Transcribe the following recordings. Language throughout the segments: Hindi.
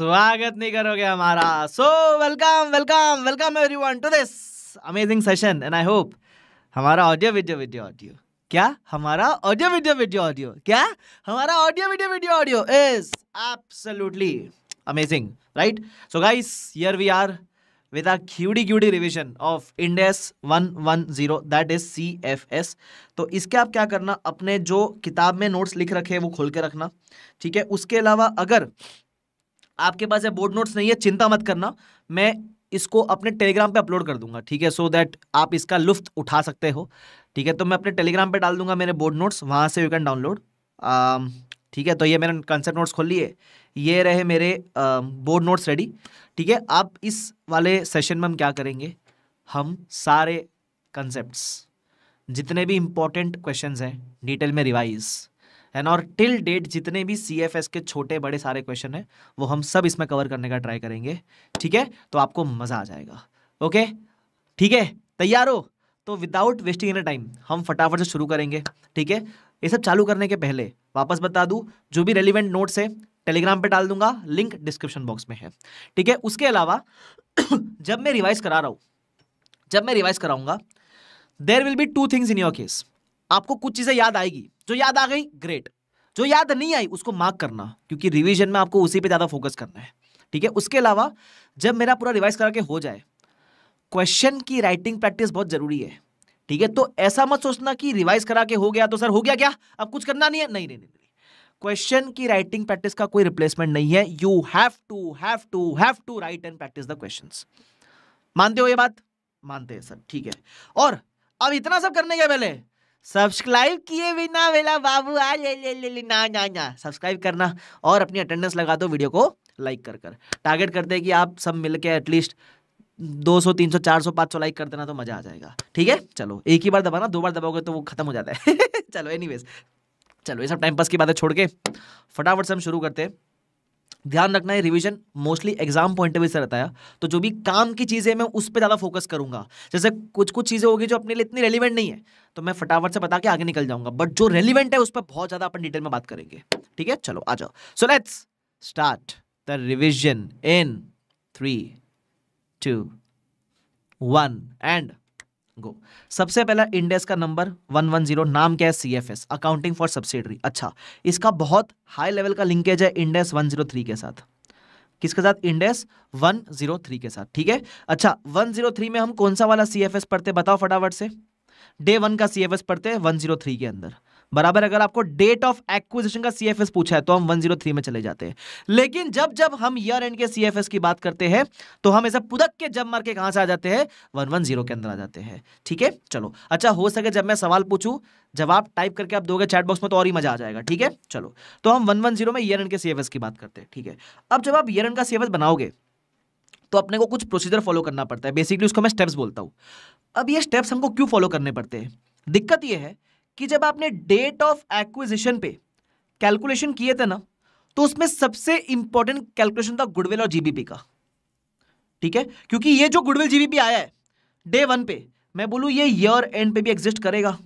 स्वागत नहीं करोगे हमारा so welcome welcome welcome everyone to this amazing session and I hope हमारा ऑडियो वीडियो वीडियो ऑडियो क्या हमारा ऑडियो वीडियो वीडियो ऑडियो क्या हमारा audio video video audio is absolutely amazing right so guys here we are with a QD QD revision of Ind AS 110 that is CFS तो इसके आप क्या करना अपने जो किताब में नोट्स लिख रखे हैं वो खोल के रखना ठीक है उसके अलावा अगर आपके पास है बोर्ड नोट्स नहीं है चिंता मत करना मैं इसको अपने टेलीग्राम पे अपलोड कर दूंगा ठीक है सो दैट आप इसका लुफ्त उठा सकते हो ठीक है तो मैं अपने टेलीग्राम पे डाल दूंगा मेरे बोर्ड नोट्स वहाँ से यू कैन डाउनलोड ठीक है तो ये मैंने कंसेप्ट नोट्स खोल लिए ये रहे मेरे बोर्ड नोट्स रेडी ठीक है आप इस वाले सेशन में हम क्या करेंगे हम सारे कंसेप्ट जितने भी इम्पोर्टेंट क्वेश्चन हैं डिटेल में रिवाइज़ है ना और टिल डेट जितने भी सी के छोटे बड़े सारे क्वेश्चन हैं वो हम सब इसमें कवर करने का ट्राई करेंगे ठीक है तो आपको मज़ा आ जाएगा ओके ठीक है तैयार हो तो विदाउट वेस्टिंग एनी टाइम हम फटाफट से शुरू करेंगे ठीक है ये सब चालू करने के पहले वापस बता दूँ जो भी रेलिवेंट नोट्स है टेलीग्राम पे डाल दूंगा लिंक डिस्क्रिप्शन बॉक्स में है ठीक है उसके अलावा जब मैं रिवाइज करा रहा हूँ जब मैं रिवाइज कराऊंगा there will be two things in your case आपको कुछ चीज़ें याद आएगी जो याद आ गई ग्रेट जो याद नहीं आई उसको मार्क करना क्योंकि रिविजन में आपको उसी पे ज़्यादा फोकस करना है ठीक है उसके अलावा जब मेरा पूरा रिवाइज करा के हो जाए क्वेश्चन की राइटिंग प्रैक्टिस बहुत ज़रूरी है ठीक है तो ऐसा मत सोचना कि रिवाइज करा के हो गया तो सर हो गया क्या अब कुछ करना नहीं है नहीं नहीं नहीं क्वेश्चन की राइटिंग प्रैक्टिस का कोई रिप्लेसमेंट नहीं है you have to have to have to write and practice the question मानते हो ये बात मानते हैं सर ठीक है और अब इतना सब करने के पहले सब्सक्राइब किए बिना वेला बाबू आ ले ले ले ले ना ना ना सब्सक्राइब करना और अपनी अटेंडेंस लगा दो वीडियो को लाइक कर कर टारगेट करते हैं कि आप सब मिलके एटलीस्ट 200, 300, 400, 500 लाइक कर देना तो मजा आ जाएगा ठीक है चलो एक ही बार दबाना दो बार दबाओगे तो वो खत्म हो जाता है चलो एनी चलो ये सब टाइम पास की बातें छोड़ के फटाफट से हम शुरू करते हैं ध्यान रखना है revision mostly exam point of view से रहता है तो जो भी काम की चीज़ें मैं उस पर ज़्यादा फोकस करूंगा जैसे कुछ कुछ चीज़ें होगी जो अपने लिए इतनी रेलिवेंट नहीं है तो मैं फटाफट से बता के आगे निकल जाऊंगा बट जो रेलिवेंट है उस पर बहुत ज़्यादा अपन डिटेल में बात करेंगे ठीक है चलो आ जाओ so let's start the revision in three two one and go सबसे पहला इंडेस का नंबर 110 नाम क्या है सीएफएस अकाउंटिंग फॉर सब्सिडरी अच्छा इसका बहुत हाई लेवल का लिंकेज है इंडेस 103 के साथ किसके साथ इंडेस 103 के साथ ठीक है अच्छा 103 में हम कौन सा वाला सीएफएस पढ़ते बताओ फटाफट से डे वन का सीएफएस पढ़ते हैं 103 के अंदर बराबर अगर आपको डेट ऑफ एक्विजिशन का सीएफएस पूछा है तो हम 103 में चले जाते हैं लेकिन जब जब हम ईयर एंड के सीएफएस की बात करते हैं तो हम ऐसा पुदक के जब मार के कहां से आ जाते हैं 110 के अंदर आ जाते हैं ठीक है चलो अच्छा हो सके जब मैं सवाल पूछूं जवाब टाइप करके आप दोगे चैट बॉक्स में तो और ही मजा आ जाएगा ठीक है चलो तो हम जीरो में ईयर एंड के सीएफएस की बात करते हैं ठीक है अब जब आप ईयर एंड का सीएफएस बनाओगे तो अपने को कुछ प्रोसीजर फॉलो करना पड़ता है बेसिकली उसको मैं स्टेप्स बोलता हूँ अब ये स्टेप्स हमको क्यों फॉलो करने पड़ते हैं दिक्कत ये है कि जब आपने डेट ऑफ एक्विजिशन पे कैलकुलेशन किए थे ना तो उसमें सबसे इंपॉर्टेंट कैलकुलेशन था गुडविल और जीबीपी का ठीक है क्योंकि ये जो गुडविल जीबीपी आया है डे वन पे मैं बोलूँ ये ईयर एंड पे भी एग्जिस्ट करेगा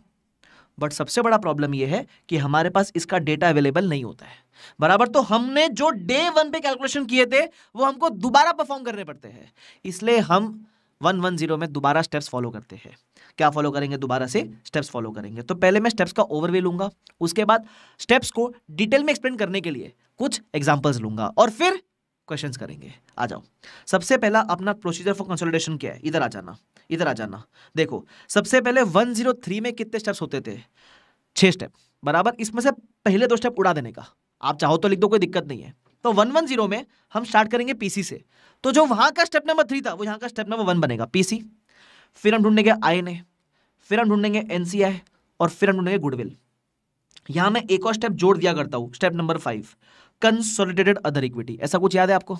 बट सबसे बड़ा प्रॉब्लम यह है कि हमारे पास इसका डेटा अवेलेबल नहीं होता है बराबर तो हमने जो डे वन पे कैलकुलेशन किए थे वो हमको दोबारा परफॉर्म करने पड़ते हैं इसलिए हम वन वन जीरो में दोबारा स्टेप्स फॉलो करते हैं क्या फॉलो करेंगे दोबारा से स्टेप्स फॉलो करेंगे तो पहले मैं स्टेप्स का ओवरव्यू लूंगा उसके बाद स्टेप्स को डिटेल में एक्सप्लेन करने के लिए कुछ एग्जाम्पल्स लूंगा और फिर क्वेश्चन करेंगे आ जाओ सबसे पहला अपना प्रोसीजर फॉर कंसोलिडेशन क्या है इधर आ जाना इधर आ जाना देखो सबसे पहले थ्री में कितने स्टेप्स होते थे छः स्टेप बराबर इसमें से पहले दो स्टेप उड़ा देने का आप चाहो तो लिख दो कोई दिक्कत नहीं है तो 110 में हम स्टार्ट करेंगे पीसी से तो जो वहां का स्टेप नंबर थ्री था वो यहाँ का स्टेप नंबर वन बनेगा पीसी फिर हम ढूंढेंगे आई एन ए फिर हम ढूंढेंगे एन सी आई और फिर हम ढूंढेंगे गुडविल यहां मैं एक और स्टेप जोड़ दिया करता हूं step number five consolidated other equity ऐसा कुछ याद है आपको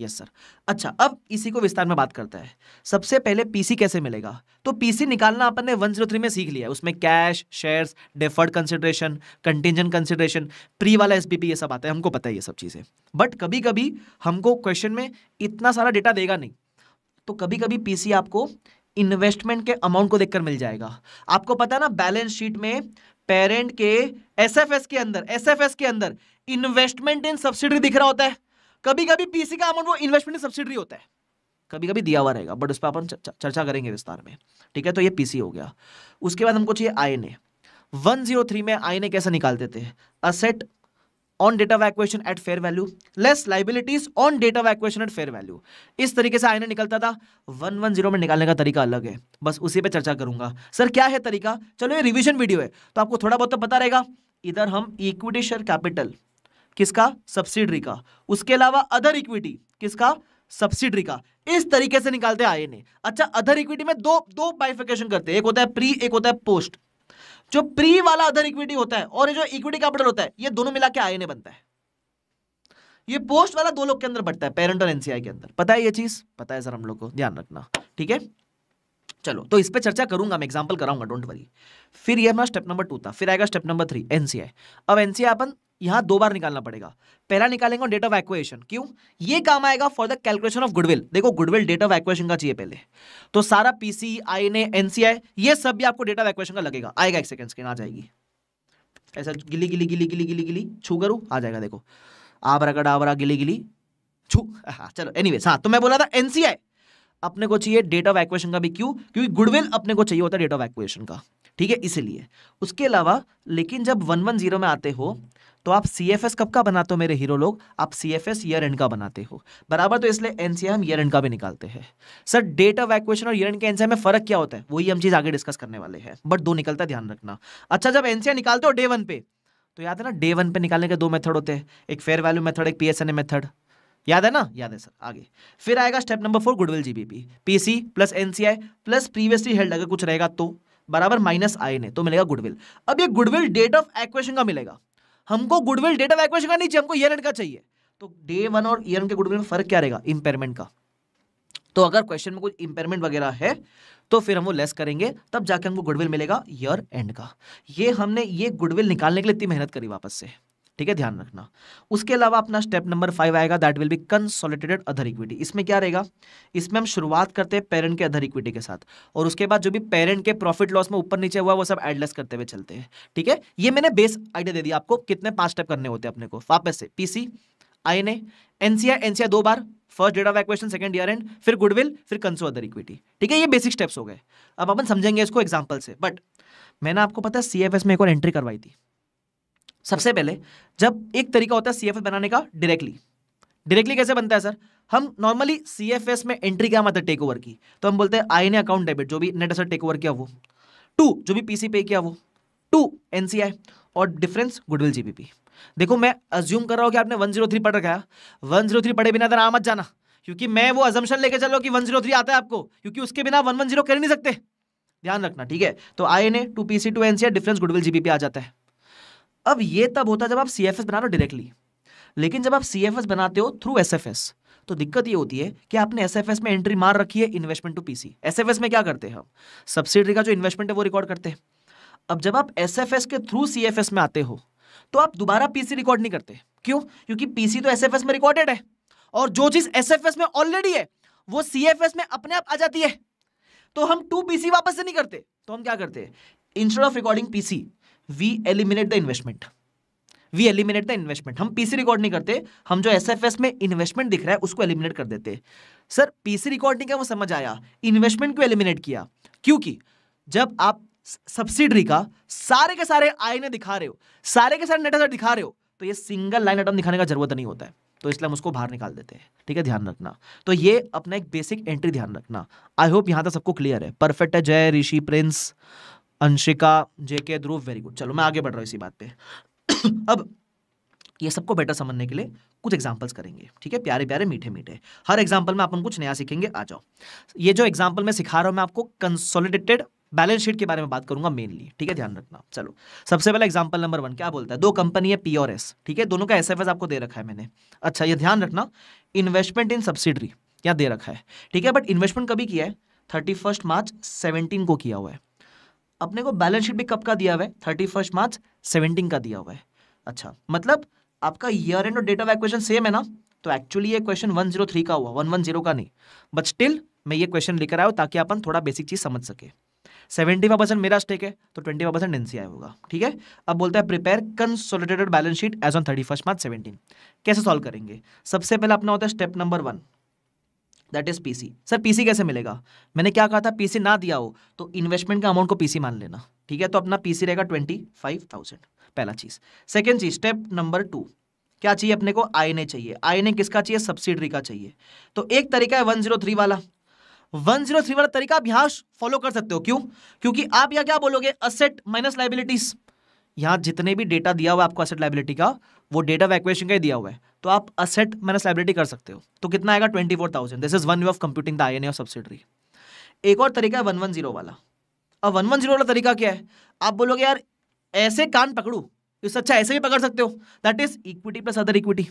यस सर अच्छा अब इसी को विस्तार में बात करते हैं सबसे पहले पीसी कैसे मिलेगा तो पीसी निकालना अपन ने 103 में सीख लिया है उसमें cash shares deferred consideration contingent consideration pre वाला एसबीपी ये सब आता है हमको पता है ये सब चीज़ें बट कभी कभी हमको क्वेश्चन में इतना सारा डेटा देगा नहीं तो कभी कभी पीसी आपको इन्वेस्टमेंट के अमाउंट को देखकर मिल जाएगा आपको पता ना बैलेंस शीट में पेरेंट के एसएफएस के अंदर एसएफएस के अंदर इन्वेस्टमेंट इन सब्सिडी दिख रहा होता है कभी कभी पीसी का अमाउंट वो इन्वेस्टमेंट इन सब्सिडी होता है कभी कभी दिया हुआ रहेगा बट उस पर अपन चर्चा करेंगे विस्तार में ठीक है तो ये पीसी हो गया उसके बाद हमको चाहिए I N A one zero three में आई एन ए कैसे निकालते थे asset on date of acquisition at fair value less liabilities on date of acquisition at fair value इस तरीके से आईना निकलता था वन वन जीरो में निकालने का तरीका अलग है बस उसी पे चर्चा करूंगा सर क्या है तरीका चलो ये रिविजन वीडियो है तो आपको थोड़ा बहुत तो पता रहेगा इधर हम इक्विटी शेयर कैपिटल किसका सब्सिडरी का उसके अलावा अदर इक्विटी किसका सब्सिडरी का इस तरीके से निकालते आए ने अच्छा अदर इक्विटी में दो दो बाइफिकेशन करते हैं एक होता है प्री एक होता है पोस्ट जो प्री वाला अदर इक्विटी होता है और ये जो इक्विटी कैपिटल होता है ये दोनों मिला के आई बनता है ये पोस्ट वाला दो लोग के अंदर बढ़ता है पेरेंट और एनसीआई के अंदर पता है ये चीज पता है सर हम लोग को ध्यान रखना ठीक है चलो तो इस पे चर्चा करूंगा मैं एग्जांपल कराऊंगा डोंट वरी फिर ये हमारा स्टेप नंबर टू था फिर आएगा स्टेप नंबर थ्री एनसीआई अब एनसीआई अपन यहां दो बार निकालना पड़ेगा पहला निकालेंगे डेट ऑफ एक्वेशन क्यों ये काम आएगा for the calculation of goodwill देखो गुडविल डेट ऑफ एक्वेशन का चाहिए पहले तो सारा पीसी आई एन एनसीआई ये सब भी आपको डेट ऑफ एक्वेशन का लगेगा आएगा एक सेकंड स्क्रीन आ जाएगी ऐसा गिली गिली गिली गिली गिली गिली छू करू आ जाएगा देखो आबरा कडाबरा गिली गिली छू हाँ चलो एनी हाँ तो मैं बोला था एनसीआई अपने को चाहिए डेट ऑफ एक्वेशन का भी क्यों क्योंकि गुडविल अपने को चाहिए होता है डेट ऑफ एक्वेशन का ठीक है इसीलिए उसके अलावा लेकिन जब वन वन जीरो में आते हो तो आप सी एफ एस कब का बनाते हो मेरे हीरो लोग आप C F S year end का बनाते हो बराबर तो इसलिए एन सी हम ईयर एंड का भी निकालते हैं सर डेट ऑफ एक्वेशन और ईयर एंड के एन में फर्क क्या होता है वही हम चीज़ आगे डिस्कस करने वाले हैं बट दो निकलता है ध्यान रखना अच्छा जब एन निकालते हो डे वन पे तो याद है ना डे वन पे निकालने के दो मेथड होते हैं एक फेयर वैल्यू मेथड एक P S N A method याद है ना याद है सर आगे फिर आएगा step number four goodwill GBP PC plus NCI plus previously held अगर कुछ रहेगा तो बराबर माइनस आई ने तो मिलेगा गुडविल अब ये गुडविल डेट ऑफ एक्वेशन का मिलेगा हमको गुडविल डेटा वैक्यूएशन का नहीं चाहिए हमको ईयर एंड का चाहिए तो डे वन और ईयर एंड के गुडविल में फर्क क्या रहेगा इंपेयरमेंट का तो अगर क्वेश्चन में कुछ इंपेयरमेंट वगैरह है तो फिर हम वो लेस करेंगे तब जाके हमको गुडविल मिलेगा ईयर एंड का ये हमने ये गुडविल निकालने के लिए इतनी मेहनत करी वापस से ठीक है ध्यान रखना उसके अलावा अपना स्टेप नंबर फाइव आएगा that will be consolidated other equity इसमें क्या रहेगा इसमें हम शुरुआत करते हैं पेरेंट के अदर इक्विटी के साथ और उसके बाद जो भी पेरेंट के प्रॉफिट लॉस में ऊपर नीचे हुआ वो सब एडलेस करते हुए चलते हैं ठीक है ये मैंने बेस आइडिया दे दिया आपको कितने पांच स्टेप करने होते हैं अपने को वापस से PC I N A NCR NCR दो बार first date of acquisition second year end फिर गुडविल फिर कंसो अदर इक्विटी ठीक है ये बेसिक स्टेप्स हो गए अब अपन समझेंगे इसको एग्जाम्पल से बट मैंने आपको पता है सी एफ एस में एक और एंट्री करवाई थी सबसे पहले जब एक तरीका होता है सी बनाने का डायरेक्टली डायरेक्टली कैसे बनता है सर हम नॉर्मली सी में एंट्री क्या मतलब टेक ओवर की तो हम बोलते हैं आई ने अकाउंट डेबिट जो भी नेट असर टेक ओवर किया वो टू जो भी पीसी पे किया वो टू एनसीआई और डिफरेंस गुडविल जीबीपी देखो मैं अज्यूम कर रहा हूँ कि आपने 103 पढ़ रखा है थ्री पढ़े बिना ना तो मत जाना क्योंकि मैं वो अजम्पन लेके चल रहा हूँ कि 103 आता है आपको क्योंकि उसके बिना 110 कर ही नहीं सकते ध्यान रखना ठीक है तो I N A to P C to NCI difference goodwill GBP आ जाता है अब ये तब होता है जब आप सी एफ एस बना रहे हो डायरेक्टली लेकिन जब आप सी एफ एस बनाते हो थ्रू एस एफ एस तो दिक्कत ये होती है कि आपने एस एफ एस में एंट्री मार रखी है investment to PC S F S में क्या करते हैं हम सब्सिडी का जो इन्वेस्टमेंट है वो रिकॉर्ड करते हैं अब जब आप एस एफ एस के थ्रू सी एफ एस में आते हो तो आप दोबारा पीसी रिकॉर्ड नहीं करते क्यों क्योंकि पीसी तो एस एफ एस में रिकॉर्डेड है और जो चीज एस एफ एस में ऑलरेडी है वो सी एफ एस में अपने आप आ जाती है तो हम टू पीसी वापस से नहीं करते तो हम क्या करते हैं instead of recording PC we eliminate the investment we eliminate the investment हम पीसी रिकॉर्ड नहीं करते हम जो एस में इन्वेस्टमेंट दिख रहा है उसको एलिमिनेट कर देते सर पीसी रिकॉर्ड नहीं क्या वो समझ आया इन्वेस्टमेंट को एलिमिनेट किया क्योंकि जब आप सब्सिडरी का सारे के सारे आईने दिखा रहे हो सारे के सारे नेट असर दिखा रहे हो तो ये सिंगल लाइन आइटम दिखाने का जरूरत नहीं होता है तो इसलिए हम उसको बाहर निकाल देते हैं ठीक है ध्यान रखना तो ये अपना एक बेसिक एंट्री ध्यान रखना आई होप यहां तक सबको क्लियर है परफेक्ट है Jay Rishi Prince Anshika JK Dhruv very good चलो मैं आगे बढ़ रहा हूँ इसी बात पे अब ये सबको बेटर समझने के लिए कुछ एग्जाम्पल्स करेंगे ठीक है प्यारे प्यारे मीठे मीठे हर एग्जाम्पल में अपन कुछ नया सीखेंगे आ जाओ ये जो एग्जाम्पल मैं सिखा रहा हूं मैं आपको कंसोलिडेटेड बैलेंस शीट के बारे में बात करूंगा मेनली ठीक है ध्यान रखना चलो सबसे पहला एग्जाम्पल नंबर वन क्या बोलता है दो कंपनी है पी और एस ठीक है दोनों का एस आपको दे रखा है मैंने अच्छा ये ध्यान रखना इन्वेस्टमेंट इन सब्सिडरी यहाँ दे रखा है ठीक है बट इन्वेस्टमेंट कभी किया है थर्टी मार्च सेवनटीन को किया हुआ है अपने को बैलेंस शीट भी कब का दिया हुआ है थर्टी फर्स्ट मार्च सेवनटीन का दिया हुआ है अच्छा मतलब आपका ईयर एंड और डेट ऑफ एक्वेशन सेम है ना तो एक्चुअली ये क्वेश्चन वन जीरो थ्री का हुआ वन वन जीरो का नहीं बट स्टिल मैं ये क्वेश्चन लेकर आया हूँ ताकि अपन थोड़ा बेसिक चीज समझ सके सेवेंटी फाइव परसेंट मेरा स्टेक है तो ट्वेंटी फाइव परसेंट एनसीआई होगा ठीक है अब बोलता है prepare consolidated balance sheet as on thirty first March seventeen कैसे सॉल्व करेंगे सबसे पहले अपना होता है step number one that is PC sir PC कैसे मिलेगा मैंने क्या कहा था पीसी ना दिया हो तो इन्वेस्टमेंट का अमाउंट को पीसी मान लेना ठीक है तो अपना पीसी रहेगा ट्वेंटी फाइव थाउजेंड पहला चीज सेकेंड चीज स्टेप नंबर टू क्या चाहिए अपने को आई चाहिए आई किसका चाहिए सब्सिडरी का चाहिए तो एक तरीका है वन जीरो थ्री वाला वन जीरो थ्री वाला तरीका आप यहां फॉलो कर सकते हो क्यों क्योंकि आप यहां क्या बोलोगे असेट माइनस लाइबिलिटीज़ यहाँ जितने भी डेटा दिया हुआ है आपको असेट लाइबिलिटी का वो डेटा वैक्वेशन का ही दिया हुआ है तो आप असेट माइनस लाइबिलिटी कर सकते हो तो कितना आएगा twenty four thousand this is one way of computing the I N of subsidiary एक और तरीका है वन वन जीरो वाला अब वन वन जीरो वाला तरीका क्या है आप बोलोगे यार ऐसे कान पकड़ू इससे अच्छा ऐसे भी पकड़ सकते हो that is equity plus other equity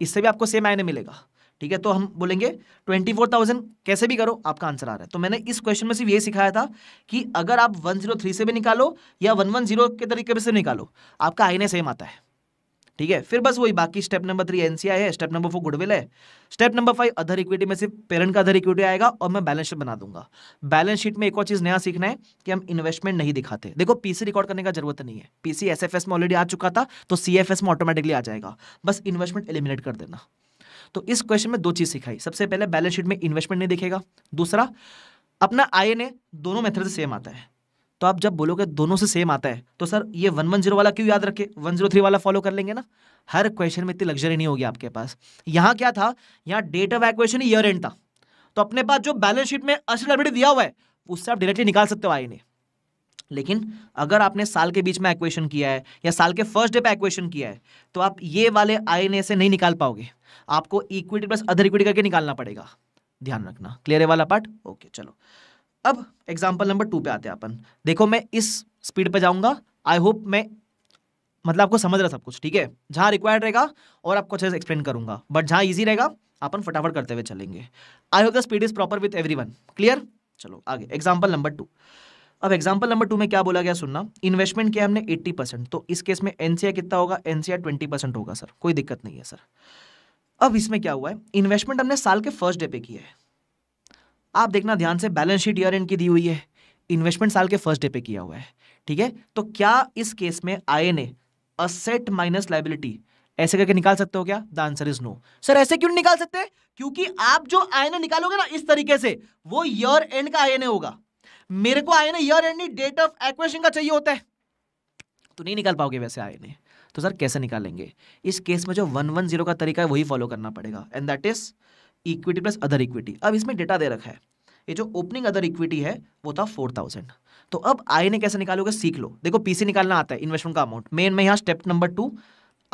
इससे भी आपको सेम आयने मिलेगा ठीक है तो हम बोलेंगे ट्वेंटी फोर थाउजेंड कैसे भी करो आपका आंसर आ रहा है तो मैंने इस क्वेश्चन में सिर्फ ये सिखाया था कि अगर आप वन जीरो थ्री से भी निकालो या वन वन जीरो के तरीके से निकालो आपका आईने सेम आता है ठीक है फिर बस वही बाकी स्टेप नंबर थ्री एनसीआई है स्टेप नंबर फोर गुडविल है step number five other equity में सिर्फ पेरेंट का अदर इक्विटी आएगा और मैं बैलेंस शीट बना दूंगा बैलेंस शीट में एक और चीज नया सीखना है कि हम इन्वेस्टमेंट नहीं दिखाते देखो पीसी रिकॉर्ड करने का जरूरत नहीं है पीसी एस में ऑलरेडी आ चुका था तो सी में ऑटोमेटिकली आ जाएगा बस इन्वेस्टमेंट एलिमिनेट कर देना तो इस क्वेश्चन में दो चीज सिखाई सबसे पहले बैलेंस शीट में इन्वेस्टमेंट नहीं दिखेगा दूसरा अपना आई एन ए दोनों मेथड से सेम आता है तो आप जब बोलोगे दोनों से सेम आता है तो सर ये वन वन जीरो वाला क्यों याद रखे वन जीरो थ्री वाला फॉलो कर लेंगे ना हर क्वेश्चन में इतनी लग्जरी नहीं होगी आपके पास यहाँ क्या था यहाँ date of acquisition year end था तो अपने पास जो बैलेंस शीट में असल दिया हुआ है उससे आप डायरेक्टली निकाल सकते हो आई नहीं लेकिन अगर आपने साल के बीच में एक्वेशन किया है या साल के फर्स्ट डे पे एक्वेशन किया है तो आप ये वाले आई से नहीं निकाल पाओगे आपको इक्विटी प्लस अदर इक्विटी करके निकालना पड़ेगा ध्यान रखना क्लियर है वाला पार्ट ओके चलो अब एग्जाम्पल नंबर टू पे आते हैं अपन देखो मैं इस स्पीड पर जाऊंगा आई होप मैं मतलब आपको समझ रहा सब कुछ ठीक है जहां रिक्वायर्ड रहेगा और आपको अच्छे से एक्सप्लेन करूंगा बट जहां ईजी रहेगा अपन फटाफट करते हुए चलेंगे I hope the speed is proper with every clear चलो आगे एग्जाम्पल नंबर टू अब एग्जाम्पल नंबर टू में क्या बोला गया सुनना इन्वेस्टमेंट किया हमने एट्टी परसेंट तो इस केस में एनसीआर कितना होगा एनसीआर ट्वेंटी परसेंट होगा सर कोई दिक्कत नहीं है सर अब इसमें क्या हुआ है इन्वेस्टमेंट हमने साल के फर्स्ट डे पे किया है आप देखना ध्यान से बैलेंस शीट ईयर एंड की दी हुई है इन्वेस्टमेंट साल के फर्स्ट डे पे किया हुआ है ठीक है तो क्या इस केस में I N asset minus liability ऐसे करके निकाल सकते हो क्या the answer is no sir ऐसे क्यों निकाल सकते क्योंकि आप जो आई निकालोगे ना इस तरीके से वो ईयर एंड का आई होगा मेरे को आए ना year end date of acquisition का चाहिए होता है तो नहीं निकाल पाओगे वैसे आए नहीं तो सर कैसे निकालेंगे इस केस में जो वन वन जीरो का तरीका है वही फॉलो करना पड़ेगा and that is equity plus other equity अब इसमें डेटा दे रखा है ये जो ओपनिंग अदर इक्विटी है वो था फोर थाउजेंड तो अब आई ने कैसे निकालोगे सीख लो देखो पीसी निकालना आता है इन्वेस्टमेंट का अमाउंट मेन में यहाँ स्टेप नंबर टू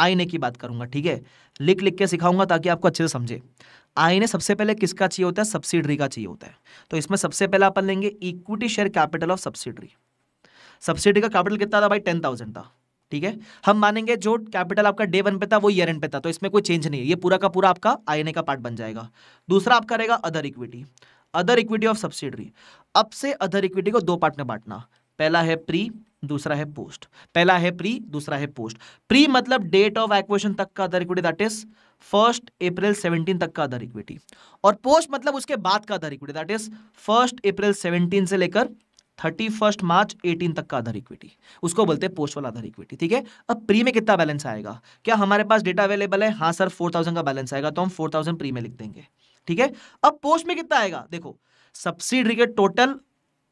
आई ने की बात करूंगा ठीक है लिख लिख के सिखाऊंगा ताकि आपको अच्छे से समझे आईने सबसे पहले किसका चाहिए होता है सब्सिडरी का चाहिए होता है तो इसमें सबसे पहले अपन लेंगे equity share capital of subsidiary subsidy का कैपिटल कितना था भाई टेन थाउजेंड था ठीक है हम मानेंगे जो कैपिटल आपका डे वन पे था वो ईयर एंड पे था तो इसमें कोई चेंज नहीं है ये पूरा का पूरा आपका आईएनए का पार्ट बन जाएगा दूसरा आपका रहेगा other equity other equity of subsidiary अब से अदर इक्विटी को दो पार्ट में बांटना पहला है प्री दूसरा है पोस्ट पहला है प्री दूसरा है पोस्ट प्री मतलब डेट ऑफ एक्वेशन तक का other equity that is first April 17 तक का अदर इक्विटी और पोस्ट मतलब उसके बाद का other equity that is first April 17 से लेकर 31 मार्च 18 तक का अदर इक्विटी उसको बोलते हैं पोस्ट वाला अदर इक्विटी ठीक है अब प्री में कितना बैलेंस आएगा क्या हमारे पास डेटा अवेलेबल है हाँ सर फोर थाउजेंड का बैलेंस आएगा तो हम फोर थाउजेंड प्री में लिख देंगे ठीक है अब पोस्ट में कितना आएगा देखो सब्सिडी के टोटल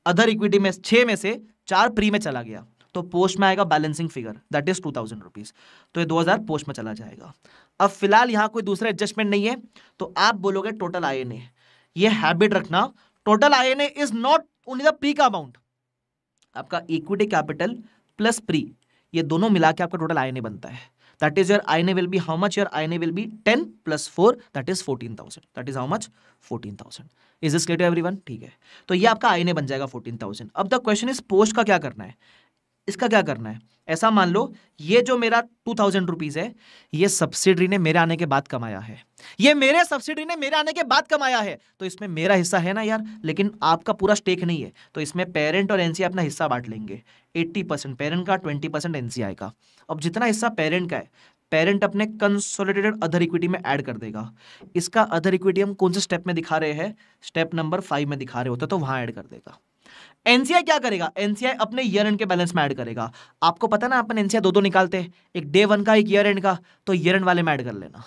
अदर इक्विटी में छह में से चार प्री में चला गया तो पोस्ट में आएगा balancing figure that is two thousand rupees तो ये दो हज़ार पोस्ट में चला जाएगा अब फिलहाल यहाँ कोई दूसरा एडजस्टमेंट नहीं है तो आप बोलोगे टोटल आई एन एबिट ये हैबिट रखना total I N as is not only the pre का अमाउंट आपका इक्विटी कैपिटल प्लस प्री ये दोनों मिला के आपका टोटल आई एन ए बनता है that is your INA will be how much your INA will be 10 plus 4 that is 14,000 that is how much 14,000 is this clear to everyone ठीक है तो ये आपका INA बन जाएगा 14,000 अब द क्वेश्चन इज पोस्ट का क्या करना है इसका क्या करना है ऐसा मान लो ये जो मेरा टू थाउजेंड रुपीज़ है ये सब्सिडरी ने मेरे आने के बाद कमाया है ये मेरे सब्सिडी ने मेरे आने के बाद कमाया है तो इसमें मेरा हिस्सा है ना यार लेकिन आपका पूरा स्टेक नहीं है तो इसमें पेरेंट और एनसीआई अपना हिस्सा बांट लेंगे 80 परसेंट पेरेंट का 20 परसेंट एनसीआई का अब जितना हिस्सा पेरेंट का है पेरेंट अपने कंसोलिडेटेड अदर इक्विटी में ऐड कर देगा इसका अदर इक्विटी हम कौन से स्टेप में दिखा रहे हैं स्टेप नंबर फाइव में दिखा रहे होते तो वहां ऐड कर देगा एनसीआई क्या करेगा एनसीआई अपने ईयर एंड के बैलेंस में ऐड करेगा आपको पता है ना अपन एनसीआई दो दो निकालते हैं एक डे वन का एक ईयर एंड का तो ईयर एंड वाले में ऐड कर लेना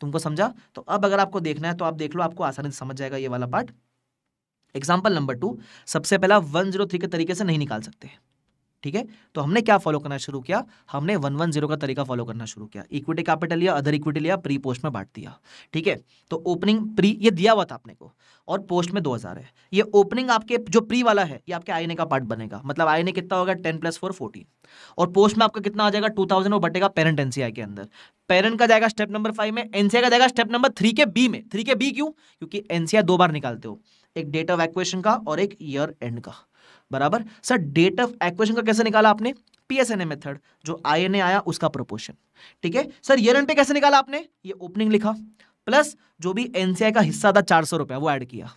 तुमको समझा तो अब अगर आपको देखना है तो आप देख लो आपको आसानी से समझ जाएगा ये वाला पार्ट एग्जाम्पल नंबर टू सबसे पहला वन जीरो थ्री के तरीके से नहीं निकाल सकते हैं ठीक है तो हमने क्या फॉलो करना शुरू किया हमने वन वन जीरो का तरीका फॉलो करना शुरू किया इक्विटी कैपिटल लिया अदर इक्विटी लिया प्री पोस्ट में बांट दिया ठीक है तो ओपनिंग प्री ये दिया हुआ था आपने को और पोस्ट में दो हज़ार है ये ओपनिंग आपके जो प्री वाला है ये आपके आईने का पार्ट बनेगा मतलब आईने कितना होगा टेन प्लस फोर फोर्टीन और पोस्ट में आपका कितना आ जाएगा टू थाउजेंड वो बटेगा पेरेंट एनसीआई के अंदर पेरेंट का जाएगा स्टेप नंबर फाइव में एनसीआई का जाएगा स्टेप नंबर थ्री के बी में थ्री के बी क्यों क्योंकि एनसीआई दो बार निकालते हो एक डेट ऑफ एक्वेशन का और एक ईयर एंड का बराबर सर डेट ऑफ एक्वेशन का कैसे निकाला आपने पीएसएनए मेथड जो आईएनए आया उसका प्रोपोर्शन ठीक है सर ईयर एंड पे कैसे निकाला आपने ये ओपनिंग लिखा प्लस जो भी एनसीआई का हिस्सा था चार सौ रुपया वो ऐड किया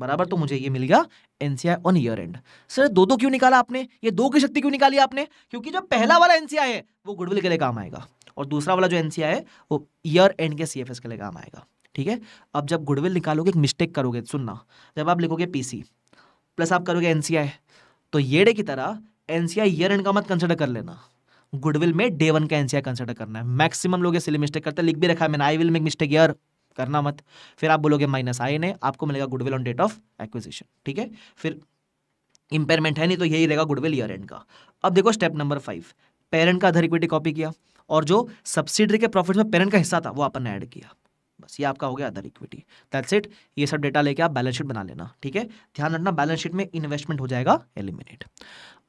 बराबर तो मुझे ये मिल गया NCI on year end sir दो दो क्यों निकाला आपने ये दो की शक्ति क्यों निकाली आपने क्योंकि जो पहला वाला एनसीआई है वो गुडविल के लिए काम आएगा और दूसरा वाला जो एनसीआई है वो ईयर एंड के सीएफएस के लिए काम आएगा ठीक है अब जब गुडविल निकालोगे एक मिस्टेक करोगे सुनना जब आप लिखोगे पीसी प्लस आप करोगे एनसीआई तो ये डे की तरह एनसीआई ईयर एंड का मत कंसिडर कर लेना गुडविल में डे वन का एनसीआई कंसिडर करना है मैक्सिमम लोग इसलिए मिस्टेक करते हैं लिख भी रखा है मैंने I will make mistake year करना मत फिर आप बोलोगे माइनस आई ने आपको मिलेगा goodwill on date of acquisition ठीक है फिर इंपेयरमेंट है नहीं तो यही रहेगा गुडविल ईयर एंड का अब देखो स्टेप नंबर फाइव पेरेंट का अधर इक्विटी कॉपी किया और जो सब्सिडरी के प्रॉफिट में पेरेंट का हिस्सा था वो अपन ने ऐड किया शेयर्स ये आपका हो गया अदर इक्विटी दैट्स इट ये सब डेटा लेके आप बैलेंस शीट बना लेना ठीक है ध्यान रखना बैलेंस शीट में इन्वेस्टमेंट हो जाएगा eliminate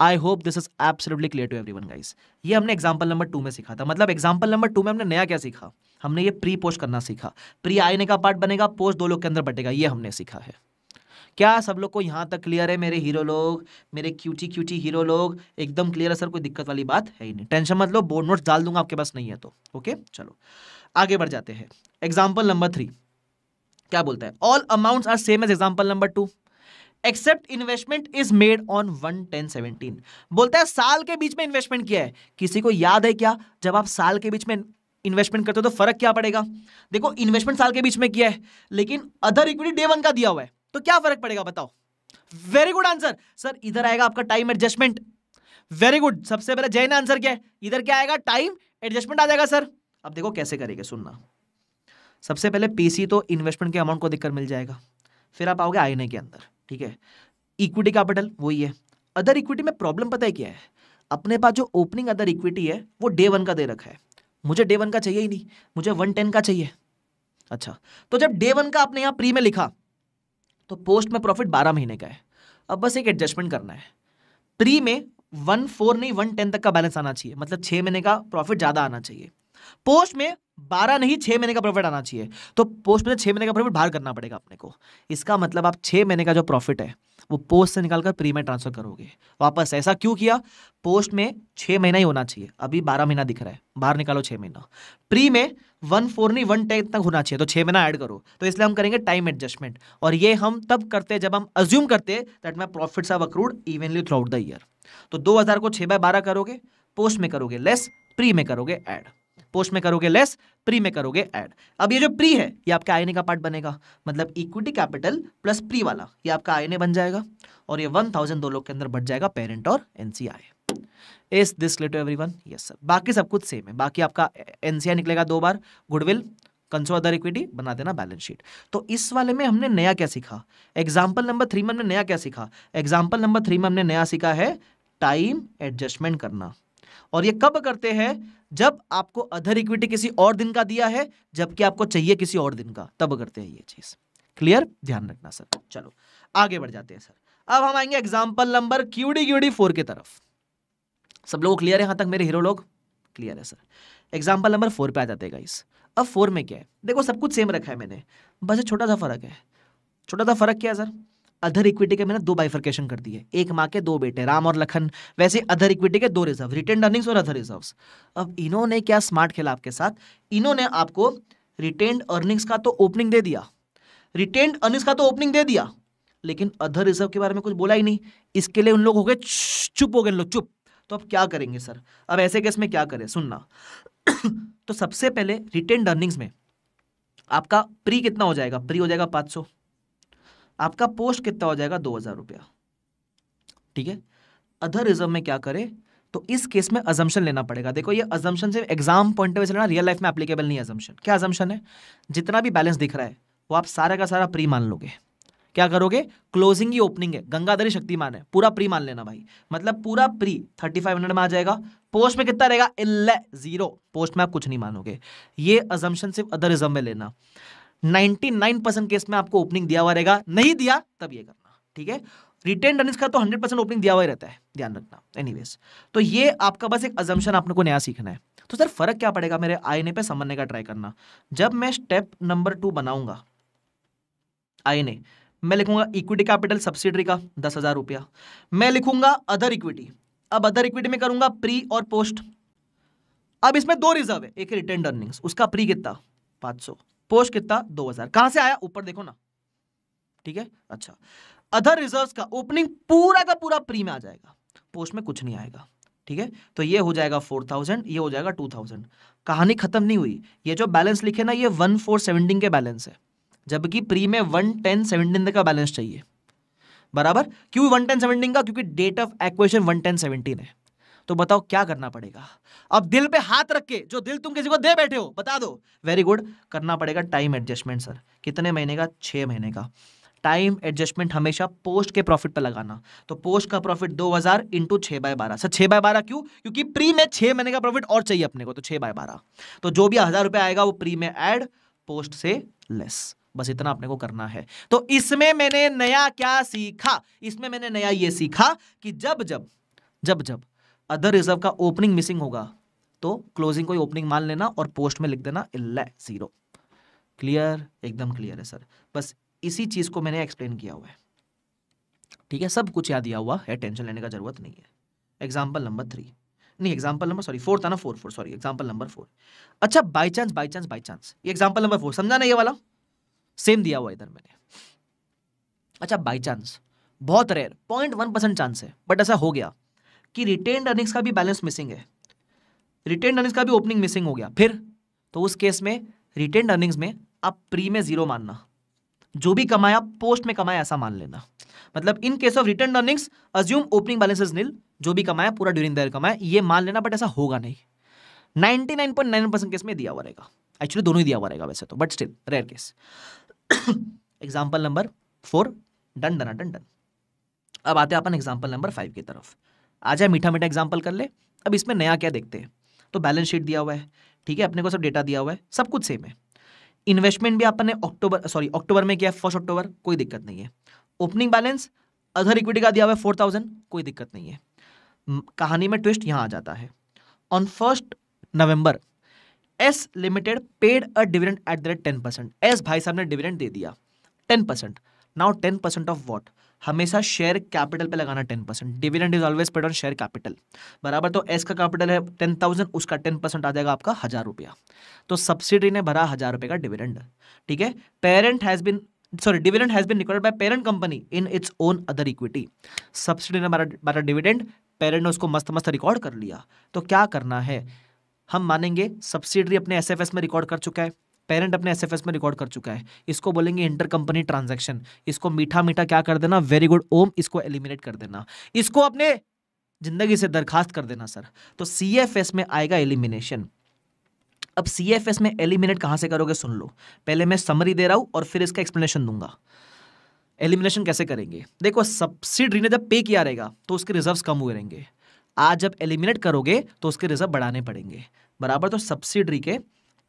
I hope this is absolutely clear to everyone guys ये हमने एग्जांपल नंबर टू में सीखा था मतलब एग्जांपल नंबर टू में हमने नया क्या सीखा हमने ये प्री पोस्ट करना सीखा प्री आईने का पार्ट बनेगा पोस्ट दो लोग के अंदर बटेगा ये हमने सीखा है क्या सब लोग को यहाँ तक क्लियर है मेरे हीरो लोग मेरे क्यूटी क्यूटी हीरो लोग एकदम क्लियर है सर कोई दिक्कत वाली बात है ही नहीं टेंशन मत लो बोर्ड नोट्स डाल दूंगा आपके पास नहीं है तो ओके चलो आगे बढ़ जाते हैं एग्जाम्पल नंबर थ्री क्या बोलता है all amount are same as example number two except investment is made on one ten seventeen बोलता है साल के बीच में इन्वेस्टमेंट किया है किसी को याद है क्या जब आप साल के बीच में इन्वेस्टमेंट करते हो तो फर्क क्या पड़ेगा देखो इन्वेस्टमेंट साल के बीच में किया है लेकिन अदर इक्विटी डे वन का दिया हुआ है तो क्या फर्क पड़ेगा बताओ वेरी गुड आंसर सर इधर आएगा आपका टाइम एडजस्टमेंट वेरी गुड सबसे पहले जय ने आंसर क्या है इधर क्या आएगा टाइम एडजस्टमेंट आ जाएगा सर अब देखो कैसे करेंगे सुनना सबसे पहले पीसी तो इन्वेस्टमेंट के अमाउंट को देखकर मिल जाएगा फिर आप आओगे आई के अंदर ठीक है इक्विटी कैपिटल वही है अदर इक्विटी में प्रॉब्लम पता है क्या है अपने पास जो ओपनिंग अदर इक्विटी है वो डे वन का दे रखा है मुझे डे वन का चाहिए ही नहीं मुझे वन टेन का चाहिए अच्छा तो जब डे वन का आपने यहाँ प्री में लिखा तो पोस्ट में प्रॉफिट बारह महीने का है अब बस एक एडजस्टमेंट करना है प्री में वन फोर नहीं वन टेन तक का बैलेंस आना चाहिए मतलब छः महीने का प्रॉफिट ज़्यादा आना चाहिए पोस्ट में बारह नहीं छह महीने का प्रॉफिट आना चाहिए तो पोस्ट में छह महीने का प्रॉफिट बाहर करना पड़ेगा अपने को इसका मतलब आप छह महीने का जो प्रॉफिट है वो पोस्ट से निकालकर प्री में ट्रांसफर करोगे वापस ऐसा क्यों किया पोस्ट में छह महीना ही होना चाहिए अभी बारह महीना दिख रहा है बाहर निकालो छह महीना प्री में वन फोर नहीं वन टेन तक होना चाहिए तो छह महीना ऐड करो तो इसलिए हम करेंगे टाइम एडजस्टमेंट और ये हम तब करते हैं जब हम अज्यूम करते that my profit of accrued evenly throughout the year तो दो हज़ार को छह बाय बारह करोगे पोस्ट में करोगे लेस प्री में करोगे एड पोस्ट में करोगे लेस प्री में करोगे ऐड अब ये जो प्री है ये आपका आई का पार्ट बनेगा मतलब इक्विटी कैपिटल प्लस प्री वाला ये आपका आई बन जाएगा और ये वन थाउजेंड दो लोग के अंदर बढ़ जाएगा पेरेंट और NCI is this clear everyone yes sir बाकी सब कुछ सेम है बाकी आपका एनसीआई निकलेगा दो बार गुडविल कंसो अदर इक्विटी बना देना बैलेंस शीट तो इस वाले में हमने नया क्या सीखा एग्जाम्पल नंबर थ्री में हमने नया क्या सीखा एग्जाम्पल नंबर थ्री में हमने नया सीखा है टाइम एडजस्टमेंट करना और ये कब करते हैं जब आपको अधर इक्विटी किसी और दिन का दिया है जबकि आपको चाहिए किसी और दिन का तब करते हैं ये चीज क्लियर ध्यान रखना सर चलो आगे बढ़ जाते हैं सर अब हम आएंगे example number QD QD four की तरफ सब लोग क्लियर है यहां तक मेरे हीरो लोग क्लियर है सर एग्जाम्पल नंबर फोर पे आ जाते हैं गाइस अब फोर में क्या है देखो सब कुछ सेम रखा है मैंने बस छोटा सा फर्क है छोटा सा फर्क क्या है सर अधर इक्विटी के मैंने दो बाइफर्केशन कर दिए एक माँ के दो बेटे राम और लखन वैसे अधर इक्विटी के दो रिजर्व रिटर्न अर्निंग्स और अधर रिजर्व अब इन्होंने क्या स्मार्ट खेला आपके साथ इन्होंने आपको रिटेन अर्निंग्स का तो ओपनिंग दे दिया रिटेन अर्निंग्स का तो ओपनिंग दे दिया लेकिन अधर रिजर्व के बारे में कुछ बोला ही नहीं इसके लिए उन लोग हो गए चुप हो गए लोग चुप तो अब क्या करेंगे सर अब ऐसे केस में क्या करें सुनना तो सबसे पहले रिटेन अर्निंग्स में आपका प्री कितना हो जाएगा प्री हो जाएगा पाँच सौ आपका पोस्ट कितना हो जाएगा दो हज़ार रुपया ठीक है अदर रिजर्व में क्या करें तो इस केस में अजम्पन लेना पड़ेगा देखो ये अजम्पन से एग्जाम पॉइंट ऑफ लेना रियल लाइफ में एप्लीकेबल नहीं अजम्पन क्या अजम्पन है जितना भी बैलेंस दिख रहा है वो आप सारा का सारा प्री मान लोगे क्या करोगे क्लोजिंग ही ओपनिंग है गंगाधरी शक्तिमान है पूरा प्री मान लेना भाई मतलब पूरा प्री थर्टी फाइव हंड्रेड में आ जाएगा पोस्ट में कितना रहेगा इल्ले जीरो पोस्ट में आप कुछ नहीं मानोगे ये अजम्पन सिर्फ अदर रिजर्व में लेना 99% केस में आपको ओपनिंग दिया हुआ रहेगा नहीं दिया तब ये करना ठीक है रिटेन रनिंग का तो 100% ओपनिंग दिया हुआ रहता है ध्यान रखना एनीवेज तो ये आपका बस एक अजम्पन आपने को नया सीखना है तो सर फर्क क्या पड़ेगा मेरे आईने पे समझने का ट्राई करना जब मैं स्टेप नंबर टू बनाऊंगा आई मैं लिखूंगा इक्विटी कैपिटल सब्सिडरी का दस हजार रुपया मैं लिखूंगा अदर इक्विटी अब अदर इक्विटी में करूंगा प्री और पोस्ट अब इसमें दो रिजर्व है एक रिटर्न अर्निंग्स उसका प्री कितना 500 पोस्ट कितना दो हजार कहां से आया ऊपर देखो ना ठीक है अच्छा अदर रिजर्व का ओपनिंग पूरा का पूरा प्री में आ जाएगा पोस्ट में कुछ नहीं आएगा ठीक है तो ये हो जाएगा फोर थाउजेंड ये हो जाएगा टू थाउजेंड कहानी खत्म नहीं हुई ये जो बैलेंस लिखे ना ये वन फोर सेवनटीन के बैलेंस है जबकि प्री में वन टेन सेवनटीन का बैलेंस चाहिए बराबर क्यों वन टेन सेवनटीन का क्योंकि date of acquisition one ten seventeen है तो बताओ क्या करना पड़ेगा अब दिल पे हाथ रख के जो दिल तुम किसी को दे बैठे हो बता दो वेरी गुड करना पड़ेगा टाइम एडजस्टमेंट सर कितने महीने का छः महीने का टाइम एडजस्टमेंट हमेशा पोस्ट के प्रॉफिट पर लगाना तो पोस्ट का प्रॉफिट दो हज़ार इंटू छः बाय बारह सर छः बाय बारह क्यों क्योंकि प्री में छः महीने का प्रॉफिट और चाहिए अपने को तो छः बाय बारह तो जो भी हज़ार रुपये आएगा वो प्री में ऐड पोस्ट से लेस बस इतना अपने को करना है तो इसमें मैंने नया क्या सीखा इसमें मैंने नया ये सीखा कि जब जब जब जब अदर रिजर्व का ओपनिंग मिसिंग होगा तो क्लोजिंग कोई ओपनिंग मान लेना और पोस्ट में लिख देना इल्ला जीरो क्लियर एकदम क्लियर है सर बस इसी चीज़ को मैंने एक्सप्लेन किया हुआ है ठीक है सब कुछ याद दिया हुआ है टेंशन लेने का जरूरत नहीं है एग्जाम्पल नंबर थ्री नहीं एग्जाम्पल नंबर सॉरी फोर था ना four four sorry example number four अच्छा by chance by chance by chance ये एग्जाम्पल नंबर फोर समझा ना ये वाला सेम दिया हुआ इधर मैंने अच्छा बाई चांस बहुत rare point one percent chance है बट ऐसा हो गया कि रिटेन अर्निंग्स का भी बैलेंस मिसिंग है रिटेन अर्निंग्स का भी ओपनिंग मिसिंग हो गया फिर तो उस केस में रिटेन अर्निंग्स में आप प्री में जीरो मानना जो भी कमाया पोस्ट में कमाया ऐसा मान लेना मतलब in case of return earnings assume opening balance is nil जो भी कमाया पूरा ड्यूरिंग दर कमाया ये मान लेना बट ऐसा होगा नहीं 99.9 परसेंट केस में दिया हुआ रहेगा एक्चुअली दोनों ही दिया हुआ रहेगा वैसे तो but still rare case example number four done done done done अब आते हैं अपन एग्जाम्पल नंबर फाइव की तरफ आ जाए मीठा मीठा एग्जाम्पल कर ले अब इसमें नया क्या देखते हैं तो बैलेंस शीट दिया हुआ है ठीक है अपने को सब डेटा दिया हुआ है सब कुछ सेम है इन्वेस्टमेंट भी आपने अक्टूबर सॉरी अक्टूबर में किया फर्स्ट अक्टूबर कोई दिक्कत नहीं है ओपनिंग बैलेंस अधर इक्विटी का दिया हुआ है फोर थाउजेंड कोई दिक्कत नहीं है कहानी में ट्विस्ट यहां आ जाता है on first November S limited paid a dividend at the rate ten percent S भाई साहब ने डिविडेंड दे दिया ten percent now ten percent of what हमेशा शेयर कैपिटल पे लगाना ten percent dividend is always paid on share capital बराबर तो एस का कैपिटल है टेन थाउजेंड उसका टेन परसेंट आ जाएगा आपका हज़ार रुपया तो सब्सिडी ने भरा हज़ार रुपये का डिविडेंड ठीक है parent has been sorry dividend has been recorded by parent company in its own other equity subsidy ने भरा डिविडेंड पेरेंट ने उसको मस्त मस्त रिकॉर्ड कर लिया तो क्या करना है हम मानेंगे सब्सिडी अपने एस में रिकॉर्ड कर चुका है पेरेंट अपने एसएफएस में रिकॉर्ड कर चुका है इसको बोलेंगे इंटर कंपनी ट्रांजेक्शन इसको मीठा मीठा क्या कर देना वेरी गुड ओम इसको एलिमिनेट कर देना इसको अपने जिंदगी से दरखास्त कर देना सर तो सी में आएगा एलिमिनेशन अब सी में एलिमिनेट कहाँ से करोगे सुन लो पहले मैं समरी दे रहा हूँ और फिर इसका एक्सप्लेनेशन दूंगा एलिमिनेशन कैसे करेंगे देखो सब्सिडी ने जब पे किया रहेगा तो उसके रिजर्व कम हुए रहेंगे आज जब एलिमिनेट करोगे तो उसके रिजर्व बढ़ाने पड़ेंगे बराबर तो सब्सिडरी के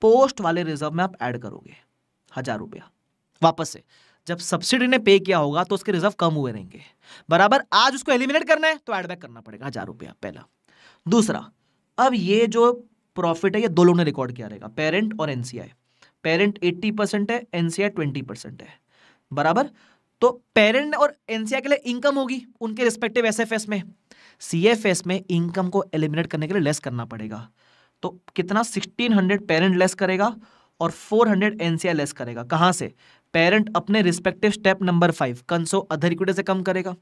पोस्ट वाले रिजर्व में आप ऐड करोगे हजार रुपया वापस से जब सब्सिडी ने पे किया होगा तो उसके रिजर्व कम हुए रहेंगे बराबर आज उसको एलिमिनेट करना है तो एड बैक करना पड़ेगा हजार रुपया पहला दूसरा अब ये जो प्रॉफिट है ये दोनों ने रिकॉर्ड किया रहेगा पेरेंट और एनसीआई पेरेंट 80 परसेंट है एनसीआई 20 परसेंट है बराबर तो पेरेंट और एनसीआई के लिए इनकम होगी उनके रिस्पेक्टिव एस में एस में इनकम को एलिमिनेट करने के लिए लेस करना पड़ेगा तो कितना 1600 पेरेंट लेस करेगा और 400 हंड्रेड लेस करेगा कहाँ से पेरेंट अपने respective step number five conso other equity से कम करेगा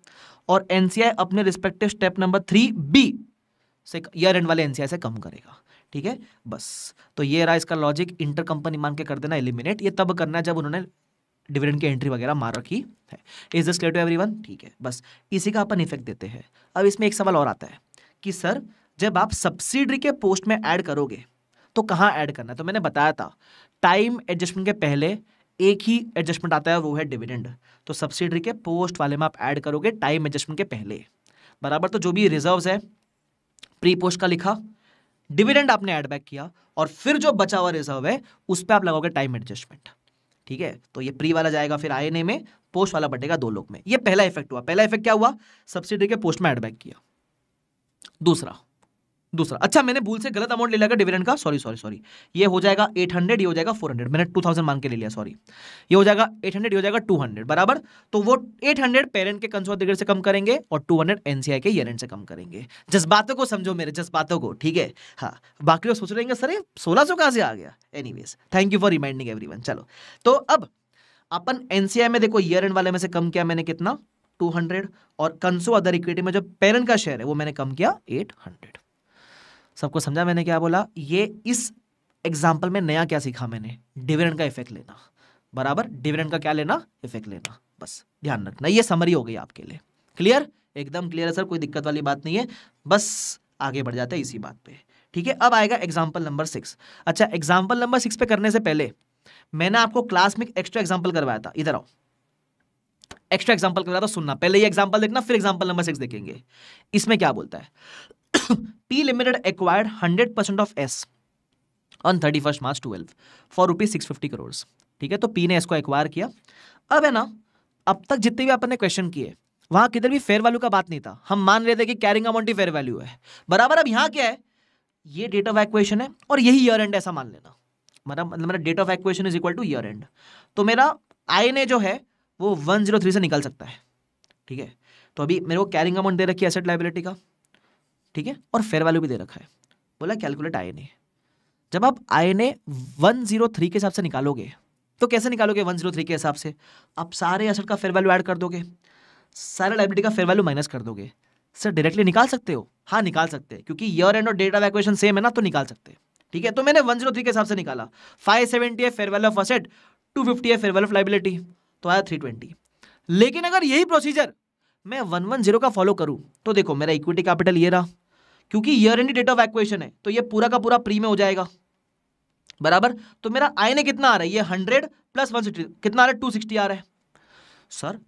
और एनसीआई अपने respective step number three B से ईयर एंड वाले एनसीआई से कम करेगा ठीक है बस तो ये रहा इसका लॉजिक इंटर कंपनी मान के कर देना एलिमिनेट ये तब करना है जब उन्होंने डिविडेंड की एंट्री वगैरह मार रखी है is this clear to everyone ठीक है बस इसी का अपन इफेक्ट देते हैं अब इसमें एक सवाल और आता है कि सर जब आप सब्सिडरी के पोस्ट में ऐड करोगे तो कहाँ ऐड करना है तो मैंने बताया था टाइम एडजस्टमेंट के पहले एक ही एडजस्टमेंट आता है वो है डिविडेंड तो सब्सिडरी के पोस्ट वाले में आप ऐड करोगे टाइम एडजस्टमेंट के पहले बराबर तो जो भी रिजर्व है प्री पोस्ट का लिखा डिविडेंड आपने ऐड बैक किया और फिर जो बचा हुआ रिजर्व है उस पर आप लगाओगे टाइम एडजस्टमेंट ठीक है तो ये प्री वाला जाएगा फिर आई में पोस्ट वाला बटेगा दो लोग में ये पहला इफेक्ट हुआ पहला इफेक्ट क्या हुआ सब्सिडी के पोस्ट में एडबैक किया दूसरा दूसरा अच्छा मैंने भूल से गलत अमाउंट ले लिया डिविडेंड का सॉरी सॉरी सॉरी ये हो जाएगा 800 ये हो जाएगा 400 मैंने 2000 मान के ले लिया सॉरी ये हो जाएगा 800 ये हो जाएगा 200 बराबर तो वो 800 पेरेंट के कंसोलिडेटर से कम करेंगे और 200 एनसीआई के ईयर एंड से कम करेंगे जज्बातों को समझो मेरे जज्बातों को ठीक है हाँ बाकी लोग सोच हैं सर सोलह सौ कहाँ से आ गया any thank you for reminding every चलो तो अब अपन एनसीआई में देखो ईयर एंड वाले में से कम किया मैंने कितना टू और कंसो अदर इक्विटी में जो पेरेंट का शेयर है वो मैंने कम किया एट सबको समझा मैंने क्या बोला ये इस एग्जाम्पल में नया क्या सीखा मैंने डिविडेंड का इफेक्ट लेना बराबर डिविडेंड का क्या लेना इफेक्ट लेना बस ध्यान रखना ये समरी हो गई आपके लिए क्लियर एकदम क्लियर है सर कोई दिक्कत वाली बात नहीं है बस आगे बढ़ जाता है इसी बात पे ठीक है अब आएगा एग्जाम्पल नंबर सिक्स अच्छा एग्जाम्पल नंबर सिक्स पे करने से पहले मैंने आपको क्लास में एक्स्ट्रा एग्जाम्पल करवाया था इधर आओ एक्स्ट्रा एग्जाम्पल करवाया था सुनना पहले ये एग्जाम्पल देखना फिर एग्जाम्पल नंबर सिक्स देखेंगे इसमें क्या बोलता है P limited acquired hundred percent of S on thirty first March twelve for rupees six fifty crore ठीक है तो पी ने इसको एक्वायर किया अब है ना अब तक जितने भी आपने क्वेश्चन किए वहां किधर भी फेयर वैल्यू का बात नहीं था हम मान रहे थे कि कैरिंग अमाउंट ही फेयर वैल्यू है बराबर अब यहाँ क्या है ये डेट ऑफ एक्वेशन है और यही ईयर एंड ऐसा मान लेना मेरा मतलब, मतलब मेरा date of acquisition is equal to year end तो मेरा आई ने जो है वो वन जीरो थ्री से निकल सकता है ठीक है तो अभी मेरे को कैरिंग अमाउंट दे रखी है एसेट लाइबिलिटी का ठीक है और फेयर वैल्यू भी दे रखा है बोला कैलकुलेट आई एन ए जब आप I N A one zero three के हिसाब से निकालोगे तो कैसे निकालोगे वन जीरो थ्री के हिसाब से आप सारे असर का फेयर वैल्यू ऐड कर दोगे सारे लाइबिलिटी का फेयर वैल्यू माइनस कर दोगे सर डायरेक्टली निकाल सकते हो हाँ निकाल सकते हैं क्योंकि ईयर एंड और डेट ऑफ एक्वेशन सेम है ना तो निकाल सकते हैं ठीक है तो मैंने वन जीरो थ्री के हिसाब से निकाला फाइव सेवेंटी है fair value of asset two fifty है फेयर वैल्यू ऑफ लाइबिलिटी तो आया थ्री ट्वेंटी लेकिन अगर यही प्रोसीजर मैं वन वन जीरो का फॉलो करूँ तो देखो मेरा इक्विटी कैपिटल ये रहा क्योंकि year end date of acquisition है तो ये पूरा का पूरा प्री में हो जाएगा बराबर तो मेरा आई ने कितना आ रहा है ये हंड्रेड प्लस वन सिक्सटी कितना आ रहा है टू सिक्सटी आ रहा है सर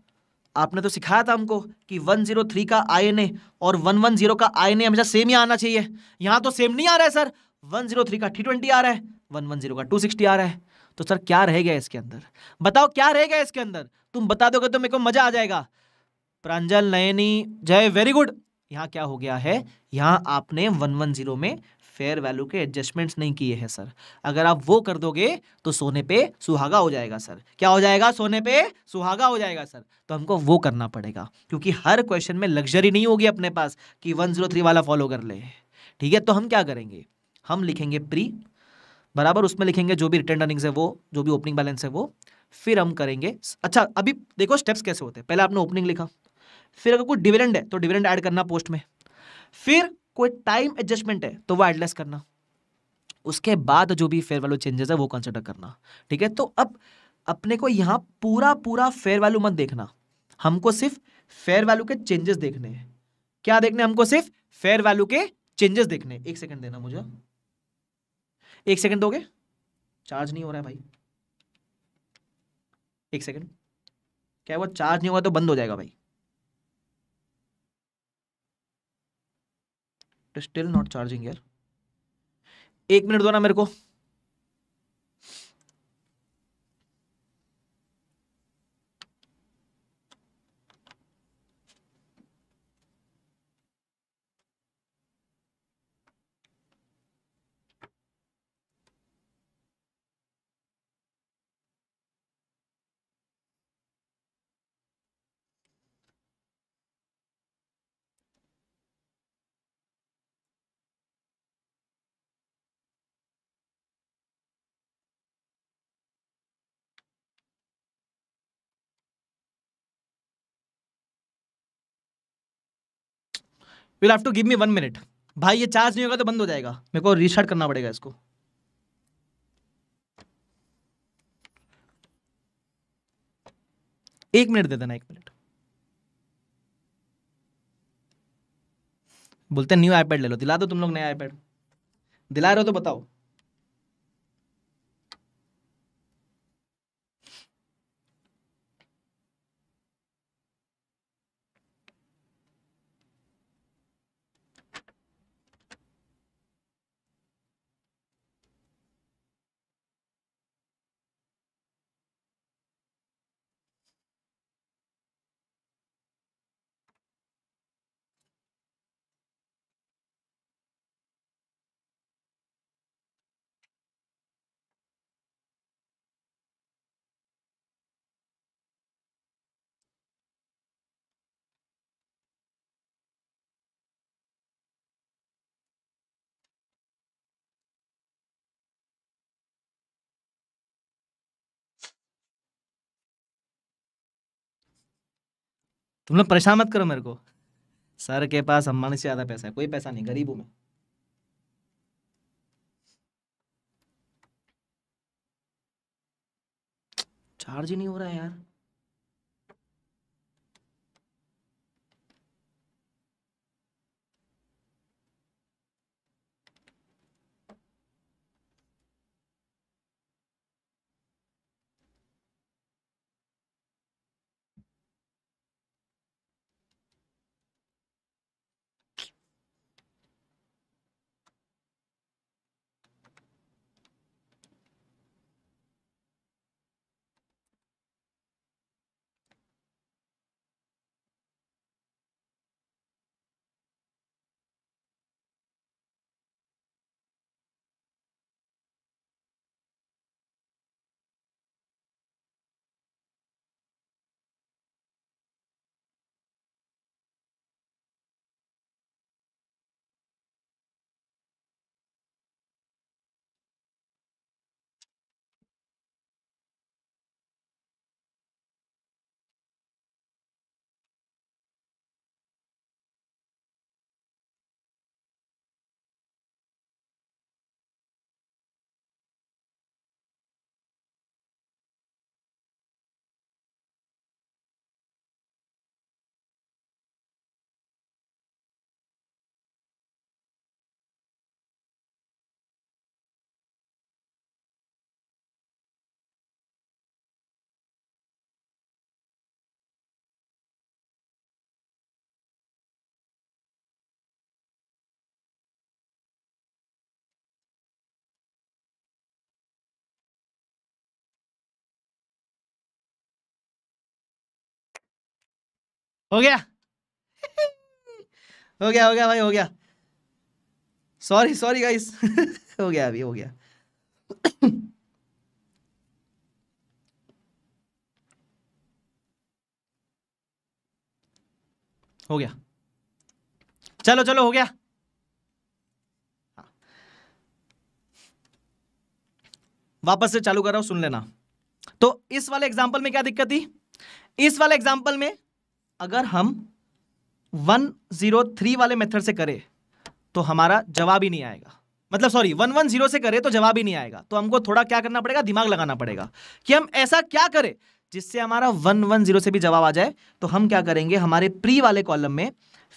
आपने तो सिखाया था हमको कि वन जीरो थ्री का आई एन ए और वन वन जीरो का आई एन ए हमेशा सेम ही आना चाहिए यहां तो सेम नहीं आ रहा है सर वन जीरो थ्री का ट्वेंटी आ रहा है वन वन जीरो का टू सिक्सटी आ रहा है तो सर क्या रहेगा इसके अंदर बताओ क्या रहेगा इसके अंदर तुम बता दोगे तो मेरे को मजा आ जाएगा प्रांजल नयनी जय वेरी गुड यहाँ क्या हो गया है यहाँ आपने वन वन जीरो में फेयर वैल्यू के एडजस्टमेंट्स नहीं किए हैं सर अगर आप वो कर दोगे तो सोने पे सुहागा हो जाएगा सर क्या हो जाएगा सोने पे सुहागा हो जाएगा सर तो हमको वो करना पड़ेगा क्योंकि हर क्वेश्चन में लग्जरी नहीं होगी अपने पास कि वन जीरो थ्री वाला फॉलो कर ले ठीक है तो हम क्या करेंगे हम लिखेंगे प्री बराबर उसमें लिखेंगे जो भी रिटर्न अर्निंग्स है वो जो भी ओपनिंग बैलेंस है वो फिर हम करेंगे अच्छा अभी देखो स्टेप्स कैसे होते हैं पहले आपने ओपनिंग लिखा फिर अगर कोई डिविडेंड है तो डिविडेंड ऐड करना पोस्ट में फिर कोई टाइम एडजस्टमेंट है तो वो एडलेस करना उसके बाद जो भी फेयर वैल्यू चेंजेस है वो कंसिडर करना ठीक है तो अब अपने को यहाँ पूरा पूरा फेयर वैल्यू मत देखना हमको सिर्फ फेयर वैल्यू के चेंजेस देखने हैं क्या देखने हमको सिर्फ फेयर वैल्यू के चेंजेस देखने एक सेकंड देना मुझे एक सेकंड दोगे चार्ज नहीं हो रहा है भाई एक सेकंड क्या वो चार्ज नहीं होगा तो बंद हो जाएगा भाई इट स्टिल नॉट चार्जिंग यार एक मिनट दो ना मेरे को you have to give me one minute भाई ये चार्ज नहीं होगा तो बंद हो जाएगा मेरे को रिस्टार्ट करना पड़ेगा इसको एक मिनट दे देना एक मिनट बोलते न्यू आईपैड ले लो दिला दो तुम लोग नया आईपैड दिला रहे हो तो बताओ तुम लोग परेशान मत करो मेरे को सर के पास अम्मा से ज़्यादा पैसा है कोई पैसा नहीं गरीब हूं मैं चार्ज ही नहीं हो रहा है यार हो गया हो गया हो गया भाई हो गया सॉरी सॉरी गाइस हो गया अभी हो गया हो गया चलो चलो हो गया हाँ। वापस से चालू कर रहा हूं सुन लेना तो इस वाले एग्जांपल में क्या दिक्कत थी इस वाले एग्जांपल में अगर हम 103 वाले मेथड से करें तो हमारा जवाब ही नहीं आएगा मतलब सॉरी वन वन जीरो से करें तो जवाब ही नहीं आएगा तो हमको थोड़ा क्या करना पड़ेगा दिमाग लगाना पड़ेगा कि हम ऐसा क्या करें जिससे हमारा वन वन जीरो से भी जवाब आ जाए तो हम क्या करेंगे हमारे प्री वाले कॉलम में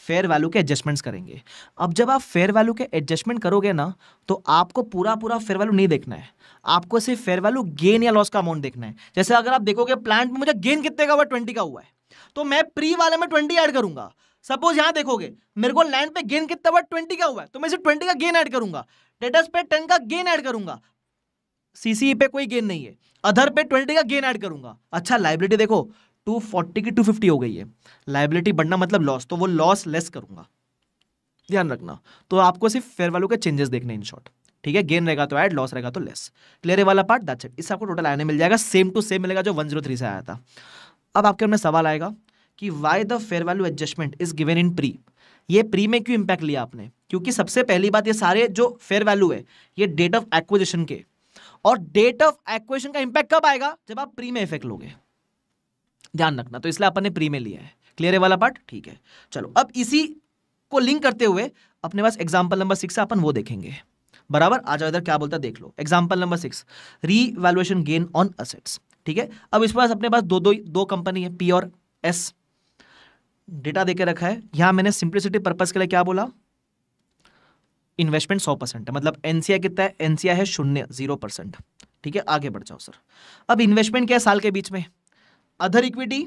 फेयर वैल्यू के एडजस्टमेंट्स करेंगे अब जब आप फेयर वैल्यू के एडजस्टमेंट करोगे ना तो आपको पूरा पूरा फेयर वैल्यू नहीं देखना है आपको सिर्फ फेयर वैल्यू गेन या लॉस का अमाउंट देखना है जैसे अगर आप देखोगे प्लांट में मुझे गेन कितने का हुआ ट्वेंटी का हुआ है तो मैं प्री वाले में ट्वेंटी ऐड करूंगा सपोज यहां देखोगे मेरे को लैंड पे गेन कितना हुआ ट्वेंटी का हुआ है तो मैं इसे ट्वेंटी का गेन ऐड करूंगा डेटस पे टेन का गेन ऐड करूंगा सीसी e पे कोई गेन नहीं है अधर पे ट्वेंटी का गेन ऐड करूंगा अच्छा लाइबिलिटी देखो टू फोर्टी की टू फिफ्टी हो गई है लाइबिलिटी बढ़ना मतलब लॉस तो वो लॉस लेस करूंगा ध्यान रखना तो आपको सिर्फ फेयर वैल्यू के चेंजेस देखने इन शॉर्ट ठीक है गेन रहेगा तो ऐड लॉस रहेगा तो लेस क्लियर वाला पार्ट दैट्स इट इससे आपको टोटल आने मिल जाएगा सेम टू सेम मिलेगा जो 103 से आया था अब आपके मन में सवाल आएगा कि why the fair value adjustment is given in pre ये प्री में क्यों इंपैक्ट लिया आपने क्योंकि सबसे पहली बात ये सारे जो फेयर वैल्यू है ये डेट ऑफ एक्विजिशन के और डेट ऑफ एक्विजिशन का इंपैक्ट कब आएगा जब आप प्री में इफेक्ट लोगे ध्यान रखना तो इसलिए आपने प्री में लिया है क्लियर है वाला पार्ट ठीक है चलो अब इसी को लिंक करते हुए अपने पास एग्जाम्पल नंबर सिक्स अपन वो देखेंगे बराबर आ जाओ इधर क्या बोलता है देख लो example number six revaluation gain on assets ठीक है अब इसके पास अपने पास दो दो दो कंपनी है पी और एस डेटा देकर रखा है यहां मैंने सिंप्लिसिटी पर्पज के लिए क्या बोला इन्वेस्टमेंट सौ परसेंट है मतलब एनसीआई कितना है एनसीआई है शून्य जीरो परसेंट ठीक है आगे बढ़ जाओ सर अब इन्वेस्टमेंट क्या है साल के बीच में अदर इक्विटी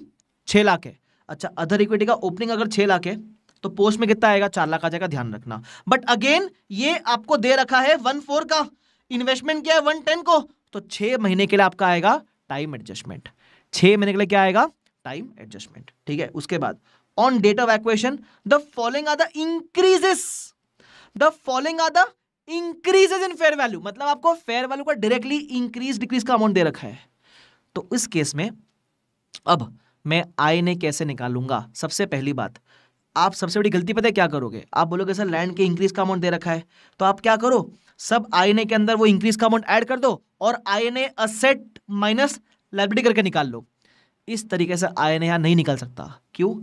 छह लाख है अच्छा अदर इक्विटी का ओपनिंग अगर छह लाख है तो पोस्ट में कितना आएगा चार लाख आ जाएगा ध्यान रखना बट अगेन ये आपको दे रखा है वन फोर का इन्वेस्टमेंट क्या है वन टेन को तो छह महीने के लिए आपका आएगा टाइम एडजस्टमेंट छह महीने के लिए क्या आएगा टाइम एडजस्टमेंट ठीक है उसके बाद on date of acquisition the following are the increases the following are the increases in fair value मतलब आपको फेयर वैल्यू का डायरेक्टली इंक्रीज डिक्रीज का अमाउंट दे रखा है तो इस केस में अब मैं आई ने कैसे निकालूंगा सबसे पहली बात आप सबसे बड़ी गलती पता है क्या करोगे आप बोलोगे सर लैंड के इंक्रीज का अमाउंट दे रखा है तो आप क्या करो सब आई के अंदर वो इंक्रीज का अमाउंट ऐड कर दो और I N asset minus liability करके निकाल लो इस तरीके से आई एन नहीं निकाल सकता क्यों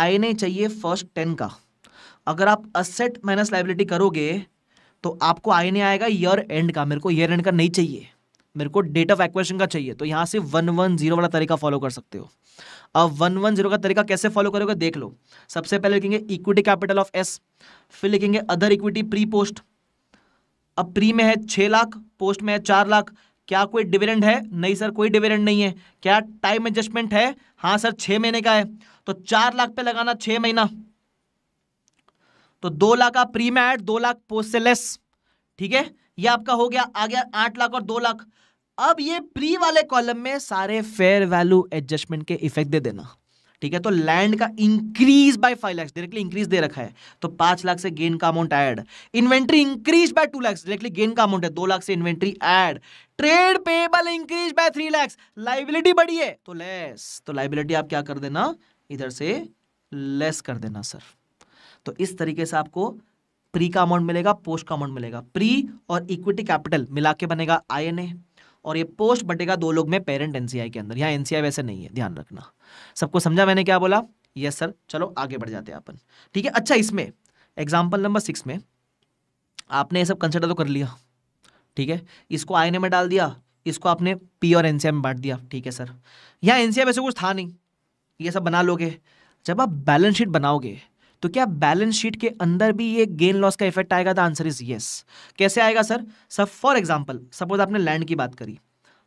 आई चाहिए फर्स्ट टेन का अगर आप असेट माइनस लाइबिलिटी करोगे तो आपको आई आएगा ईयर एंड का मेरे को ईयर एंड का नहीं चाहिए मेरे को डेट ऑफ एक्वेशन का चाहिए तो यहाँ से वन वन जीरो वाला तरीका फॉलो कर सकते हो अब वन वन जीरो का तरीका कैसे फॉलो करोगे देख लो सबसे पहले लिखेंगे इक्विटी कैपिटल ऑफ एस फिर लिखेंगे अदर इक्विटी प्री पोस्ट अब प्री में है छः लाख पोस्ट में है चार लाख क्या कोई डिविडेंड है नहीं सर कोई डिविडेंड नहीं है क्या टाइम एडजस्टमेंट है हाँ सर छः महीने का है तो चार लाख पे लगाना छः महीना तो दो लाख का प्री में एड दो लाख पोस्ट से लेस ठीक है ये आपका हो गया आ गया आठ लाख और दो लाख अब ये प्री वाले कॉलम में सारे फेयर वैल्यू एडजस्टमेंट के इफेक्ट दे देना ठीक है तो लैंड का increase by five lakhs directly increase दे रखा है तो पांच लाख से गेन का amount add inventory increase by two lakhs directly gain का अमाउंट है दो लाख से inventory add trade payable increase by three lakhs liability बढ़ी है तो लेस तो लाइबिलिटी आप क्या कर देना इधर से लेस कर देना सर तो इस तरीके से आपको प्री का अमाउंट मिलेगा पोस्ट का अमाउंट मिलेगा प्री और इक्विटी कैपिटल मिला के बनेगा आई और ये पोस्ट बटेगा दो लोग में पेरेंट एनसीआई के अंदर यहाँ एनसीआई वैसे नहीं है ध्यान रखना सबको समझा मैंने क्या बोला यस सर चलो आगे बढ़ जाते हैं अपन ठीक है अच्छा इसमें एग्जाम्पल नंबर सिक्स में आपने ये सब कंसिडर तो कर लिया ठीक है इसको आईने में डाल दिया इसको आपने पी और एनसीआई में बांट दिया ठीक है सर यहाँ एनसीआई वैसे कुछ था नहीं ये सब बना लोगे जब आप बैलेंस शीट बनाओगे तो क्या बैलेंस शीट के अंदर भी ये गेन लॉस का इफेक्ट आएगा द आंसर इज येस कैसे आएगा सर सब फॉर एग्जाम्पल सपोज आपने लैंड की बात करी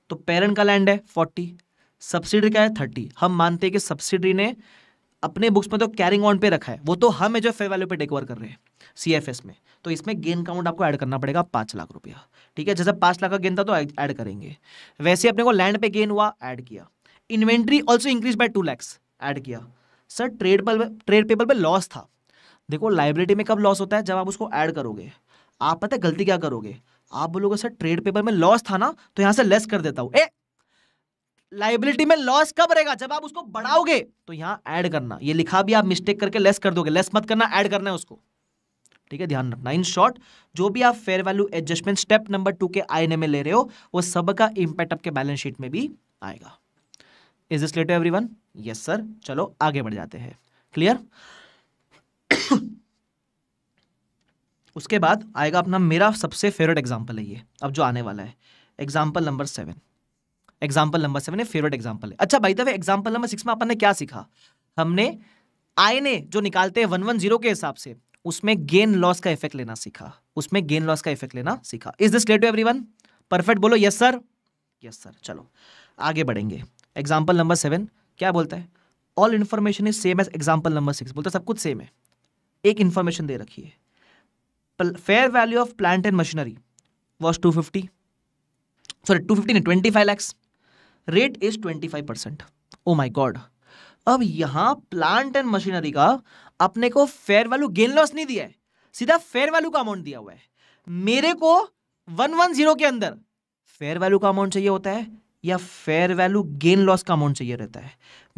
तो पेरेंट का लैंड है फोर्टी सब्सिडी का है थर्टी हम मानते हैं कि सब्सिडी ने अपने बुक्स में तो कैरिंग ऑन पे रखा है वो तो हम है जो फेयर वैल्यू पे टेक कर रहे हैं सी में तो इसमें गेन काउंट आपको ऐड करना पड़ेगा पांच लाख रुपया ठीक है जैसे पांच लाख का गेन था तो ऐड करेंगे वैसे अपने को लैंड पे गेन हुआ ऐड किया inventory also increase by two lakhs add किया सर ट्रेड पर ट्रेड पेपर पर लॉस था देखो लाइब्रेटी हम्म। में कब लॉस होता है जब आप उसको ऐड करोगे आप पता है गलती क्या करोगे आप बोलोगे सर ट्रेड पेपर में लॉस था ना तो यहां से लेस कर देता हूं ए लाइबिलिटी में लॉस कब रहेगा जब आप उसको बढ़ाओगे तो यहां ऐड करना ये लिखा भी आप मिस्टेक करके लेस कर दोगे लेस मत करना ऐड करना है उसको ठीक है ध्यान रखना इन शॉर्ट जो भी आप fair value adjustment step number two के आई में ले रहे हो वो सबका इंपैक्ट आपके बैलेंस शीट में भी आएगा is this letter everyone yes sir चलो आगे बढ़ जाते हैं क्लियर उसके बाद आएगा अपना मेरा सबसे फेवरेट एग्जाम्पल है ये अब जो आने वाला है example number seven example number seven favourite example है अच्छा भाई तब एग्जांपल नंबर सिक्स में अपन ने क्या सीखा हमने आईने जो निकालते हैं वन वन जीरो के हिसाब से उसमें गेन लॉस का इफेक्ट लेना सीखा उसमें गेन लॉस का इफेक्ट लेना सीखा is this clear to every perfect बोलो यस सर यस सर चलो आगे बढ़ेंगे एग्जाम्पल नंबर सेवन क्या बोलता है all information is same as example number six बोलता है सब कुछ सेम है एक इन्फॉर्मेशन दे रखी है fair value of plant and machinery was two fifty sorry two fifty नहीं twenty five lakhs rate is twenty five percent oh my god अब यहां प्लांट एंड मशीनरी का अपने को फेयर वैल्यू गेन लॉस नहीं दिया है सीधा फेयर वैल्यू का अमाउंट दिया हुआ है मेरे को वन वन जीरो के अंदर फेयर वैल्यू का अमाउंट चाहिए होता है या फेयर वैल्यू गेन लॉस का अमाउंट चाहिए रहता है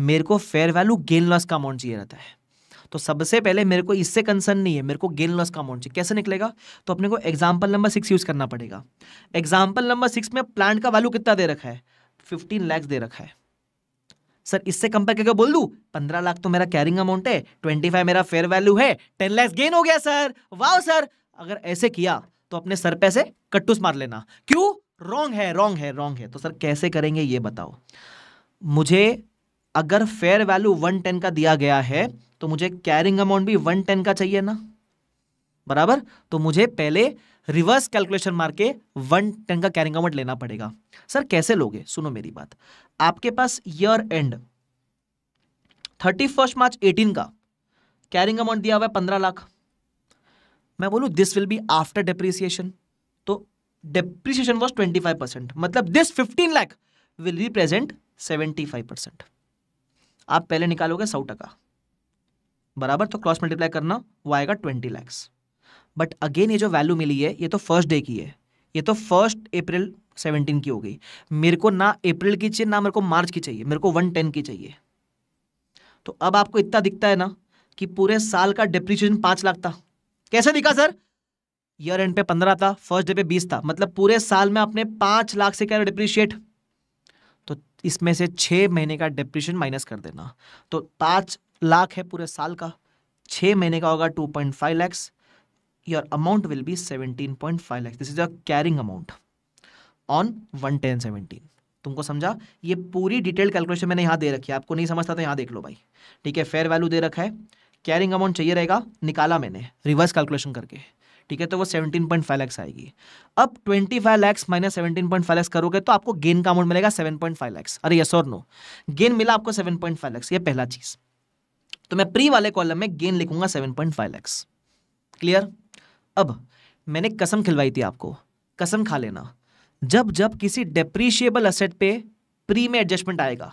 मेरे को फेयर वैल्यू गेन लॉस का अमाउंट चाहिए रहता है तो सबसे पहले मेरे को इससे कंसर्न नहीं है मेरे को गेन लॉस का अमाउंट चाहिए कैसे निकलेगा तो अपने को एग्जाम्पल नंबर सिक्स यूज़ करना पड़ेगा एग्जाम्पल नंबर सिक्स में प्लांट का वैल्यू कितना दे रखा है फिफ्टीन लैक्स दे रखा है सर इससे कंपेयर करके बोल दू पंद्रह लाख तो मेरा कैरिंग अमाउंट है ट्वेंटी फाइव मेरा फेयर वैल्यू है टेन लैक्स गेन हो गया सर वाह सर अगर ऐसे किया तो अपने सर पैसे कट्टूस मार लेना क्यों रॉन्ग है रॉन्ग है रॉन्ग है तो सर कैसे करेंगे ये बताओ मुझे अगर फेयर वैल्यू वन टेन का दिया गया है तो मुझे कैरिंग अमाउंट भी वन टेन का चाहिए ना बराबर तो मुझे पहले रिवर्स कैलकुलेशन मार के वन टेन का कैरिंग अमाउंट लेना पड़ेगा सर कैसे लोगे सुनो मेरी बात आपके पास year end thirty first March eighteen का कैरिंग अमाउंट दिया हुआ है पंद्रह लाख मैं बोलू this will be after depreciation depreciation was 25% मतलब दिस 15 लाख विल रिप्रेजेंट 75% आप पहले निकालोगे सौ टका बराबर तो क्रॉस मल्टीप्लाई करना वो आएगा ट्वेंटी लैक्स बट अगेन ये जो वैल्यू मिली है ये तो फर्स्ट डे की है ये तो फर्स्ट अप्रैल सेवनटीन की हो गई मेरे को ना अप्रैल की चाहिए ना मेरे को मार्च की चाहिए मेरे को वन टेन की चाहिए तो अब आपको इतना दिखता है ना कि पूरे साल का डिप्रिशिएशन पांच लाख था कैसे दिखा सर ईयर एंड पे पंद्रह था फर्स्ट डे पे बीस था मतलब पूरे साल में आपने पाँच लाख से कह डिप्रिशिएट तो इसमें से छह महीने का डिप्रिशन माइनस कर देना तो पाँच लाख है पूरे साल का छः महीने का होगा two point five lakhs your amount will be seventeen point five lakhs this is a carrying amount on one ten seventeen तुमको समझा ये पूरी डिटेल कैलकुलेशन मैंने यहाँ दे रखी है आपको नहीं समझता तो यहाँ देख लो भाई ठीक है फेयर वैल्यू दे रखा है कैरिंग अमाउंट चाहिए रहेगा निकाला मैंने रिवर्स कैलकुलेशन करके ठीक है तो वो सेवनटीन पॉइंट फाइव लैक्स आएगी अब twenty five lakhs minus seventeen point five lakhs करोगे तो आपको गेन का अमाउंट मिलेगा सेवन पॉइंट फाइव लैक्स अरे यस और नो गेन मिला आपको सेवन पॉइंट फाइव लैक्स ये पहला चीज तो मैं प्री वाले कॉलम में गेन लिखूंगा seven point five lakhs clear अब मैंने कसम खिलवाई थी आपको कसम खा लेना जब जब किसी डेप्रीशियबल असेट पे प्री में एडजस्टमेंट आएगा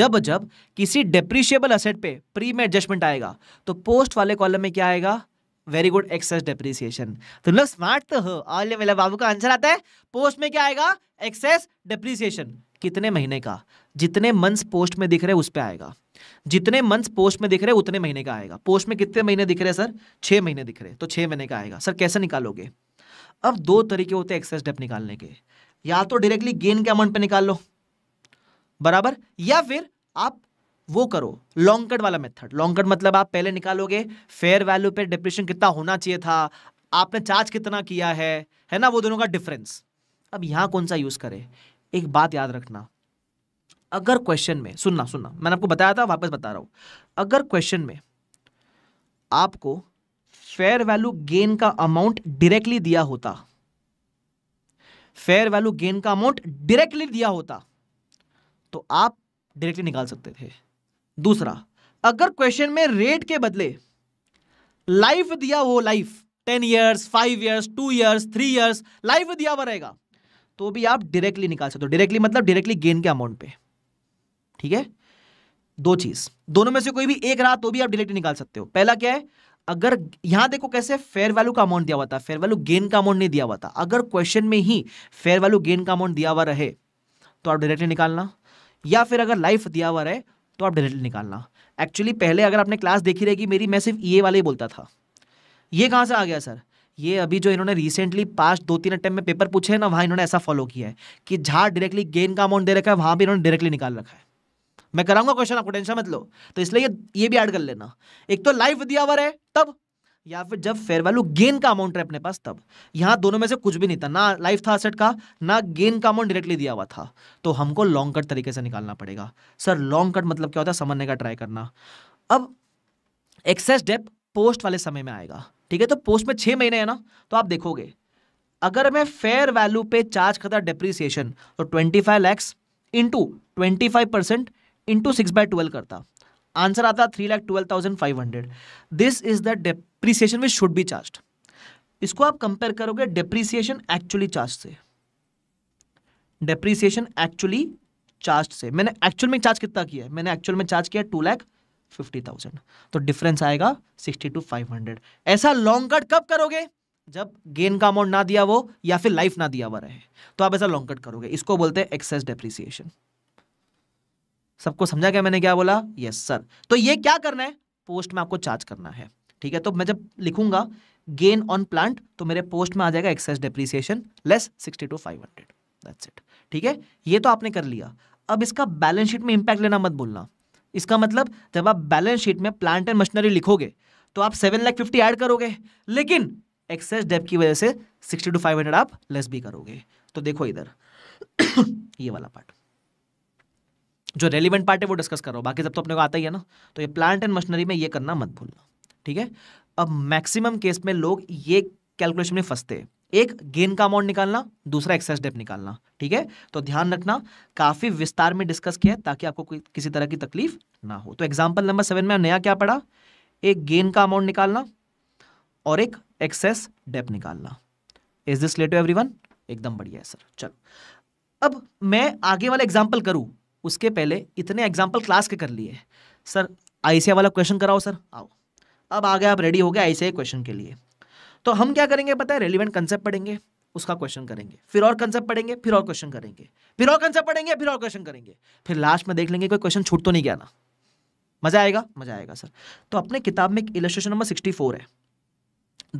जब जब किसी डेप्रीशियबल असेट पे प्री में एडजस्टमेंट आएगा तो पोस्ट वाले कॉलम में क्या आएगा वेरी गुड एक्सेस डेप्रिसिएशन तुम लोग स्मार्ट तो हो और मेरा बाबू का आंसर आता है पोस्ट में क्या आएगा एक्सेस डेप्रिसिएशन कितने महीने का जितने मंथ्स पोस्ट में दिख रहे उस पर आएगा जितने मंथ्स पोस्ट में दिख रहे उतने महीने का आएगा पोस्ट में कितने महीने दिख रहे सर छः महीने दिख रहे तो छः महीने का आएगा सर कैसे निकालोगे अब दो तरीके होते हैं एक्सेस डेप निकालने के या तो डायरेक्टली गेन के अमाउंट पर निकाल लो बराबर या फिर आप वो करो लॉन्ग कट वाला मेथड लॉन्ग कट मतलब आप पहले निकालोगे फेयर वैल्यू पे डिप्रेशन कितना होना चाहिए था आपने चार्ज कितना किया है है ना वो दोनों का डिफरेंस अब यहां कौन सा यूज़ करें एक बात याद रखना अगर क्वेश्चन में सुनना सुनना मैंने आपको बताया था वापस बता रहा हूं अगर क्वेश्चन में आपको फेयर वैल्यू गेन का अमाउंट डायरेक्टली दिया होता फेयर वैल्यू गेन का अमाउंट डायरेक्टली दिया होता तो आप डायरेक्टली निकाल सकते थे दूसरा अगर क्वेश्चन में रेट के बदले लाइफ दिया वो life ten years five years two years three years life दिया हुआ रहेगा तो भी आप डायरेक्टली निकाल सकते हो डायरेक्टली मतलब डायरेक्टली गेन के अमाउंट पे ठीक है दो चीज दोनों में से कोई भी एक रहा तो भी आप डायरेक्टली निकाल सकते हो पहला क्या है अगर यहां देखो कैसे फेयर वैल्यू का अमाउंट दिया हुआ था फेयर वैल्यू गेन का अमाउंट नहीं दिया हुआ था अगर क्वेश्चन में ही फेयर वैल्यू गेन का अमाउंट दिया हुआ रहे तो आप डायरेक्टली निकालना या फिर अगर लाइफ दिया हुआ रहे तो आप डायरेक्टली निकालना एक्चुअली पहले अगर आपने क्लास देखी रहेगी मेरी मैं सिर्फ ई वाले ही बोलता था ये कहाँ से आ गया सर ये अभी जो इन्होंने रिसेंटली पास्ट दो तीन अटैम्प में पेपर पूछे हैं ना वहाँ इन्होंने ऐसा फॉलो किया है कि जहाँ डायरेक्टली गेन का अमाउंट दे रखा है वहाँ भी इन्होंने डायरेक्टली निकाल रखा है मैं कराऊंगा क्वेश्चन आपको टेंशन मत लो तो इसलिए ये ये भी ऐड कर लेना एक तो लाइव दिया हुआ है तब या फिर जब फेयर वैल्यू गेन का अमाउंट है अपने पास तब यहां दोनों में से कुछ भी नहीं था ना लाइफ था असेट का ना गेन का अमाउंट डायरेक्टली दिया हुआ था तो हमको लॉन्ग कट तरीके से निकालना पड़ेगा सर लॉन्ग कट मतलब क्या होता है समझने का ट्राई करना अब एक्सेस डेप पोस्ट वाले समय में आएगा ठीक है तो पोस्ट में छह महीने है ना तो आप देखोगे अगर मैं फेयर वैल्यू पे चार्ज करता डिप्रिसिएशन तो twenty five lakhs into twenty five percent into six by twelve करता आंसर आता three lakh twelve thousand five hundred this is the dep depreciation which should be charge इसको आप कंपेयर करोगे डिप्रीसिएशन एक्चुअली चार्ज से डिप्रीसिएशन एक्चुअली चार्ज से मैंने एक्चुअल में चार्ज कितना किया है मैंने एक्चुअल में चार्ज किया टू लैख फिफ्टी थाउजेंड तो डिफरेंस आएगा सिक्सटी टू फाइव हंड्रेड ऐसा लॉन्ग कट कब करोगे जब गेन का अमाउंट ना दिया वो या फिर लाइफ ना दिया हुआ रहे तो आप ऐसा लॉन्ग कट करोगे इसको बोलते हैं एक्सेस डेप्रीसिएशन सबको समझा गया मैंने क्या बोला यस yes, सर तो ये क्या करना है पोस्ट में आपको चार्ज करना है ठीक है तो मैं जब लिखूंगा गेन ऑन प्लांट तो मेरे पोस्ट में आ जाएगा excess depreciation less sixty two five hundred that's it ठीक है ये तो आपने कर लिया अब इसका बैलेंस शीट में इंपैक्ट लेना मत भूलना इसका मतलब जब आप बैलेंस शीट में प्लांट एंड मशीनरी लिखोगे तो आप सेवन लाख फिफ्टी एड करोगे लेकिन एक्सेस डेप की वजह से सिक्सटी टू फाइव हंड्रेड आप लेस भी करोगे तो देखो इधर ये वाला पार्ट जो रेलिवेंट पार्ट है वो डिस्कस करो बाकी जब तो अपने को आता ही है ना तो ये प्लांट एंड मशीनरी में ये करना मत भूलना ठीक है अब मैक्सिमम केस में लोग ये कैलकुलेशन में फंसते हैं एक गेन का अमाउंट निकालना दूसरा एक्सेस डेप निकालना ठीक है तो ध्यान रखना काफी विस्तार में डिस्कस किया है ताकि आपको किसी तरह की तकलीफ ना हो तो एग्जाम्पल नंबर सेवन में नया क्या पढ़ा एक गेन का अमाउंट निकालना और एक एक्सेस डेप निकालना इज दिस लेटो एवरी एकदम बढ़िया है सर चलो अब मैं आगे वाला एग्जाम्पल करूं उसके पहले इतने एग्जाम्पल क्लास के कर लिए सर आईसीआई वाला क्वेश्चन कराओ सर आओ अब आ गए आप रेडी हो गए ऐसे क्वेश्चन के लिए तो हम क्या करेंगे पता है रेलिवेंट कंसेप्ट पढ़ेंगे उसका क्वेश्चन करेंगे फिर और कंसेप्ट पढ़ेंगे फिर और क्वेश्चन करेंगे फिर और कंसेप्ट पढ़ेंगे फिर और क्वेश्चन करेंगे फिर लास्ट में देख लेंगे कोई क्वेश्चन छूट तो नहीं गया ना मजा आएगा मजा आएगा सर तो अपने किताब में इलस्ट्रेशन नंबर सिक्सटी फोर है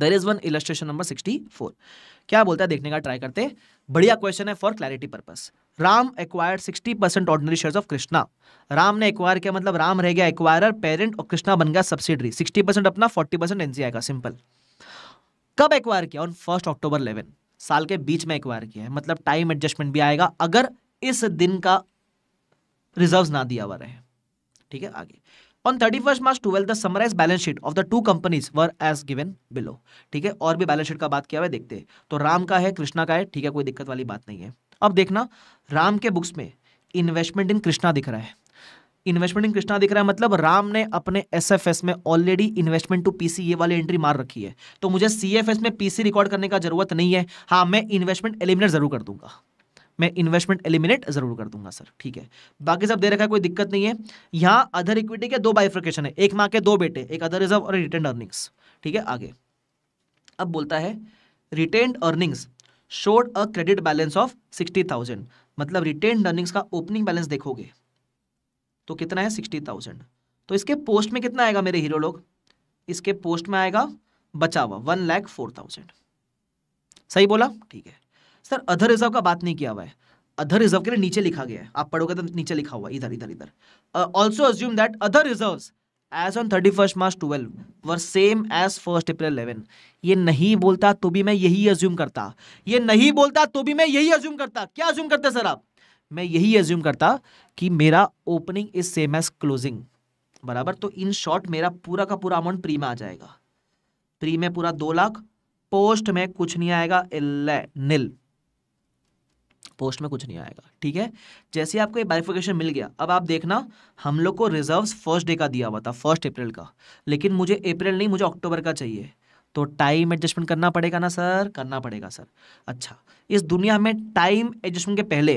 there is one illustration number sixty four क्या बोलता है देखने का ट्राई करते बढ़िया क्वेश्चन है for clarity purpose Ram acquire 60 percent ordinary share of Krishna Ram ने एक्वायर किया मतलब राम रह गया एक्वायर पेरेंट और कृष्णा बन गया सब्सिडरी 60 परसेंट अपना 40 परसेंट एनसीआई का सिंपल कब एक्वायर किया ऑन फर्स्ट अक्टूबर इलेवन साल के बीच में एक्वायर किया है मतलब टाइम एडजस्टमेंट भी आएगा अगर इस दिन का रिजर्व ना दिया हुआ रहे ठीक है आगे on thirty first March twelve the summarise balance sheet of the two companies were as given below ठीक है और भी बैलेंस शीट का बात किया हुआ है देखते हैं तो राम का है कृष्णा का है ठीक है कोई दिक्कत वाली बात नहीं है अब देखना राम के बुक्स में इन्वेस्टमेंट इन कृष्णा दिख रहा है इन्वेस्टमेंट इन कृष्णा दिख रहा है मतलब राम ने अपने एसएफएस में ऑलरेडी इन्वेस्टमेंट टू पीसी ये वाली एंट्री मार रखी है तो मुझे सीएफएस में पीसी रिकॉर्ड करने का जरूरत नहीं है हाँ मैं इन्वेस्टमेंट एलिमिनेट जरूर कर दूंगा मैं इन्वेस्टमेंट एलिमिनेट जरूर कर दूंगा सर ठीक है बाकी सब दे रखा है कोई दिक्कत नहीं है यहाँ अदर इक्विटी के दो बाइफ्रिकेशन है एक माँ के दो बेटे एक अदर रिजर्व और रिटर्न अर्निंग्स ठीक है आगे अब बोलता है retained earnings showed a credit balance of sixty thousand मतलब रिटेन अर्निंग्स का ओपनिंग बैलेंस देखोगे तो कितना है सिक्सटी थाउजेंड तो इसके पोस्ट में कितना आएगा मेरे हीरो लोग इसके पोस्ट में आएगा बचा हुआ वन लैख फोर थाउजेंड सही बोला ठीक है सर अधर रिजर्व का बात नहीं किया हुआ है अधर रिजर्व के लिए नीचे लिखा गया है आप पढ़ोगे तो नीचे लिखा हुआ इधर इधर इधर also assume that other reserves as on thirty first March twelve were same as first April eleven ये नहीं बोलता तो भी मैं यही एज्यूम करता ये नहीं बोलता तो भी मैं यही एज्यूम करता क्या एज्यूम करते सर आप मैं यही एज्यूम करता कि मेरा opening is same as closing बराबर तो इन शॉर्ट मेरा पूरा का पूरा अमाउंट प्री में आ जाएगा प्री में पूरा दो लाख पोस्ट में कुछ नहीं आएगा निल पोस्ट में कुछ नहीं आएगा ठीक है जैसे आपको ये बाइफिकेशन मिल गया अब आप देखना हम लोग को रिजर्व्स फर्स्ट डे का दिया हुआ था फर्स्ट अप्रैल का लेकिन मुझे अप्रैल नहीं मुझे अक्टूबर का चाहिए तो टाइम एडजस्टमेंट करना पड़ेगा ना सर करना पड़ेगा सर अच्छा इस दुनिया में टाइम एडजस्टमेंट के पहले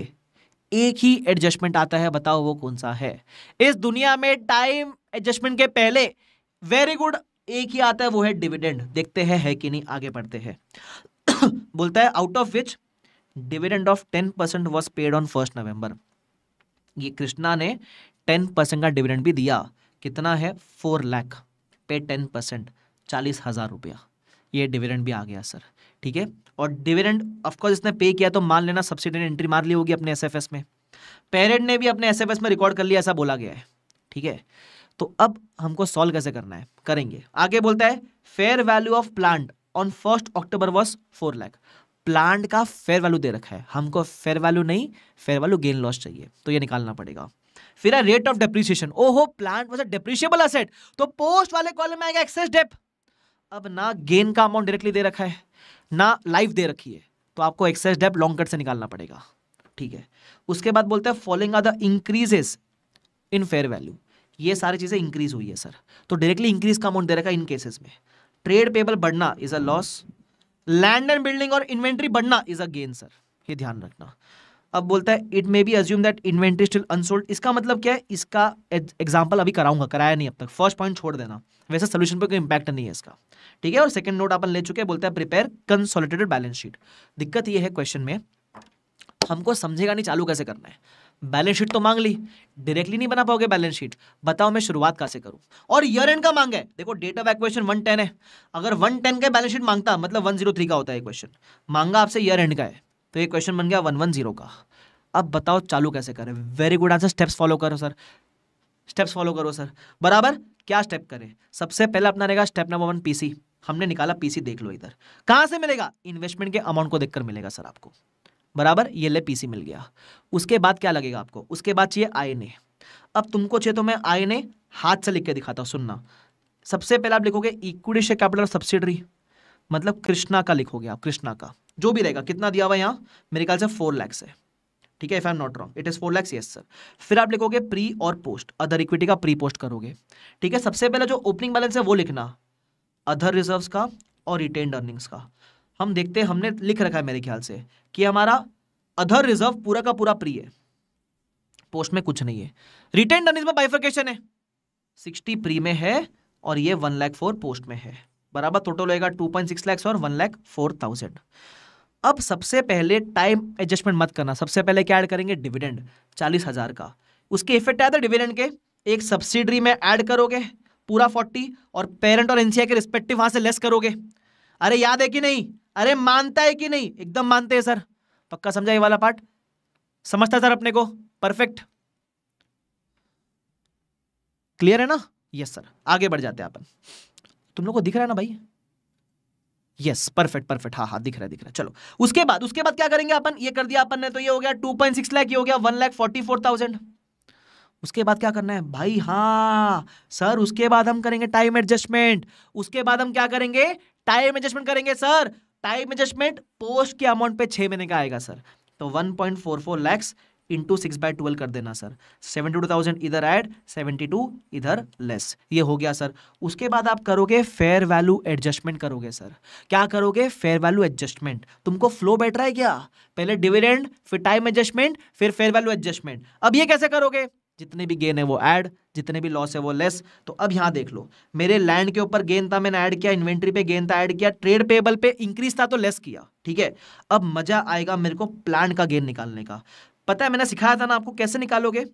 एक ही एडजस्टमेंट आता है बताओ वो कौन सा है इस दुनिया में टाइम एडजस्टमेंट के पहले वेरी गुड एक ही आता है वो है डिविडेंड देखते हैं है कि नहीं आगे बढ़ते हैं बोलता है out of which dividend of ten percent was paid on first November ये कृष्णा ने टेन परसेंट का डिविडेंड भी दिया कितना है फोर लाख पे टेन परसेंट चालीस हज़ार रुपया ये डिविडेंड भी आ गया सर ठीक है और डिविडेंड ऑफकोर्स इसने पे किया तो मान लेना सब्सिडी ने एंट्री मार ली होगी अपने एस में पेरेंट ने भी अपने एस में रिकॉर्ड कर लिया ऐसा बोला गया है ठीक है तो अब हमको सॉल्व कैसे करना है करेंगे आगे बोलता है fair value of plant on first October was four lakh plant का फेयर वैल्यू दे रखा है हमको फेयर वैल्यू नहीं फेयर वैल्यू गेन लॉस चाहिए तो ये निकालना पड़ेगा फिर रेट ऑफ डेप्रिसिएशन ओहो plant was a depreciable asset तो पोस्ट वाले कॉलम में आएगा एक्सेस डेप अब ना गेन का अमाउंट डायरेक्टली दे रखा है ना लाइफ दे रखी है तो आपको एक्सेस डेप लॉन्ग कट से निकालना पड़ेगा ठीक है उसके बाद बोलते हैं following are the increases in fair value ये सारी चीज़ें इंक्रीज हुई है सर तो डायरेक्टली इंक्रीज का अमाउंट दे रखा है इन केसेस में ट्रेड पेबल बढ़ना is a loss land and building और इन्वेंट्री बढ़ना इज अ गेन सर ये ध्यान रखना अब बोलता है it may be assume that inventory still unsold इसका मतलब क्या है इसका एग्जाम्पल अभी कराऊंगा कराया नहीं अब तक फर्स्ट पॉइंट छोड़ देना वैसे सोल्यूशन पर कोई इंपैक्ट नहीं है इसका ठीक है और सेकंड नोट अपन ले चुके हैं बोलता है प्रिपेयर कंसोलिडेटेड बैलेंस शीट दिक्कत यह है क्वेश्चन में हमको समझेगा नहीं चालू कैसे करना है बैलेंस शीट तो मांग ली डायरेक्टली नहीं बना पाओगे बैलेंस शीट बताओ मैं शुरुआत कैसे करूं और ईयर एंड का मांगे देखो date of acquisition one ten है अगर वन टेन का बैलेंस शीट मांगता मतलब वन जीरो थ्री का होता है क्वेश्चन मांगा आपसे ईयर एंड का है तो ये क्वेश्चन बन गया वन वन जीरो का अब बताओ चालू कैसे करें very good answer steps follow करो सर स्टेप्स फॉलो करो सर बराबर क्या स्टेप करें सबसे पहले अपना रहेगा स्टेप नंबर वन पीसी हमने निकाला पीसी देख लो इधर कहां से मिलेगा इन्वेस्टमेंट के अमाउंट को देखकर मिलेगा सर आपको बराबर ये ले पीसी मिल गया उसके बाद क्या लगेगा आपको उसके बाद चाहिए आईने अब तुमको चाहिए तो मैं आईने हाथ से लिख के दिखाता हूँ सुनना सबसे पहले आप लिखोगे इक्विटी शेयर कैपिटल सब्सिडरी मतलब कृष्णा का लिखोगे आप कृष्णा का जो भी रहेगा कितना दिया हुआ यहाँ मेरे ख्याल से फोर लैक्स है ठीक है if I am not wrong it is four lakhs yes sir फिर आप लिखोगे प्री और पोस्ट अदर इक्विटी का प्री पोस्ट करोगे ठीक है सबसे पहले जो ओपनिंग बैलेंस है वो लिखना अदर रिजर्व का और रिटेन अर्निंग्स का हम देखते हैं हमने लिख रखा है मेरे ख्याल से कि हमारा अधर रिजर्व पूरा का पूरा प्री है पोस्ट में कुछ नहीं है रिटर्न डन बाइफर्केशन है सिक्सटी प्री में है और ये वन लैख फोर पोस्ट में है बराबर टोटल होएगा टू पॉइंट सिक्स लैक्स और वन लैख फोर थाउजेंड अब सबसे पहले टाइम एडजस्टमेंट मत करना सबसे पहले क्या ऐड करेंगे डिविडेंड चालीस हजार का उसके इफेक्ट आया था डिविडेंड के एक सब्सिडरी में ऐड करोगे पूरा फोर्टी और पेरेंट और एनसीआई के रिस्पेक्टिव वहां से लेस करोगे अरे याद है कि नहीं अरे मानता है कि नहीं एकदम मानते हैं सर पक्का समझा ये वाला पार्ट समझता सर अपने को परफेक्ट क्लियर है ना यस सर आगे बढ़ जाते हैं अपन तुम लोग को दिख रहा है ना भाई यस परफेक्ट परफेक्ट हाँ हाँ दिख रहा है दिख रहा है चलो उसके बाद उसके बाद क्या करेंगे अपन ये कर दिया अपन ने तो ये हो गया टू पॉइंट सिक्स लाख ये हो गया one lakh forty four thousand उसके बाद क्या करना है भाई हाँ सर उसके बाद हम करेंगे टाइम एडजस्टमेंट उसके बाद हम क्या करेंगे टाइम एडजस्टमेंट करेंगे सर टाइम एडजस्टमेंट पोस्ट के अमाउंट पे छह महीने का आएगा सर तो one point four four lakhs into six by twelve कर देना सर सेवेंटी टू थाउजेंड इधर ऐड सेवेंटी टू इधर लेस ये हो गया सर उसके बाद आप करोगे फेयर वैल्यू एडजस्टमेंट करोगे सर क्या करोगे फेयर वैल्यू एडजस्टमेंट तुमको फ्लो बैठ रहा है क्या पहले डिविडेंड फिर टाइम एडजस्टमेंट फिर फेयर वैल्यू एडजस्टमेंट अब ये कैसे करोगे जितने भी गेन है वो ऐड जितने भी लॉस है वो लेस तो अब यहाँ देख लो मेरे लैंड के ऊपर गेन था मैंने ऐड किया इन्वेंट्री पे गेन था ऐड किया ट्रेड पेबल पे इंक्रीज था तो लेस किया ठीक है अब मजा आएगा मेरे को प्लांट का गेन निकालने का पता है मैंने सिखाया था ना आपको कैसे निकालोगे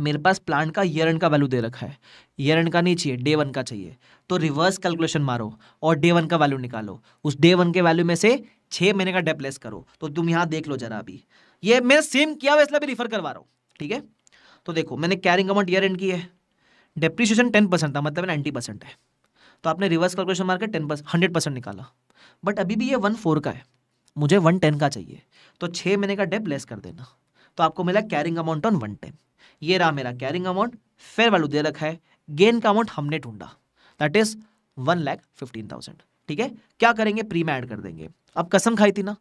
मेरे पास प्लांट का ईयर का वैल्यू दे रखा है ईयर का नहीं चाहिए डे वन का चाहिए तो रिवर्स कैलकुलेशन मारो और डे वन का वैल्यू निकालो उस डे वन के वैल्यू में से छः महीने का लेस करो तो तुम यहाँ देख लो जरा अभी ये मैं सेम किया हुआ भी रिफर करवा रहा हूँ ठीक है तो देखो मैंने कैरिंग अमाउंट ईयर एंड की है डेप्रिसिएशन टेन परसेंट था मतलब नाइन्टी परसेंट है तो आपने रिवर्स कैलकुलेशन मार के टेन हंड्रेड परसेंट निकाला बट अभी भी ये वन फोर का है मुझे वन टेन का चाहिए तो छः महीने का डेप लेस कर देना तो आपको मिला carrying amount on one ten ये रहा मेरा कैरिंग अमाउंट फेयर वैल्यू दे रखा है गेन का अमाउंट हमने ढूंढा that is one lakh fifteen thousand ठीक है क्या करेंगे प्री में ऐड कर देंगे अब कसम खाई थी ना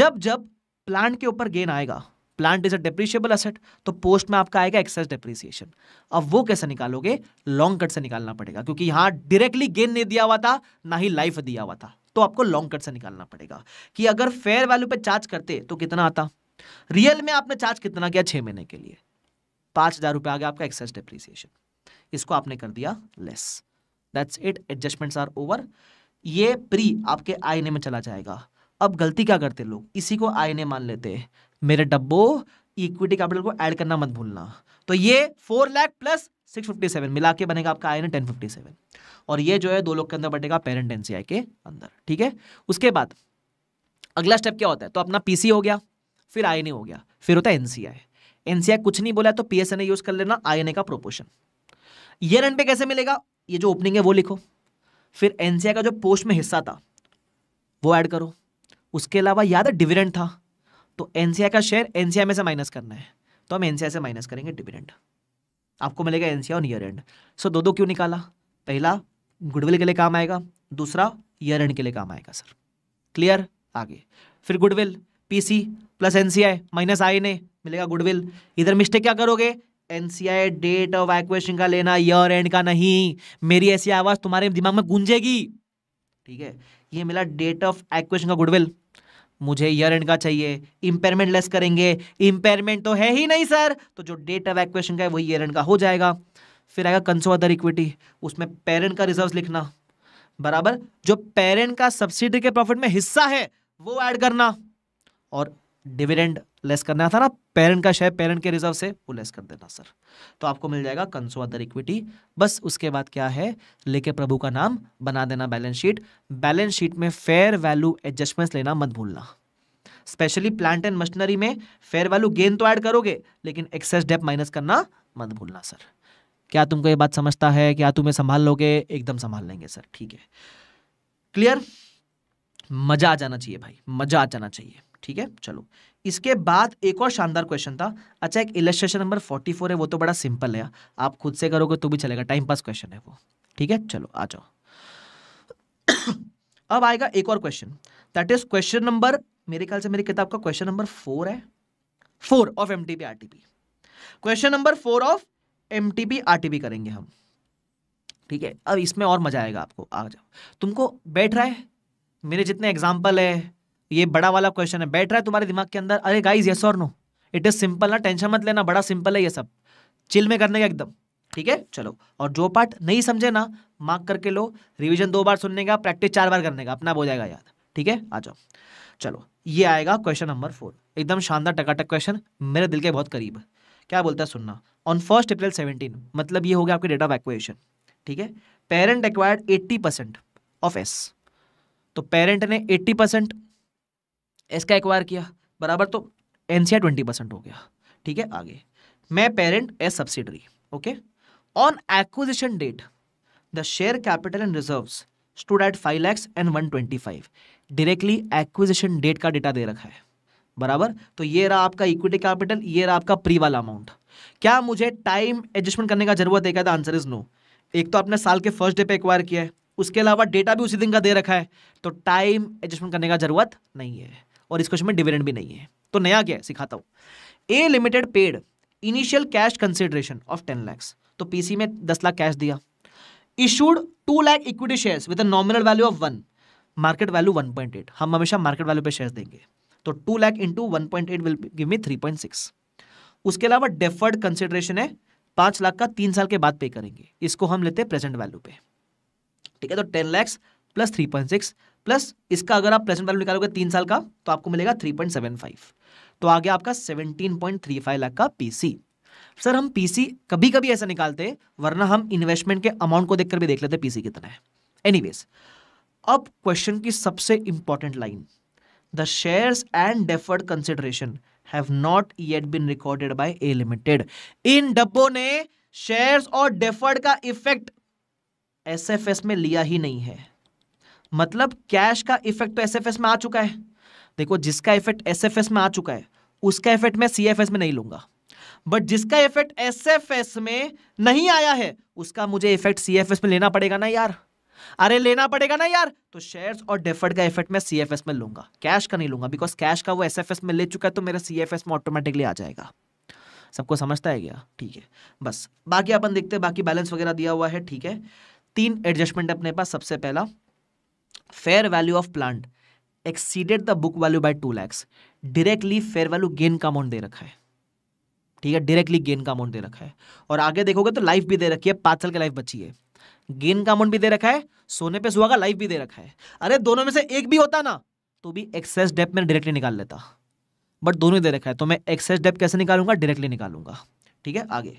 जब जब प्लांट के ऊपर गेन आएगा plant is a depreciable asset तो पोस्ट में आपका आएगा एक्सेस डेप्रिसिएशन अब वो कैसे निकालोगे लॉन्ग कट से निकालना पड़ेगा क्योंकि यहां डायरेक्टली गेन नहीं दिया हुआ था ना ही लाइफ दिया हुआ था तो आपको लॉन्ग कट से निकालना पड़ेगा कि अगर फेयर वैल्यू पे चार्ज करते तो कितना आता रियल में आपने चार्ज कितना किया छह महीने के लिए पांच हज़ार रुपए आ गया आपका एक्सेस डेप्रिसिएशन इसको आपने कर दिया less that's it adjustments are over ये प्री आपके आईने में चला जाएगा अब गलती क्या करते लोग इसी को आईने मान लेते हैं मेरे डब्बो इक्विटी कैपिटल को ऐड करना मत भूलना तो ये four lakh plus six fifty seven मिला के बनेगा आपका I N ten fifty seven और ये जो है दो लोग के अंदर बटेगा पेरेंट एन के अंदर ठीक है उसके बाद अगला स्टेप क्या होता है तो अपना पीसी हो गया फिर आई e हो गया फिर होता है एनसीआई एनसीआई कुछ नहीं बोला तो पीएसएनए यूज e कर लेना ए e का प्रोपोर्शन ईयर एंड पे कैसे मिलेगा ये जो ओपनिंग है वो लिखो फिर एनसीआई का जो पोस्ट में हिस्सा था वो ऐड करो उसके अलावा याद है डिविडेंड था तो एनसीआई का शेयर एनसीआई में से माइनस करना है तो हम एनसीआई से माइनस करेंगे डिविडेंड आपको मिलेगा एनसीआई और ईयर एंड सो दो दो क्यों निकाला पहला गुडविल के लिए काम आएगा दूसरा ईयर एंड के लिए काम आएगा सर क्लियर आगे फिर goodwill PC plus NCI minus I ने मिलेगा गुडविल इधर मिस्टेक क्या करोगे एनसीआई डेट ऑफ एक्वेशन का लेना ईयर एंड का नहीं मेरी ऐसी आवाज तुम्हारे दिमाग में गूंजेगी ठीक है ये मिला डेट ऑफ एक्वेशन का गुडविल मुझे ईयर एंड का चाहिए इंपेयरमेंट लेस करेंगे इंपेयरमेंट तो है ही नहीं सर तो जो डेट ऑफ एक्वेशन का है वही ईयर एंड का हो जाएगा फिर आएगा कंसो अदर इक्विटी उसमें पेरेंट का रिजर्व लिखना बराबर जो पेरेंट का सब्सिडी के प्रॉफिट में हिस्सा है वो ऐड करना और डिविडेंड लेस करना था ना पेरेंट का शेयर पेरेंट के रिजर्व से वो लेस कर देना सर तो आपको मिल जाएगा कंसो अदर इक्विटी बस उसके बाद क्या है लेके प्रभु का नाम बना देना बैलेंस शीट बैलेंस शीट में फेयर वैल्यू एडजस्टमेंट्स लेना मत भूलना स्पेशली प्लांट एंड मशीनरी में फेयर वैल्यू गेन तो ऐड करोगे लेकिन एक्सेस डेप माइनस करना मत भूलना सर क्या तुमको ये बात समझता है क्या तुम्हें संभाल लोगे एकदम संभाल लेंगे सर ठीक है क्लियर मजा आ जाना चाहिए भाई मजा आ जाना चाहिए ठीक है चलो इसके बाद एक और शानदार क्वेश्चन था अच्छा एक इलेस्ट्रेशन नंबर फोर्टी है वो तो बड़ा सिंपल है आप खुद से करोगे तो भी चलेगा टाइम पास क्वेश्चन है वो ठीक है चलो आ जाओ अब आएगा एक और question that is question number मेरे ख्याल से मेरी किताब का क्वेश्चन नंबर फोर है four of M TP R TP question number four of M TP R TP करेंगे हम ठीक है अब इसमें और मजा आएगा आपको आ जाओ तुमको बैठ रहा है मेरे जितने एग्जाम्पल है ये बड़ा वाला क्वेश्चन है बैठ रहा है तुम्हारे दिमाग के अंदर अरे गाइज यस और नो इट इज सिंपल ना टेंशन मत लेना बड़ा सिंपल है ये सब चिल में करने का एकदम ठीक है चलो और जो पार्ट नहीं समझे ना मार्क करके लो रिवीजन दो बार सुनने का प्रैक्टिस चार बार करने का अपना हो जाएगा याद ठीक है आ जाओ चलो ये आएगा क्वेश्चन नंबर फोर एकदम शानदार टकाटक क्वेश्चन मेरे दिल के बहुत करीब है क्या बोलता है सुनना ऑन फर्स्ट अप्रैल सेवनटीन मतलब ये हो गया आपके डेट ऑफ एक्वेशन ठीक है parent acquired eighty percent of S तो पेरेंट ने एट्टी परसेंट इसका एक्वायर किया बराबर तो एन सी ट्वेंटी परसेंट हो गया ठीक है आगे मैं parent as subsidiary okay on acquisition date the share capital and reserve stood at five lakhs and one twenty five directly acquisition date का डेटा दे रखा है बराबर तो ये रहा आपका इक्विटी कैपिटल ये रहा आपका प्री वाला अमाउंट क्या मुझे टाइम एडजस्टमेंट करने का जरूरत है क्या आंसर इज नो एक तो आपने साल के फर्स्ट डे पे एक्वायर किया है उसके अलावा डेटा भी उसी दिन का दे रखा है तो टाइम एडजस्टमेंट करने का जरूरत नहीं है और इस क्वेश्चन में डिविडेंड भी नहीं है तो नया क्या है सिखाता हूँ A limited paid initial cash consideration of ten lakhs तो पीसी में दस लाख कैश दिया issued two lakh equity share with nominal value of one market value one point eight हम हमेशा मार्केट वैल्यू पे शेयर देंगे तो two lakh into one point eight will give me three point six उसके अलावा डेफर्ड कंसिडरेशन है पांच लाख का तीन साल के बाद पे करेंगे इसको हम लेते हैं प्रेजेंट वैल्यू पे ठीक है तो ten lakhs plus three point six plus इसका अगर आप प्रेजेंट वैल्यू निकालोगे तीन साल का तो आपको मिलेगा थ्री पॉइंट सेवन फाइव तो आ गया आपका seventeen point three five lakh का पीसी सर हम पीसी कभी कभी ऐसा निकालते वरना हम इन्वेस्टमेंट के अमाउंट को देखकर भी देख लेते पीसी कितना है एनी अब क्वेश्चन की सबसे important line the share and deferred consideration have not yet been recorded by A limited in डब्बों ने शेयर्स और डेफर्ड का इफेक्ट एसएफएस में लिया ही नहीं है मतलब कैश का इफेक्ट तो एसएफएस में आ चुका है देखो जिसका इफेक्ट एसएफएस में आ चुका है उसका इफेक्ट मैं सीएफएस में नहीं लूंगा बट जिसका इफेक्ट एसएफएस में नहीं आया है उसका मुझे इफेक्ट सीएफएस में लेना पड़ेगा ना यार अरे लेना पड़ेगा ना यार तो शेयर्स और डेफर्ड का इफेक्ट मैं सीएफएस में लूंगा कैश का नहीं लूंगा बिकॉज कैश का वो एसएफएस में ले चुका है तो मेरा सीएफएस में ऑटोमेटिकली आ जाएगा सबको समझता है क्या ठीक है बस बाकी अपन देखते हैं बाकी बैलेंस वगैरह दिया हुआ है ठीक है तीन एडजस्टमेंट अपने पास सबसे पहला fair value of plant exceeded the book value by two lakhs directly fair value gain का अमाउंट दे रखा है ठीक है डायरेक्टली गेन का अमाउंट दे रखा है और आगे देखोगे तो लाइफ भी दे रखी है पांच साल की लाइफ बची है गेन का अमाउंट भी दे रखा है सोने पे सुहा लाइफ भी दे रखा है अरे दोनों में से एक भी होता ना तो भी एक्सेस डेप में डायरेक्टली निकाल लेता बट दोनों ही दे रखा है तो मैं एक्सेस डेप कैसे निकालूंगा डायरेक्टली निकालूंगा ठीक है आगे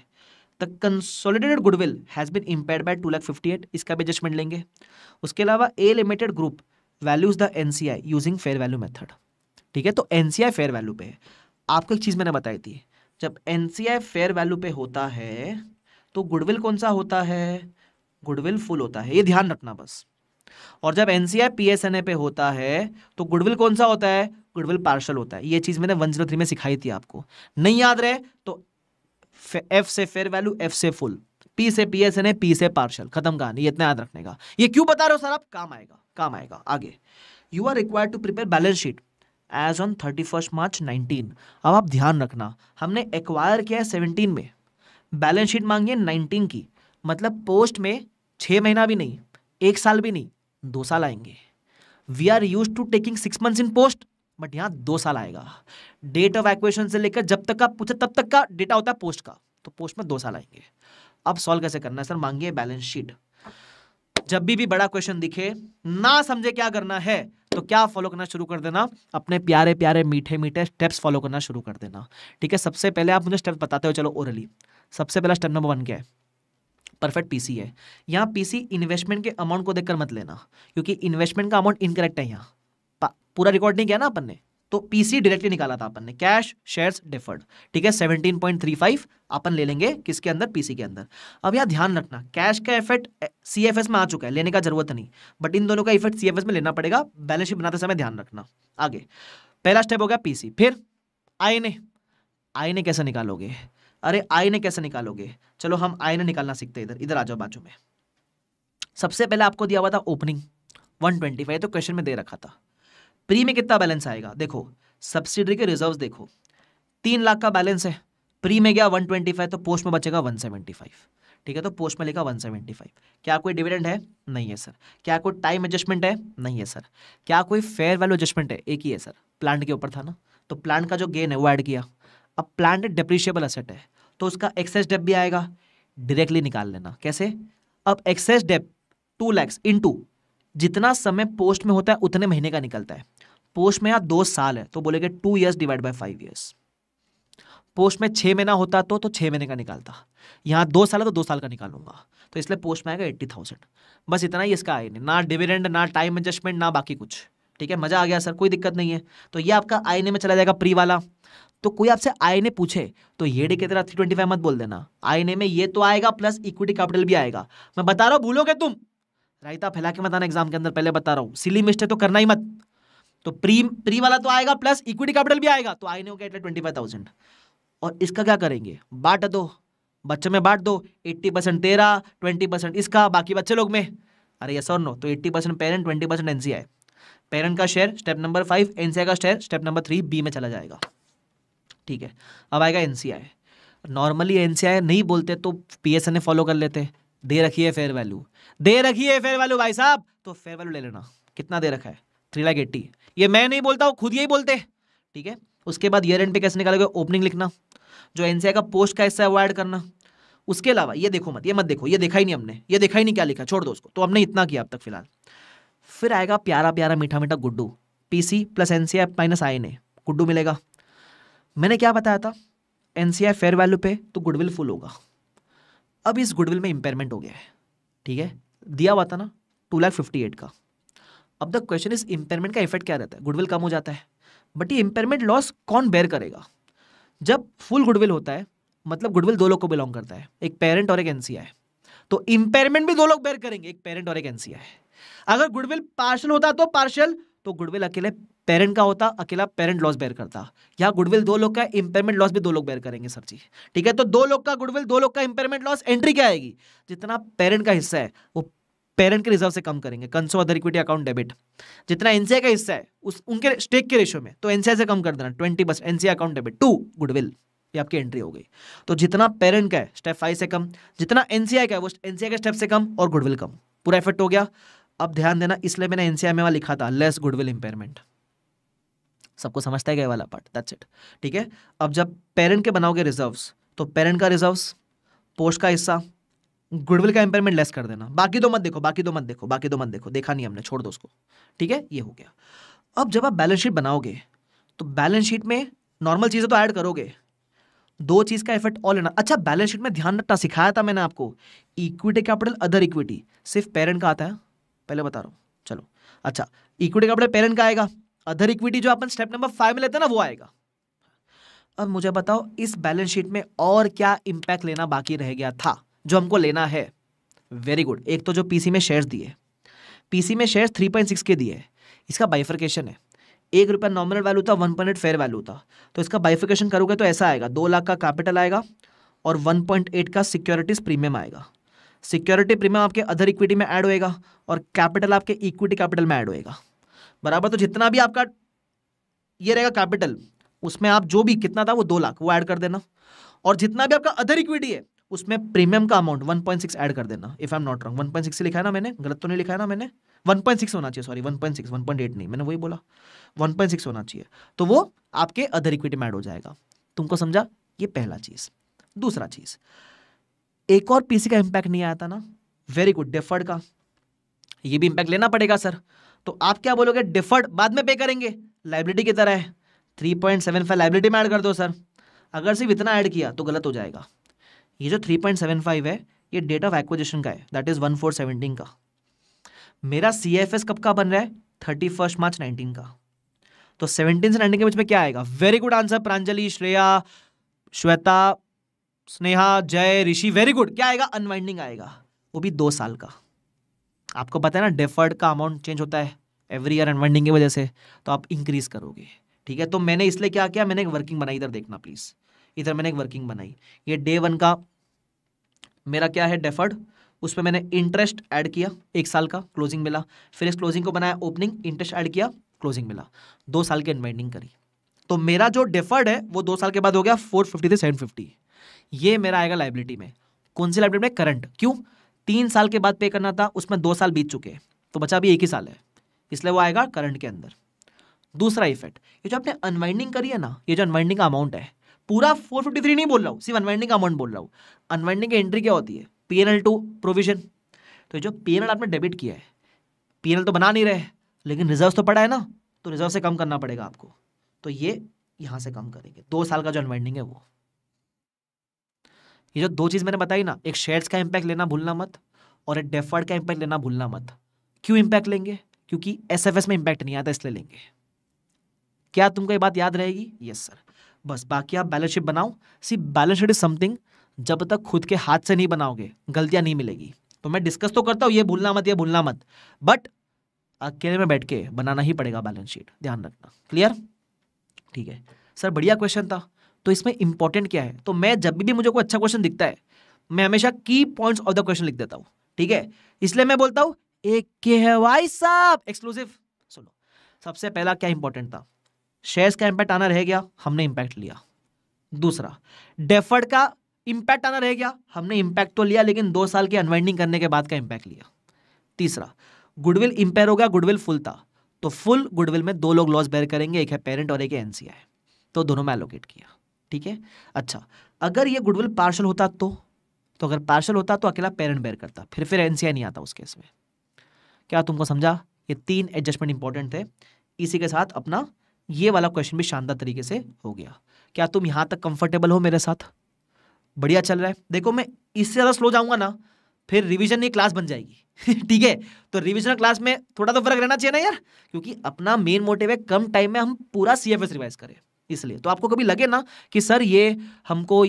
consolidated goodwill has been impair by two lakh fifty eight इसका भी एडजस्टमेंट लेंगे उसके अलावा A limited group values the NCI using fair value method ठीक है तो एनसीआई फेयर वैल्यू पे है आपको एक चीज़ मैंने बताई थी जब एनसीआई फेयर वैल्यू पे होता है तो गुडविल कौन सा होता है गुडविल फुल होता है ये ध्यान रखना बस और जब NCI C P S N A पे होता है तो गुडविल कौन सा होता है गुडविल पार्शल होता है ये चीज़ मैंने वन जीरो थ्री में सिखाई थी आपको नहीं याद रहे तो एफ से फेयर वैल्यू एफ से फुल पी से पी एस एन है पी से पार्शल खत्म कहानी इतना याद रखने का ये क्यों बता रहे हो सर आप काम आएगा काम आएगा आगे you are required to prepare balance sheet as on thirty first March nineteen अब आप ध्यान रखना हमने एक्वायर किया है सेवनटीन में बैलेंस शीट मांगी है नाइनटीन की मतलब पोस्ट में छः महीना भी नहीं एक साल भी नहीं दो साल आएंगे we are use to taking six months in post but यहाँ दो साल आएगा डेट ऑफ एक्वेशन से लेकर जब तक का पूछा तब तक का डेटा होता है पोस्ट का तो पोस्ट में दो साल आएंगे अब सॉल्व कैसे करना है सर मांगिए बैलेंस शीट जब भी भी बड़ा क्वेश्चन दिखे ना समझे क्या करना है तो क्या फॉलो करना शुरू कर देना अपने प्यारे प्यारे मीठे मीठे स्टेप्स फॉलो करना शुरू कर देना ठीक है सबसे पहले आप मुझे स्टेप्स बताते हो चलो ओरली सबसे पहला स्टेप नंबर वन क्या है परफेक्ट पीसी है यहाँ पीसी इन्वेस्टमेंट के अमाउंट को देखकर मत लेना क्योंकि इन्वेस्टमेंट का अमाउंट इनकरेक्ट है यहाँ पूरा रिकॉर्ड नहीं किया ना अपन ने तो पीसी डायरेक्टली निकाला था अपन ने कैश शेयर्स डिफर्ड ठीक है 17.35 अपन ले लेंगे किसके अंदर पीसी के अंदर अब यहां ध्यान रखना कैश का इफेक्ट सीएफएस में आ चुका है लेने का जरूरत नहीं बट इन दोनों का इफेक्ट सीएफएस में लेना पड़ेगा बैलेंस शीट बनाते समय ध्यान रखना आगे पहला स्टेप हो गया पीसी फिर आई ने कैसे निकालोगे अरे ने कैसे निकालोगे चलो हम ने निकालना सीखते हैं इधर इधर आ जाओ बाजू में सबसे पहले आपको दिया हुआ था ओपनिंग 125 तो क्वेश्चन में दे रखा था प्री में कितना बैलेंस आएगा देखो सब्सिडरी के रिजर्व देखो तीन लाख का बैलेंस है प्री में गया 125 तो पोस्ट में बचेगा 175 ठीक है तो पोस्ट में सेवेंटी 175 क्या कोई डिविडेंड है नहीं है सर क्या कोई टाइम एडजस्टमेंट है नहीं है सर क्या कोई फेयर वैल्यू एडजस्टमेंट है एक ही है सर प्लांट के ऊपर था ना तो प्लांट का जो गेन है वो ऐड किया अब प्लांट डिप्रिशिएबल असेट है तो उसका एक्सेस डेप भी आएगा डायरेक्टली निकाल लेना कैसे अब excess dep two lakhs into जितना समय पोस्ट में होता है उतने महीने का निकलता है पोस्ट में यहाँ दो साल है तो बोलेगे two years divide by five years post में छः महीना होता तो तो छः महीने का निकालता यहाँ दो साल है तो दो साल का निकालूंगा तो इसलिए पोस्ट में आएगा एट्टी थाउजेंड बस इतना ही इसका आई नहीं ना डिविडेंड ना टाइम एडजस्टमेंट ना बाकी कुछ ठीक है मजा आ गया सर कोई दिक्कत नहीं है तो ये आपका आई में चला जाएगा प्री वाला तो कोई आपसे आई पूछे तो ये डे के तरह थ्री ट्वेंटी फाइव मत बोल देना आई में ये तो आएगा प्लस इक्विटी कैपिटल भी आएगा मैं बता रहा हूँ भूलोगे तुम रायता फैला के बताना एग्जाम के अंदर पहले बता रहा हूँ सिली मिस्टेक तो करना ही मत तो प्री प्री वाला तो आएगा प्लस इक्विटी कैपिटल भी आएगा तो आई नहीं होगा ट्वेंटी फाइव थाउजेंड और इसका क्या करेंगे बांट दो बच्चों में बांट दो एट्टी परसेंट तेरा ट्वेंटी परसेंट इसका बाकी बच्चे लोग में अरे यस और नो तो eighty percent parent twenty percent N C I parent का share step number five N C I का share step number three B में चला जाएगा ठीक है अब आएगा N C I normally N C I नहीं बोलते तो P S N A follow कर लेते दे रखी है फेयर वैल्यू दे रखी है फेयर वैल्यू भाई साहब तो फेयर वैल्यू ले लेना कितना दे रखा है थ्री लाख एट्टी ये मैं नहीं बोलता हूँ खुद यही बोलते ठीक है उसके बाद ईयर एंड पे कैसे निकालोगे ओपनिंग लिखना जो एन का पोस्ट का हिस्सा अवॉइड करना उसके अलावा ये देखो मत ये मत देखो ये देखा ही नहीं हमने ये देखा ही नहीं क्या लिखा छोड़ दो उसको तो हमने इतना किया अब तक फिलहाल फिर आएगा प्यारा प्यारा मीठा मीठा गुड्डू PC plus NCI I minus I ने गुड्डू मिलेगा मैंने क्या बताया था N C I fair value पे तो गुडविल फुल होगा अब इस गुडविल में इंपेयरमेंट हो गया है ठीक है दिया हुआ था ना टू लाख फिफ्टी एट का अब द क्वेश्चन इज इंपेयरमेंट का इफेक्ट क्या रहता है गुडविल कम हो जाता है बट ये इंपेयरमेंट लॉस कौन बेयर करेगा जब फुल गुडविल होता है मतलब गुडविल दो लोग को बिलोंग करता है एक पेरेंट और एक एनसीआई तो इंपेयरमेंट भी दो लोग बेयर करेंगे एक पेरेंट और एक एनसीआई अगर गुडविल पार्शल होता तो पार्शल तो गुडविल अकेले पेरेंट का होता अकेला पेरेंट लॉस बेयर करता या गुडविल हम्म। दो लोग का इंपेयरमेंट लॉस भी दो लोग बेयर करेंगे सर जी ठीक है तो दो लोग का गुडविल दो लोग का इंपेयरमेंट लॉस एंट्री क्या आएगी जितना पेरेंट का हिस्सा है वो पेरेंट के रिजर्व से कम करेंगे conso other equity account debit जितना एनसीआई का हिस्सा है उस उनके स्टेक के रेशो में तो एनसीआई से कम कर देना twenty percent NCI account debit to goodwill ये आपकी एंट्री हो गई तो जितना पेरेंट का है स्टेप फाइव से कम जितना एनसीआई का है वो एनसीआई के स्टेप से कम और गुडविल कम पूरा इफेक्ट हो गया अब ध्यान देना इसलिए मैंने एनसीआई में वहां लिखा था लेस गुडविल इंपेयरमेंट सबको समझता है क्या वाला पार्ट दैट्स इट ठीक है अब जब पेरेंट के बनाओगे रिजर्व्स तो पेरेंट का रिजर्व्स पोस्ट का हिस्सा गुडविल का इंपेयरमेंट लेस कर देना बाकी तो मत देखो बाकी तो मत देखो बाकी तो मत देखो देखा नहीं हमने छोड़ दो उसको ठीक है ये हो गया अब जब आप बैलेंस शीट बनाओगे तो बैलेंस शीट में नॉर्मल चीज़ें तो ऐड करोगे दो चीज़ का इफेक्ट ऑल लेना अच्छा बैलेंस शीट में ध्यान रखना सिखाया था मैंने आपको इक्विटी कैपिटल अदर इक्विटी सिर्फ पेरेंट का आता है पहले बता रहा हूँ चलो अच्छा इक्विटी कैपिटल पेरेंट का आएगा अदर इक्विटी जो अपन स्टेप नंबर फाइव में लेते हैं ना वो आएगा अब मुझे बताओ इस बैलेंस शीट में और क्या इंपैक्ट लेना बाकी रह गया था जो हमको लेना है वेरी गुड एक तो जो पीसी में शेयर्स दिए पीसी में शेयर्स 3.6 के दिए इसका बाइफर्केशन है एक रुपया नॉमिनल वैल्यू था वन पॉइंट फेयर वैल्यू था तो इसका बाइफिकेशन करोगे तो ऐसा आएगा दो लाख का कैपिटल आएगा और वन पॉइंट एट का सिक्योरिटीज प्रीमियम आएगा सिक्योरिटी प्रीमियम आपके अदर इक्विटी में ऐड होएगा और कैपिटल आपके इक्विटी कैपिटल में ऐड होएगा बराबर तो जितना भी आपका ये रहेगा कैपिटल उसमें आप जो भी कितना था वो दो लाख वो ऐड कर देना और जितना भी आपका अदर इक्विटी है उसमें प्रीमियम का अमाउंट 1.6 ऐड कर देना if I am not wrong 1.6 लिखा है ना मैंने गलत तो नहीं लिखा है ना मैंने 1.6 होना चाहिए सॉरी 1.6 1.8 नहीं मैंने वही बोला 1.6 होना चाहिए तो वो आपके अदर इक्विटी में ऐड हो जाएगा तुमको समझा ये पहला चीज दूसरा चीज एक और पीसी का इंपैक्ट नहीं आया था ना वेरी गुड डेफर्ड का ये भी इंपैक्ट लेना पड़ेगा सर तो आप क्या बोलोगे डिफर्ड बाद में पे करेंगे लाइब्रेटी की तरह है three point seven five liability में ऐड कर दो सर अगर सिर्फ इतना ऐड किया तो गलत हो जाएगा ये जो थ्री पॉइंट सेवन फाइव है ये डेट ऑफ एक्विजिशन का है that is one four seventeen का मेरा सी एफ एस कब का बन रहा है थर्टी फर्स्ट मार्च नाइनटीन का तो सेवनटीन से नाइनटीन के बीच में क्या आएगा very good answer Pranjali Shreya Shweta Sneha Jai Rishi very good क्या आएगा अनवाइंडिंग आएगा वो भी दो साल का आपको पता है ना डेफर्ड का अमाउंट चेंज होता है एवरी ईयर अनवाइंडिंग की वजह से तो आप इंक्रीज करोगे ठीक है तो मैंने इसलिए क्या किया मैंने एक वर्किंग बनाई इधर देखना प्लीज़ इधर मैंने एक वर्किंग बनाई ये डे वन का मेरा क्या है डेफर्ड उस पर मैंने इंटरेस्ट ऐड किया एक साल का क्लोजिंग मिला फिर इस क्लोजिंग को बनाया ओपनिंग इंटरेस्ट ऐड किया क्लोजिंग मिला दो साल की एनवाइंडिंग करी तो मेरा जो डेफर्ड है वो दो साल के बाद हो गया फोर फिफ्टी से सेवन फिफ्टी ये मेरा आएगा लाइबिलिटी में कौन सी लाइबिलिटी में करंट क्यों तीन साल के बाद पे करना था उसमें दो साल बीत चुके हैं तो बचा भी एक ही साल है इसलिए वो आएगा करंट के अंदर दूसरा इफेक्ट ये जो आपने अनवाइंडिंग करी है ना ये जो अनवाइंडिंग का अमाउंट है पूरा 453 नहीं बोल रहा हूँ सिर्फ अनवाइंडिंग का अमाउंट बोल रहा हूँ अनवाइंडिंग की एंट्री क्या होती है P N L to provision तो जो पी एन एल आपने डेबिट किया है पी एन एल तो बना नहीं रहे लेकिन रिजर्व तो पड़ा है ना तो रिजर्व से कम करना पड़ेगा आपको तो ये यहाँ से कम करेंगे दो साल का जो अनवाइंडिंग है वो ये जो दो चीज़ मैंने बताई ना एक शेयर्स का इम्पैक्ट लेना भूलना मत और एक डेफर्ड का इम्पैक्ट लेना भूलना मत क्यों इम्पैक्ट लेंगे क्योंकि एस में इम्पैक्ट नहीं आता इसलिए लेंगे क्या तुमको ये बात याद रहेगी यस सर बस बाकी आप बैलेंस शीट बनाओ C balance sheet is something जब तक खुद के हाथ से नहीं बनाओगे गलतियाँ नहीं मिलेगी तो मैं डिस्कस तो करता हूँ ये भूलना मत ये भूलना मत बट अकेले में बैठ के बनाना ही पड़ेगा बैलेंस शीट ध्यान रखना क्लियर ठीक है सर बढ़िया क्वेश्चन था तो इसमें इंपॉर्टेंट क्या है तो मैं जब भी मुझे कोई अच्छा क्वेश्चन दिखता है मैं हमेशा की पॉइंट ऑफ द क्वेश्चन लिख देता हूँ ठीक है इसलिए मैं बोलता हूँ एक के है भाई साहब एक्सक्लूसिव सुनो सबसे पहला क्या इंपॉर्टेंट था शेयर्स का इंपैक्ट आना रह गया हमने इंपैक्ट लिया दूसरा डेफर्ड का इंपैक्ट आना रह गया हमने इंपैक्ट तो लिया लेकिन दो साल की अनवाइंडिंग करने के बाद का इंपैक्ट लिया तीसरा गुडविल इंपेयर हो गया गुडविल फुल था तो फुल गुडविल में दो लोग लॉस बेयर करेंगे एक है पेरेंट और एक है एनसीआई तो दोनों में एलोकेट किया ठीक है अच्छा अगर ये गुडविल पार्शल होता तो तो अगर पार्शल होता तो अकेला पेरेंट बेयर करता फिर फिर एनसीआई नहीं आता उस केस में क्या तुमको समझा ये तीन एडजस्टमेंट इंपॉर्टेंट थे इसी के साथ अपना ये वाला क्वेश्चन भी शानदार तरीके से हो गया क्या तुम यहाँ तक कंफर्टेबल हो मेरे साथ बढ़िया चल रहा है देखो मैं इससे ज़्यादा स्लो जाऊँगा ना फिर रिविजन की क्लास बन जाएगी ठीक है तो रिविजनल क्लास में थोड़ा तो फर्क रहना चाहिए ना यार क्योंकि अपना मेन मोटिव है कम टाइम में हम पूरा सी रिवाइज करें इसलिए तो आपको कभी लगे ना कि सर ये हमको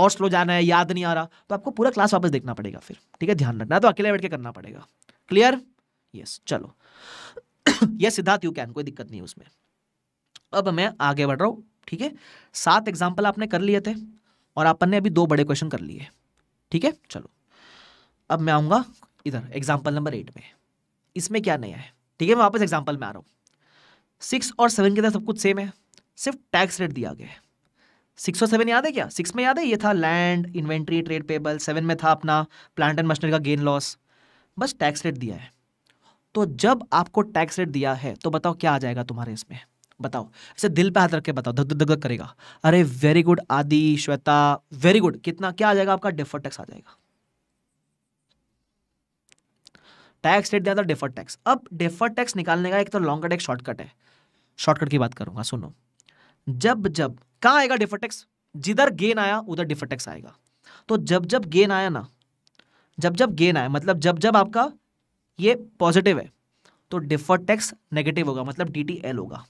और स्लो जाना है याद नहीं आ रहा तो आपको पूरा क्लास वापस देखना पड़ेगा फिर ठीक है ध्यान रखना तो अकेले बैठ के करना पड़ेगा क्लियर यस चलो यस सिद्धार्थ यू कैन कोई दिक्कत नहीं उसमें अब मैं आगे बढ़ रहा हूँ ठीक है सात एग्जाम्पल आपने कर लिए थे और अपन ने अभी दो बड़े क्वेश्चन कर लिए ठीक है चलो अब मैं आऊँगा इधर एग्जाम्पल नंबर एट में इसमें क्या नया है ठीक है मैं वापस एग्जाम्पल में आ रहा हूँ सिक्स और सेवन के अंदर सब कुछ सेम है सिर्फ टैक्स रेट दिया गया है सिक्स और सेवन याद है क्या सिक्स में याद है ये था land inventory trade payable seven में था अपना प्लांट एंड मशीनरी का गेन लॉस बस टैक्स रेट दिया है तो जब आपको टैक्स रेट दिया है तो बताओ क्या आ जाएगा तुम्हारे इसमें बताओ इसे दिल पे हाथ रख के बताओ धक धग करेगा अरे वेरी गुड आदि श्वेता वेरी गुड कितना क्या आ जाएगा आपका डिफर टैक्स आ जाएगा टैक्स रेट दिया था डिफर टैक्स अब डिफर टैक्स निकालने का एक तो लॉन्ग कट एक शॉर्टकट है शॉर्टकट की बात करूंगा सुनो जब जब कहां आएगा डिफरटेक्स जिधर गेन आया उधर डिफरटेक्स आएगा तो जब जब गेन आया ना जब जब गेन आया मतलब जब जब आपका ये पॉजिटिव है तो डिफर्ट टैक्स नेगेटिव होगा मतलब डी होगा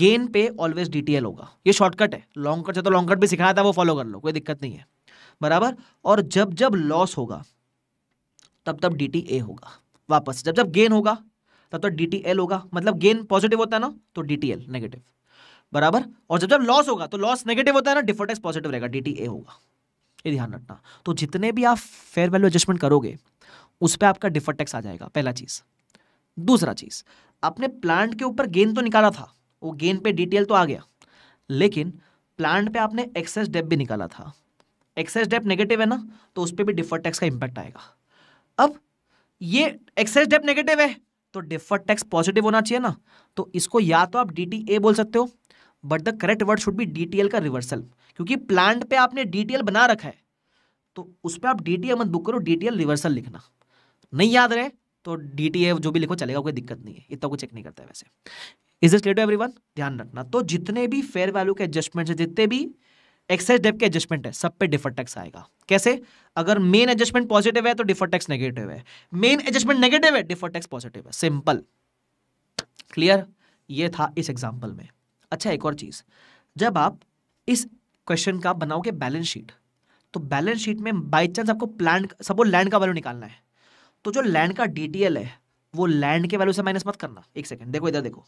गेन पे ऑलवेज डी होगा ये शॉर्टकट है लॉन्ग कट से तो लॉन्ग कट भी सिखाया था वो फॉलो कर लो कोई दिक्कत नहीं है बराबर और जब जब लॉस होगा तब तब डी होगा वापस जब जब गेन होगा तब तब डी होगा मतलब गेन पॉजिटिव होता है ना तो डी नेगेटिव बराबर और जब जब लॉस होगा तो लॉस नेगेटिव होता है ना डिफर टैक्स पॉजिटिव रहेगा डी होगा ये ध्यान रखना तो जितने भी आप फेयर वैल्यू एडजस्टमेंट करोगे उस पर आपका डिफर टैक्स आ जाएगा पहला चीज़ दूसरा चीज़ आपने प्लांट के ऊपर गेंद तो निकाला था वो गेंद पे डिटेल तो आ गया लेकिन प्लांट पे आपने एक्सेस डेप भी निकाला था एक्सेस डेप नेगेटिव है ना तो उस पर भी डिफर टैक्स का इम्पैक्ट आएगा अब ये एक्सेस डेप नेगेटिव है तो डिफर टैक्स पॉजिटिव होना चाहिए ना तो इसको या तो आप डी बोल सकते हो but the correct word should be DTL का रिवर्सल क्योंकि प्लांट पे आपने डीटीएल बना रखा है तो उस पर आप डीटीएल मत बुक करो डीटीएल रिवर्सल लिखना नहीं याद रहे तो डीटीए जो भी लिखो चलेगा कोई दिक्कत नहीं है इतना को चेक नहीं करता है वैसे इज दिस एवरी वन ध्यान रखना तो जितने भी फेयर वैल्यू के एडजस्टमेंट है जितने भी एक्साइज डेप के एडजस्टमेंट है सब पे डिफर टैक्स आएगा कैसे अगर मेन एडजस्टमेंट पॉजिटिव है तो डिफर टैक्स नेगेटिव है मेन एडजस्टमेंट नेगेटिव है डिफर टैक्स पॉजिटिव है सिंपल क्लियर ये था इस एग्जाम्पल में अच्छा एक और चीज़ जब आप इस क्वेश्चन का बनाओगे बैलेंस शीट तो बैलेंस शीट में बाई चांस आपको प्लान सपोज लैंड का वैल्यू निकालना है तो जो लैंड का डीटीएल है वो लैंड के वैल्यू से माइनस मत करना एक सेकेंड देखो इधर देखो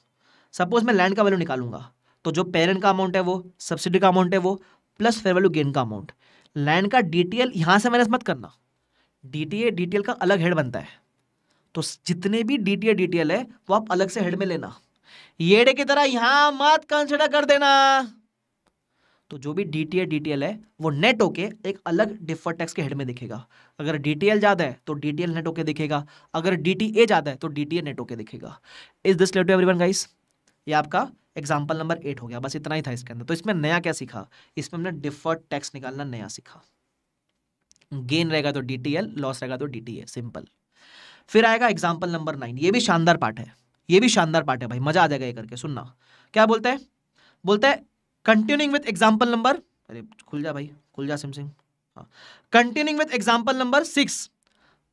सपोज मैं लैंड का वैल्यू निकालूंगा तो जो पेरेंट का अमाउंट है वो सब्सिडी का अमाउंट है वो प्लस फेयर वैल्यू गेन का अमाउंट लैंड का डीटीएल यहाँ से माइनस मत करना डीटीए डीटीएल का अलग हेड बनता है तो जितने भी डीटीए डीटीएल है वो आप अलग से हेड में लेना येडे की तरह यहां मत कंसिडर कर देना तो जो भी डीटीए डीटीएल है वो नेट होके एक अलग डिफर टैक्स के हेड में दिखेगा अगर डीटीएल ज्यादा है तो डीटीएल नेट होके दिखेगा अगर डीटीए ज्यादा है तो डीटीए नेट होके दिखेगा is this late to everyone guys ये आपका एग्जांपल नंबर एट हो गया बस इतना ही था इसके अंदर तो इसमें नया क्या सीखा इसमें हमने डिफर टैक्स निकालना नया सीखा गेन रहेगा तो डीटीएल लॉस रहेगा तो डीटीए सिंपल फिर आएगा एग्जाम्पल नंबर नाइन ये भी शानदार पार्ट है ये भी शानदार पार्ट है भाई मजा आ जाएगा ये करके सुनना क्या बोलते हैं बोलते हैं कंटिन्यूइंग विद एग्जाम्पल नंबर अरे खुल जा भाई खुल जा सिम सिंह continuing with example number six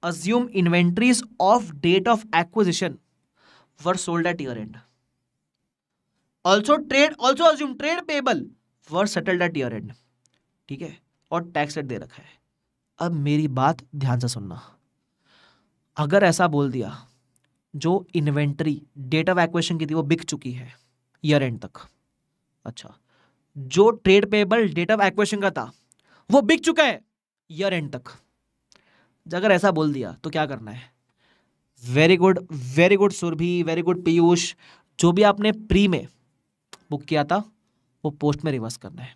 assume inventories of date of acquisition were sold at year end also trade also assume trade payable were settled at year end ठीक है और टैक्स रेट दे रखा है अब मेरी बात ध्यान से सुनना अगर ऐसा बोल दिया जो इन्वेंट्री डेट ऑफ एक्वेशन की थी वो बिक चुकी है ईयर एंड तक अच्छा जो trade payable date of acquisition का था वो बिक चुका है ईयर एंड तक अगर ऐसा बोल दिया तो क्या करना है very good very good Surabhi very good Piyush जो भी आपने प्री में बुक किया था वो पोस्ट में रिवर्स करना है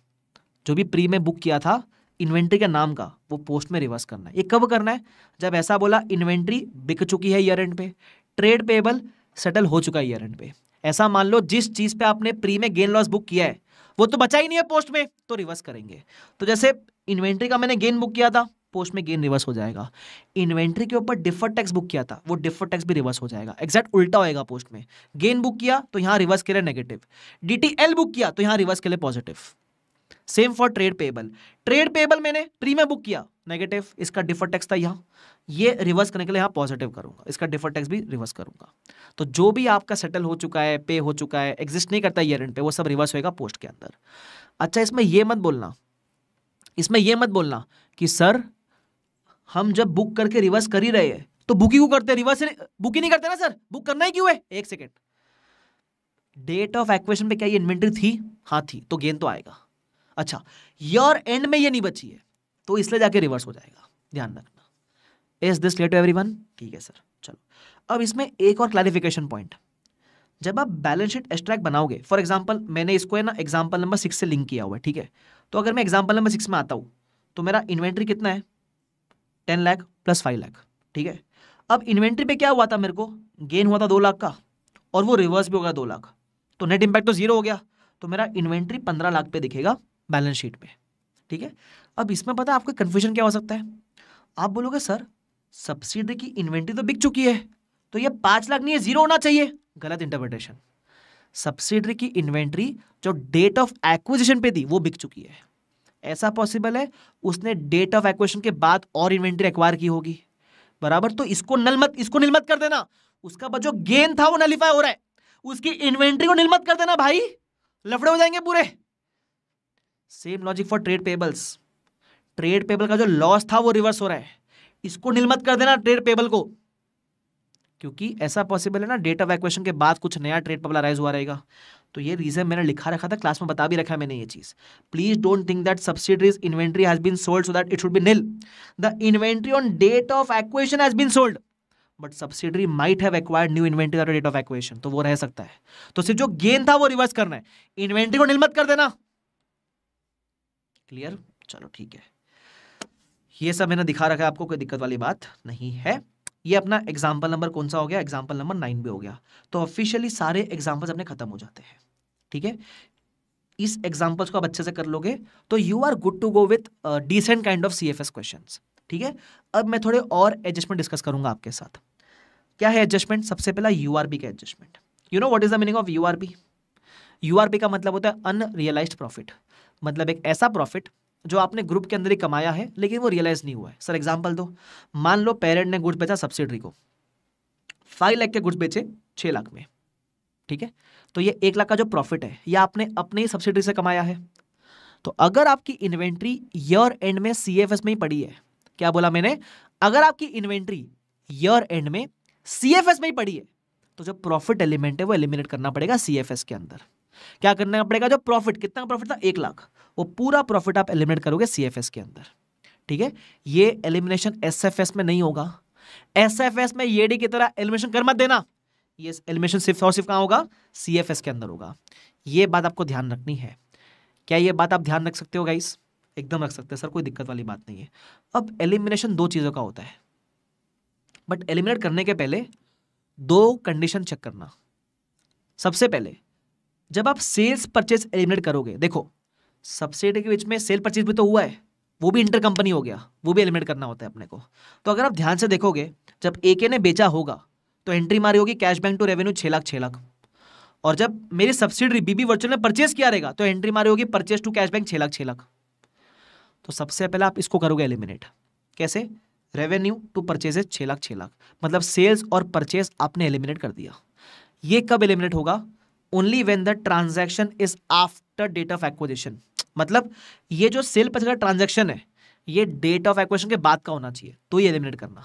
जो भी प्री में बुक किया था इन्वेंट्री के नाम का वो पोस्ट में रिवर्स करना है ये कब करना है जब ऐसा बोला इन्वेंट्री बिक चुकी है ईयर एंड पे ट्रेड पेबल सेटल हो चुका है ईयर एंड पे ऐसा मान लो जिस चीज पे आपने प्री में गेन लॉस बुक किया है वो तो बचा ही नहीं है पोस्ट में तो रिवर्स करेंगे तो जैसे इन्वेंट्री का मैंने गेन बुक किया था पोस्ट में गेन रिवर्स हो जाएगा इन्वेंट्री के ऊपर डिफर टैक्स बुक किया था वो डिफर टैक्स भी रिवर्स हो जाएगा एक्जैक्ट उल्टा होएगा पोस्ट में गेन बुक किया तो यहाँ रिवर्स के लिए नेगेटिव डीटीएल बुक किया तो यहाँ रिवर्स के लिए positive same for trade payable trade payable मैंने प्री में बुक किया नेगेटिव इसका डिफर टैक्स था यहाँ ये रिवर्स करने के लिए यहाँ पॉजिटिव करूंगा इसका डिफर टैक्स भी रिवर्स करूंगा तो जो भी आपका सेटल हो चुका है पे हो चुका है एग्जिस्ट नहीं करता ईयर एंड पे वो सब रिवर्स होएगा पोस्ट के अंदर अच्छा इसमें यह मत बोलना इसमें यह मत बोलना कि सर हम जब बुक करके रिवर्स कर ही रहे हैं तो बुक ही क्यों करते रिवर्स बुक ही नहीं करते ना सर बुक करना ही क्यों है एक सेकेंड डेट ऑफ एक्वेशन पे क्या ये इन्वेंट्री थी हाँ थी तो गेन तो आएगा अच्छा योर एंड में ये नहीं बची है तो इसलिए जाके रिवर्स हो जाएगा ध्यान रखना is this clear to every ठीक है सर चलो अब इसमें एक और क्लैरिफिकेशन पॉइंट जब आप बैलेंस शीट एक्सट्रैक्ट बनाओगे फॉर एग्जाम्पल मैंने इसको है ना एग्जाम्पल नंबर सिक्स से लिंक किया हुआ है ठीक है तो अगर मैं एग्जाम्पल नंबर सिक्स में आता हूँ तो मेरा इन्वेंट्री कितना है ten lakh plus five lakh ठीक है अब इन्वेंट्री पे क्या हुआ था मेरे को गेन हुआ था दो लाख का और वो रिवर्स भी हो गया दो लाख तो नेट इम्पैक्ट तो जीरो हो गया तो मेरा इन्वेंट्री पंद्रह लाख पे दिखेगा बैलेंस शीट पे ठीक है अब इसमें पता है आपको कन्फ्यूजन क्या हो सकता है आप बोलोगे सर सब्सिडी की इन्वेंट्री तो बिक चुकी है तो ये पाँच लाख नहीं है जीरो होना चाहिए गलत इंटरप्रिटेशन सब्सिडरी की इन्वेंट्री जो डेट ऑफ एक्विजिशन पे थी वो बिक चुकी है ऐसा पॉसिबल है उसने डेट ऑफ एक्विजिशन के बाद और इन्वेंट्री एक्वायर की होगी बराबर तो इसको नल मत इसको निलमत कर देना उसका जो गेन था वो नलिफाई हो रहा है उसकी इन्वेंट्री को निलमत कर देना भाई लफड़े हो जाएंगे पूरे same logic for trade payables trade payable का जो लॉस था वो रिवर्स हो रहा है इसको निलमत कर देना ट्रेड पेबल को क्योंकि ऐसा पॉसिबल है ना डेट ऑफ एक्वेशन के बाद कुछ नया ट्रेड पेबल अराइज हुआ रहेगा तो ये रीज़न मैंने लिखा रखा था क्लास में बता भी रखा है मैंने ये चीज़ please don't think that subsidiary's inventory has been sold so that it should be nil the inventory on date of acquisition has been sold but subsidiary might have acquired new inventory date of acquisition तो वो रह सकता है तो सिर्फ जो गेन था वो रिवर्स करना है इन्वेंट्री को निलमत कर देना क्लियर चलो ठीक है ये सब मैंने दिखा रखा है आपको कोई दिक्कत वाली बात नहीं है ये अपना एग्जाम्पल नंबर कौन सा हो गया एग्जाम्पल नंबर नाइन भी हो गया तो ऑफिशियली सारे एग्जाम्पल्स अपने खत्म हो जाते हैं ठीक है इस एग्जाम्पल्स को आप अच्छे से कर लोगे तो you are good to go with decent kind of C F S question ठीक है अब मैं थोड़े और एडजस्टमेंट डिस्कस करूंगा आपके साथ क्या है एडजस्टमेंट सबसे पहला यू आर बी का adjustment you know what is the meaning of U R B U R B का मतलब होता है अनरियलाइज प्रॉफिट मतलब एक ऐसा प्रॉफिट जो आपने ग्रुप के अंदर ही कमाया है लेकिन वो रियलाइज नहीं हुआ है सर एग्जाम्पल दो मान लो पेरेंट ने गुड्स बेचा सब्सिडरी को फाइव लाख के गुड्स बेचे छह लाख में ठीक है तो ये एक लाख का जो प्रॉफिट है ये आपने अपने ही सब्सिडरी से कमाया है तो अगर आपकी इन्वेंट्री ईयर एंड में सी एफ एस में ही पड़ी है क्या बोला मैंने अगर आपकी इन्वेंट्री ईयर एंड में सी एफ एस में ही पड़ी है तो जो प्रॉफिट एलिमेंट है वो एलिमिनेट करना पड़ेगा सी एफ एस के अंदर क्या करना पड़ेगा जो प्रॉफिट कितना प्रॉफिट था एक लाख वो पूरा प्रॉफिट आप एलिमिनेट करोगे सी के अंदर ठीक है ये एलिमिनेशन एस में नहीं होगा एस में ये की तरह एलिमिनेशन कर मत देना ये एलिमिनेशन सिर्फ और सिर्फ कहाँ होगा सी के अंदर होगा ये बात आपको ध्यान रखनी है क्या ये बात आप ध्यान रख सकते हो गाइस एकदम रख सकते हैं सर कोई दिक्कत वाली बात नहीं है अब एलिमिनेशन दो चीज़ों का होता है बट एलिमिनेट करने के पहले दो कंडीशन चेक करना सबसे पहले जब आप सेल्स परचेज एलिमिनेट करोगे देखो सब्सिडी के बीच में सेल परचेज भी तो हुआ है वो भी इंटर कंपनी हो गया वो भी एलिमिनेट करना होता है अपने को तो अगर आप ध्यान से देखोगे जब ए के ने बेचा होगा तो एंट्री मारी होगी कैश बैंक टू रेवेन्यू छः लाख छः लाख और जब मेरी सब्सिडी बीबी वर्चुअल ने परचेज किया रहेगा तो एंट्री मारी होगी परचेज टू कैश बैंक छः लाख छः लाख तो सबसे पहले आप इसको करोगे एलिमिनेट कैसे रेवेन्यू टू परचेजेज छः लाख छः लाख मतलब सेल्स और परचेज आपने एलिमिनेट कर दिया ये कब एलिमिनेट होगा only when the transaction is after date of acquisition मतलब ये जो सेल पर ट्रांजेक्शन है ये डेट ऑफ एक्वेशन के बाद का होना चाहिए तो ये एलिमिनेट करना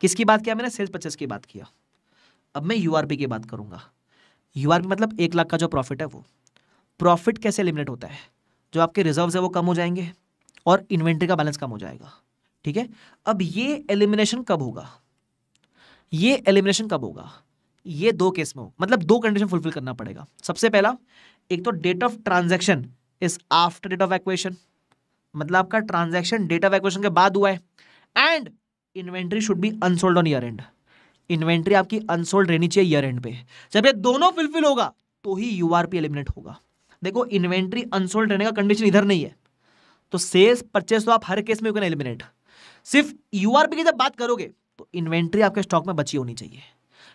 किसकी बात किया मैंने सेल्स परचेस की बात किया अब मैं यू की बात करूंगा यू मतलब एक लाख का जो प्रॉफिट है वो प्रॉफिट कैसे एलिमिनेट होता है जो आपके रिजर्व्स है वो कम हो जाएंगे और इन्वेंट्री का बैलेंस कम हो जाएगा ठीक है अब ये एलिमिनेशन कब होगा ये एलिमिनेशन कब होगा ये दो केस में हो मतलब दो कंडीशन फुलफिल करना पड़ेगा सबसे पहला एक तो date of transaction is after date of acquisition मतलब आपका ट्रांजेक्शन डेट ऑफ एक्वेशन के बाद हुआ है and inventory should be unsold on year end inventory आपकी अनसोल्ड रहनी चाहिए ईयर एंड पे जब ये दोनों फुलफिल होगा तो ही यू एलिमिनेट होगा देखो इन्वेंट्री अनसोल्ड रहने का कंडीशन इधर नहीं है तो सेल्स परचेस तो आप हर केस में एलिमिनेट सिर्फ यूआरपी की जब बात करोगे तो इन्वेंट्री आपके स्टॉक में बची होनी चाहिए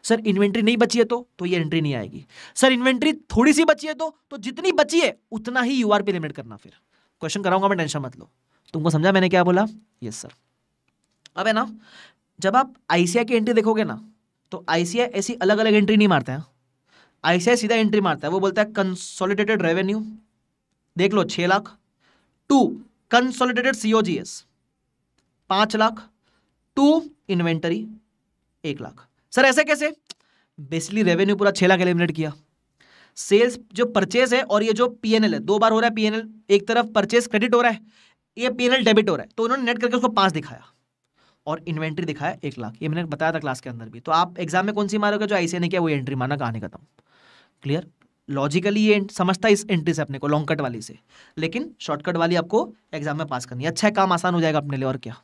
सर इन्वेंट्री नहीं बची है तो तो ये एंट्री नहीं आएगी सर इन्वेंट्री थोड़ी सी बची है तो तो जितनी बची है उतना ही यू आर पे लिमिट करना फिर क्वेश्चन कराऊंगा मैं टेंशन मत लो तुमको समझा मैंने क्या बोला यस सर अब है ना जब आप आईसीआई की एंट्री देखोगे ना तो आईसीआई ऐसी अलग अलग एंट्री नहीं मारता है आईसीआई सीधा एंट्री मारता है वो बोलता है कंसोलिडेटेड रेवेन्यू देख लो छह लाख टू कंसोलिडेटेड सीओजीएस पांच लाख टू इन्वेंटरी एक लाख सर ऐसे कैसे बेसिकली रेवेन्यू hmm. पूरा छः लाख एलिमिनेट किया सेल्स जो परचेज है और ये जो पी है दो बार हो रहा है पी एक तरफ परचेज क्रेडिट हो रहा है ये पी डेबिट हो रहा है तो उन्होंने नेट करके उसको पांच दिखाया और इन्वेंट्री दिखाया एक लाख ये मैंने बताया था क्लास के अंदर भी तो आप एग्जाम में कौन सी मारोगे जो आईसीए ने किया वो एंट्री माना कहानी खत्म क्लियर लॉजिकली ये समझता है इस एंट्री से अपने को लॉन्ग कट वाली से लेकिन शॉर्टकट वाली आपको एग्जाम में पास करनी है अच्छा है काम आसान हो जाएगा अपने लिए और क्या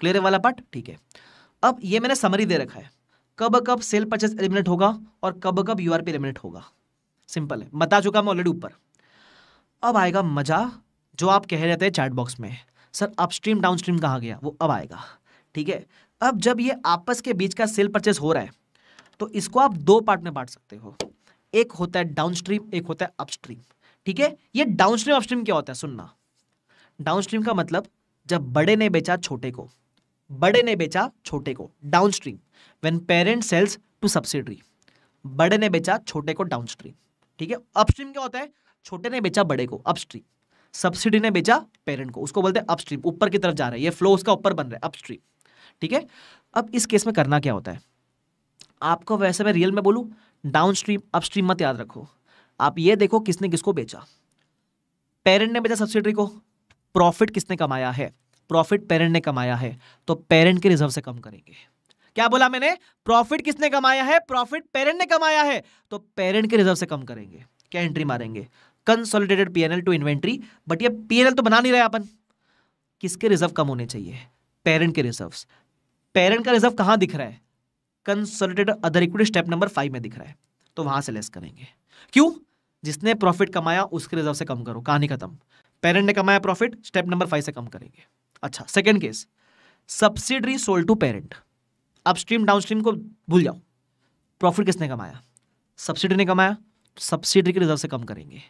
क्लियर है वाला पार्ट ठीक है अब ये मैंने समरी दे रखा है कब कब सेल परचेस एलिमिनेट होगा और कब कब यूआरपी एलिमिनेट होगा सिंपल है बता चुका मैं ऑलरेडी ऊपर अब आएगा मजा जो आप कह रहे थे चैट बॉक्स में सर अपस्ट्रीम डाउनस्ट्रीम कहाँ गया वो अब आएगा ठीक है अब जब ये आपस के बीच का सेल परचेस हो रहा है तो इसको आप दो पार्ट में बांट सकते हो एक होता है डाउनस्ट्रीम एक होता है अपस्ट्रीम ठीक है ये डाउनस्ट्रीम अपस्ट्रीम क्या होता है सुनना डाउनस्ट्रीम का मतलब जब बड़े ने बेचा छोटे को बड़े ने बेचा छोटे को downstream when parent sales to subsidiary बड़े ने बेचा छोटे को डाउनस्ट्रीम ठीक है अपस्ट्रीम क्या होता है छोटे ने बेचा बड़े को अपस्ट्रीम सब्सिडी ने बेचा पेरेंट को उसको बोलते हैं अपस्ट्रीम ऊपर की तरफ जा रहा है ये फ्लो उसका ऊपर बन रहा है अपस्ट्रीम ठीक है अब इस केस में करना क्या होता है आपको वैसे मैं रियल में बोलूँ डाउन स्ट्रीम अपस्ट्रीम मत याद रखो आप ये देखो किसने किसको बेचा पेरेंट ने बेचा सब्सिडरी को प्रॉफिट किसने कमाया है प्रॉफिट पेरेंट ने कमाया है तो पेरेंट के रिजर्व से कम करेंगे क्या बोला मैंने प्रॉफिट किसने कमाया है प्रॉफिट पेरेंट ने कमाया है तो पेरेंट के रिजर्व से कम करेंगे क्या एंट्री मारेंगे consolidated PNL to inventory but ये पीएनएल तो बना नहीं रहे अपन किसके रिजर्व कम होने चाहिए पेरेंट के रिजर्व पेरेंट का रिजर्व कहां दिख रहा है consolidated other equity step number five में दिख रहा है तो वहां से लेस करेंगे क्यों जिसने प्रॉफिट कमाया उसके रिजर्व से कम करो कहानी खत्म पेरेंट ने कमाया प्रॉफिट स्टेप नंबर फाइव से कम करेंगे अच्छा second case subsidiary sold to parent upstream downstream को भूल जाओ प्रॉफिट किसने कमाया सब्सिडी ने कमाया सब्सिडी के रिजर्व से कम करेंगे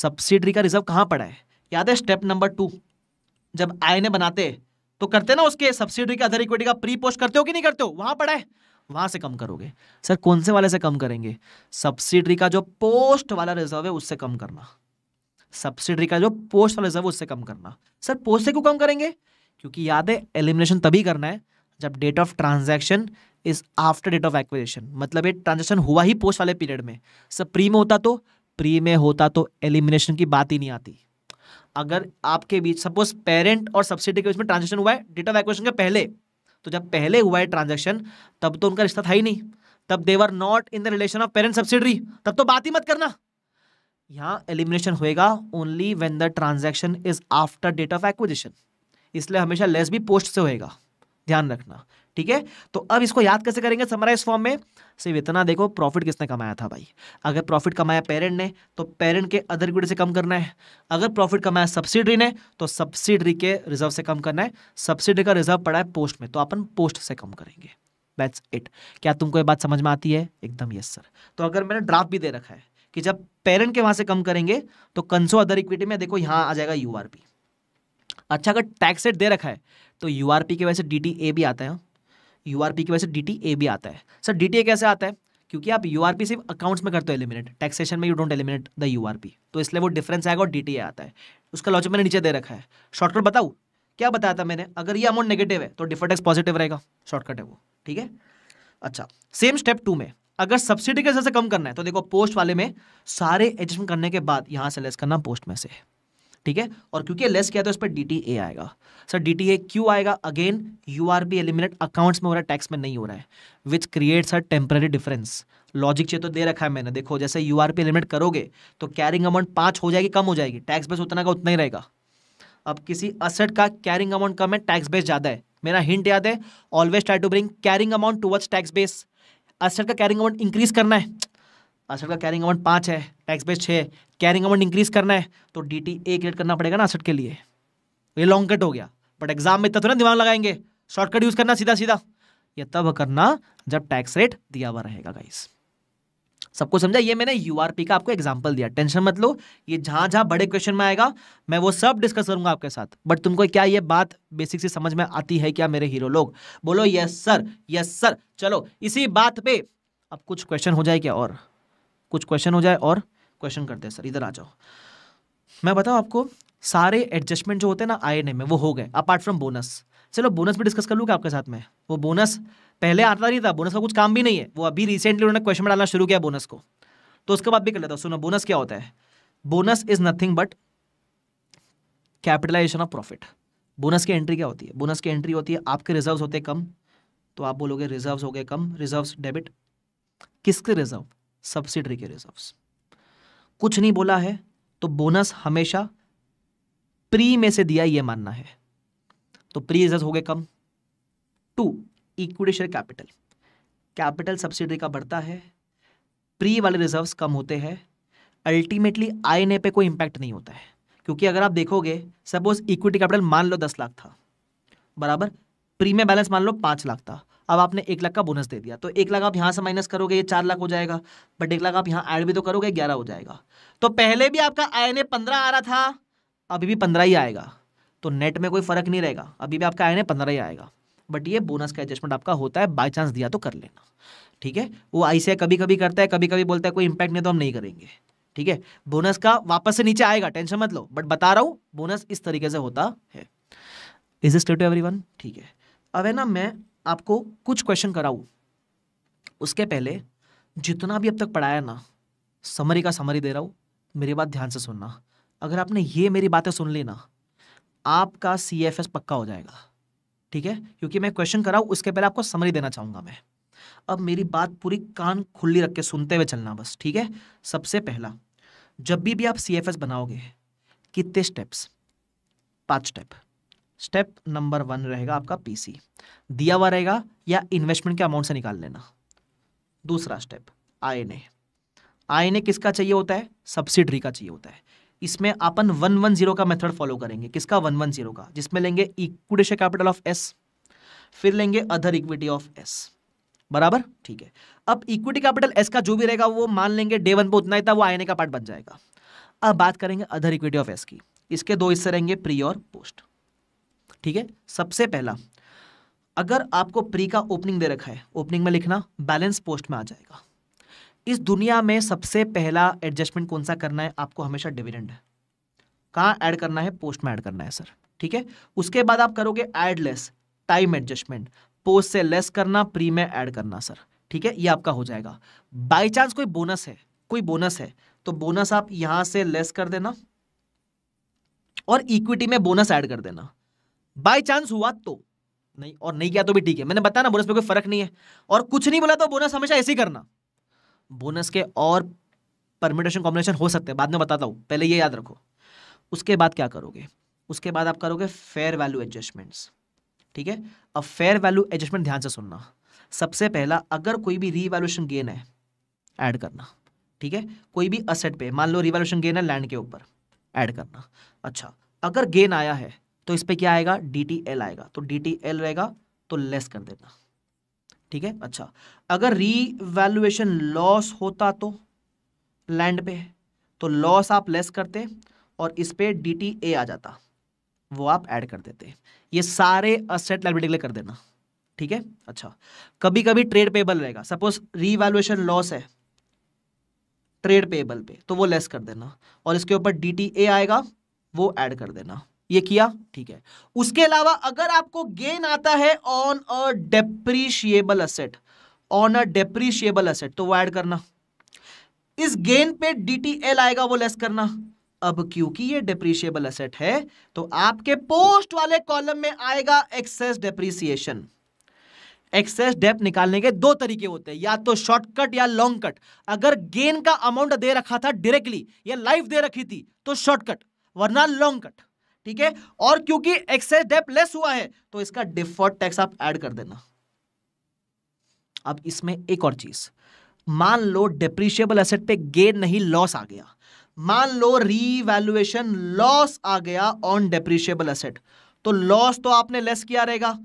सब्सिडी का रिजर्व कहाँ पड़ा है याद है स्टेप नंबर टू जब आई बनाते तो करते ना उसके सब्सिडी के अदर इक्विटी का प्री पोस्ट करते हो कि नहीं करते हो वहां पड़ा है वहां से कम करोगे सर कौन से वाले से कम करेंगे सब्सिडी का जो पोस्ट वाला रिजर्व है उससे कम करना सब्सिडी का जो पोस्ट वाला रिजर्व उससे कम करना सर पोस्ट से क्यों कम करेंगे क्योंकि याद है एलिमिनेशन तभी करना है जब date of transaction is after date of acquisition मतलब ये ट्रांजेक्शन हुआ ही पोस्ट वाले पीरियड में सब प्री में होता तो प्री में होता तो एलिमिनेशन की बात ही नहीं आती अगर आपके बीच सपोज पेरेंट और सब्सिडी के बीच में ट्रांजेक्शन हुआ है डेट ऑफ एक्विजिशन के पहले तो जब पहले हुआ है ट्रांजेक्शन तब तो उनका रिश्ता था ही नहीं तब they were not in the relation of parent subsidiary तब तो बात ही मत करना यहाँ एलिमिनेशन होएगा only when the transaction is after date of acquisition इसलिए हमेशा लेस भी पोस्ट से होएगा ध्यान रखना ठीक है तो अब इसको याद कैसे करेंगे समराइज फॉर्म में सिर्फ इतना देखो प्रॉफिट किसने कमाया था भाई अगर प्रॉफिट कमाया पेरेंट ने तो पेरेंट के अदर इक्विटी से कम करना है अगर प्रॉफिट कमाया सब्सिडरी ने तो सब्सिडरी के रिजर्व से कम करना है सब्सिडी का रिजर्व पड़ा है पोस्ट में तो अपन पोस्ट से कम करेंगे बैट्स इट क्या तुमको ये बात समझ में आती है एकदम यस सर तो अगर मैंने ड्राफ्ट भी दे रखा है कि जब पेरेंट के वहां से कम करेंगे तो कंसो अदर इक्विटी में देखो यहाँ आ जाएगा यू अच्छा अगर टैक्स रेट दे रखा है तो यू आर की वजह से डी टी ए भी आता है यू आर पी की वजह से डी टी ए भी आता है सर डी टी ए कैसे आता है क्योंकि आप यू आर पी सिर्फ अकाउंट्स में करते हो एलिमिनेट टैक्सेशन में you don't eliminate the U R P तो इसलिए वो डिफरेंस आएगा और डी टी ए आता है उसका लॉजिक मैंने नीचे दे रखा है शॉर्टकट बताऊँ क्या बताया था मैंने अगर ये अमाउंट नेगेटिव है तो डिफर टैक्स पॉजिटिव रहेगा शॉर्टकट है वो ठीक है अच्छा सेम स्टेप टू में अगर सब्सिडी के हिसाब से कम करना है तो देखो पोस्ट वाले में सारे एडजस्टमेंट करने के बाद यहाँ से लेस करना पोस्ट में से है ठीक है और क्योंकि लेस किया तो इस पर डी टी ए आएगा सर डी टी ए क्यों आएगा again U R B eliminate accounts में हो रहा है टैक्स में नहीं हो रहा है which creates a temporary difference logic चाहिए तो दे रखा है मैंने देखो जैसे यू आर पी एलिमिनेट करोगे तो कैरिंग अमाउंट पाँच हो जाएगी कम हो जाएगी टैक्स बेस उतना का उतना ही रहेगा अब किसी असेट का कैरिंग अमाउंट कम है टैक्स बेस ज़्यादा है मेरा हिंट याद है always try to bring carrying amount towards tax base asset का कैरिंग अमाउंट इंक्रीज करना है असेट का कैरिंग अमाउंट पाँच है एक्स बाई छः कैरिंग अमाउंट इंक्रीज करना है तो डी टी ए क्रिएट करना पड़ेगा ना असट के लिए ये लॉन्ग कट हो गया बट एग्जाम में इतना थोड़ा तो दिमाग लगाएंगे शॉर्टकट यूज करना सीधा सीधा ये तब करना जब टैक्स रेट दिया हुआ रहेगा गाइस सबको समझा ये मैंने यूआरपी का आपको एग्जाम्पल दिया टेंशन मत लो ये जहां जहां बड़े क्वेश्चन में आएगा मैं वो सब डिस्कस करूंगा आपके साथ बट तुमको क्या ये बात बेसिक से समझ में आती है क्या मेरे हीरो लोग बोलो यस सर यस सर चलो इसी बात पे अब कुछ क्वेश्चन हो जाए क्या और कुछ क्वेश्चन हो जाए और क्वेश्चन करते हैं सर इधर आ जाओ मैं बताऊँ आपको सारे एडजस्टमेंट जो होते हैं ना आई एन में वो हो गए अपार्ट फ्रॉम बोनस चलो बोनस भी डिस्कस कर लूँगा आपके साथ में वो बोनस पहले आता नहीं था बोनस का कुछ काम भी नहीं है वो अभी रिसेंटली उन्होंने क्वेश्चन डालना शुरू किया बोनस को तो उसके बाद भी कर लेता हूँ सुनो बोनस क्या होता है bonus is nothing but capitalisation of profit bonus की एंट्री क्या होती है बोनस की एंट्री होती है आपके रिजर्व होते कम तो आप बोलोगे रिजर्व हो गए कम रिजर्व डेबिट किसके रिजर्व सब्सिडरी के रिजर्व्स कुछ नहीं बोला है तो बोनस हमेशा प्री में से दिया ये मानना है तो प्री रिजर्व हो गए कम to equity share capital capital subsidy का बढ़ता है प्री वाले रिजर्व कम होते हैं अल्टीमेटली आई एन ए पे कोई इंपैक्ट नहीं होता है क्योंकि अगर आप देखोगे सपोज इक्विटी कैपिटल मान लो दस लाख था बराबर प्रीमियम बैलेंस मान लो पांच लाख था अब आपने एक लाख का बोनस दे दिया तो एक लाख आप यहाँ से माइनस करोगे ये चार लाख हो जाएगा बट एक लाख आप यहाँ ऐड भी तो करोगे ग्यारह हो जाएगा तो पहले भी आपका आई एन पंद्रह आ रहा था अभी भी पंद्रह ही आएगा तो नेट में कोई फर्क नहीं रहेगा अभी भी आपका आई एन पंद्रह ही आएगा बट ये बोनस का एडजस्टमेंट आपका होता है बाई चांस दिया तो कर लेना ठीक है वो आई कभी कभी करता है कभी कभी बोलता है कोई इंपैक्ट नहीं तो हम नहीं करेंगे ठीक है बोनस का वापस से नीचे आएगा टेंशन मत लो बट बता रहा हूँ बोनस इस तरीके से होता है इज इस टू एवरी वन ठीक है अब है ना मैं आपको कुछ क्वेश्चन कराऊ उसके पहले जितना भी अब तक पढ़ाया ना समरी का समरी दे रहा हूँ मेरी बात ध्यान से सुनना अगर आपने ये मेरी बातें सुन ली ना आपका सी एफ एस पक्का हो जाएगा ठीक है क्योंकि मैं क्वेश्चन कराऊँ उसके पहले आपको समरी देना चाहूंगा मैं अब मेरी बात पूरी कान खुली रख के सुनते हुए चलना बस ठीक है सबसे पहला जब भी भी आप सी एफ एस बनाओगे कितने स्टेप्स पाँच स्टेप स्टेप नंबर वन रहेगा आपका पीसी दिया हुआ रहेगा या इन्वेस्टमेंट के अमाउंट से निकाल लेना दूसरा step I N A I N A किसका चाहिए होता है सब्सिडरी का चाहिए होता है इसमें अपन वन वन जीरो का मेथड फॉलो करेंगे किसका वन वन जीरो का जिसमें लेंगे इक्विटेशन कैपिटल ऑफ एस फिर लेंगे अदर इक्विटी ऑफ एस बराबर ठीक है अब इक्विटी कैपिटल एस का जो भी रहेगा वो मान लेंगे डे वन पर उतना ही था वो आईएनए का पार्ट बन जाएगा अब बात करेंगे अदर इक्विटी ऑफ एस की इसके दो हिस्से रहेंगे प्री और पोस्ट ठीक है सबसे पहला अगर आपको प्री का ओपनिंग दे रखा है ओपनिंग में लिखना बैलेंस पोस्ट में आ जाएगा इस दुनिया में सबसे पहला एडजस्टमेंट कौन सा करना है आपको हमेशा डिविडेंड है कहाँ ऐड करना है पोस्ट में ऐड करना है सर ठीक है उसके बाद आप करोगे add less time adjustment post से लेस करना प्री में ऐड करना सर ठीक है ये आपका हो जाएगा बाय चांस कोई बोनस है कोई बोनस है तो बोनस आप यहां से लेस कर देना और इक्विटी में बोनस ऐड कर देना बाय चांस हुआ तो नहीं और नहीं किया तो भी ठीक है मैंने बताया ना बोनस में कोई फर्क नहीं है और कुछ नहीं बोला तो बोनस हमेशा ऐसे ही करना बोनस के और परमिटेशन कॉम्बिनेशन हो सकते हैं बाद में बताता हूँ पहले ये याद रखो उसके बाद क्या करोगे उसके बाद आप करोगे फेयर वैल्यू एडजस्टमेंट्स ठीक है अब फेयर वैल्यू एडजस्टमेंट ध्यान से सुनना सबसे पहला अगर कोई भी रीवैल्यूशन गेन है ऐड करना ठीक है कोई भी असेट पे मान लो रिवॉल्यूशन गेन है लैंड के ऊपर ऐड करना अच्छा अगर गेन आया है तो इस पर क्या आएगा डी टी एल आएगा तो डी टी एल रहेगा तो लेस कर देना ठीक है अच्छा अगर रीवैल्यूएशन लॉस होता तो लैंड पे तो लॉस आप लेस करते और इस पर डी टी ए आ जाता वो आप ऐड कर देते ये सारे असेट लाइबिलिटी के लिए कर देना ठीक है अच्छा कभी कभी ट्रेड पेबल रहेगा सपोज रीवैल्यूएशन लॉस है ट्रेड पेबल पे तो वो लेस कर देना और इसके ऊपर डी टी ए आएगा वो ऐड कर देना ये किया ठीक है उसके अलावा अगर आपको गेन आता है on a depreciable asset on a depreciable asset तो वो ऐड करना इस गेन पे डीटीएल आएगा वो लेस करना अब क्योंकि ये डेप्रीशिएबल असेट है तो आपके पोस्ट वाले कॉलम में आएगा एक्सेस डेप्रीसिएशन एक्सेस डेप निकालने के दो तरीके होते हैं या तो शॉर्टकट या लॉन्ग कट अगर गेन का अमाउंट दे रखा था डायरेक्टली या लाइफ दे रखी थी तो शॉर्टकट वरना लॉन्ग कट ठीक है और क्योंकि एक्सेस डेप लेस हुआ है तो इसका डिफर्ड टैक्स आप ऐड कर देना अब इसमें एक और चीज मान लो डिप्रिशिएबल एसेट पे गेन नहीं लॉस आ गया मान लो रीवैल्यूएशन लॉस आ गया ऑन डिप्रिशिएबल एसेट तो लॉस तो आपने लेस किया रहेगा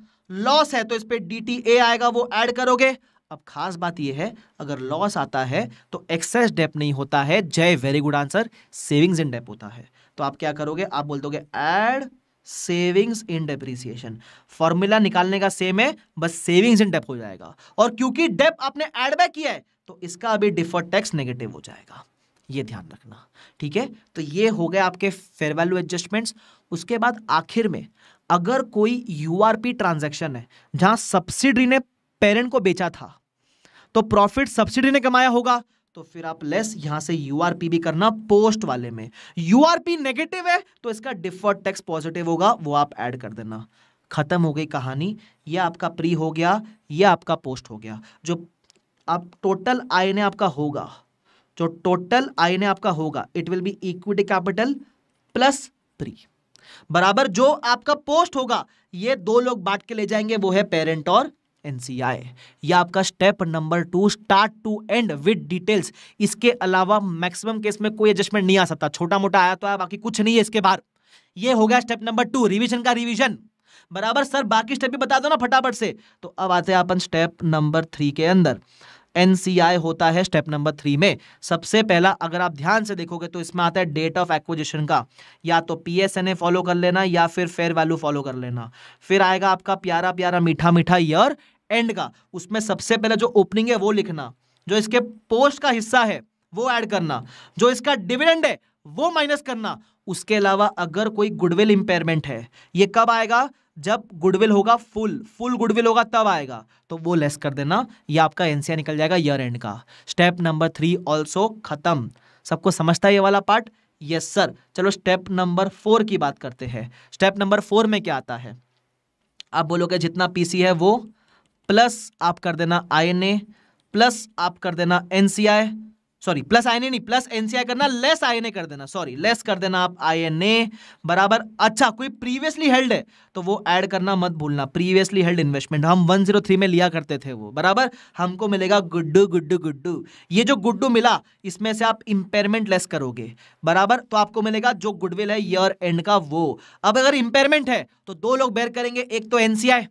लॉस है तो इस पर डी आएगा वो ऐड करोगे अब खास बात यह है अगर लॉस आता है तो एक्सेस डेप नहीं होता है Jay very good answer savings in dep होता है तो आप क्या करोगे आप बोल दोगे add savings in depreciation formula निकालने का सेम है बस सेविंग्स इन डेप हो जाएगा और क्योंकि डेप आपने एड बैक किया है तो इसका अभी डिफर्ड टैक्स नेगेटिव हो जाएगा ये ध्यान रखना ठीक है तो ये हो गए आपके फेयर वैल्यू एडजस्टमेंट्स उसके बाद आखिर में अगर कोई यू आर पी ट्रांजेक्शन है जहां सब्सिडी ने पेरेंट को बेचा था तो प्रॉफिट सब्सिडी ने कमाया होगा तो फिर आप लेस यहां से यूआरपी भी करना पोस्ट वाले में यूआरपी नेगेटिव है तो इसका डिफर्ड टैक्स पॉजिटिव होगा वो आप ऐड कर देना खत्म हो गई कहानी ये आपका प्री हो गया ये आपका पोस्ट हो गया जो आप टोटल आई ने आपका होगा जो टोटल आई ने आपका होगा it will be equity capital plus pre बराबर जो आपका पोस्ट होगा ये दो लोग बांट के ले जाएंगे वो है पेरेंट और एनसीआई ये आपका step number two start to end with details इसके अलावा मैक्सिमम केस में कोई एडजस्टमेंट नहीं आ सकता छोटा मोटा आया तो आया बाकी कुछ नहीं है इसके बाहर ये हो गया स्टेप नंबर टू रिविजन का रिविजन बराबर सर बाकी स्टेप भी बता दो ना फटाफट से तो अब आते हैं अपन स्टेप नंबर थ्री के अंदर एनसीआई होता है स्टेप नंबर थ्री में सबसे पहला अगर आप ध्यान से देखोगे तो इसमें आता है डेट ऑफ एक्विजिशन का या तो पीएसएनए फॉलो कर लेना या फिर फेयर वैल्यू फॉलो कर लेना फिर आएगा आपका प्यारा प्यारा मीठा मीठा ईयर एंड का उसमें सबसे पहले जो ओपनिंग है वो लिखना जो इसके पोस्ट का हिस्सा है वो ऐड करना जो इसका डिविडेंड है वो माइनस करना उसके अलावा अगर कोई गुडविल इंपेयरमेंट है ये कब आएगा जब गुडविल होगा फुल फुल गुडविल होगा तब आएगा तो वो लेस कर देना ये आपका एनसीआर निकल जाएगा ईयर एंड का स्टेप नंबर थ्री ऑल्सो खत्म सबको समझता है ये वाला पार्ट यस सर चलो स्टेप नंबर फोर की बात करते हैं स्टेप नंबर फोर में क्या आता है आप बोलोगे जितना पीसी है वो प्लस आप कर देना आई प्लस आप कर देना एनसीआई सॉरी प्लस आई नहीं प्लस एनसीआई करना लेस आई कर देना सॉरी लेस कर देना आप आई बराबर अच्छा कोई प्रीवियसली हेल्ड है तो वो ऐड करना मत भूलना प्रीवियसली हेल्ड इन्वेस्टमेंट हम 103 में लिया करते थे वो बराबर हमको मिलेगा गुड्डू गुड्डू गुड्डू ये जो गुड्डू मिला इसमें से आप इंपेयरमेंट लेस करोगे बराबर तो आपको मिलेगा जो गुडविल है ईयर एंड का वो अब अगर इंपेयरमेंट है तो दो लोग बेर करेंगे एक तो एनसीआई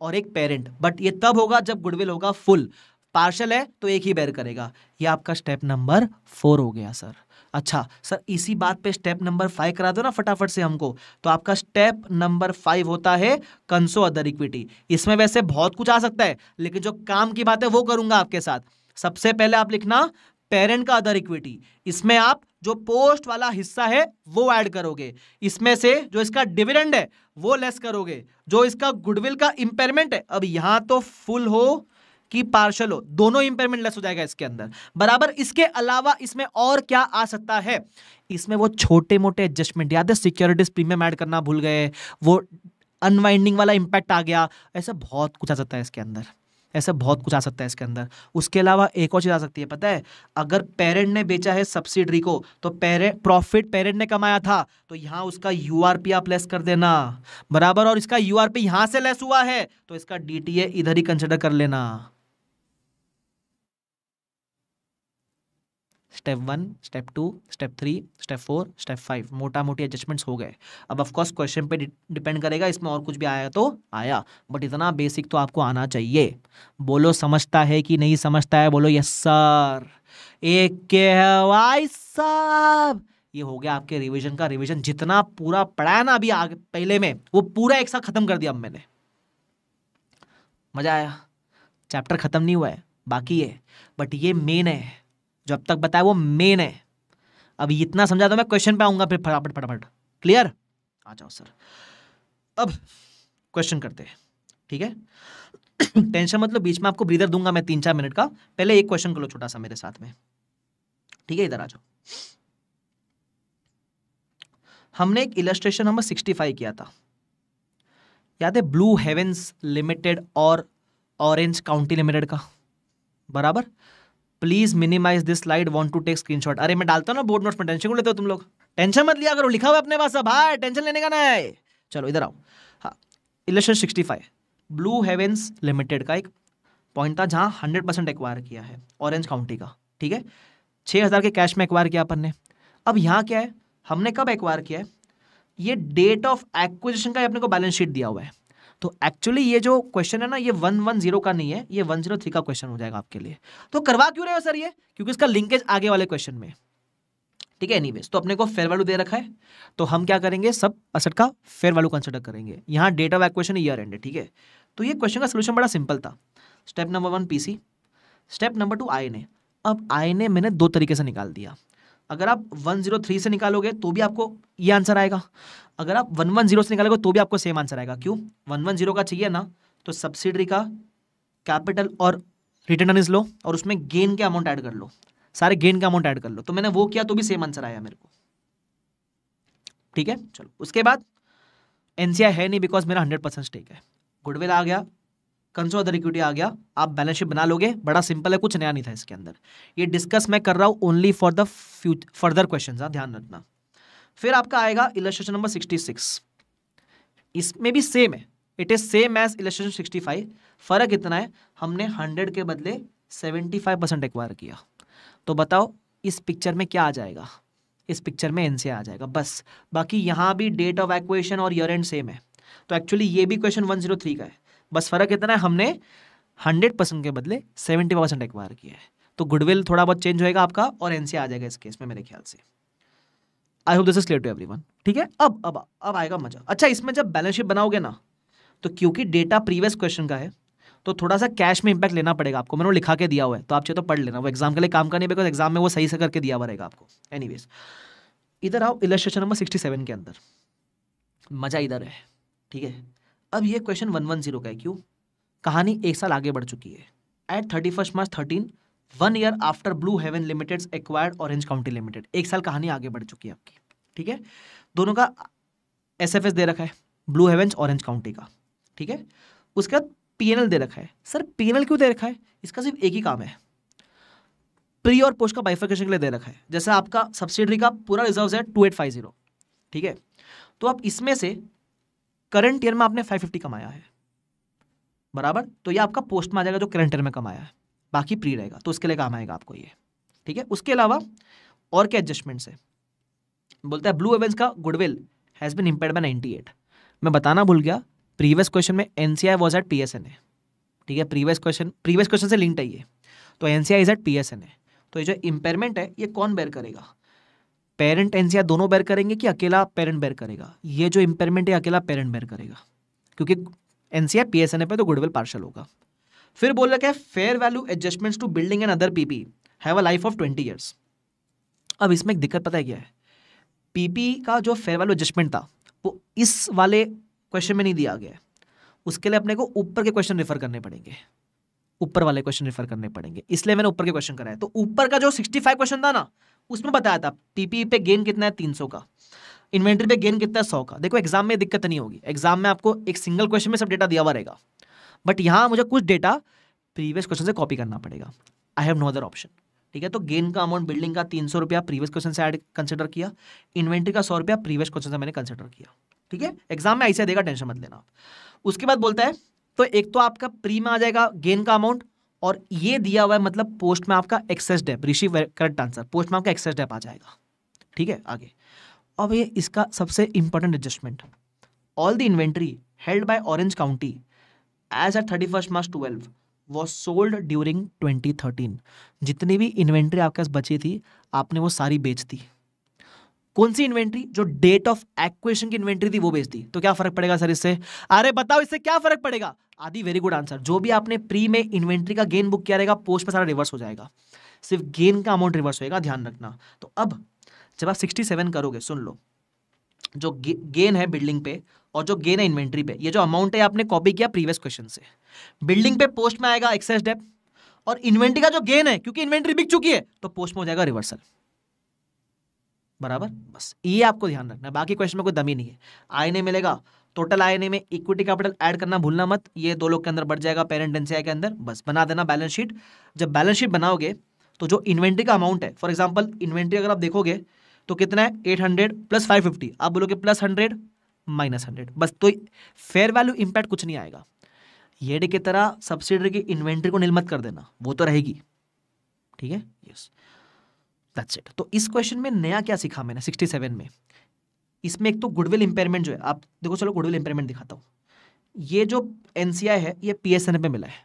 और एक पेरेंट बट ये तब होगा जब गुडविल होगा फुल पार्शल है तो एक ही बैर करेगा ये आपका स्टेप नंबर फोर हो गया सर अच्छा सर इसी बात पे स्टेप नंबर फाइव करा दो ना फटाफट से हमको तो आपका स्टेप नंबर फाइव होता है कंसो अदर इक्विटी इसमें वैसे बहुत कुछ आ सकता है लेकिन जो काम की बात है वो करूंगा आपके साथ सबसे पहले आप लिखना पेरेंट का अदर इक्विटी इसमें आप जो पोस्ट वाला हिस्सा है वो ऐड करोगे इसमें से जो इसका डिविडेंड है वो लेस करोगे जो इसका गुडविल का इंपेयरमेंट है अब यहाँ तो फुल हो कि पार्शल हो दोनों इंपेयरमेंट लेस हो जाएगा इसके अंदर बराबर इसके अलावा इसमें और क्या आ सकता है इसमें वो छोटे मोटे एडजस्टमेंट याद है सिक्योरिटीज प्रीमियम ऐड करना भूल गए वो अनवाइंडिंग वाला इंपैक्ट आ गया ऐसा बहुत कुछ आ सकता है इसके अंदर ऐसा बहुत कुछ आ सकता है इसके अंदर उसके अलावा एक और चीज़ आ सकती है पता है अगर पेरेंट ने बेचा है सब्सिडरी को तो पेरेंट प्रॉफिट पेरेंट ने कमाया था तो यहाँ उसका यू आप लेस कर देना बराबर और इसका यू आर यहाँ से लेस हुआ है तो इसका डी इधर ही कंसिडर कर लेना step one step two step three step four step five मोटा मोटी एडजस्टमेंट्स हो गए अब ऑफकोर्स क्वेश्चन पे डिपेंड करेगा इसमें और कुछ भी आया तो आया बट इतना बेसिक तो आपको आना चाहिए बोलो समझता है कि नहीं समझता है बोलो यस सर एक के वाई साहब ये हो गया आपके रिविजन का रिविजन जितना पूरा पढ़ा ना अभी आगे पहले में वो पूरा एक साथ खत्म कर दिया अब मैंने मजा आया चैप्टर खत्म नहीं हुआ है बाकी है बट ये मेन है जो अब तक बताया वो मेन है अब इतना समझा तो मैं क्वेश्चन पे आऊंगा फिर फटाफट फटाफट क्लियर आ जाओ सर अब क्वेश्चन करते हैं ठीक है टेंशन मतलब बीच में आपको ब्रीदर दूंगा मैं तीन चार मिनट का पहले एक क्वेश्चन कर लो छोटा सा मेरे साथ में ठीक है इधर आ जाओ हमने एक इलेस्ट्रेशन नंबर सिक्सटी फाइव किया था याद है ब्लू हेवेंस लिमिटेड और ऑरेंज काउंटी लिमिटेड का बराबर please minimize this slide want to take screenshot अरे मैं डालता हूँ ना बोर्ड नोट्स में टेंशन क्यों लेते हो तुम लोग टेंशन मत लिया करो लिखा हुआ अपने पास अब हाँ टेंशन लेने का ना है चलो इधर आओ हाँ election sixty five blue havens limited का एक पॉइंट था जहाँ हंड्रेड परसेंट एक्वायर किया है ऑरेंज काउंटी का ठीक है छः हज़ार के कैश में एक्वायर किया अपन ने अब यहाँ क्या है हमने कब एक्वायर किया है ये डेट ऑफ एक्विजिशन का अपने को बैलेंस शीट दिया हुआ है तो एक्चुअली ये जो क्वेश्चन है ना ये वन वन जीरो का नहीं है ये वन जीरो थ्री का क्वेश्चन हो जाएगा आपके लिए तो करवा क्यों रहे हो सर ये क्योंकि इसका लिंकेज आगे वाले क्वेश्चन में ठीक है एनीवेज तो अपने को फेयर वैल्यू दे रखा है तो हम क्या करेंगे सब असट का फेयर वैल्यू कंसिडर करेंगे यहाँ date of acquisition year end ठीक है तो ये क्वेश्चन का सोल्यूशन बड़ा सिंपल था step number one P step number two I अब आई मैंने दो तरीके से निकाल दिया अगर आप 103 से निकालोगे तो भी आपको ये आंसर आएगा अगर आप 110 से निकालोगे तो भी आपको सेम आंसर आएगा क्यों 110 का चाहिए ना तो सब्सिडरी का कैपिटल और रिटर्न इज लो और उसमें गेन के अमाउंट ऐड कर लो सारे गेन का अमाउंट ऐड कर लो तो मैंने वो किया तो भी सेम आंसर आया मेरे को ठीक है चलो उसके बाद एनसीआई है नहीं बिकॉज मेरा हंड्रेड परसेंट स्टेक है गुडविल आ गया कंसो अदर इक्विटी आ गया आप बैलेंस शीट बना लोगे बड़ा सिंपल है कुछ नया नहीं था इसके अंदर ये डिस्कस मैं कर रहा हूँ only for the further question ध्यान रखना फिर आपका आएगा इलेक्ट्रेशन नंबर सिक्सटी सिक्स इसमें भी सेम है it is same as election sixty five फर्क इतना है हमने हंड्रेड के बदले सेवेंटी फाइव परसेंट एक्वायर किया तो बताओ इस पिक्चर में क्या आ जाएगा इस पिक्चर में एनसीए आ जाएगा बस बाकी यहाँ भी डेट ऑफ एक्वेशन और ईयर एंड सेम है तो एक्चुअली ये भी क्वेश्चन वन जीरो थ्री का है बस फर्क इतना है हमने हंड्रेड परसेंट के बदले सेवेंटी परसेंट एक्वायर किया है तो गुडविल थोड़ा बहुत चेंज होएगा आपका और एन आ जाएगा इस केस में मेरे ख्याल से I hope this is clear to everyone ठीक है अब अब अब आएगा मजा अच्छा इसमें जब बैलेंस शीट बनाओगे ना तो क्योंकि डेटा प्रीवियस क्वेश्चन का है तो थोड़ा सा कैश में इंपैक्ट लेना पड़ेगा आपको मैंने वो लिखा के दिया हुआ है तो आप चाहे तो पढ़ लेना वो एग्जाम के लिए काम का बिकॉज एग्जाम में वो सही से करके दिया हुआ रहेगा आपको एनीवेज इधर आओ इलस्ट्रेशन नंबर सिक्सटी सेवन के अंदर मजा इधर है ठीक है अब ये क्वेश्चन वन वन जीरो का है क्यों कहानी एक साल आगे बढ़ चुकी है at thirty first March thirteen one year after blue haven limited acquired orange county limited एक साल कहानी आगे बढ़ चुकी है आपकी ठीक है दोनों का एस एफ एस दे रखा है ब्लू हेवन ऑरेंज काउंटी का ठीक है उसके बाद पीएनएल दे रखा है सर पीएनएल क्यों दे रखा है इसका सिर्फ एक ही काम है प्री और पोस्ट का बाइफिकेशन के लिए दे रखा है जैसे आपका सब्सिडरी का पूरा रिजर्व है टू एट फाइव जीरो ठीक है तो आप इसमें से करंट ईयर में आपने 550 कमाया है बराबर तो ये आपका पोस्ट में आ जाएगा जो करंट ईयर में कमाया है बाकी प्री रहेगा तो उसके लिए काम आएगा आपको ये ठीक है उसके अलावा और क्या एडजस्टमेंट्स है बोलता है ब्लू एवेंस का goodwill has been impair by at मैं बताना भूल गया प्रीवियस क्वेश्चन में N C I was at P S N A ठीक है प्रीवियस क्वेश्चन प्रीवियस क्वेश्चन से लिंक है ये तो N C I is at P S N A तो ये जो इम्पेयरमेंट है ये कौन बेयर करेगा पेरेंट एनसीआर दोनों बेर करेंगे कि अकेला पेरेंट बेर करेगा ये जो इम्पेयरमेंट है अकेला पेरेंट बेर करेगा क्योंकि एनसीआर ए पे तो गुडविल पार्शल होगा फिर बोल रहा है fair value adjustments to building and other PP have a life of twenty years अब इसमें एक दिक्कत पता है क्या है पीपी का जो फेयर वैल्यू एडजस्टमेंट था वो इस वाले क्वेश्चन में नहीं दिया गया है उसके लिए अपने को ऊपर के क्वेश्चन रेफर करने पड़ेंगे ऊपर वाले क्वेश्चन रेफर करने पड़ेंगे इसलिए मैंने ऊपर के क्वेश्चन कराया तो ऊपर का जो 65 क्वेश्चन था ना उसमें बताया था टीपीई e पे गेन कितना है 300 का इन्वेंट्री पे गेन कितना है 100 का देखो एग्जाम में दिक्कत नहीं होगी एग्जाम में आपको एक सिंगल क्वेश्चन में सब डेटा दिया हुआ रहेगा बट यहाँ मुझे कुछ डेटा प्रीवियस क्वेश्चन से कॉपी करना पड़ेगा I have no other option ठीक है तो गेन का अमाउंट बिल्डिंग का तीन सौ रुपया प्रीवियस क्वेश्चन से ऐड कंसिडर किया इन्वेंट्री का सौ रुपया प्रीवियस क्वेश्चन से मैंने कंसिडर किया ठीक है एग्जाम में ऐसे देगा टेंशन मत लेना उसके बाद बोलता है तो एक तो आपका प्री में आ जाएगा गेन का अमाउंट और ये दिया हुआ है मतलब पोस्ट में आपका excess dep Rishi correct answer post में आपका एक्सेस डेप आ जाएगा ठीक है आगे अब ये इसका सबसे important adjustment all the inventory held by orange county as at thirty first March twelve was sold during twenty thirteen जितनी भी इन्वेंट्री आपके पास बची थी आपने वो सारी बेच दी कौन सी इन्वेंट्री जो डेट ऑफ एक्वेशन की इन्वेंट्री थी वो बेच दी तो क्या फर्क पड़ेगा सर इससे अरे बताओ इससे क्या फर्क पड़ेगा आदि वेरी गुड आंसर जो भी आपने प्री में इन्वेंट्री का गेन बुक किया रहेगा पोस्ट में सारा रिवर्स हो जाएगा सिर्फ गेन का अमाउंट रिवर्स होएगा ध्यान रखना तो अब जब आप सिक्सटी सेवन करोगे सुन लो जो गेन है बिल्डिंग पे और जो गेन है इन्वेंट्री पे ये जो अमाउंट है आपने कॉपी किया प्रीवियस क्वेश्चन से बिल्डिंग पे पोस्ट में आएगा एक्सेस डेप और इन्वेंट्री का जो गेन है क्योंकि इन्वेंट्री बिक चुकी है तो पोस्ट में हो जाएगा रिवर्सल बराबर बस ये आपको ध्यान रखना है बाकी क्वेश्चन में कोई दमी नहीं है आई ए मिलेगा टोटल ए में इक्विटी कैपिटल ऐड करना भूलना मत ये दो लोग के अंदर बढ़ जाएगा पेरेंट एनसीआई के अंदर बस बना देना बैलेंस शीट जब बैलेंस शीट बनाओगे तो जो इन्वेंट्री का अमाउंट है फॉर एग्जाम्पल इन्वेंट्री अगर आप देखोगे तो कितना है eight hundred plus five fifty आप बोलोगे प्लस हंड्रेड माइनस हंड्रेड बस तो फेयर वैल्यू इम्पैक्ट कुछ नहीं आएगा डी की तरह सब्सिडरी की इन्वेंट्री को नील कर देना वो तो रहेगी ठीक है यस दैट्स इट तो इस क्वेश्चन में नया क्या सीखा मैंने सिक्सटी सेवन में इसमें एक तो गुडविल इंपेयरमेंट जो है आप देखो चलो गुडविल इंपेयरमेंट दिखाता हूँ ये जो एन है ये पी एस पे मिला है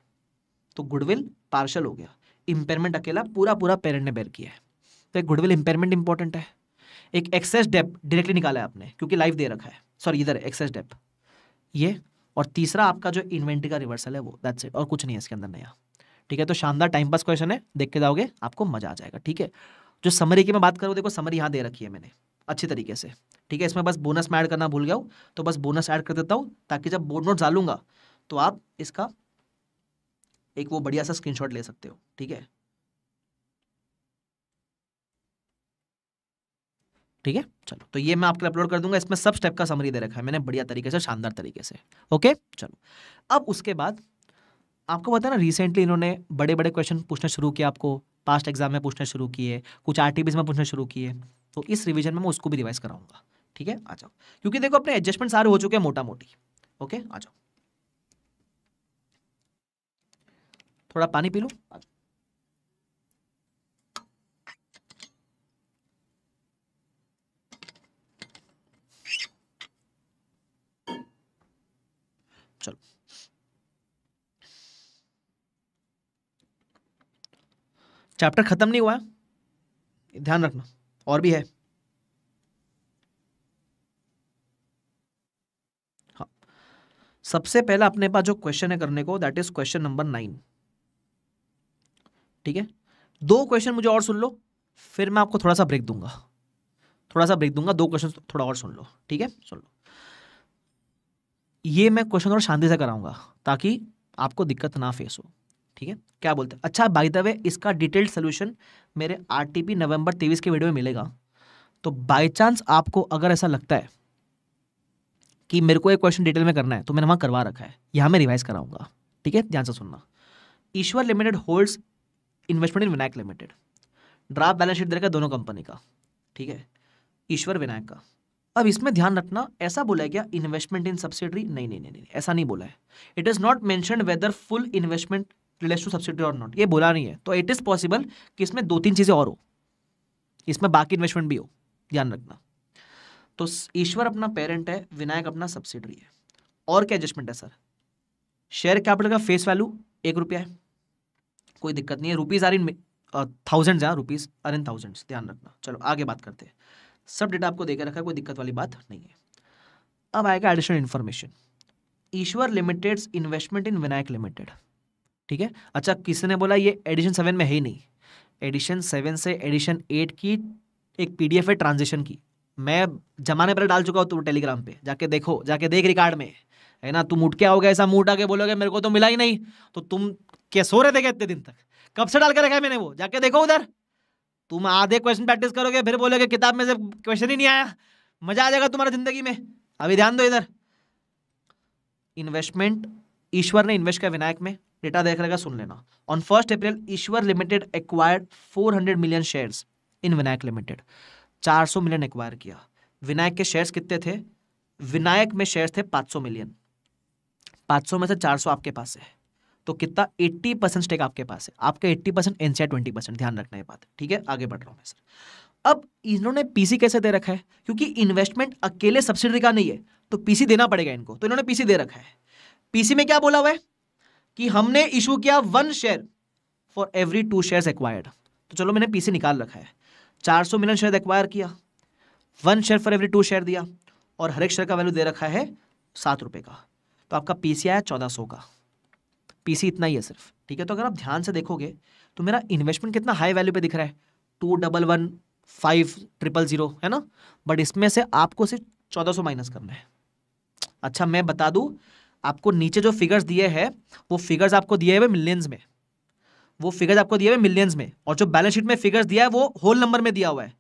तो गुडविल पार्शल हो गया इंपेयरमेंट अकेला पूरा पूरा पेरेंट ने बेर किया है तो एक गुडविल इंपेयरमेंट इंपॉर्टेंट है एक एक्सेस डेप डायरेक्टली निकाला है आपने क्योंकि लाइफ दे रखा है सॉरी इधर एक्सेस डेप ये और तीसरा आपका जो इन्वेंट्री का रिवर्सल है वो दैट्स इट और कुछ नहीं है इसके अंदर नया ठीक है तो शानदार टाइम पास क्वेश्चन है देख के जाओगे आपको मजा आ जाएगा ठीक है जो समरी की मैं बात करूँ देखो समरी यहाँ दे रखी है मैंने अच्छे तरीके से ठीक है इसमें बस बोनस में ऐड करना भूल गया हूँ तो बस बोनस ऐड कर देता हूँ ताकि जब बोर्ड नोट डालूंगा तो आप इसका एक वो बढ़िया सा स्क्रीन ले सकते हो ठीक है ठीक है चलो तो ये मैं आपके अपलोड कर दूंगा इसमें सब स्टेप का समरी दे रखा है मैंने बढ़िया तरीके से शानदार तरीके से ओके चलो अब उसके बाद आपको पता है ना रिसेंटली इन्होंने बड़े बड़े क्वेश्चन पूछना शुरू किया आपको पास्ट एग्जाम में पूछने शुरू किए कुछ आर में पूछने शुरू किए तो इस रिविजन में मैं उसको भी रिवाइज कराऊंगा ठीक है आ जाओ क्योंकि देखो अपने एडजस्टमेंट सारे हो चुके हैं मोटा मोटी ओके आ जाओ थोड़ा पानी पी लो चैप्टर ख़त्म नहीं हुआ ध्यान रखना और भी है हाँ सबसे पहला अपने पास जो क्वेश्चन है करने को that is question number nine ठीक है दो क्वेश्चन मुझे और सुन लो फिर मैं आपको थोड़ा सा ब्रेक दूंगा थोड़ा सा ब्रेक दूंगा दो क्वेश्चन थोड़ा और सुन लो ठीक है सुन लो ये मैं क्वेश्चन थोड़ा शांति से कराऊंगा ताकि आपको दिक्कत ना फेस हो ठीक है क्या बोलते हैं अच्छा बाई द वे इसका डिटेल्ड सोल्यूशन मेरे आर टी पी नवंबर तेईस के वीडियो में मिलेगा तो बाई चांस आपको अगर ऐसा लगता है कि मेरे को एक क्वेश्चन डिटेल में करना है तो मैंने वहाँ करवा रखा है यहाँ मैं रिवाइज कराऊंगा ठीक है ध्यान से सुनना Ishwar limited holds investment in Vinayak limited draft balance sheet दे रखा दोनों कंपनी का ठीक है ईश्वर विनायक का अब इसमें ध्यान रखना ऐसा बोला है क्या इन्वेस्टमेंट इन सब्सिडरी नहीं नहीं नहीं ऐसा नहीं बोला है it is not mention whether full investment to subsidy और नॉट ये बोला नहीं है तो इट इज़ पॉसिबल कि इसमें दो तीन चीज़ें और हो इसमें बाकी इन्वेस्टमेंट भी हो ध्यान रखना तो ईश्वर अपना पेरेंट है विनायक अपना सब्सिडरी है और क्या एडजस्टमेंट है सर शेयर कैपिटल का फेस वैल्यू एक रुपया है कोई दिक्कत नहीं है रुपीज़ आर इन थाउजेंड हैं रुपीज़ आर इन थाउजेंड ध्यान रखना चलो आगे बात करते हैं सब डेटा आपको देकर रखा है कोई दिक्कत वाली बात नहीं है अब आएगा additional information Ishwar limited investment in Vinayak limited ठीक है अच्छा किसी ने बोला ये एडिशन सेवन में है ही नहीं एडिशन सेवन से एडिशन एट की एक पीडीएफ है ट्रांजेक्शन की मैं जमाने पर डाल चुका हूँ तुम टेलीग्राम पे जाके देखो जाके देख रिकॉर्ड में है ना तुम उठ के आओगे ऐसा मुँह उठा के बोलोगे मेरे को तो मिला ही नहीं तो तुम क्या सो रहे थे इतने दिन तक कब से डाल के रखा है मैंने वो जाके देखो उधर तुम आधे क्वेश्चन प्रैक्टिस करोगे फिर बोलोगे किताब में से क्वेश्चन ही नहीं आया मजा आ जाएगा तुम्हारा जिंदगी में अभी ध्यान दो इधर इन्वेस्टमेंट ईश्वर ने इन्वेस्ट किया विनायक में डेटा देख लेगा सुन लेना on first April Ishwar limited acquired 400 million shares in Vinayak limited 400 million acquire किया विनायक के शेयर्स कितने थे विनायक में शेयर्स थे 500 मिलियन 500 में से 400 आपके पास है तो कितना 80 परसेंट स्टेक आपके पास है आपका 80 परसेंट एन ट्वेंटी परसेंट ध्यान रखना है बात ठीक है आगे बढ़ रहा हूँ मैं सर अब इन्होंने पीसी कैसे दे रखा है क्योंकि इन्वेस्टमेंट अकेले सब्सिडी का नहीं है तो पीसी देना पड़ेगा इनको तो इन्होंने पीसी दे रखा है पीसी में क्या बोला हुआ है कि हमने इशू किया one share for every two share acquired तो चलो मैंने पीसी निकाल रखा है 400 मिलियन शेयर एक्वायर किया one share for every two share दिया और हर एक शेयर का वैल्यू दे रखा है सात रुपए का तो आपका पीसी आया चौदह सौ का पीसी इतना ही है सिर्फ ठीक है तो अगर आप ध्यान से देखोगे तो मेरा इन्वेस्टमेंट कितना हाई वैल्यू पे दिख रहा है two double one five triple zero है ना बट इसमें से आपको सिर्फ चौदह सौ माइनस करना है अच्छा मैं बता दूँ आपको नीचे जो फिगर्स दिए हैं वो फिगर्स आपको दिए हुए मिलियंस में वो फिगर्स आपको दिए हुए मिलियंस में और जो बैलेंस शीट में फिगर्स दिया है वो होल नंबर में दिया हुआ है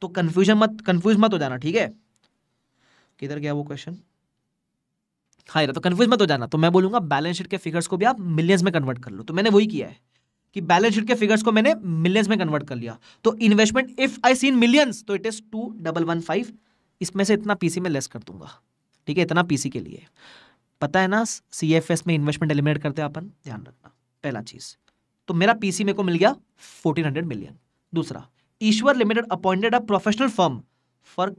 तो कन्फ्यूजन मत कन्फ्यूज मत हो जाना ठीक है किधर गया वो क्वेश्चन हाँ यार तो कन्फ्यूज मत हो जाना तो मैं बोलूँगा बैलेंस शीट के फिगर्स को भी आप मिलियंस में कन्वर्ट कर लो तो मैंने वही किया है कि बैलेंस शीट के फिगर्स को मैंने मिलियंस में कन्वर्ट कर लिया तो investment if I seen millions तो it is two double one five इसमें से इतना पीसी में लेस कर दूंगा ठीक है इतना पीसी के लिए पता है ना सी एफ एस में इन्वेस्टमेंट एलिमिनेट करते हैं अपन ध्यान रखना पहला चीज तो मेरा पीसी मेरे को मिल गया फोर्टीन हंड्रेड मिलियन दूसरा Ishwar limited appointed a professional firm for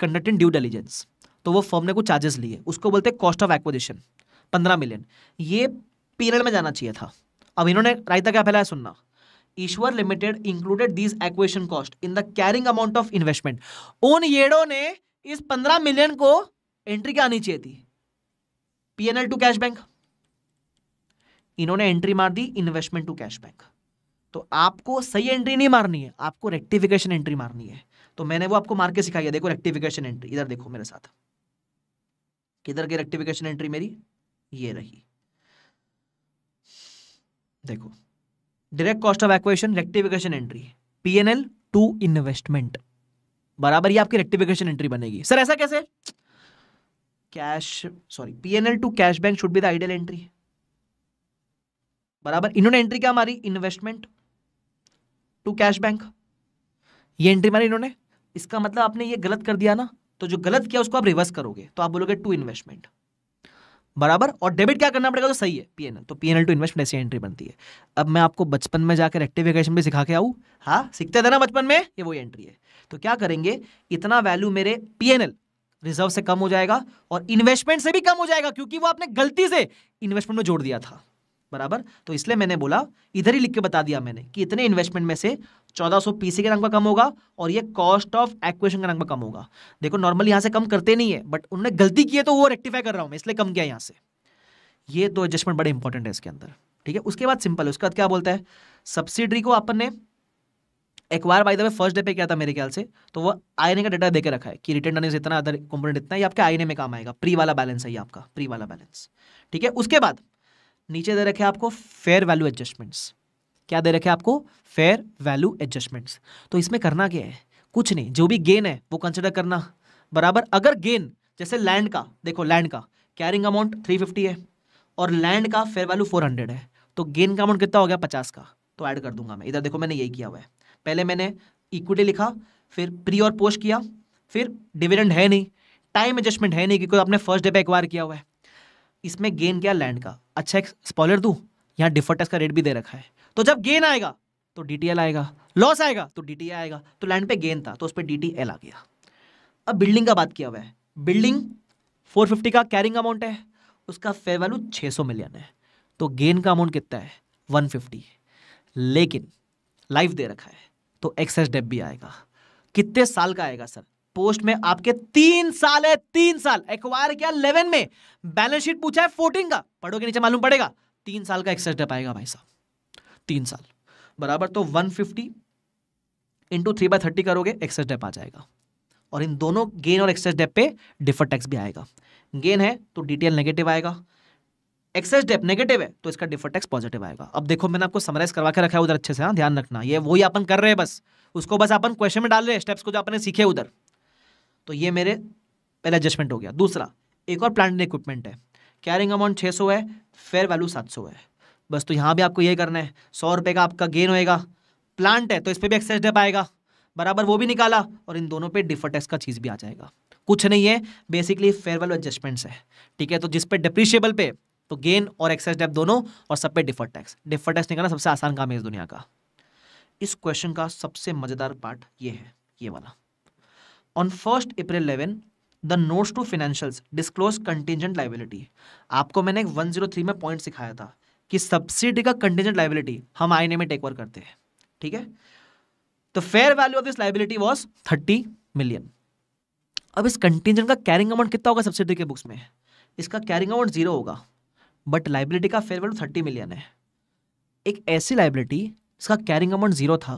conducting due diligence तो वो फर्म ने कुछ चार्जेस लिए उसको बोलते हैं कॉस्ट ऑफ एक्विजिशन पंद्रह मिलियन ये पीरियड में जाना चाहिए था अब इन्होंने रायता क्या फैलाया सुनना Ishwar limited included these acquisition cost in the carrying amount of investment उन येड़ों ने इस पंद्रह मिलियन को एंट्री क्या आनी चाहिए थी पीएनएल टू कैश बैंक इन्होंने एंट्री मार दी इन्वेस्टमेंट टू कैश बैंक तो आपको सही एंट्री नहीं मारनी है आपको रेक्टिफिकेशन एंट्री मारनी है तो मैंने वो आपको मार के सिखाई है देखो रेक्टिफिकेशन एंट्री इधर देखो मेरे साथ किधर की रेक्टिफिकेशन एंट्री मेरी ये रही देखो direct cost of acquisition rectification entry PNL to investment बराबर ये आपकी रेक्टिफिकेशन एंट्री बनेगी सर ऐसा कैसे cash sorry PNL to cash bank should be the ideal entry बराबर इन्होंने एंट्री क्या मारी इन्वेस्टमेंट टू कैश बैंक ये एंट्री मारी इन्होंने इसका मतलब आपने ये गलत कर दिया ना तो जो गलत किया उसको आप रिवर्स करोगे तो आप बोलोगे टू इन्वेस्टमेंट बराबर और डेबिट क्या करना पड़ेगा तो सही है पीएनएल तो पीएनएल टू इन्वेस्टमेंट ऐसी एंट्री बनती है अब मैं आपको बचपन में जाकर रेक्टिफिकेशन भी सिखा के आऊँ हाँ सीखते थे ना बचपन में ये वही एंट्री है तो क्या करेंगे इतना वैल्यू मेरे पीएनएल रिजर्व से कम हो जाएगा और इन्वेस्टमेंट से भी कम हो जाएगा क्योंकि वो आपने गलती से इन्वेस्टमेंट में जोड़ दिया था बराबर तो इसलिए मैंने बोला इधर ही लिख के बता दिया मैंने कि इतने इन्वेस्टमेंट में से 1400 पीसी के रंग पर कम होगा और ये कॉस्ट ऑफ एक्वेशन के रंग पर कम होगा देखो नॉर्मली यहाँ से कम करते नहीं है बट उन्होंने गलती की है तो वो रेक्टिफाई कर रहा हूँ मैं इसलिए कम किया यहाँ से ये दो एडजस्टमेंट बड़े इंपॉर्टेंट है इसके अंदर ठीक है उसके बाद सिंपल है उसके बाद क्या बोलता है सब्सिडरी को अपन ने एक बार बाई वे फर्स्ट डे पे क्या था मेरे ख्याल से तो वो आई का डेटा देकर रखा है कि रिटर्न अर्निंग्स इतना अदर कंपोनेंट इतना है ये आपके आई में काम आएगा प्री वाला बैलेंस है ये आपका प्री वाला बैलेंस ठीक है उसके बाद नीचे दे रखे आपको फेयर वैल्यू एडजस्टमेंट्स क्या दे रखे आपको फेयर वैल्यू एडजस्टमेंट्स तो इसमें करना क्या है कुछ नहीं जो भी गेन है वो कंसिडर करना बराबर अगर गेन जैसे लैंड का देखो लैंड का कैरिंग अमाउंट फिफ्टी है और लैंड का फेयर वैल्यू हंड्रेड है तो गेन का अमाउंट कितना हो गया पचास का तो ऐड कर दूंगा मैं इधर देखो मैंने यही किया हुआ है पहले मैंने इक्विटी लिखा फिर प्री और पोस्ट किया फिर डिविडेंड है नहीं टाइम एडजस्टमेंट है नहीं क्योंकि आपने फर्स्ट डे पे एक्वायर किया हुआ है इसमें गेन क्या लैंड का अच्छा एक स्पॉलर दूँ यहाँ डिफर टैक्स का रेट भी दे रखा है तो जब गेन आएगा तो डी आएगा लॉस आएगा तो डी आएगा तो लैंड पे गेन था तो उस पर डी आ गया अब बिल्डिंग का बात किया हुआ है बिल्डिंग 450 का कैरिंग अमाउंट है उसका फेयर वैल्यू 600 मिलियन है तो गेन का अमाउंट कितना है 150 लेकिन लाइफ दे रखा है तो एक्सेस डेप भी आएगा कितने साल का आएगा सर पोस्ट में आपके तीन साल है तीन साल एक्वायर किया इलेवन में बैलेंस शीट पूछा है फोर्टीन का पढ़ोगे नीचे मालूम पड़ेगा तीन साल का एक्सेस डेप आएगा भाई साहब तीन साल बराबर तो one fifty into three by thirty करोगे एक्सेस डेप आ जाएगा और इन दोनों गेन और एक्सेस डेप पे डिफर टैक्स भी आएगा गेन है तो डिटेल नेगेटिव आएगा एक्सेस डेप नेगेटिव है तो इसका डिफर टैक्स पॉजिटिव आएगा अब देखो मैंने आपको समराइज करवा के रखा है उधर अच्छे से हाँ ध्यान रखना ये वही अपन कर रहे हैं बस उसको बस अपन क्वेश्चन में डाल रहे हैं स्टेप्स को जो आपने सीखे उधर तो ये मेरे पहला एडजस्टमेंट हो गया दूसरा एक और प्लांट इक्विपमेंट है कैरिंग अमाउंट छः सौ है फेयर वैल्यू सात सौ है बस तो यहाँ भी आपको ये करना है सौ रुपये का आपका गेन होएगा प्लांट है तो इस पर भी एक्सेस डेप आएगा बराबर वो भी निकाला और इन दोनों पे डिफर टैक्स का चीज़ भी आ जाएगा कुछ नहीं है बेसिकली फेयर वैल्यू एडजस्टमेंट्स है ठीक है तो जिस पे डिप्रिशिएबल पे तो गेन और एक्साइज डेप दोनों और सब पे डिफर टैक्स डिफर टैक्स निकालना सबसे आसान काम है इस दुनिया का इस क्वेश्चन का सबसे मजेदार पार्ट ये है ये वाला on first April eleven the notes to financials disclose contingent liability आपको मैंने एक वन जीरो थ्री में पॉइंट सिखाया था कि सब्सिडी का कंटिजेंट लाइबिलिटी हम आई में टेक ओवर करते हैं ठीक है तो fair value of this liability was thirty million अब इस कंटिजेंट का कैरिंग अमाउंट कितना होगा सब्सिडी के बुक्स में इसका कैरिंग अमाउंट जीरो होगा बट लाइबिलिटी का फेयर वैल्यू थर्टी मिलियन है एक ऐसी लाइबिलिटी जिसका कैरिंग अमाउंट जीरो था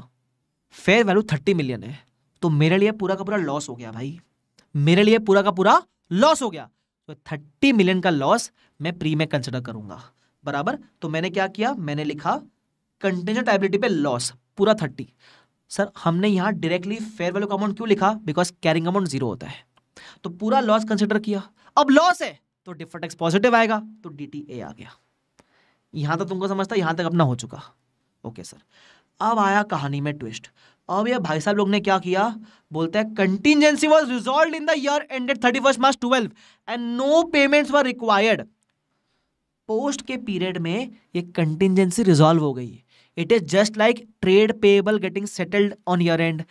फेयर वैल्यू थर्टी मिलियन है तो मेरे लिए पूरा का पूरा लॉस हो गया भाई मेरे लिए पूरा का पूरा लॉस हो गया तो थर्टी मिलियन का लॉस मैं प्री में कंसिडर करूंगा बराबर तो मैंने क्या किया मैंने लिखा कंटेंजेंट लाइबिलिटी पे लॉस पूरा थर्टी सर हमने यहाँ डायरेक्टली फेयर वैल्यू का अमाउंट क्यों लिखा बिकॉज कैरिंग अमाउंट जीरो होता है तो पूरा लॉस कंसिडर किया अब लॉस है तो डिफर टैक्स पॉजिटिव आएगा तो डी टी ए आ गया यहां तक तुमको समझता यहां तक अपना हो चुका ओके सर अब आया कहानी में ट्विस्ट अब ये भाई साहब लोग ने क्या किया बोलते हैं contingency was resolved in the ended thirty first March twelve and no payments were required post के पीरियड में ये कंटिजेंसी रिजोल्व हो गई it is just like trade payable getting settled on year end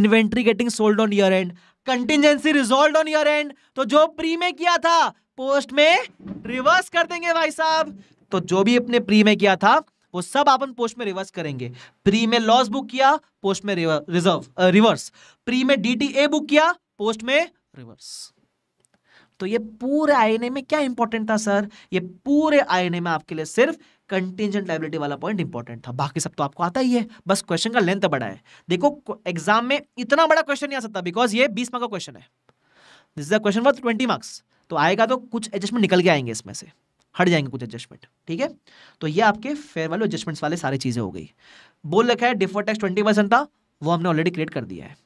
inventory getting sold on year end contingency resolve on year end तो जो प्री में किया था पोस्ट में रिवर्स कर देंगे भाई साहब तो जो भी अपने प्री में किया था वो सब अपन पोस्ट में रिवर्स करेंगे प्री में लॉस बुक किया पोस्ट में रिजर्व रिवर्स प्री में डीटीए बुक किया पोस्ट में रिवर्स तो ये पूरे आईएनए में क्या इंपॉर्टेंट था सर ये पूरे आईएनए में आपके लिए सिर्फ कंटिजेंट लाइबिलिटी वाला पॉइंट इंपॉर्टेंट था बाकी सब तो आपको आता ही है बस क्वेश्चन का लेंथ बड़ा है देखो एग्जाम में इतना बड़ा क्वेश्चन नहीं आ सकता बिकॉज ये बीस मार्क का क्वेश्चन है this is question for twenty marks तो आएगा तो कुछ एडजस्टमेंट निकल के आएंगे इसमें से हट जाएंगे कुछ एडजस्टमेंट ठीक है तो ये आपके फेयर वैल्यू एडजस्टमेंट्स वाले सारी चीज़ें हो गई बोल रखा है डिफर टैक्स ट्वेंटी था वो हमने ऑलरेडी क्रिएट कर दिया है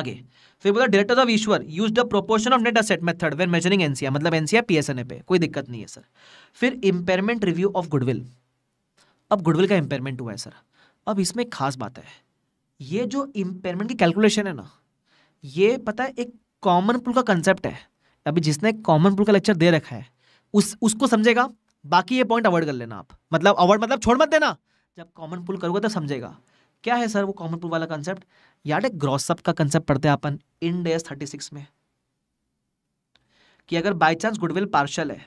आगे फिर बोला director of Ishwar use the proportion of net asset method when measuring NCR मतलब एनसीआर पीएसएनए पे कोई दिक्कत नहीं है सर फिर इंपेयरमेंट रिव्यू ऑफ गुडविल अब गुडविल का इंपेयरमेंट हुआ है सर अब इसमें खास बात है ये जो इम्पेयरमेंट की कैलकुलेशन है ना ये पता है एक कॉमन पुल का कंसेप्ट है अभी जिसने कॉमन पुल का लेक्चर दे रखा है उस उसको समझेगा बाकी ये पॉइंट अवॉइड कर लेना आप मतलब अवॉइड मतलब छोड़ मत देना जब कॉमन पुल करोगे तो समझेगा क्या है सर वो कॉमन पुल वाला कंसेप्ट यार ग्रॉसअप का कंसेप्ट पढ़ते हैं अपन इन डेज थर्टी सिक्स में कि अगर बाय चांस गुडविल पार्शल है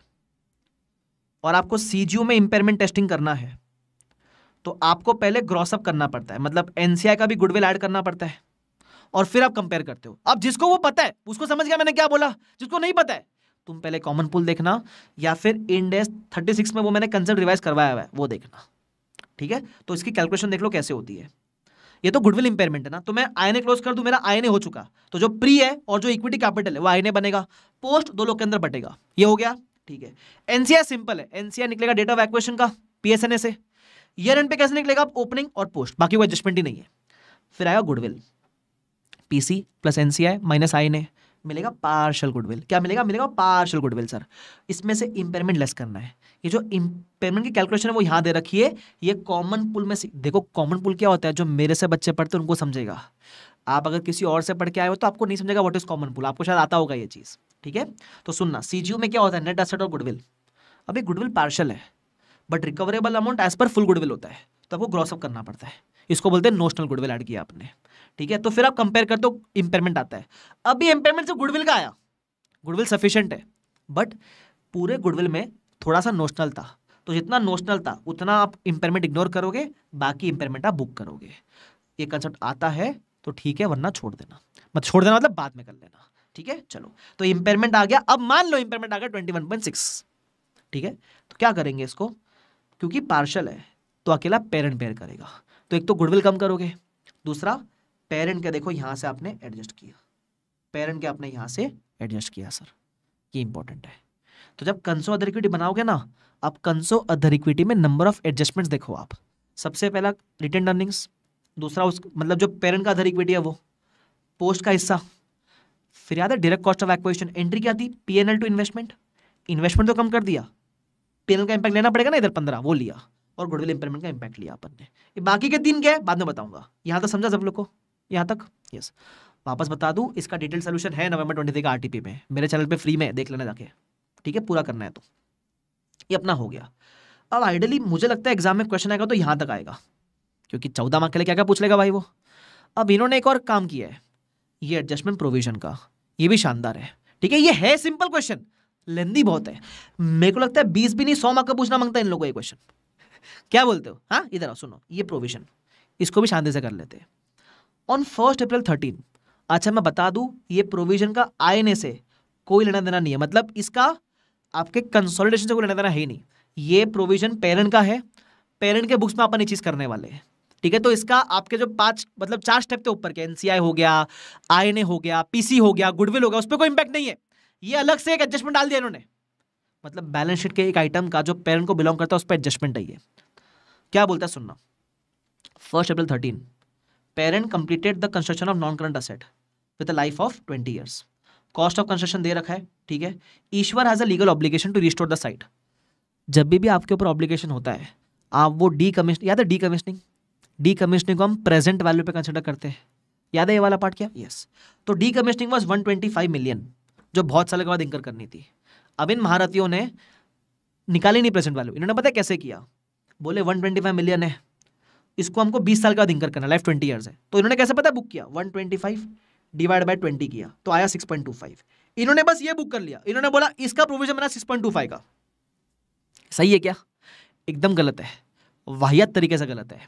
और आपको सीजीओ में इंपेयरमेंट टेस्टिंग करना है तो आपको पहले ग्रॉसअप करना पड़ता है मतलब एनसीआई का भी गुडविल ऐड करना पड़ता है और फिर आप कंपेयर करते हो अब जिसको वो पता है उसको समझ गया मैंने क्या बोला जिसको नहीं पता है तुम पहले कॉमन पुल देखना या फिर इंडेस थर्टी सिक्स में वो मैंने कंसेप्ट रिवाइज करवाया हुआ है वो देखना ठीक है तो इसकी कैलकुलेशन देख लो कैसे होती है ये तो गुडविल इंपेयरमेंट है ना तो मैं आईने क्लोज कर दूं मेरा आईने हो चुका तो जो प्री है और जो इक्विटी कैपिटल है वो आईने बनेगा पोस्ट दो लोग के अंदर बटेगा ये हो गया ठीक है एनसीआर सिंपल है एनसीआर निकलेगा डेट ऑफ एक्वेशन का पीएसएनए से ईयर एंड पे कैसे निकलेगा ओपनिंग और पोस्ट बाकी कोई एडजस्टमेंट ही नहीं है फिर आया goodwill P C plus N C I minus I ने मिलेगा पार्शल गुडविल क्या मिलेगा मिलेगा पार्शल गुडविल सर इसमें से इम्पेयरमेंट लेस करना है ये जो इम्पेयरमेंट की कैलकुलेशन है वो यहाँ दे रखिए ये कॉमन पुल में से देखो कॉमन पुल क्या होता है जो मेरे से बच्चे पढ़ते हैं उनको समझेगा आप अगर किसी और से पढ़ के आए हो तो आपको नहीं समझेगा वट इज कॉमन पुल आपको शायद आता होगा ये चीज़ ठीक है तो सुनना सी में क्या होता है नेट असेट और गुडविल अभी गुडविल पार्शल है but recoverable amount as per full goodwill होता है तो आपको ग्रॉसअप करना पड़ता है इसको बोलते हैं नोशनल गुडविल ऐड किया आपने ठीक है तो फिर आप कंपेयर करते हो इंपेयरमेंट आता है अभी इंपेयरमेंट से गुडविल का आया गुडविल सफिशियंट है बट पूरे गुडविल में थोड़ा सा नोशनल था तो जितना नोशनल था उतना आप इंपेयरमेंट इग्नोर करोगे बाकी इंपेयरमेंट आप बुक करोगे ये कंसेप्ट आता है तो ठीक है वरना छोड़ देना मत छोड़ देना मतलब बाद में कर लेना ठीक है चलो तो इंपेयरमेंट आ गया अब मान लो इंपेयरमेंट आ गया ट्वेंटी वन पॉइंट सिक्स ठीक है तो क्या करेंगे इसको क्योंकि पार्शल है तो अकेला पेरेंट पेयर करेगा तो एक तो गुडविल कम करोगे दूसरा पेरेंट का देखो यहां से आपने एडजस्ट किया पेरेंट के आपने यहां से एडजस्ट किया सर ये इंपॉर्टेंट है तो जब कंसो अदर इक्विटी बनाओगे ना आप कंसो अदर इक्विटी में नंबर ऑफ एडजस्टमेंट्स देखो आप सबसे पहला रिटर्न अर्निंग्स दूसरा उस मतलब जो पेरेंट का अदर इक्विटी है वो पोस्ट का हिस्सा फिर याद है direct cost of acquisition entry क्या थी P N L to investment investment तो कम कर दिया पी एन एल का इंपैक्ट लेना पड़ेगा ना इधर पंद्रह वो लिया और गुडविल इंपेयरमेंट का इंपैक्ट लिया अपन ने बाकी के तीन क्या है बाद में बताऊंगा यहाँ तो समझा सब लोग को यहाँ तक यस वापस बता दूँ इसका डिटेल सोल्यूशन है नवंबर ट्वेंटी थ्री का आर में मेरे चैनल पर फ्री में देख लेना जाके ठीक है पूरा करना है तो ये अपना हो गया अब आइडियली मुझे लगता है एग्जाम में क्वेश्चन आएगा तो यहाँ तक आएगा क्योंकि चौदह मार्क के लिए क्या क्या पूछ लेगा भाई वो अब इन्होंने एक और काम किया है ये एडजस्टमेंट प्रोविजन का ये भी शानदार है ठीक है ये है सिंपल क्वेश्चन लेंदी बहुत है मेरे को लगता है बीस भी नहीं सौ मार्क का पूछना मांगता है इन लोगों को ये क्वेश्चन क्या बोलते हो हाँ इधर सुनो ये प्रोविजन इसको भी शांति से कर लेते हैं ऑन फर्स्ट अप्रैल थर्टीन अच्छा मैं बता दूं ये प्रोविजन का आईएनए से कोई लेना देना नहीं है मतलब इसका आपके कंसोलिडेशन से कोई लेना देना है ही नहीं ये प्रोविजन पेरेंट का है पेरेंट के बुक्स में अपन ये चीज़ करने वाले हैं ठीक है तो इसका आपके जो पांच मतलब चार स्टेप थे ऊपर के एनसीआई हो गया आईएनए हो गया पीसी हो गया गुडविल हो गया उस पर कोई इंपैक्ट नहीं है ये अलग से एक एडजस्टमेंट डाल दिया इन्होंने मतलब बैलेंस शीट के एक आइटम का जो पेरेंट को बिलोंग करता है उस पर एडजस्टमेंट आई है क्या बोलता है सुनना first April thirteen parent completed the construction of non current asset with life of twenty years cost of construction दे रखा है ठीक है Ishwar has a legal obligation to restore the site जब भी भी आपके ऊपर ऑब्लिगेशन होता है आप वो डी कमिश्न याद है डी कमिश्निंग डी कमिश्निंग को हम प्रेजेंट वैल्यू पे कंसिडर करते हैं याद है ये वाला पार्ट क्या यस तो decommissioning was one twenty five million जो बहुत सालों के बाद इंकर करनी थी अब इन महारथियों ने निकाली नहीं प्रेजेंट वैल्यू इन्होंने पता कैसे किया बोले वन ट्वेंटी फाइव मिलियन है इसको हमको बीस साल का बाद इंकर करना लाइफ ट्वेंटी ईयर्स है तो इन्होंने कैसे पता बुक किया one twenty five divide by twenty किया तो आया सिक्स पॉइंट टू फाइव इन्होंने बस ये बुक कर लिया इन्होंने बोला इसका प्रोविजन बना सिक्स पॉइंट टू फाइव का सही है क्या एकदम गलत है वाहियात तरीके से गलत है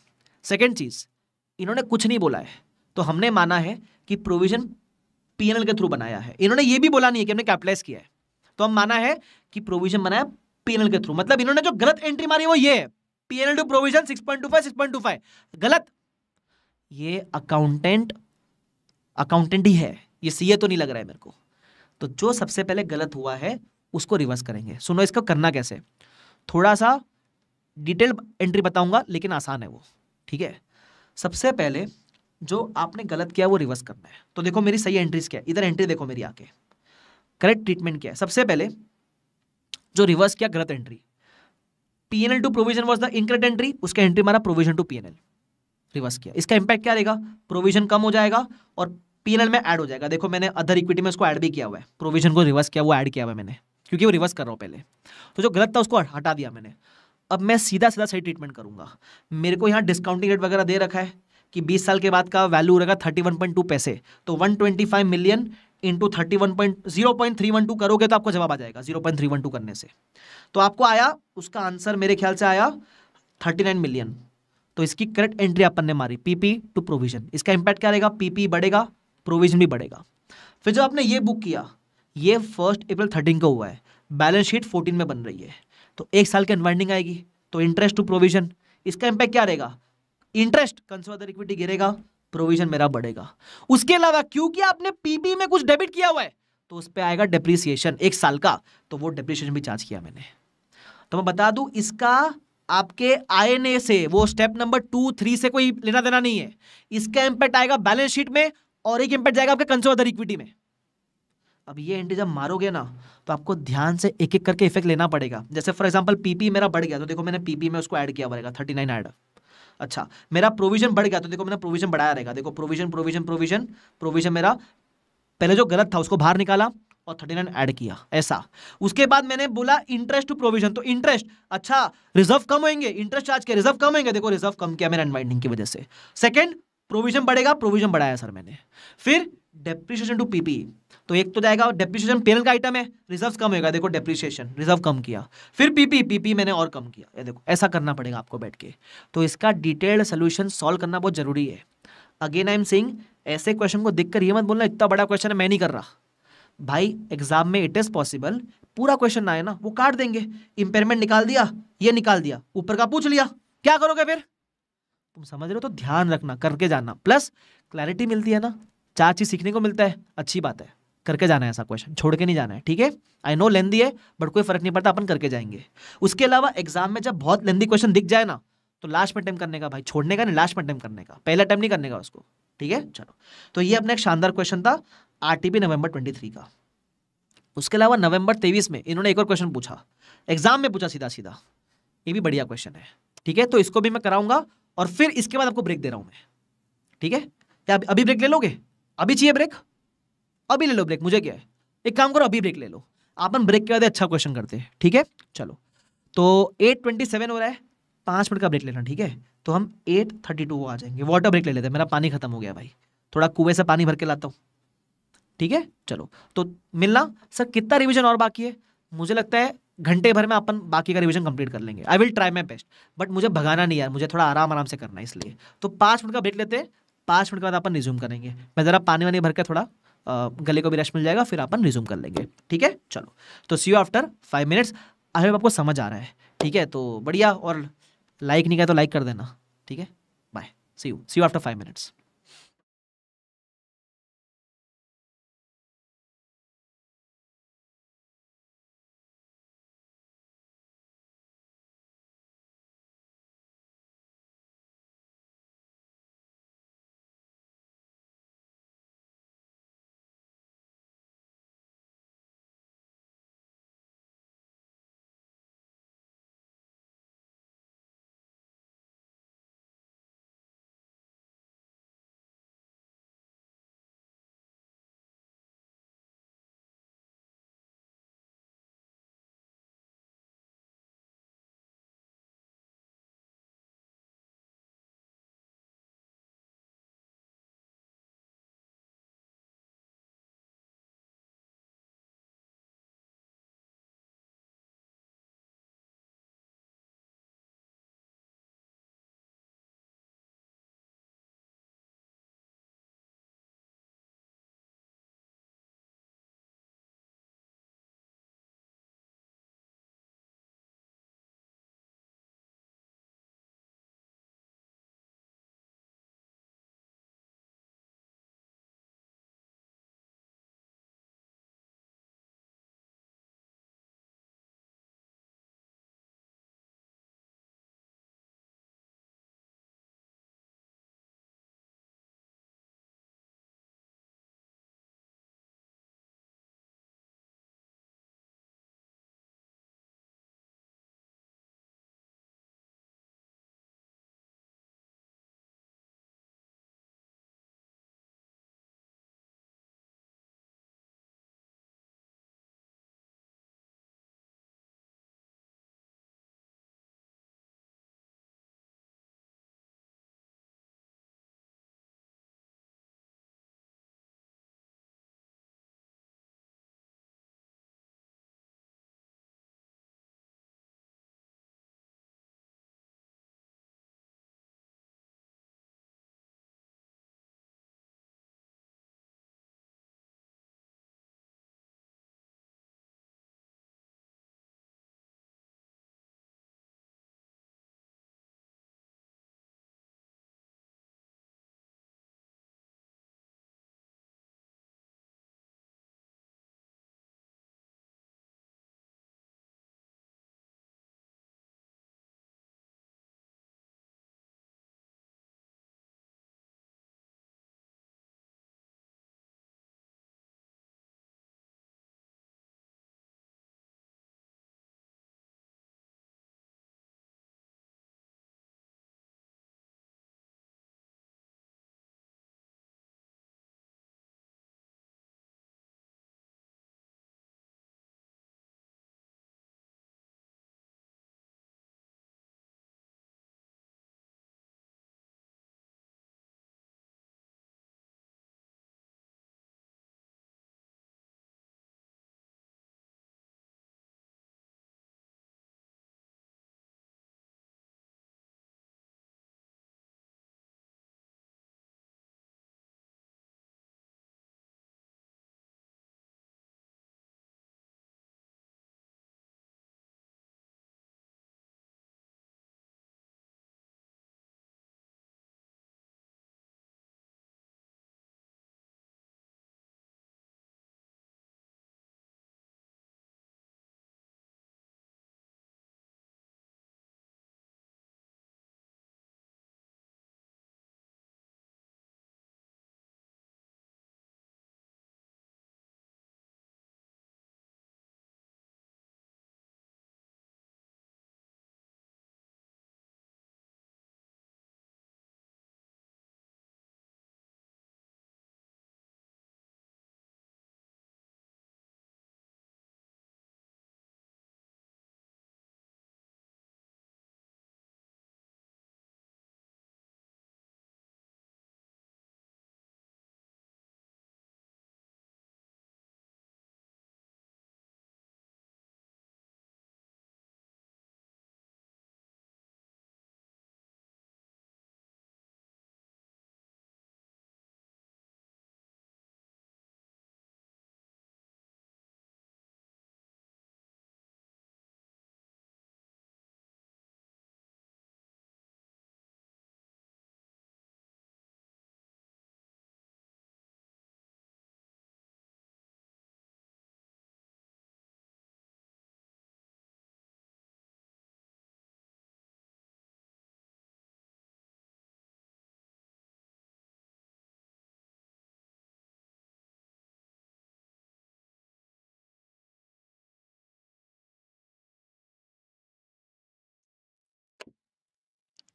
सेकेंड चीज़ इन्होंने कुछ नहीं बोला है तो हमने माना है कि प्रोविजन एल के थ्रू बनाया है इन्होंने ये भी बोला नहीं है कि हमने कैपिटलाइज किया है तो हम माना है कि प्रोविजन बनाया पीएनएल के थ्रू मतलब इन्होंने जो गलत एंट्री मारी वो ये है पीएनएल टू प्रोविजन 6.25 6.25 गलत ये अकाउंटेंट अकाउंटेंट ही है ये सीए तो नहीं लग रहा है मेरे को तो जो सबसे पहले गलत हुआ है उसको रिवर्स करेंगे सुनो इसका करना कैसे थोड़ा सा डिटेल एंट्री बताऊंगा लेकिन आसान है वो ठीक है सबसे पहले जो आपने गलत किया वो रिवर्स करना है तो देखो मेरी सही एंट्रीज क्या है इधर एंट्री देखो मेरी आके करेक्ट ट्रीटमेंट क्या है सबसे पहले जो रिवर्स किया गलत entry PNL to provision was the incorrect entry उसका एंट्री मारा प्रोविजन टू पीएनएल रिवर्स किया इसका इंपैक्ट क्या रहेगा प्रोविजन कम हो जाएगा और पीएनएल में ऐड हो जाएगा देखो मैंने अदर इक्विटी में उसको ऐड भी किया हुआ है प्रोविजन को रिवर्स किया वो ऐड किया हुआ मैंने क्योंकि वो रिवर्स कर रहा हूँ पहले तो जो गलत था उसको हटा दिया मैंने अब मैं सीधा सीधा सही ट्रीटमेंट करूंगा मेरे को यहाँ डिस्काउंटिंग रेट वगैरह दे रखा है कि 20 साल के बाद का वैल्यू रहेगा 31.2 पैसे तो 125 million into thirty one point zero point three one two करोगे तो आपको जवाब आ जाएगा zero point three one two करने से तो आपको आया उसका आंसर मेरे ख्याल से आया थर्टी नाइन मिलियन तो इसकी करेक्ट एंट्री अपन ने मारी पीपी टू प्रोविजन इसका इंपैक्ट क्या रहेगा पीपी बढ़ेगा प्रोविजन भी बढ़ेगा फिर जब आपने ये बुक किया ये फर्स्ट अप्रैल थर्टीन को हुआ है बैलेंस शीट फोर्टीन में बन रही है तो एक साल की अनवाइंडिंग आएगी तो इंटरेस्ट टू प्रोविजन इसका इंपैक्ट क्या रहेगा इंटरेस्ट कंसर्दर इक्विटी गिरेगा प्रोविजन मेरा बढ़ेगा उसके अलावा क्योंकि आपने पीपी में कुछ डेबिट किया हुआ है तो उस पर आएगा डेप्रिसिएशन एक साल का तो वो डेप्रिसिएशन भी चार्ज किया मैंने तो मैं बता दू इसका आपके आईएनए से वो स्टेप नंबर टू थ्री से कोई लेना देना नहीं है इसका इंपैक्ट आएगा बैलेंस शीट में और एक इंपैक्ट जाएगा आपके कंसोदर इक्विटी में अब ये एंट्री जब मारोगे ना तो आपको ध्यान से एक एक करके इफेक्ट लेना पड़ेगा जैसे फॉर एग्जांपल पीपी मेरा बढ़ गया तो देखो मैंने पीपी में उसको ऐड किया पड़ेगा थर्टी नाइन एड अच्छा मेरा प्रोविजन बढ़ गया तो देखो मेरा प्रोविजन बढ़ाया रहेगा देखो प्रोविजन प्रोविजन प्रोविजन प्रोविजन मेरा पहले जो गलत था उसको बाहर निकाला और थर्टी नाइन ऐड किया ऐसा उसके बाद मैंने बोला इंटरेस्ट टू प्रोविजन तो इंटरेस्ट अच्छा रिजर्व कम होंगे इंटरेस्ट चार्ज के रिजर्व कम होंगे देखो रिजर्व कम किया मेरा अनवाइंडिंग की वजह से सेकंड प्रोविजन बढ़ेगा प्रोविजन बढ़ाया सर मैंने फिर डेप्रिशिएशन टू पीपी तो एक तो जाएगा डेप्रिशिएशन पेनल का आइटम है रिजर्व कम होगा देखो डेप्रीशिएशन रिजर्व कम किया फिर पीपी पीपी मैंने और कम किया ये देखो ऐसा करना पड़ेगा आपको बैठ के तो इसका डिटेल्ड सोल्यूशन सॉल्व करना बहुत जरूरी है अगेन आई एम सिंग ऐसे क्वेश्चन को देखकर ये मत बोलना इतना बड़ा क्वेश्चन है मैं नहीं कर रहा भाई एग्जाम में इट इज़ पॉसिबल पूरा क्वेश्चन ना है ना वो काट देंगे इंपेयरमेंट निकाल दिया ये निकाल दिया ऊपर का पूछ लिया क्या करोगे फिर तुम समझ रहे हो तो ध्यान रखना करके जाना प्लस क्लैरिटी मिलती है ना चार चीज़ सीखने को मिलता है अच्छी बात है करके जाना है ऐसा क्वेश्चन छोड़ के नहीं जाना है ठीक है आई नो लेंदी है बट कोई फर्क नहीं पड़ता अपन करके जाएंगे उसके अलावा एग्जाम में जब बहुत लेंदी क्वेश्चन दिख जाए ना तो लास्ट में अटैम्प करने का भाई छोड़ने का नहीं लास्ट में अटैम्प करने का पहला अटैम्प नहीं करने का उसको ठीक है चलो तो ये अपना एक शानदार क्वेश्चन था आरटीपी नवंबर थ्री का उसके अलावा नवंबर तेईस में इन्होंने एक और क्वेश्चन पूछा एग्जाम में पूछा सीधा सीधा ये भी बढ़िया क्वेश्चन है ठीक है तो इसको भी मैं कराऊंगा और फिर इसके बाद आपको ब्रेक दे रहा हूं मैं ठीक है क्या अभी ब्रेक ले लोगे अभी चाहिए ब्रेक अभी ले लो ब्रेक मुझे क्या है एक काम करो अभी ब्रेक ले लो अपन ब्रेक के बाद अच्छा क्वेश्चन करते हैं ठीक है चलो तो एट ट्वेंटी सेवन हो रहा है पाँच मिनट का ब्रेक लेना ठीक है तो हम एट थर्टी टू आ जाएंगे वाटर ब्रेक ले लेते हैं मेरा पानी खत्म हो गया भाई थोड़ा कुएं से पानी भर के लाता हूँ ठीक है चलो तो मिलना सर कितना रिविजन और बाकी है मुझे लगता है घंटे भर में अपन बाकी का रिविजन कंप्लीट कर लेंगे I will try my best but मुझे भगाना नहीं यार मुझे थोड़ा आराम आराम से करना है इसलिए तो पाँच मिनट का ब्रेक लेते हैं पाँच मिनट के बाद अपन रिज्यूम करेंगे मैं ज़रा पानी वानी भर के थोड़ा गले को भी रेस्ट मिल जाएगा फिर अपन रिज्यूम कर लेंगे ठीक है चलो तो see you after five minutes I आपको समझ आ रहा है ठीक है तो बढ़िया और लाइक नहीं किया तो लाइक कर देना ठीक है bye see you see you after five minutes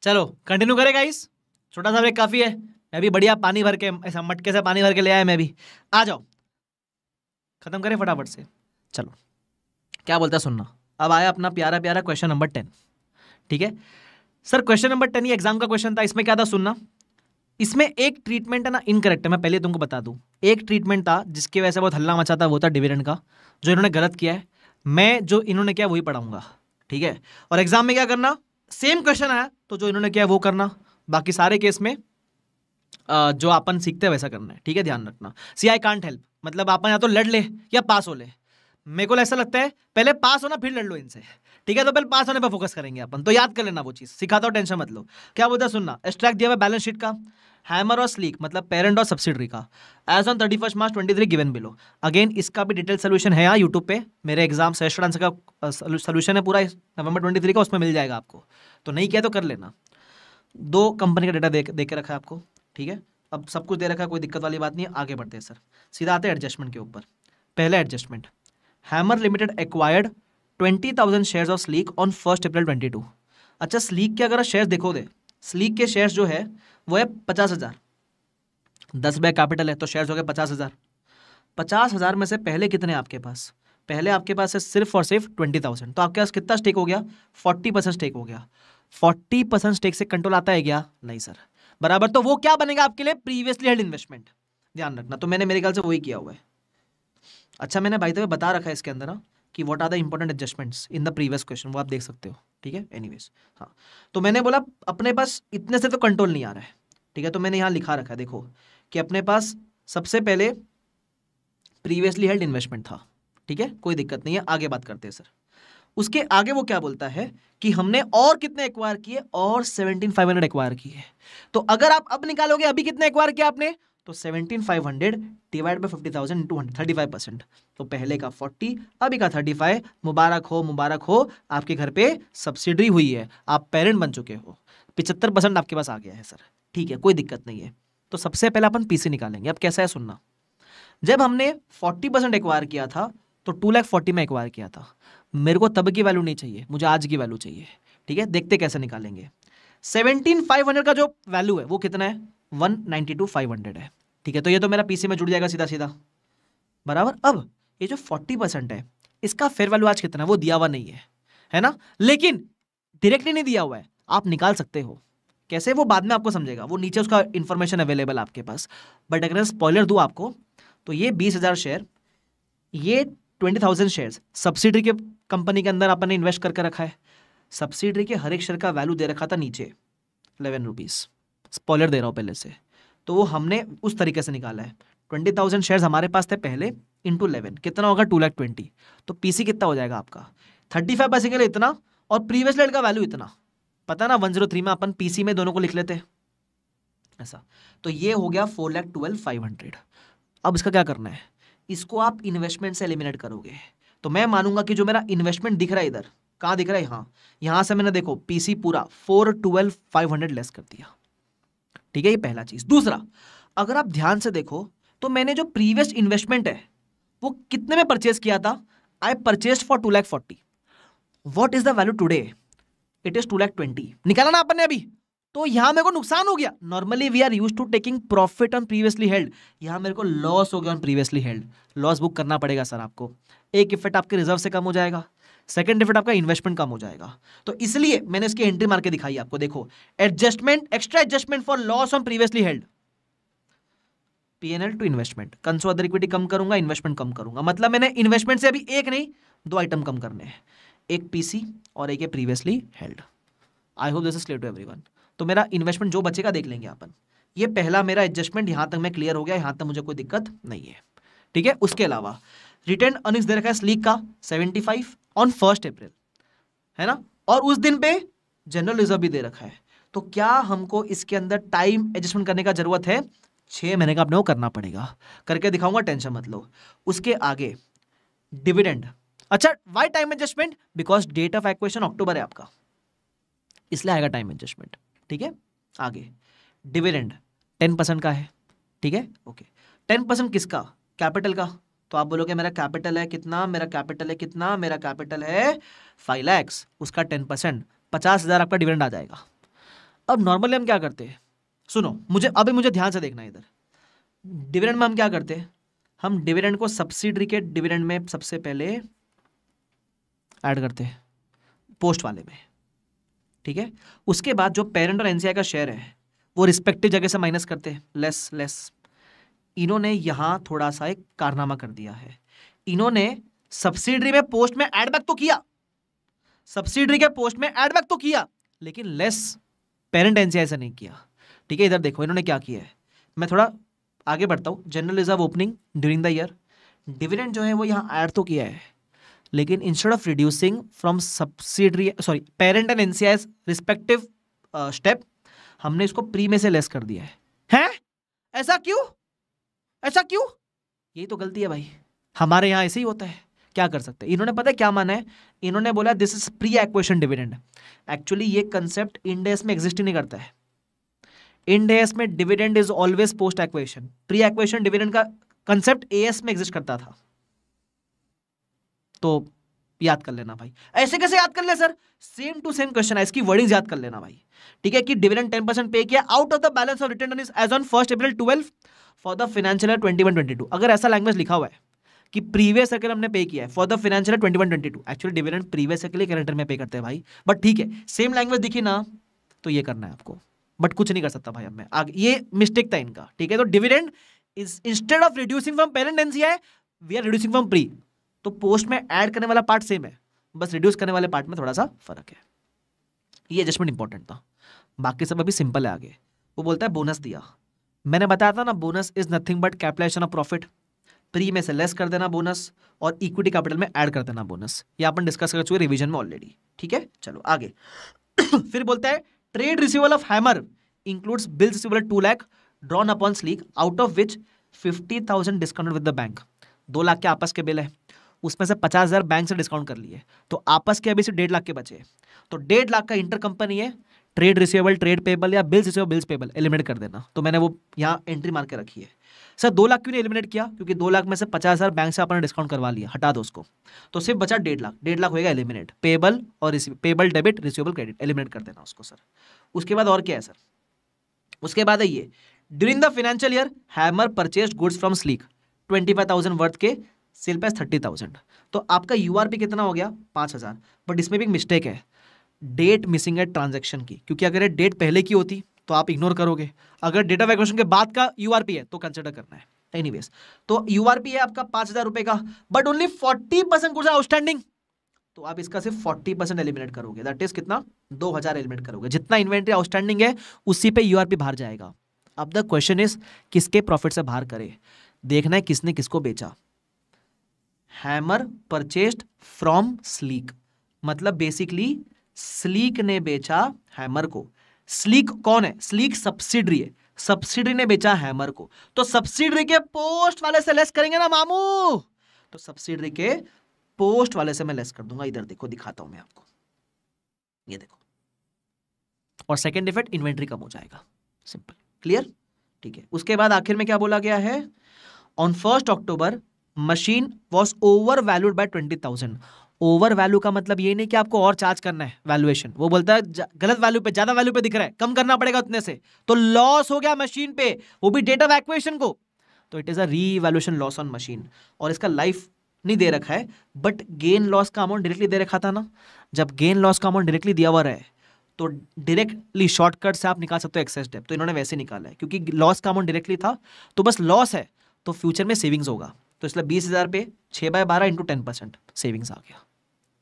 चलो कंटिन्यू करेगा इस छोटा सा ब्रेक काफ़ी है मैं भी बढ़िया पानी भर के ऐसा मटके से पानी भर के ले आया मैं भी आ जाओ ख़त्म करें फटाफट से चलो क्या बोलता है सुनना अब आया अपना प्यारा प्यारा क्वेश्चन नंबर टेन ठीक है सर क्वेश्चन नंबर टेन ही एग्जाम का क्वेश्चन था इसमें क्या था सुनना इसमें एक ट्रीटमेंट है ना इनकरेक्ट है मैं पहले तुमको बता दूँ एक ट्रीटमेंट था जिसकी वजह से बहुत हल्ला मचा था वो था डिविडेंड का जो इन्होंने गलत किया है मैं जो इन्होंने किया वही पढ़ाऊँगा ठीक है और एग्जाम में क्या करना सेम क्वेश्चन आया तो जो इन्होंने किया वो करना बाकी सारे केस में जो अपन सीखते हैं वैसा करना है ठीक है ध्यान रखना सी आई कांट हेल्प मतलब अपन या तो लड़ ले या पास हो ले मेरे को ऐसा लगता है पहले पास होना फिर लड़ लो इनसे ठीक है तो पहले पास होने पर फोकस करेंगे अपन तो याद कर लेना वो चीज़ सिखाता हो टेंशन मत लो क्या बोलता सुनना एक्स्ट्रैक्ट दिया हुआ बैलेंस शीट का हैमर और स्लीक मतलब पेरेंट और सब्सिडरी का as on thirty first March twenty three given below again इसका भी डिटेल सोल्यूशन है यहाँ यूट्यूब पे मेरे एग्जाम सेशन आंसर का सोल्यूशन है पूरा नवंबर ट्वेंटी थ्री का उसमें मिल जाएगा आपको तो नहीं किया तो कर लेना दो कंपनी का डेटा दे, दे के रखा है आपको ठीक है अब सब कुछ दे रखा है कोई दिक्कत वाली बात नहीं है आगे बढ़ते हैं सर सीधा आते हैं एडजस्टमेंट के ऊपर पहला adjustment Hammer limited acquired twenty thousand share of Sleek on first April twenty two अच्छा स्लीक के अगर शेयर देखो दे स्लीक के शेयर्स जो है वो है पचास हज़ार दस रुपये कैपिटल है तो शेयर्स हो गए पचास हज़ार पचास हज़ार में से पहले कितने आपके पास पहले आपके पास है सिर्फ और सिर्फ ट्वेंटी थाउजेंड तो आपके पास कितना स्टेक हो गया फोर्टी परसेंट स्टेक हो गया फोर्टी परसेंट स्टेक से कंट्रोल आता है क्या नहीं सर बराबर तो वो क्या बनेगा आपके लिए प्रीवियसली हेल्ड इन्वेस्टमेंट ध्यान रखना तो मैंने मेरे ख्याल से वही किया हुआ है अच्छा मैंने भाई तो बता रखा है इसके अंदर ना हाँ, कि what are the important adjustments in the previous question वो आप देख सकते हो ठीक है एनीवेज हाँ तो मैंने बोला अपने पास इतने से तो कंट्रोल नहीं आ रहा है ठीक है तो मैंने यहाँ लिखा रखा है देखो कि अपने पास सबसे पहले प्रीवियसली हेल्ड इन्वेस्टमेंट था ठीक है कोई दिक्कत नहीं है आगे बात करते हैं सर उसके आगे वो क्या बोलता है कि हमने और कितने एक्वायर किए और सेवनटीन फाइव हंड्रेड एक्वायर किए तो अगर आप अब निकालोगे अभी कितने एक्वायर किया आपने तो seventeen five hundred divide by fifty thousand into hundred thirty five percent तो पहले का फोर्टी अभी का थर्टी फाइव मुबारक हो मुबारक हो आपके घर पे सब्सिडी हुई है आप पेरेंट बन चुके हो पिछहत्तर परसेंट आपके पास आ गया है सर ठीक है कोई दिक्कत नहीं है तो सबसे पहले अपन पीसी निकालेंगे अब कैसा है सुनना जब हमने फोर्टी परसेंट एक्वायर किया था तो टू लैख फोर्टी में एक्वायर किया था मेरे को तब की वैल्यू नहीं चाहिए मुझे आज की वैल्यू चाहिए ठीक है देखते कैसे निकालेंगे सेवनटीन फाइव हंड्रेड का जो वैल्यू है वो कितना है one ninety two five hundred है ठीक है तो ये तो मेरा पीसी में जुड़ जाएगा सीधा सीधा बराबर अब ये जो फोर्टी परसेंट है इसका फेयर वैल्यू आज कितना है वो दिया हुआ नहीं है है ना लेकिन डायरेक्टली नहीं दिया हुआ है आप निकाल सकते हो कैसे वो बाद में आपको समझेगा वो नीचे उसका इन्फॉर्मेशन अवेलेबल आपके पास बट अगर स्पॉयलर दूँ आपको तो ये बीस हज़ार शेयर ये ट्वेंटी थाउजेंड शेयर सब्सिडी के कंपनी के अंदर आपने इन्वेस्ट करके रखा है सब्सिडी के हर एक शेयर का वैल्यू दे रखा था नीचे इलेवन रुपीज़ स्पॉलर दे रहा हूँ पहले से तो वो हमने उस तरीके से निकाला है ट्वेंटी थाउजेंड शेयर हमारे पास थे पहले इंटू इलेवन कितना होगा टू लैख ट्वेंटी तो पीसी कितना हो जाएगा आपका थर्टी फाइव के लिए इतना और प्रीवियस लेट का वैल्यू इतना पता ना वन जीरो थ्री में अपन पीसी में दोनों को लिख लेते ऐसा तो ये हो गया four lakh twelve five hundred अब इसका क्या करना है इसको आप इन्वेस्टमेंट से एलिमिनेट करोगे तो मैं मानूंगा कि जो मेरा इन्वेस्टमेंट दिख रहा है इधर कहाँ दिख रहा है यहाँ यहाँ से मैंने देखो पीसी पूरा four twelve five hundred less कर दिया ठीक है ये पहला चीज दूसरा अगर आप ध्यान से देखो तो मैंने जो प्रीवियस इन्वेस्टमेंट है वो कितने में परचेज किया था I purchase for two lakh forty what is the value today it is two lakh twenty निकाला ना आपने अभी तो यहां मेरे को नुकसान हो गया normally we are use to taking profit on previously held यहां मेरे को लॉस हो गया on previously held loss book करना पड़ेगा सर आपको एक इफेक्ट आपके रिजर्व से कम हो जाएगा सेकेंड डिफिट आपका इन्वेस्टमेंट कम हो जाएगा तो इसलिए मैंने इसकी एंट्री मार दिखाई आपको देखो adjustment extra adjustment for loss on previously held PNL to investment conso other equity कम करूंगा इन्वेस्टमेंट कम करूंगा मतलब मैंने इन्वेस्टमेंट से अभी एक नहीं दो आइटम कम करने हैं एक पीसी और एक है previously held I hope this is clear to everyone तो मेरा इन्वेस्टमेंट जो बचेगा देख लेंगे अपन ये पहला मेरा एडजस्टमेंट यहां तक मैं क्लियर हो गया यहां तक मुझे कोई दिक्कत नहीं है ठीक है उसके अलावा रिटर्न अर्निंग्स दे रखा है स्लीक का 75 ऑन फर्स्ट अप्रैल है ना और उस दिन पे जनरल रिजर्व भी दे रखा है तो क्या हमको इसके अंदर टाइम एडजस्टमेंट करने का जरूरत है छह महीने का अपने को करना पड़ेगा करके दिखाऊंगा टेंशन मत लो उसके आगे डिविडेंड अच्छा why time adjustment because date of acquisition October है आपका इसलिए आएगा टाइम एडजस्टमेंट ठीक है आगे डिविडेंड टेन परसेंट का है ठीक है ओके टेन परसेंट किसका कैपिटल का तो आप बोलोगे मेरा कैपिटल है कितना मेरा कैपिटल है कितना मेरा कैपिटल है फाइव लैक्स उसका टेन परसेंट पचास हज़ार आपका डिविडेंड आ जाएगा अब नॉर्मली हम क्या करते हैं सुनो मुझे अभी मुझे ध्यान से देखना इधर डिविडेंड में हम क्या करते हैं हम डिविडेंड को सब्सिडरी के डिविडेंड में सबसे पहले ऐड करते हैं पोस्ट वाले में ठीक है उसके बाद जो पेरेंट और एनसीआई का शेयर है वो रिस्पेक्टिव जगह से माइनस करते हैं लेस लेस इन्होंने यहां थोड़ा सा एक कारनामा कर दिया है इन्होंने सब्सिडरी में पोस्ट में एडबैक तो किया सब्सिडरी के पोस्ट में एडबैक तो किया लेकिन लेस पेरेंट एनसीआई ऐसा नहीं किया ठीक है इधर देखो इन्होंने क्या किया है मैं थोड़ा आगे बढ़ता हूँ general reserve opening during the year dividend जो है वो यहाँ ऐड तो किया है लेकिन instead of reducing from subsidiary sorry parent and NCI respective step हमने इसको प्री में से लेस कर दिया है हैं ऐसा क्यों ऐसा क्यों यही तो गलती है भाई हमारे यहाँ ऐसे ही होता है क्या कर सकते इन्होंने पता है क्या माना है इन्होंने बोला this is pre acquisition dividend actually ये कंसेप्ट इंडेस में एग्जिस्ट ही नहीं करता है इंडेस में dividend is always post acquisition pre acquisition dividend का कंसेप्ट एएस में एग्जिस्ट करता था तो याद कर लेना भाई ऐसे कैसे याद कर ले sir same to same question है इसकी वर्डिंग याद कर लेना भाई ठीक है कि डिविडेंड टेन परसेंट पे किया out of the balance of return as on first April twelve for the financial twenty one twenty two अगर ऐसा लैंग्वेज लिखा हुआ है कि प्रीवियस ईयर हमने पे किया है for the financial twenty one twenty two actually dividend previous year के कैलेंडर में पे करते हैं भाई बट ठीक है सेम लैंग्वेज दिखी ना तो ये करना है आपको बट कुछ नहीं कर सकता भाई हमें ये मिस्टेक था इनका ठीक है तो dividend instead of reducing from parent NCI we are reducing from pre तो पोस्ट में एड करने वाला पार्ट सेम है बस रिड्यूस करने वाले पार्ट में थोड़ा सा फर्क है ये एडजस्टमेंट इंपॉर्टेंट था बाकी सब अभी सिंपल है आगे वो बोलता है बोनस दिया मैंने बताया था ना bonus is nothing but capitalisation of profit pre में से लेस कर देना बोनस और इक्विटी कैपिटल में ऐड कर देना बोनस ये अपन डिस्कस कर चुके रिवीजन में ऑलरेडी ठीक है चलो आगे फिर बोलता है trade receivable of Hammer includes bills receivable two lakh drawn upon Sleek out of which fifty thousand discount with the bank दो लाख के आपस के बिल है उसमें से पचास हज़ार बैंक से डिस्काउंट कर लिए तो आपस के अभी से डेढ़ लाख के बचे तो डेढ़ लाख का इंटर कंपनी है ट्रेड रिसेबल ट्रेड पेबल या bills receivable bills payable eliminate कर देना तो मैंने वो यहाँ एंट्री मार के रखी है सर दो लाख क्यों नहीं एलिमिनेट किया क्योंकि दो लाख में से पचास हज़ार बैंक से आपने डिस्काउंट करवा लिया हटा दो उसको तो सिर्फ बचा डेढ़ लाख डेढ़ लाख होएगा एलिमिनेट पेबल और payable debit receivable credit eliminate कर देना उसको सर उसके बाद और क्या है सर उसके बाद है ये during the financial year Hammer purchase goods from Sleek twenty five thousand worth के सेल पैस थर्टी थाउजेंड तो आपका यू कितना हो गया पाँच हज़ार बट इसमें भी एक मिस्टेक है डेट मिसिंग है ट्रांजेक्शन की क्योंकि अगर ये डेट पहले की होती तो आप इग्नोर करोगे अगर डेट ऑफ एक्शन के बाद का यू है तो कंसिडर करना है एनी तो यू है आपका पांच का but only forty percent outstanding तो आप इसका सिर्फ फोर्टी परसेंट एलिमिनेट करोगे दैट इज कितना दो हज़ार एलिमिनेट करोगे जितना इन्वेंट्री आउटस्टैंडिंग है उसी पे यूआरपी बाहर जाएगा अब द क्वेश्चन इज किसके प्रॉफिट से बाहर करे देखना है किसने किसको बेचा हैमर परचेस्ड फ्रॉम स्लीक मतलब बेसिकली स्लीक ने बेचा हैमर को स्लीक कौन है स्लीक सब्सिडरी है सब्सिडरी ने बेचा हैमर को तो सब्सिडरी के पोस्ट वाले से लेस करेंगे ना मामू तो सब्सिडरी के पोस्ट वाले से मैं लेस कर दूंगा इधर देखो दिखाता हूं मैं आपको ये देखो और सेकेंड इफेक्ट इन्वेंट्री कम हो जाएगा सिंपल क्लियर ठीक है उसके बाद आखिर में क्या बोला गया है on first October machine was over valued by twenty thousand over value का मतलब ये नहीं कि आपको और चार्ज करना है वैल्यूएशन वो बोलता है गलत वैल्यू पे ज्यादा वैल्यू पे दिख रहा है कम करना पड़ेगा उतने से तो लॉस हो गया मशीन पे वो भी डेटा एक्वेशन को तो it is a revaluation loss on machine और इसका लाइफ नहीं दे रखा है बट गेन लॉस का अमाउंट डायरेक्टली दे रखा था ना जब गेन लॉस का अमाउंट डायरेक्टली दिया हुआ है तो डायरेक्टली शॉर्टकट से आप निकाल सकते हो एक्सेस डेप तो इन्होंने वैसे निकाला है क्योंकि लॉस का अमाउंट डायरेक्टली था तो बस लॉस है तो फ्यूचर में सेविंग्स होगा तो इसलिए बीस हज़ार पे छह बाय बारह इंटू टेन परसेंट सेविंग्स आ गया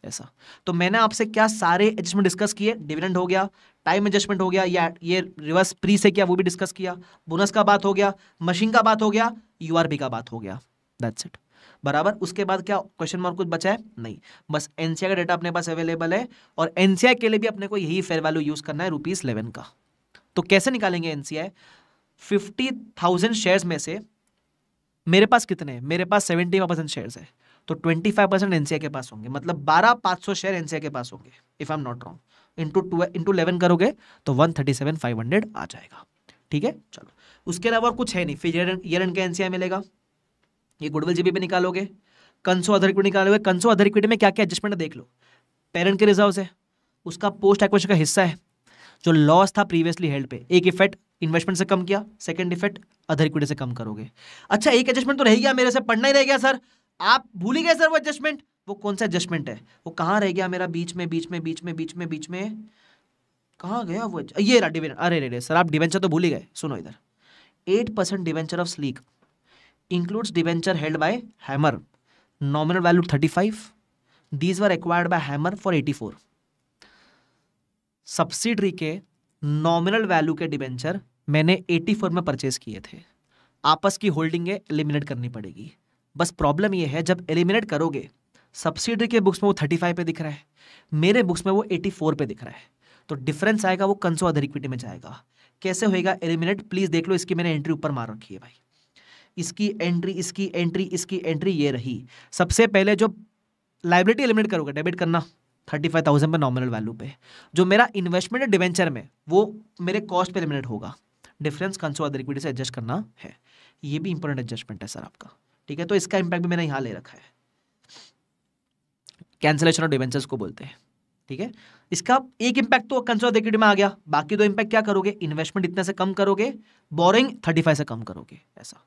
ऐसा तो मैंने आपसे क्या सारे एडजस्टमेंट डिस्कस किए डिविडेंड हो गया टाइम एडजस्टमेंट हो गया या ये रिवर्स प्री से किया वो भी डिस्कस किया बोनस का बात हो गया मशीन का बात हो गया यूआरपी का बात हो गया दैट्स इट बराबर उसके बाद क्या क्वेश्चन मार्क कुछ बचा है नहीं बस एनसीआई का डाटा अपने पास अवेलेबल है और एनसीआई के लिए भी अपने को यही फेयर वैल्यू यूज करना है रुपीज इलेवन का तो कैसे निकालेंगे एनसीआई फिफ्टी थाउजेंड शेयर्स में से मेरे पास कितने हैं मेरे पास सेवेंटी फाइव परसेंट शेयर है तो ट्वेंटी फाइव परसेंट एनसीआई के पास होंगे मतलब बारह पांच सौ शेयर एनसीआई के पास होंगे if I am not wrong into two into eleven करोगे तो one thirty seven five hundred आ जाएगा ठीक है चलो उसके अलावा और कुछ है नहीं फिर ईयर एंड का एनसीआई मिलेगा ये गुडविल जीबी पे निकालोगे कंसो अदर इक्विटी निकालोगे कंसो अदर इक्विटी में क्या क्या एडजस्टमेंट देख लो पेरेंट के रिजर्व है उसका पोस्ट एक्वेशन का हिस्सा है जो लॉस था प्रीवियसली हेल्ड पे एक इफेक्ट इन्वेस्टमेंट से कम किया सेकंड इफेक्ट अदर इक्विटी से कम करोगे अच्छा एक एडजस्टमेंट तो रह गया मेरे से पढ़ना ही रह गया सर आप भूल ही गए सर वो एडजस्टमेंट वो कौन सा एडजस्टमेंट है वो कहाँ रह गया मेरा बीच में बीच में बीच में बीच में बीच में कहाँ गया वो ये रहा डिवेंचर अरे रे रे सर आप डिवेंचर तो भूल ही गए सुनो इधर eight percent debenture of Sleek includes debenture held by Hammer nominal value thirty five these were acquired by Hammer for eighty four subsidiary के नॉमिनल वैल्यू के डिबेंचर मैंने 84 में परचेज किए थे आपस की होल्डिंगें एलिमिनेट करनी पड़ेगी बस प्रॉब्लम यह है जब एलिमिनेट करोगे सब्सिडी के बुक्स में वो 35 पे दिख रहा है मेरे बुक्स में वो 84 पे दिख रहा है तो डिफरेंस आएगा वो कंसो अदर इक्विटी में जाएगा कैसे होएगा एलिमिनेट प्लीज़ देख लो इसकी मैंने एंट्री ऊपर मार रखी है भाई इसकी एंट्री इसकी एंट्री इसकी एंट्री ये रही सबसे पहले जो लाइबिलिटी एलिमिनेट करोगे डेबिट करना थर्टी फाइव थाउजेंड पर नॉमिनल वैल्यू पे जो मेरा इन्वेस्टमेंट है डिवेंचर में वो मेरे कॉस्ट पे एलिमिनेट होगा डिफरेंस कंसो अदर इक्विटी से एडजस्ट करना है ये भी इंपॉर्टेंट एडजस्टमेंट है सर आपका ठीक है तो इसका इंपैक्ट भी मैंने यहाँ ले रखा है कैंसिलेशन ऑफ डिवेंचर्स को बोलते हैं ठीक है इसका एक इंपैक्ट तो कंसोल इक्विटी में आ गया बाकी दो इंपैक्ट क्या करोगे इन्वेस्टमेंट इतने से कम करोगे बोरिंग थर्टी फाइव से कम करोगे ऐसा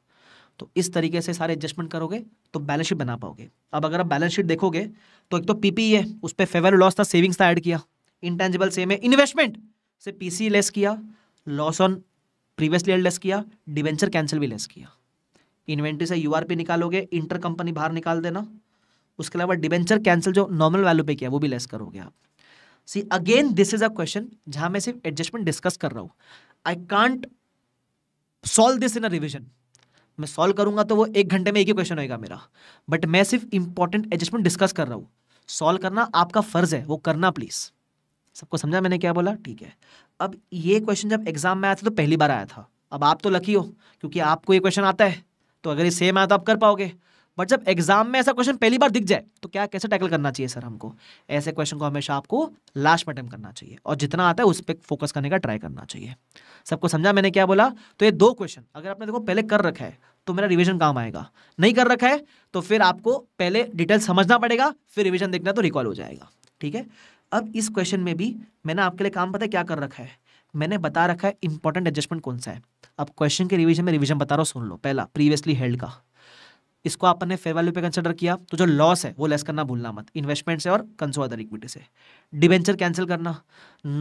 तो इस तरीके से सारे एडजस्टमेंट करोगे तो बैलेंस शीट बना पाओगे अब अगर आप बैलेंस शीट देखोगे तो एक तो पीपी e है उस पर फेवर लॉस था सेविंग्स था ऐड किया इंटेंजिबल सेम है इन्वेस्टमेंट से पीसी लेस किया लॉस ऑन प्रीवियसली लेस किया डिवेंचर कैंसिल भी लेस किया इन्वेंट्री से यू निकालोगे इंटर कंपनी बाहर निकाल देना उसके अलावा डिवेंचर कैंसिल जो नॉर्मल वैल्यू पे किया वो भी लेस करोगे आप see again this is a question जहां मैं सिर्फ एडजस्टमेंट डिस्कस कर रहा हूं I can't solve this in a revision मैं सॉल्व करूंगा तो वो एक घंटे में एक ही क्वेश्चन होएगा मेरा बट मैं सिर्फ इंपॉर्टेंट एडजस्टमेंट डिस्कस कर रहा हूँ सॉल्व करना आपका फ़र्ज़ है वो करना प्लीज़ सबको समझा मैंने क्या बोला ठीक है अब ये क्वेश्चन जब एग्ज़ाम में आया था तो पहली बार आया था अब आप तो लकी हो क्योंकि आपको ये क्वेश्चन आता है तो अगर ये सेम आया तो आप कर पाओगे बट जब एग्जाम में ऐसा क्वेश्चन पहली बार दिख जाए तो क्या कैसे टैकल करना चाहिए सर हमको ऐसे क्वेश्चन को हमेशा आपको लास्ट में अटैम्प करना चाहिए और जितना आता है उस पर फोकस करने का ट्राई करना चाहिए सबको समझा मैंने क्या बोला तो ये दो क्वेश्चन अगर आपने देखो पहले कर रखा है तो मेरा रिविजन काम आएगा नहीं कर रखा है तो फिर आपको पहले डिटेल समझना पड़ेगा फिर रिविजन देखना तो रिकॉल हो जाएगा ठीक है अब इस क्वेश्चन में भी मैंने आपके लिए काम पता है क्या कर रखा है मैंने बता रखा है इंपॉर्टेंट एडजस्टमेंट कौन सा है अब क्वेश्चन के रिवीजन में रिवीजन बता रहा हूँ सुन लो पहला प्रीवियसली हेल्ड का इसको आपने फेयर वैल्यू पे कंसिडर किया तो जो लॉस है वो लेस करना भूलना मत इन्वेस्टमेंट से और कंसो इक्विटी से डिवेंचर कैंसिल करना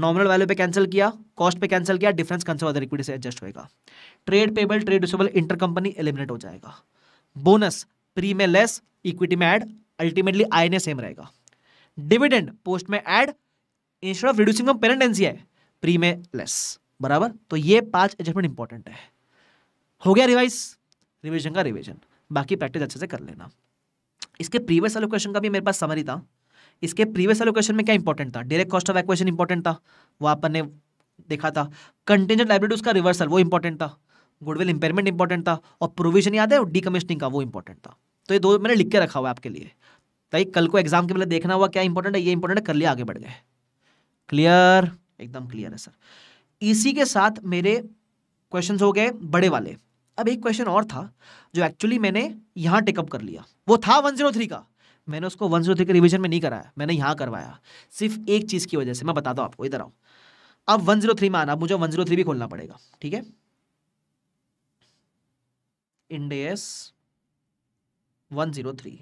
नॉमिनल वैल्यू पे कैंसिल किया कॉस्ट पे कैंसिल किया डिफरेंस कंसो इक्विटी से एडजस्ट होएगा trade payable trade receivable inter company eliminate हो जाएगा बोनस प्री में लेस इक्विटी में एड अल्टीमेटली आई ने सेम रहेगा डिविडेंड पोस्ट में add instead of reducing of parent है प्री में लेस बराबर तो ये पांच एडजस्टमेंट इंपॉर्टेंट है हो गया रिवाइज रिविजन का रिविजन बाकी प्रैक्टिस अच्छे से कर लेना इसके प्रीवियस एलोकेशन का भी मेरे पास समरी था इसके प्रीवियस एलोकेशन में क्या इंपॉर्टेंट था direct cost of acquisition important था वो अपन ने देखा था कंटेंजेंट लाइब्रेटी उसका रिवर्सल वो इंपॉर्टेंट था गुडविल इंपेयरमेंट इंपॉर्टेंट था और प्रोविजन याद है कमिश्निंग का वो इंपॉर्टेंट था तो ये दो मैंने लिख के रखा हुआ है आपके लिए ताकि कल को एग्जाम के पहले देखना हुआ क्या इंपॉर्टेंट है ये इंपॉर्टेंट कर लिया आगे बढ़ गए क्लियर एकदम क्लियर है सर इसी के साथ मेरे क्वेश्चंस हो गए बड़े वाले अब एक क्वेश्चन और था जो एक्चुअली मैंने यहाँ टेकअप कर लिया वो था वन जीरो थ्री का मैंने उसको वन जीरो थ्री के रिविजन में नहीं कराया मैंने यहाँ करवाया सिर्फ एक चीज़ की वजह से मैं बताता हूँ आपको इधर आओ अब वन जीरो थ्री में आना मुझे वन जीरो थ्री भी खोलना पड़ेगा ठीक है इंडेस वन जीरो थ्री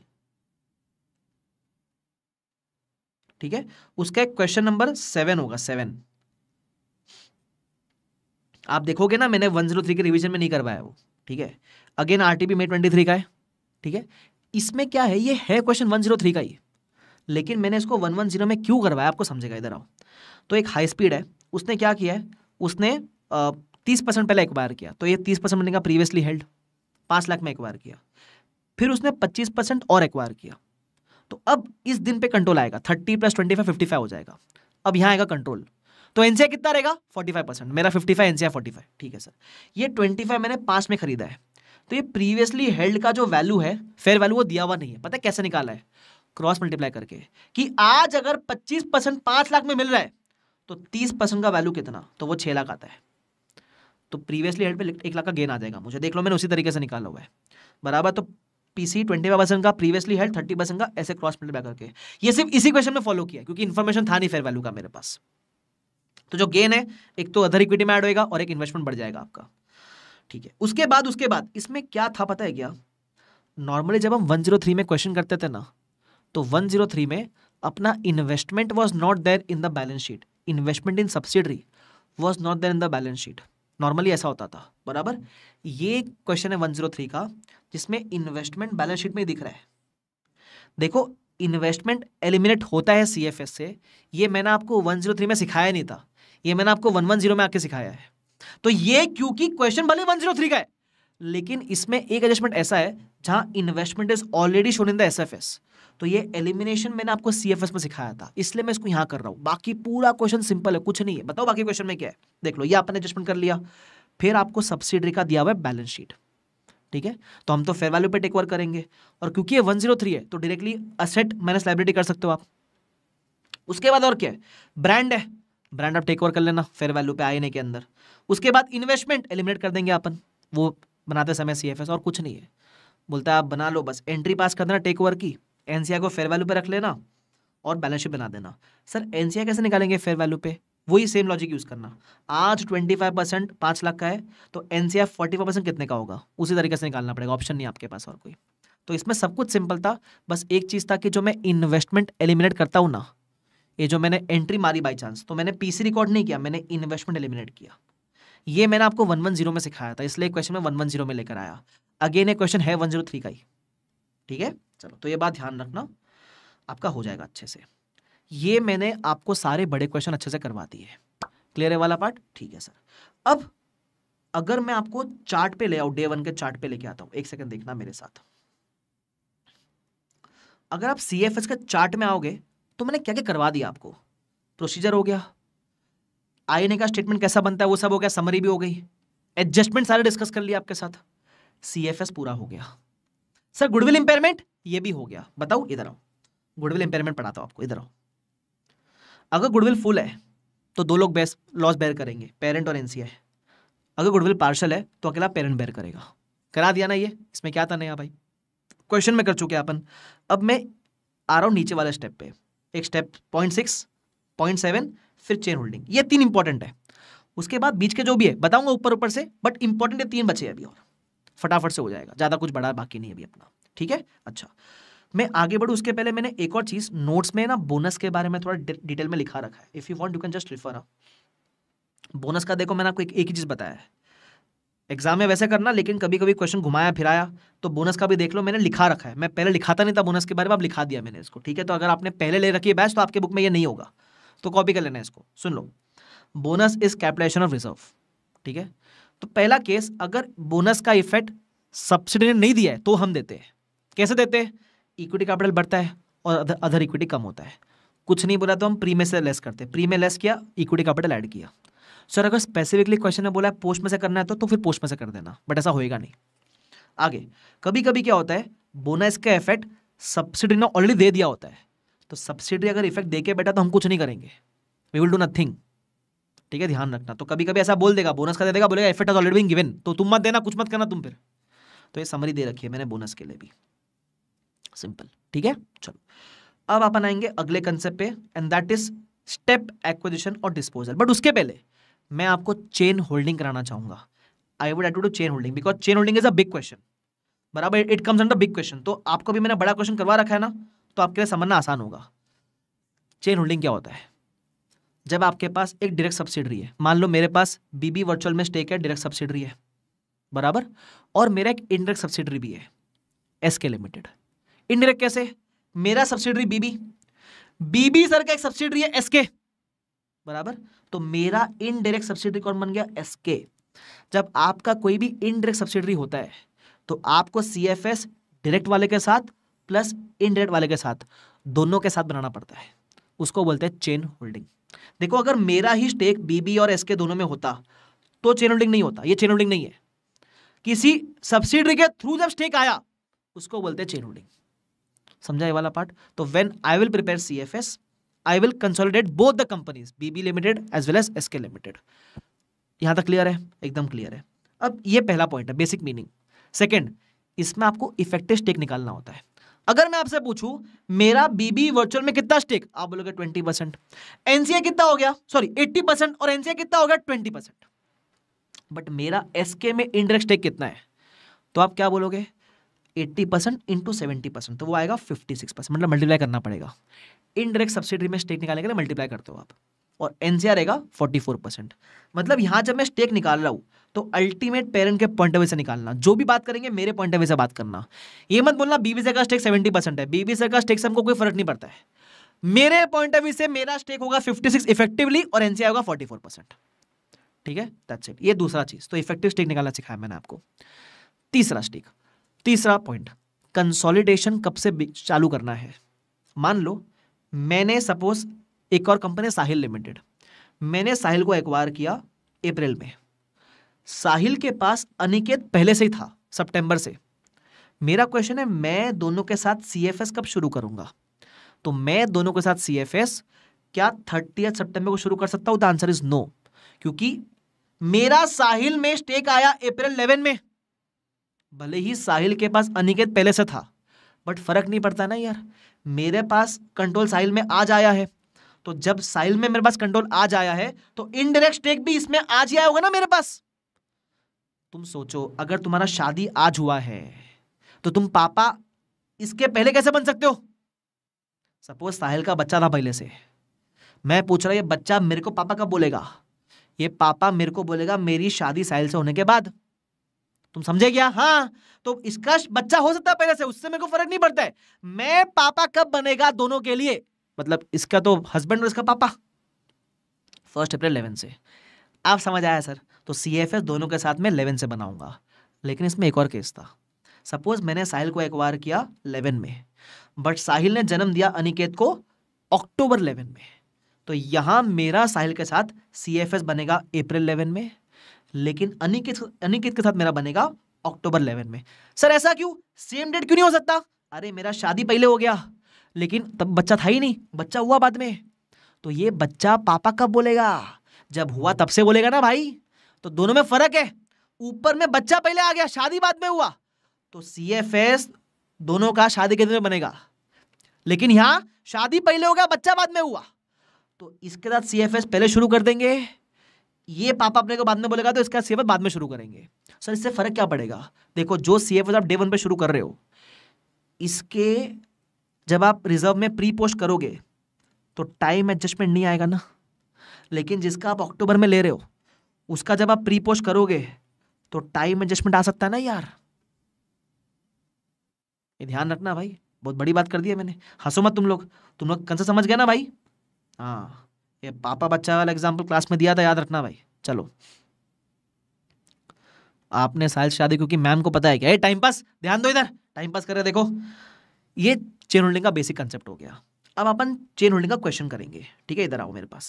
ठीक है उसका एक क्वेश्चन नंबर सेवन होगा सेवन आप देखोगे ना मैंने वन जीरो थ्री के रिविजन में नहीं करवाया वो ठीक है again R T P May twenty three का है ठीक है इसमें क्या है ये है क्वेश्चन वन जीरो थ्री का ही लेकिन मैंने इसको वन वन जीरो में क्यों करवाया आपको समझेगा इधर आओ तो एक हाई स्पीड है उसने क्या किया है उसने तीस परसेंट पहले एक्वायर किया तो ये तीस परसेंट बनेगा प्रीवियसली हेल्ड पाँच लाख में एक्वायर किया फिर उसने पच्चीस परसेंट और एक्वायर किया तो अब इस दिन पे कंट्रोल आएगा thirty plus twenty five fifty five हो जाएगा अब यहाँ आएगा कंट्रोल तो एनसीआर कितना रहेगा 45 परसेंट मेरा 55 एनसीआर फाइव ठीक है सर ये 25 मैंने पास में खरीदा है तो ये प्रीवियसली हेल्ड का जो वैल्यू है फेयर वैल्यू वो दिया हुआ नहीं है पता है कैसे निकाला है क्रॉस मल्टीप्लाई करके कि आज अगर 25 परसेंट पांच लाख में मिल रहा है तो 30 परसेंट का वैल्यू कितना तो वो छः लाख आता है तो प्रीवियसली हेड पे एक लाख का गेन आ जाएगा मुझे देख लो मैंने उसी तरीके से निकाला हुआ है बराबर तो पीसी ट्वेंटी फाइव परसेंट का प्रीवियसली हेड थर्टी परसेंट का ऐसे क्रॉस मल्टीप्लाई करके ये सिर्फ इसी क्वेश्चन में फॉलो किया क्योंकि इन्फॉर्मेशन था नहीं फेयर वैल्यू का मेरे पास तो जो गेन है एक तो अदर इक्विटी में ऐड होएगा और एक इन्वेस्टमेंट बढ़ जाएगा आपका ठीक है उसके बाद उसके बाद इसमें क्या था पता है क्या नॉर्मली जब हम 103 में क्वेश्चन करते थे ना तो 103 में अपना investment was not there in the balance sheet investment in subsidiary was not there in the balance sheet normally ऐसा होता था बराबर ये क्वेश्चन है थ्री का जिसमें इन्वेस्टमेंट बैलेंस शीट में दिख रहा है देखो इन्वेस्टमेंट एलिमिनेट होता है एस से ये मैंने आपको थ्री में सिखाया नहीं था ये मैंने आपको वन वन जीरो में आके सिखाया है तो ये क्योंकि क्वेश्चन भले वन जीरो थ्री का है लेकिन इसमें एक एडजस्टमेंट ऐसा है जहां investment is already shown in the S F S तो ये एलिमिनेशन मैंने आपको सी एफ एस में सिखाया था इसलिए मैं इसको यहां कर रहा हूं बाकी पूरा क्वेश्चन सिंपल है कुछ नहीं है बताओ बाकी क्वेश्चन में क्या है देख लो ये आपने एडजस्टमेंट कर लिया फिर आपको सब्सिडरी का दिया हुआ है बैलेंस शीट ठीक है तो हम तो फेयर वैल्यू पे टेक ओवर करेंगे और क्योंकि ये वन जीरो थ्री है तो डायरेक्टली असेट माइनस लाइब्रेटी कर सकते हो आप उसके बाद और क्या है ब्रांड है ब्रांड आप टेक ओवर कर लेना फेयर वैल्यू पे आई एन के अंदर उसके बाद इन्वेस्टमेंट एलिमिनेट कर देंगे अपन वो बनाते समय सी और कुछ नहीं है बोलता है आप बना लो बस एंट्री पास कर देना टेक ओवर की एन को फेयर वैल्यू पे रख लेना और बैलेंस शीट बना देना सर एन कैसे निकालेंगे फेयर वैल्यू पे वही सेम लॉजिक यूज़ करना आज ट्वेंटी फाइव परसेंट पांच लाख का है तो एनसीआर फोर्टी फाइव परसेंट कितने का होगा उसी तरीके से निकालना पड़ेगा ऑप्शन नहीं आपके पास और कोई तो इसमें सब कुछ सिंपल था बस एक चीज़ था कि जो मैं इन्वेस्टमेंट एलिमिनेट करता हूँ ना ये जो मैंने एंट्री मारी बाई चांस तो मैंने पीसी रिकॉर्ड नहीं किया मैंने इन्वेस्टमेंट एलिमिनेट किया ये मैंने आपको वन वन जीरो में सिखाया था इसलिए क्वेश्चन में वन वन जीरो में लेकर आया अगेन ये क्वेश्चन है वन जीरो थ्री का ही ठीक है चलो तो ये बात ध्यान रखना आपका हो जाएगा अच्छे से ये मैंने आपको सारे बड़े क्वेश्चन अच्छे से करवा दिए क्लियर है वाला पार्ट ठीक है सर अब अगर मैं आपको चार्ट पे ले आऊ डे वन के चार्ट पे लेके आता हूँ एक सेकंड देखना मेरे साथ अगर आप सी एफ एस के चार्ट में आओगे तो मैंने क्या क्या करवा दिया आपको प्रोसीजर हो गया आई का स्टेटमेंट कैसा बनता है वो सब हो गया समरी भी हो गई एडजस्टमेंट सारे डिस्कस कर लिया आपके साथ सी पूरा हो गया सर गुडविल इंपेयरमेंट ये भी हो गया बताओ इधर आओ गुडविल इंपेयरमेंट पढ़ाता हूँ आपको इधर आओ अगर गुडविल फुल है तो दो लोग बेस लॉस बेयर करेंगे पेरेंट और एनसीआई अगर गुडविल पार्शल है तो अकेला पेरेंट बेयर करेगा करा दिया ना ये इसमें क्या था नया भाई क्वेश्चन में कर चुके अपन अब मैं आ रहा हूँ नीचे वाले स्टेप पे एक step point six point seven फिर चेन होल्डिंग ये तीन इंपॉर्टेंट है उसके बाद बीच के जो भी है बताऊंगा ऊपर ऊपर से बट इंपॉर्टेंट है तीन बचे अभी और फटाफट से हो जाएगा ज़्यादा कुछ बड़ा बाकी नहीं अभी अपना ठीक है अच्छा मैं आगे बढ़ू उसके पहले मैंने एक और चीज़ नोट्स में ना बोनस के बारे में थोड़ा डिटेल में लिखा रखा है if you want you can just refer bonus का देखो मैंने आपको एक ही चीज़ बताया है एग्जाम में वैसे करना लेकिन कभी कभी क्वेश्चन घुमाया फिराया तो बोनस का भी देख लो मैंने लिखा रखा है मैं पहले लिखाता नहीं था बोनस के बारे में अब लिखा दिया मैंने इसको ठीक है तो अगर आपने पहले ले रखी है बैच तो आपके बुक में ये नहीं होगा तो कॉपी कर लेना इसको सुन लो bonus is capitalisation of reserve ठीक है तो पहला केस अगर बोनस का इफेक्ट सब्सिडी ने नहीं दिया है तो हम देते हैं कैसे देते हैं इक्विटी कैपिटल बढ़ता है और अदर इक्विटी कम होता है कुछ नहीं बोला तो हम प्री में से लेस करते प्री में लेस किया इक्विटी कैपिटल ऐड किया सर अगर स्पेसिफिकली क्वेश्चन में बोला है पोस्ट में से करना है तो, तो फिर पोस्ट में से कर देना बट ऐसा होएगा नहीं आगे कभी कभी क्या होता है बोनस का इफेक्ट सब्सिडी ने ऑलरेडी दे दिया होता है तो सब्सिडी अगर इफेक्ट दे के बैठा तो हम कुछ नहीं करेंगे वी विल डू नथिंग ठीक है ध्यान रखना तो कभी कभी ऐसा बोल देगा बोनस का दे देगा बोलेगा इफेक्ट ऑलरेडी बीन गिवन तो तुम मत देना कुछ मत करना तुम फिर तो ये समरी दे रखी है मैंने बोनस के लिए भी सिंपल ठीक है चलो अब अपन आएंगे अगले कंसेप्ट पे and that is step acquisition और डिस्पोजल बट उसके पहले मैं आपको चेन होल्डिंग कराना चाहूंगा I would to chain holding because chain holding is a big question बराबर it comes under big question तो आपको भी मैंने बड़ा क्वेश्चन करवा रखा है ना तो आपके लिए समझना आसान होगा चेन होल्डिंग क्या होता है जब आपके पास एक डायरेक्ट सब्सिडरी है मान लो मेरे पास बीबी वर्चुअल में स्टेक है डायरेक्ट सब्सिडरी है बराबर और मेरा एक इनडायरेक्ट सब्सिडरी भी है एस के लिमिटेड इनडायरेक्ट कैसे मेरा सब्सिडरी बीबी बीबी सर का एक सब्सिडरी है एस के बराबर तो मेरा इनडायरेक्ट सब्सिडरी कौन बन गया एसके जब आपका कोई भी इनडायरेक्ट सब्सिडरी होता है तो आपको सी एफ एस डायरेक्ट वाले के साथ प्लस इनडायरेक्ट वाले के साथ दोनों के साथ बनाना पड़ता है उसको बोलते हैं चेन होल्डिंग देखो अगर मेरा ही स्टेक बीबी और एसके दोनों में होता तो चेन होल्डिंग नहीं होता ये चेन होल्डिंग नहीं है किसी सब्सिडरी के थ्रू जब स्टेक आया उसको बोलते हैं चेन होल्डिंग समझा ये वाला पार्ट तो when I will prepare C F S I will consolidate both the companies BB limited as well as S K limited यहां तक क्लियर है एकदम क्लियर है अब ये पहला पॉइंट है बेसिक मीनिंग सेकेंड इसमें आपको इफेक्टिव स्टेक निकालना होता है अगर मैं आपसे पूछूं मेरा बीबी वर्चुअल में कितना स्टेक आप बोलोगे ट्वेंटी परसेंट एनसीए कितना हो गया सॉरी एट्टी परसेंट और एनसीए कितना हो गया ट्वेंटी परसेंट बट मेरा एसके में इंडेक्स स्टेक कितना है तो आप क्या बोलोगे eighty percent into seventy percent तो वो आएगा फिफ्टी सिक्स परसेंट मतलब मल्टीप्लाई करना पड़ेगा इनडायरेक्ट सब्सिडी में स्टेक निकालने के लिए मल्टीप्लाई करते हो आप और एनसीआर सी आएगा फोर्टी फोर परसेंट मतलब यहाँ जब मैं स्टेक निकाल रहा हूँ तो अल्टीमेट पेरेंट के पॉइंट ऑफ व्यू से निकालना जो भी बात करेंगे मेरे पॉइंट ऑफ व्यू से बात करना ये मत बोलना बीबीसी का स्टेक सेवेंटी परसेंट है बीबीसी का स्टेक से हमको कोई फर्क नहीं पड़ता है मेरे पॉइंट ऑफ व्यू से मेरा स्टेक होगा फिफ्टी सिक्स इफेक्टिवली और एनसीआर होगा फोर्टी फोर परसेंट ठीक है दैट्स इट ये दूसरा चीज तो इफेक्टिव स्टेक निकालना सिखाया मैंने आपको तीसरा स्टेक तीसरा पॉइंट कंसोलिडेशन कब से चालू करना है मान लो मैंने सपोज एक और कंपनी साहिल लिमिटेड मैंने साहिल को एक्वायर किया अप्रैल में साहिल के पास अनिकेत पहले से ही था सितंबर से मेरा क्वेश्चन है मैं दोनों के साथ सी कब शुरू करूंगा तो मैं दोनों के साथ सी क्या थर्टी सितंबर को शुरू कर सकता हूं द आंसर इज नो क्योंकि मेरा साहिल में स्टेक आया अप्रैल 11 में भले ही साहिल के पास अनिकेत पहले से था बट फर्क नहीं पड़ता ना यार मेरे पास कंट्रोल साहिल में आज आया है तो जब साहिल में मेरे पास कंट्रोल आज आया है तो इनडायरेक्ट स्टेक भी इसमें आज ही आया होगा ना मेरे पास तुम सोचो अगर तुम्हारा शादी आज हुआ है तो तुम पापा इसके पहले कैसे बन सकते हो सपोज साहिल का बच्चा था पहले से मैं पूछ रहा ये बच्चा मेरे को पापा कब बोलेगा ये पापा मेरे को बोलेगा मेरी शादी साहिल से होने के बाद तुम समझे क्या हाँ तो इसका बच्चा हो सकता है पहले से उससे मेरे को फर्क नहीं पड़ता है मैं पापा कब बनेगा दोनों के लिए मतलब इसका तो हस्बैंड और इसका पापा फर्स्ट अप्रैल इलेवन से आप समझ आया सर तो सी एफ एस दोनों के साथ में इलेवन से बनाऊंगा लेकिन इसमें एक और केस था सपोज मैंने साहिल को एक्वायर किया इलेवन में बट साहिल ने जन्म दिया अनिकेत को अक्टूबर इलेवन में तो यहाँ मेरा साहिल के साथ सी एफ एस बनेगा अप्रैल इलेवन में लेकिन अनिकित अनिकित के साथ मेरा बनेगा अक्टूबर इलेवन में सर ऐसा क्यों सेम डेट क्यों नहीं हो सकता अरे मेरा शादी पहले हो गया लेकिन तब बच्चा था ही नहीं बच्चा हुआ बाद में तो ये बच्चा पापा कब बोलेगा जब हुआ तब से बोलेगा ना भाई तो दोनों में फर्क है ऊपर में बच्चा पहले आ गया शादी बाद में हुआ तो सी एफ एस दोनों का शादी के दिन में बनेगा लेकिन यहाँ शादी पहले हो गया बच्चा बाद में हुआ तो इसके साथ सी एफ एस पहले शुरू कर देंगे ये पापा अपने को बाद में बोलेगा तो इसका सी बाद में शुरू करेंगे सर इससे फर्क क्या पड़ेगा देखो जो सी एफ आप डे वन पे शुरू कर रहे हो इसके जब आप रिजर्व में प्री पोस्ट करोगे तो टाइम एडजस्टमेंट नहीं आएगा ना लेकिन जिसका आप अक्टूबर में ले रहे हो उसका जब आप प्री पोस्ट करोगे तो टाइम एडजस्टमेंट आ सकता है ना यार ये ध्यान रखना भाई बहुत बड़ी बात कर दी है मैंने हंसो मत तुम लोग तुम लोग कंसा समझ गए ना भाई हाँ ये पापा बच्चा वाला एग्जाम्पल क्लास में दिया था याद रखना भाई चलो आपने साल शादी क्योंकि मैम को पता है क्या टाइम पास ध्यान दो इधर टाइम पास कर रहे देखो ये चेन होल्डिंग का बेसिक कंसेप्ट हो गया अब अपन चेन होल्डिंग का क्वेश्चन करेंगे ठीक है इधर आओ मेरे पास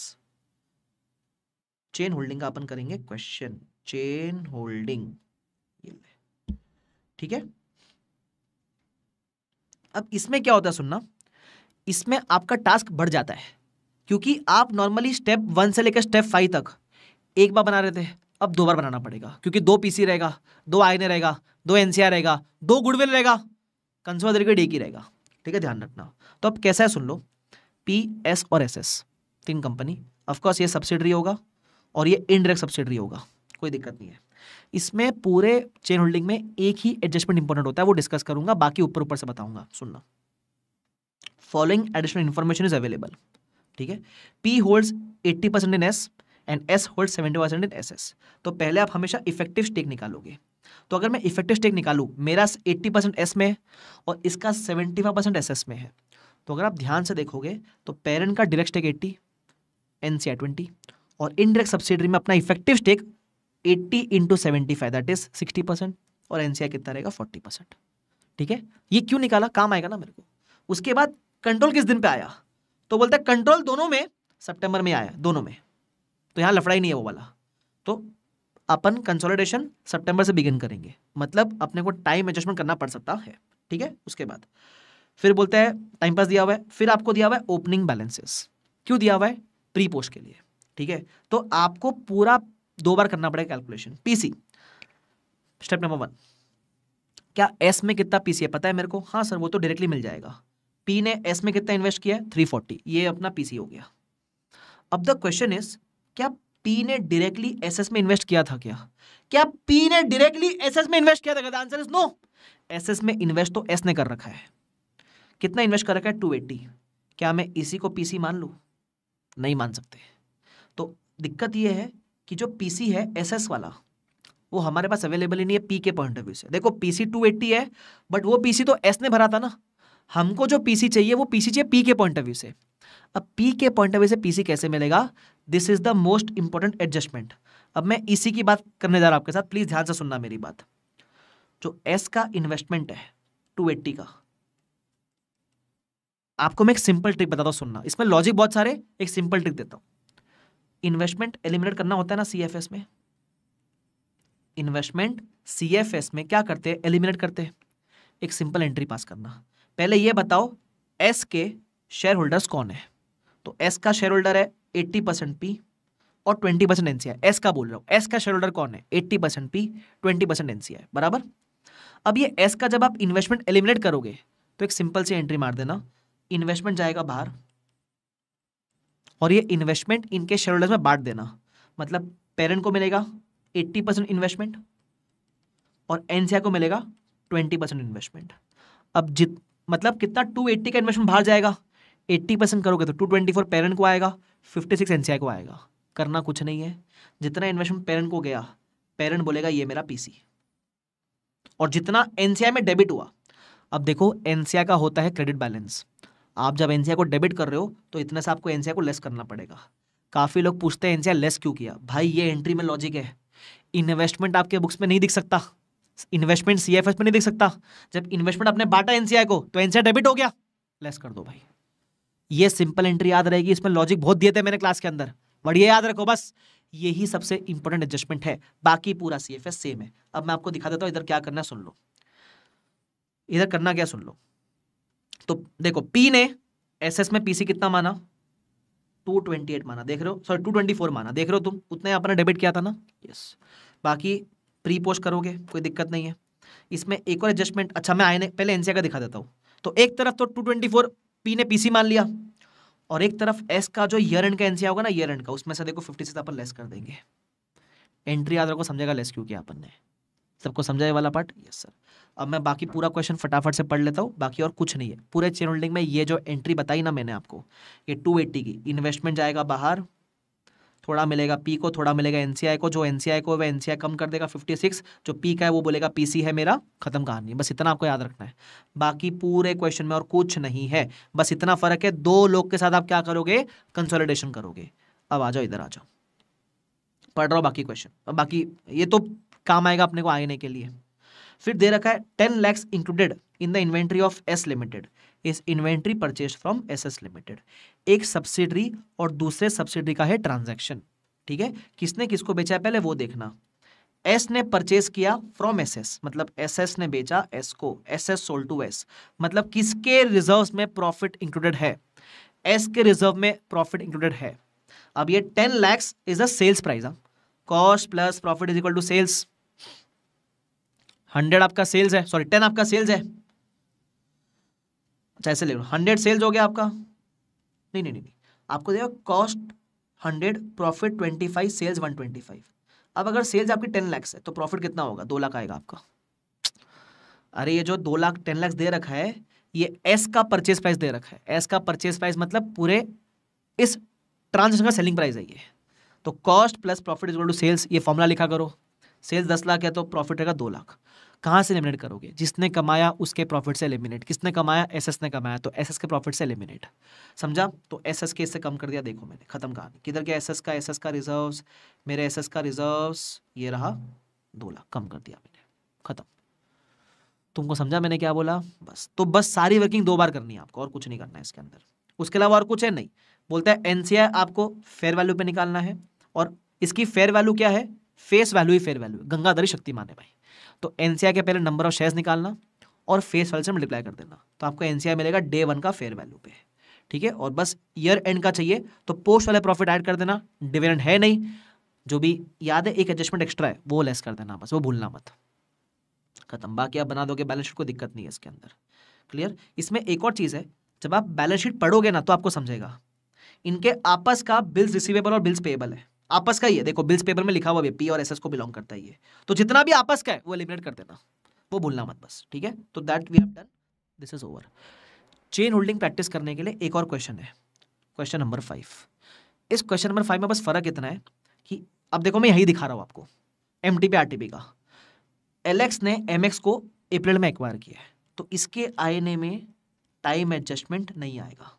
चेन होल्डिंग का अपन करेंगे क्वेश्चन चेन होल्डिंग ठीक है अब इसमें क्या होता है सुनना इसमें आपका टास्क बढ़ जाता है क्योंकि आप नॉर्मली स्टेप वन से लेकर स्टेप फाइव तक एक बार बना रहे थे अब दो बार बनाना पड़ेगा क्योंकि दो पीसी रहेगा दो आईने रहेगा दो एनसीआर रहेगा दो गुडविल रहेगा कंसोल तरीके डे की रहेगा ठीक है ध्यान रखना तो अब कैसा है सुन लो पी एस और एस एस तीन कंपनी ऑफकोर्स ये सब्सिडरी होगा और ये इनडायरेक्ट सब्सिडरी होगा कोई दिक्कत नहीं है इसमें पूरे चेन होल्डिंग में एक ही एडजस्टमेंट इंपॉर्टेंट होता है वो डिस्कस करूंगा बाकी ऊपर ऊपर से बताऊंगा सुनना following additional information is available ठीक है P holds eighty percent in S and S hold seventy percent in S S तो पहले आप हमेशा इफेक्टिव स्टेक निकालोगे तो अगर मैं इफेक्टिव स्टेक निकालू मेरा एट्टी परसेंट एस में है और इसका seventy five percent S S में है तो अगर आप ध्यान से देखोगे तो पेरेंट का direct stake eighty N C I twenty और इनडायरेक्ट सब्सिडरी में अपना effective stake eighty into seventy five that is sixty percent और एन कितना रहेगा फोर्टी परसेंट ठीक है ये क्यों निकाला काम आएगा ना मेरे को उसके बाद कंट्रोल किस दिन पे आया तो बोलता है कंट्रोल दोनों में सितंबर में आया दोनों में तो यहां लफड़ाई नहीं है वो वाला तो अपन कंसोलिडेशन सितंबर से बिगिन करेंगे मतलब अपने को टाइम एडजस्टमेंट करना पड़ सकता है ठीक है उसके बाद फिर बोलते हैं टाइम पास दिया हुआ है फिर आपको दिया हुआ है ओपनिंग बैलेंसेस क्यों दिया हुआ है प्री पोस्ट के लिए ठीक है तो आपको पूरा दो बार करना पड़ेगा calculation PC step number one क्या एस में कितना पीसी है पता है मेरे को हाँ सर वो तो डायरेक्टली मिल जाएगा पी ने एस में कितना इन्वेस्ट किया है थ्री फोर्टी ये अपना पीसी हो गया अब द क्वेश्चन इज क्या पी ने डायरेक्टली एसएस में इन्वेस्ट किया था क्या क्या पी ने डायरेक्टली एसएस में इन्वेस्ट किया था आंसर इज नो एसएस में इन्वेस्ट तो एस ने कर रखा है कितना इन्वेस्ट कर रखा है टू एट्टी क्या मैं इसी को पीसी मान लू नहीं मान सकते तो दिक्कत यह है कि जो पीसी है एसएस वाला वो हमारे पास अवेलेबल ही नहीं है पी के पॉइंट ऑफ व्यू से देखो पीसी टू एट्टी है बट वो पीसी तो एस ने भरा था ना हमको जो पीसी चाहिए वो पीसी चाहिए पी के पॉइंट ऑफ व्यू से अब पी के पॉइंट ऑफ व्यू से पीसी कैसे मिलेगा this is the most important adjustment अब मैं इसी की बात करने जा रहा हूं आपके साथ प्लीज ध्यान से सुनना मेरी बात जो एस का इन्वेस्टमेंट है टू एट्टी का आपको मैं एक सिंपल ट्रिक बताता हूँ सुनना इसमें लॉजिक बहुत सारे एक सिंपल ट्रिक देता हूं इन्वेस्टमेंट एलिमिनेट करना होता है ना सीएफएस में इन्वेस्टमेंट सीएफएस में क्या करते हैं एलिमिनेट करते हैं एक सिंपल एंट्री पास करना पहले ये बताओ एस के शेयर होल्डर्स कौन तो है तो एस का शेयर होल्डर है एट्टी परसेंट पी और ट्वेंटी परसेंट एन एस का बोल रहा हूँ एस का शेयर होल्डर कौन है eighty percent P twenty percent N बराबर अब ये एस का जब आप इन्वेस्टमेंट एलिमिनेट करोगे तो एक सिंपल सी एंट्री मार देना इन्वेस्टमेंट जाएगा बाहर और ये इन्वेस्टमेंट इनके शेयर होल्डर्स में बांट देना मतलब पेरेंट को मिलेगा एट्टी परसेंट इन्वेस्टमेंट और एन को मिलेगा ट्वेंटी परसेंट इन्वेस्टमेंट अब जित मतलब कितना टू एट्टी का इन्वेस्टमेंट बाहर जाएगा एट्टी परसेंट करोगे तो टू ट्वेंटी फोर पेरेंट को आएगा फिफ्टी सिक्स एनसीआई को आएगा करना कुछ नहीं है जितना इन्वेस्टमेंट पेरेंट को गया पेरेंट बोलेगा ये मेरा पीसी और जितना एनसीआई में डेबिट हुआ अब देखो एनसीआई का होता है क्रेडिट बैलेंस आप जब एनसीआई को डेबिट कर रहे हो तो इतने से आपको एनसीआई को लेस करना पड़ेगा काफ़ी लोग पूछते हैं एनसीआई लेस क्यों किया भाई ये एंट्री में लॉजिक है इन्वेस्टमेंट आपके बुक्स में नहीं दिख सकता इन्वेस्टमेंट सी एफ एस में नहीं देख सकता जब इन्वेस्टमेंट आपने बांटा एनसीआई को तो एनसीआई डेबिट हो गया लेस कर दो भाई ये सिंपल एंट्री याद रहेगी इसमें लॉजिक बहुत दिए थे मैंने क्लास के अंदर बट ये याद रखो बस यही सबसे इंपॉर्टेंट एडजस्टमेंट है बाकी पूरा सी एफ एस सेम है अब मैं आपको दिखा देता हूँ इधर क्या करना सुन लो इधर करना क्या सुन लो तो देखो पी ने एस एस में पी सी कितना माना टू ट्वेंटी एट माना देख रहे हो सॉरी टू ट्वेंटी फोर माना देख रहे हो तुम उतना ही आपने डेबिट किया था ना यस बाकी प्री पोस्ट करोगे कोई दिक्कत नहीं है इसमें एक और एडजस्टमेंट अच्छा मैं आईने पहले एन का दिखा देता हूँ तो एक तरफ तो टू ट्वेंटी फोर पी ने पीसी मान लिया और एक तरफ एस का जो ईयर एंड का एनसीआर होगा ना ईयर एंड का उसमें से देखो फिफ्टी से अपन लेस कर देंगे एंट्री आदर को समझेगा लेस क्यों किया अपन ने सबको समझाए वाला पार्ट यस सर अब मैं बाकी पूरा क्वेश्चन फटाफट से पढ़ लेता हूँ बाकी और कुछ नहीं है पूरे चेन होल्डिंग में ये जो एंट्री बताई ना मैंने आपको ये 280 की इन्वेस्टमेंट जाएगा बाहर थोड़ा मिलेगा पी को थोड़ा मिलेगा एनसीआई को जो एनसीआई को वह एनसीआई कम कर देगा फिफ्टी सिक्स जो पी का है वो बोलेगा पीसी है मेरा खत्म कहानी बस इतना आपको याद रखना है बाकी पूरे क्वेश्चन में और कुछ नहीं है बस इतना फर्क है दो लोग के साथ आप क्या करोगे कंसोलिडेशन करोगे अब आ जाओ इधर आ जाओ पढ़ रहा हो बाकी क्वेश्चन बाकी ये तो काम आएगा अपने को आगे के लिए फिर दे रखा है ten lakhs included in the inventory of S limited is inventory purchase from S S limited एक सब्सिडरी और दूसरे सब्सिडरी का है ट्रांजैक्शन ठीक है किसने किसको बेचा है पहले वो देखना एस ने परचेज किया फ्रॉम एस एस मतलब एस एस ने बेचा एस को S S sold to S मतलब किसके रिजर्व में प्रॉफिट इंक्लूडेड है एस के रिजर्व में प्रॉफिट इंक्लूडेड है अब ये ten lakhs is a sales price cost plus profit is equal to sales hundred आपका सेल्स है सॉरी टेन आपका सेल्स है अच्छा ऐसे ले लो हंड्रेड सेल्स हो गया आपका नहीं नहीं नहीं, आपको देखो cost hundred profit twenty five sales one twenty five अब अगर सेल्स आपकी टेन लैक्स है तो प्रॉफिट कितना होगा दो लाख आएगा आपका अरे ये जो दो लाख टेन लैक्स दे रखा है ये एस का परचेज प्राइस दे रखा है एस का परचेज प्राइस मतलब पूरे इस ट्रांजेक्शन का सेलिंग प्राइस है ये तो cost plus profit is to sales ये फॉर्मुला लिखा करो सेल्स दस लाख है तो प्रॉफिट रहेगा दो लाख कहाँ से एलिमिनेट करोगे जिसने कमाया उसके प्रॉफिट से एलिमिनेट किसने कमाया एसएस ने कमाया तो एसएस के प्रॉफिट से एलिमिनेट समझा तो एसएस के इससे कम कर दिया देखो मैंने खत्म कहा किधर गया एसएस का एसएस का रिजर्व्स मेरे एसएस का रिजर्व्स ये रहा दो लाख कम कर दिया मैंने खत्म तुमको समझा मैंने क्या बोला बस तो बस सारी वर्किंग दो बार करनी है आपको और कुछ नहीं करना है इसके अंदर उसके अलावा और कुछ है नहीं बोलता है एनसीआई आपको फेयर वैल्यू पे निकालना है और इसकी फेयर वैल्यू क्या है फेस वैल्यू ही फेयर वैल्यू गंगाधरी शक्ति माने भाई तो एन के पहले नंबर ऑफ शेयर्स निकालना और फेस वैल्यू से मल्टीप्लाई कर देना तो आपको एन मिलेगा डे वन का फेयर वैल्यू पे ठीक है और बस ईयर एंड का चाहिए तो पोस्ट वाले प्रॉफिट ऐड कर देना डिविडेंड है नहीं जो भी याद है एक एडजस्टमेंट एक्स्ट्रा है वो लेस कर देना बस वो भूलना मत खत्म बाकी आप बना दोगे बैलेंस शीट को दिक्कत नहीं है इसके अंदर क्लियर इसमें एक और चीज़ है जब आप बैलेंस शीट पढ़ोगे ना तो आपको समझेगा इनके आपस का बिल्स रिसीवेबल और बिल्स पेएबल है आपस का ही है देखो बिल्स पेपर में लिखा हुआ भी पी और एस को बिलोंग करता ही है तो जितना भी आपस का है वो एलिमिनेट कर देना वो भूलना मत बस ठीक है तो that we have done this is over chain holding practice करने के लिए एक और क्वेश्चन है क्वेश्चन नंबर फाइव इस क्वेश्चन नंबर फाइव में बस फर्क इतना है कि अब देखो मैं यही दिखा रहा हूँ आपको M T P R T P का एल ने एम एक्स को अप्रैल में एक्वायर किया है तो इसके आईने में टाइम एडजस्टमेंट नहीं आएगा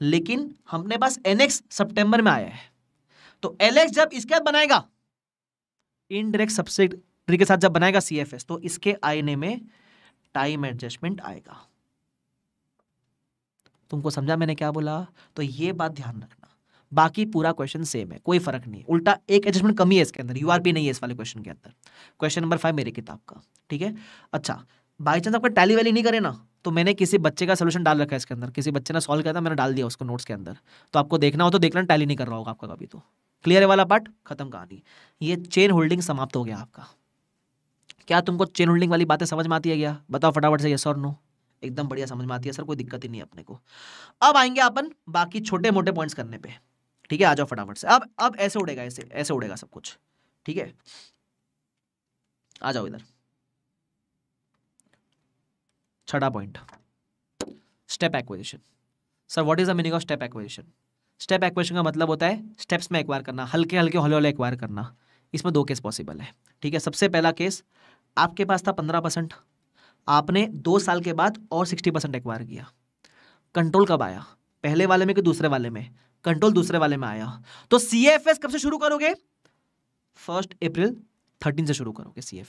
लेकिन हमने पास एन एक्स सितंबर में आया है तो एलेक्स जब इसके बनाएगा इनडायरेक्ट सब्सिड के साथ जब बनाएगा सीएफएस तो इसके आईने में टाइम एडजस्टमेंट आएगा तुमको समझा मैंने क्या बोला तो ये बात ध्यान रखना बाकी पूरा क्वेश्चन सेम है कोई फर्क नहीं उल्टा एक एडजस्टमेंट कमी है इसके अंदर यूआरपी नहीं है इस वाले क्वेश्चन के अंदर क्वेश्चन नंबर फाइव मेरी किताब का ठीक है अच्छा बाई चांस आपका टैली वैली नहीं करे ना तो मैंने किसी बच्चे का सोल्यूशन डाल रखा है इसके अंदर किसी बच्चे ने सॉल्व किया था मैंने डाल दिया उसको नोट्स के अंदर तो आपको देखना हो तो देखना टैली नहीं कर रहा होगा आपका कभी तो क्लियर है वाला पार्ट खत्म कहानी ये चेन होल्डिंग समाप्त हो गया आपका क्या तुमको चेन होल्डिंग वाली बातें समझ में आती है क्या बताओ फटाफट से यस और नो एकदम बढ़िया समझ में आती है सर कोई दिक्कत ही नहीं अपने को अब आएंगे अपन बाकी छोटे मोटे पॉइंट्स करने पे ठीक है आ जाओ फटाफट से अब अब ऐसे उड़ेगा ऐसे ऐसे उड़ेगा सब कुछ ठीक है आ जाओ इधर छठा point step acquisition sir what is the meaning of step acquisition step acquisition का मतलब होता है स्टेप्स में एक्वायर करना हल्के हल्के हौले हौले एक्वायर करना इसमें दो केस पॉसिबल है ठीक है सबसे पहला केस आपके पास था पंद्रह परसेंट आपने दो साल के बाद और सिक्सटी परसेंट एक्वायर किया कंट्रोल कब आया पहले वाले में कि दूसरे वाले में कंट्रोल दूसरे वाले में आया तो सी कब से शुरू करोगे फर्स्ट अप्रैल थर्टीन से शुरू करोगे सी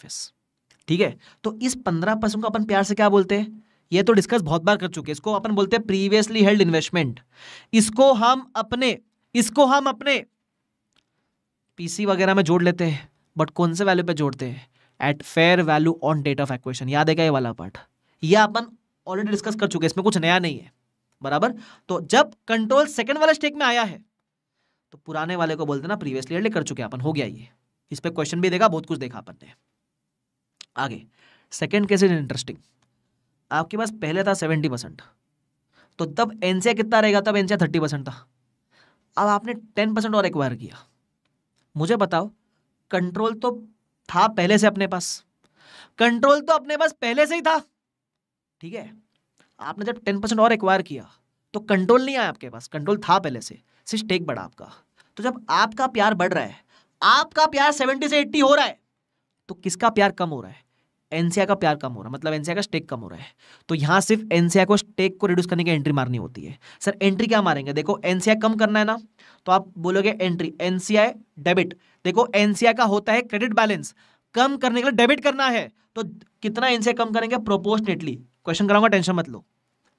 ठीक है तो इस पंद्रह परसेंट को अपन प्यार से क्या बोलते हैं ये तो डिस्कस बहुत बार कर चुके इसको अपन बोलते हैं प्रीवियसली हेल्ड इन्वेस्टमेंट इसको हम अपने इसको हम अपने पीसी वगैरह में जोड़ लेते हैं बट कौन से वैल्यू पे जोड़ते हैं at fair value on date of acquisition याद है क्या ये वाला पार्ट ये अपन ऑलरेडी डिस्कस कर चुके इसमें कुछ नया नहीं है बराबर तो जब कंट्रोल सेकंड वाला स्टेक में आया है तो पुराने वाले को बोलते ना प्रीवियसली हेल्ड कर चुके अपन हो गया ये इस पर क्वेश्चन भी देखा बहुत कुछ देखा अपन ने आगे सेकेंड केस इज इंटरेस्टिंग आपके पास पहले था सेवेंटी परसेंट तो तब एन कितना रहेगा तब एन थर्टी परसेंट था अब आपने टेन परसेंट और एक्वायर किया मुझे बताओ कंट्रोल तो था पहले से अपने पास कंट्रोल तो अपने पास पहले से ही था ठीक है आपने जब टेन परसेंट और एक्वायर किया तो कंट्रोल नहीं आया आपके पास कंट्रोल था पहले से सिर्फ टेक बढ़ा आपका तो जब आपका प्यार बढ़ रहा है आपका प्यार सेवेंटी से एट्टी हो रहा है तो किसका प्यार कम हो रहा है एनसीआई का प्यार कम हो रहा है मतलब एनसीआर का स्टेक कम हो रहा है तो यहाँ सिर्फ एनसीआई को स्टेक को रिड्यूस करने की एंट्री मारनी होती है सर एंट्री क्या मारेंगे देखो एनसीआई कम करना है ना तो आप बोलोगे एंट्री एनसीआई डेबिट देखो एनसीआर का होता है क्रेडिट बैलेंस कम करने के लिए डेबिट करना है तो कितना एनसीआई कम करेंगे प्रोपोर्शनेटली क्वेश्चन कराऊंगा टेंशन मत लो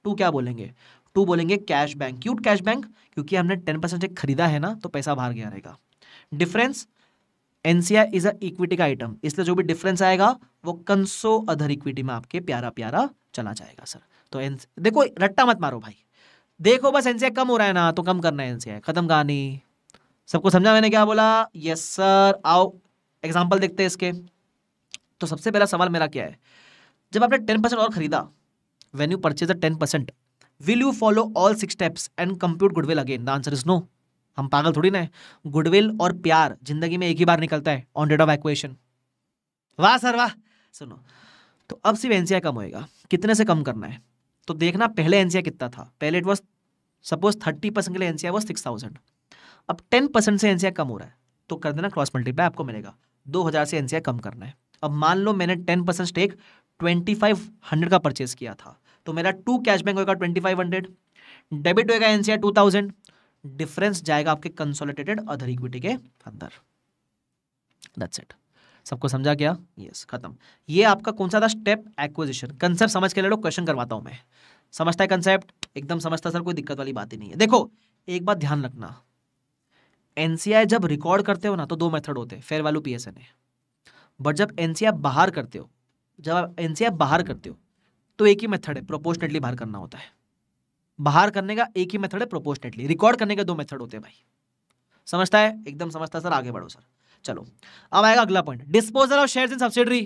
टू क्या बोलेंगे टू बोलेंगे कैश बैंक क्यूट कैश बैंक क्योंकि हमने टेन परसेंट खरीदा है ना तो पैसा बाहर गया रहेगा difference NCR is a equity का आइटम इसलिए जो भी डिफरेंस आएगा वो कंसो अधर इक्विटी में आपके प्यारा प्यारा चला जाएगा सर तो एन देखो रट्टा मत मारो भाई देखो बस एनसीआर कम हो रहा है ना तो कम करना है एनसीआर खत्म कहानी सबको समझा मैंने क्या बोला यस सर आओ एग्जाम्पल देखते हैं इसके तो सबसे पहला सवाल मेरा क्या है जब आपने टेन परसेंट और खरीदा when you purchase a ten percent will you follow all six steps and compute goodwill again the answer is no हम पागल थोड़ी ना गुडविल और प्यार जिंदगी में एक ही बार निकलता है ऑन डेट ऑफ एक्वेशन वाह सर वाह सुनो तो अब सिर्फ एनसीआई कम होएगा कितने से कम करना है तो देखना पहले एनसीआई कितना था पहले it was suppose thirty percent के लिए एनसीआई वॉज सिक्स थाउजेंड अब टेन परसेंट से एनसीआई कम हो रहा है तो कर देना क्रॉस मल्टीप्लाई आपको मिलेगा दो हज़ार से एनसीआई कम करना है अब मान लो मैंने ten percent stake twenty five hundred का परचेज किया था तो मेरा टू कैशबैक होगा ट्वेंटी फाइव हंड्रेड डेबिट होगा एनसीआई टू थाउजेंड डिफरेंस जाएगा आपके कंसोलिडेटेड अदर इक्विटी के अंदर दैट्स इट सबको समझा गया यस yes, खत्म ये आपका कौन सा था स्टेप एक्विजिशन कंसेप्ट समझ के ले लो क्वेश्चन करवाता हूं मैं समझता है कंसेप्ट एकदम समझता सर कोई दिक्कत वाली बात ही नहीं है देखो एक बात ध्यान रखना एनसीआई जब रिकॉर्ड करते हो ना तो दो मेथड होते हैं फेयर वैल्यू पीएसएन है बट जब एनसीआई बाहर करते हो जब आप एनसीआई बाहर करते हो तो एक ही मेथड है प्रोपोर्शनेटली बाहर करना होता है बाहर करने का एक ही मेथड है प्रोपोर्शनेटली रिकॉर्ड करने का दो मेथड होते हैं भाई समझता है एकदम समझता है सर आगे बढ़ो सर चलो अब आएगा अगला point disposal of share in subsidiary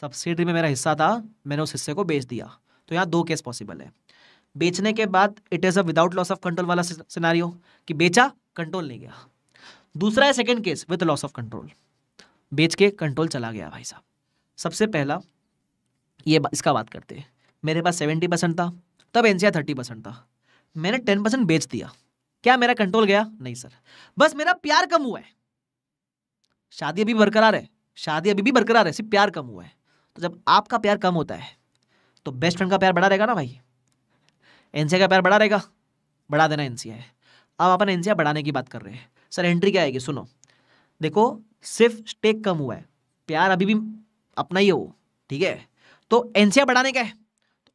subsidiary में मेरा हिस्सा था मैंने उस हिस्से को बेच दिया तो यहाँ दो केस पॉसिबल है बेचने के बाद it is a without loss of control वाला सिनारियो कि बेचा कंट्रोल नहीं गया दूसरा है second case with loss of control बेच के कंट्रोल चला गया भाई साहब सबसे पहला ये इसका बात करते हैं मेरे पास सेवेंटी परसेंट था तब एन थर्टी परसेंट था मैंने टेन परसेंट बेच दिया क्या मेरा कंट्रोल गया नहीं सर बस मेरा प्यार कम हुआ है शादी अभी बरकरार है शादी अभी भी बरकरार है सिर्फ प्यार कम हुआ है तो जब आपका प्यार कम होता है तो बेस्ट फ्रेंड का प्यार बढ़ा रहेगा ना भाई एन का प्यार बढ़ा रहेगा बढ़ा देना एन अब अपन एन बढ़ाने की बात कर रहे हैं सर एंट्री क्या आएगी सुनो देखो सिर्फ स्टेक कम हुआ है प्यार अभी भी अपना ही हो ठीक है तो एनसीआर बढ़ाने का है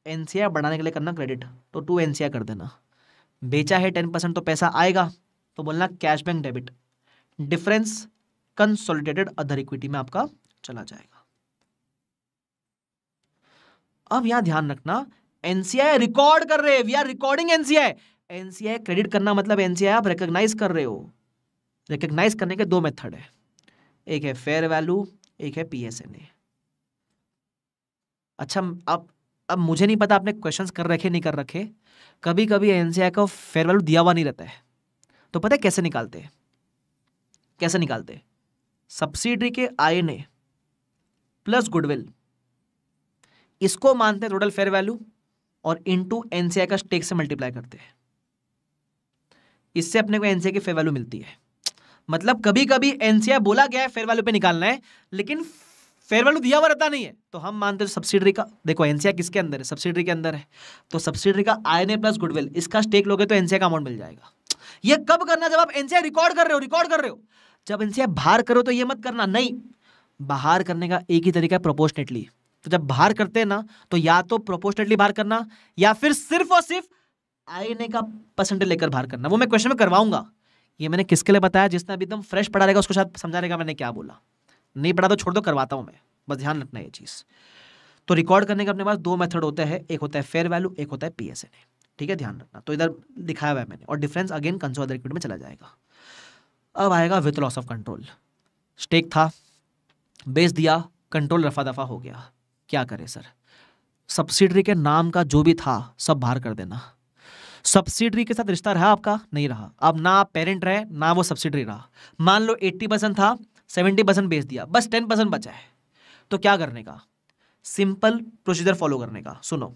एन बढ़ाने के लिए करना क्रेडिट तो टू एन कर देना बेचा है टेन परसेंट तो पैसा आएगा तो बोलना cash bank debit difference consolidated other equity में आपका चला जाएगा अब यहां ध्यान रखना एनसीआई रिकॉर्ड कर रहे we are recording NCI NCI credit करना मतलब एनसीआई आप रिकग्नाइज कर रहे हो रिकग्नाइज करने के दो मेथड है एक है फेयर वैल्यू एक है पीएसएनए अच्छा आप अब मुझे नहीं पता आपने क्वेश्चन कर रखे नहीं कर रखे कभी कभी एन का फेयरवेल दिया हुआ नहीं रहता है तो पता है कैसे निकालते कैसे निकालते सब्सिडी के आई ने प्लस गुडविल इसको मानते हैं टोटल फेयर वैल्यू और इनटू एनसीआई का स्टेक से मल्टीप्लाई करते हैं इससे अपने को एनसीआई की फेयर वैल्यू मिलती है मतलब कभी कभी एनसीआई बोला गया है फेयर वैल्यू पे निकालना है लेकिन फेयर वैल्यू दिया हुआ रहता नहीं है तो हम मानते हैं सब्सिडरी का देखो एनसीआई किसके अंदर है सब्सिडरी के अंदर है तो सब्सिडरी का आई प्लस गुडविल इसका स्टेक लोगे तो एनसीआई का अमाउंट मिल जाएगा ये कब करना जब आप एनसीआई रिकॉर्ड कर रहे हो रिकॉर्ड कर रहे हो जब एनसीआई बाहर करो तो ये मत करना नहीं बाहर करने का एक ही तरीका है प्रोपोर्शनेटली तो जब बाहर करते हैं ना तो या तो प्रोपोर्शनेटली बाहर करना या फिर सिर्फ और सिर्फ आई का परसेंटेज लेकर बाहर करना वो मैं क्वेश्चन में करवाऊंगा ये मैंने किसके लिए बताया जिसने अभी एकदम फ्रेश पढ़ा रहेगा उसको साथ समझा रहेगा मैंने क्या बोला नहीं पढ़ा तो छोड़ दो करवाता हूँ मैं बस ध्यान रखना ये चीज़ तो रिकॉर्ड करने का अपने पास दो मेथड होते हैं एक होता है फेयर वैल्यू एक होता है पी ठीक है ध्यान रखना तो इधर दिखाया हुआ है मैंने और डिफरेंस अगेन कंसोल इक्विटी में चला जाएगा अब आएगा with loss of control stake था बेस दिया कंट्रोल रफा दफा हो गया क्या करें सर सब्सिडरी के नाम का जो भी था सब बाहर कर देना सब्सिडरी के साथ रिश्ता रहा आपका नहीं रहा अब ना आप पेरेंट रहे ना वो सब्सिडरी रहा मान लो 80 परसेंट था सेवेंटी परसेंट बेच दिया बस टेन परसेंट बचा है तो क्या करने का सिंपल प्रोसीजर फॉलो करने का सुनो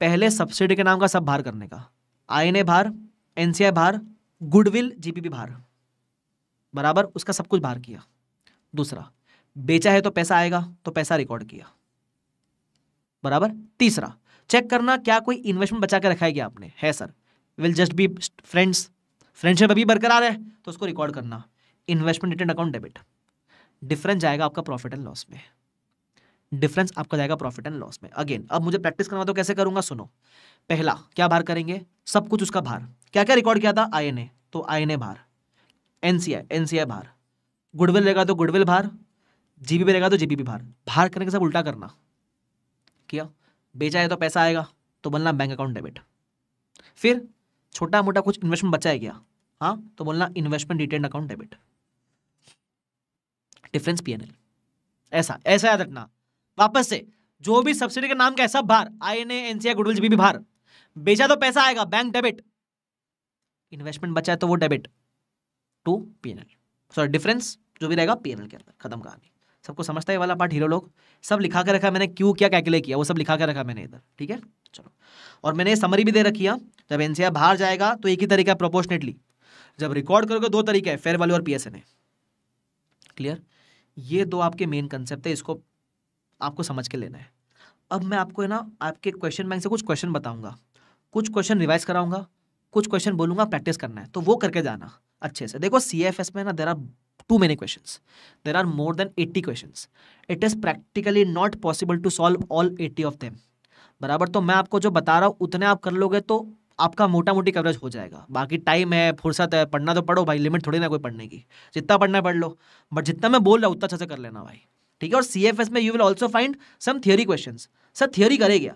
पहले सब्सिडी के नाम का सब भार करने का आई एन ए भार एन सी आई भार गुडविल जी पी पी भार बराबर उसका सब कुछ भार किया दूसरा बेचा है तो पैसा आएगा तो पैसा रिकॉर्ड किया बराबर तीसरा चेक करना क्या कोई इन्वेस्टमेंट बचा के रखा है क्या आपने है sir will just be friends friendship अभी बरकरार है तो उसको रिकॉर्ड करना investment return account debit difference जाएगा आपका प्रॉफिट एंड लॉस में डिफरेंस आपका जाएगा प्रॉफिट एंड लॉस में अगेन अब मुझे प्रैक्टिस करना तो कैसे करूंगा सुनो पहला क्या भार करेंगे सब कुछ उसका भार क्या क्या रिकॉर्ड किया था आई तो आई भार एनसीआई एनसीआई भार गुडविल रहेगा तो गुडविल भार जीबीपी रहेगा तो जीबीपी भार भार करने के साथ उल्टा करना किया बेचा है तो पैसा आएगा तो बोलना बैंक अकाउंट डेबिट फिर छोटा मोटा कुछ इन्वेस्टमेंट बचा है क्या हाँ तो बोलना investment retained account debit difference PNL ऐसा ऐसा याद रखना वापस से जो भी सब्सिडी का नाम का ऐसा सब भार आई एन एनसीआई गुडविल भार बेचा तो पैसा आएगा बैंक डेबिट इन्वेस्टमेंट बचा है तो वो debit to PNL sorry difference जो भी रहेगा पीएनएल के अंदर खत्म कहानी सबको समझता है वाला पार्ट हीरो लोग सब लिखा के रखा मैंने क्यों क्या कैलकुलेट किया वो सब लिखा के रखा मैंने इधर ठीक है चलो और मैंने समरी भी दे रखी है जब एनसीआर बाहर जाएगा तो एक ही तरीका है प्रोपोर्शनेटली जब रिकॉर्ड करोगे दो तरीके है फेयर वैल्यू और पीएसएन है क्लियर ये दो आपके मेन कंसेप्ट है इसको आपको समझ के लेना है अब मैं आपको है ना आपके क्वेश्चन बैंक से कुछ क्वेश्चन बताऊंगा कुछ क्वेश्चन रिवाइज कराऊंगा कुछ क्वेश्चन बोलूंगा प्रैक्टिस करना है तो वो करके जाना अच्छे से देखो सी एफ एस में ना there are too many question there are more than eighty question it is practically not possible to solve all eighty of them बराबर तो मैं आपको जो बता रहा हूँ उतने आप कर लोगे तो आपका मोटा मोटी कवरेज हो जाएगा बाकी टाइम है फुर्सत है पढ़ना तो पढ़ो भाई लिमिट थोड़ी ना कोई पढ़ने की जितना पढ़ना है पढ़ लो बट जितना मैं बोल रहा हूँ उतना अच्छा से कर लेना भाई ठीक है और सी में you will also find some theory question sir theory करेगा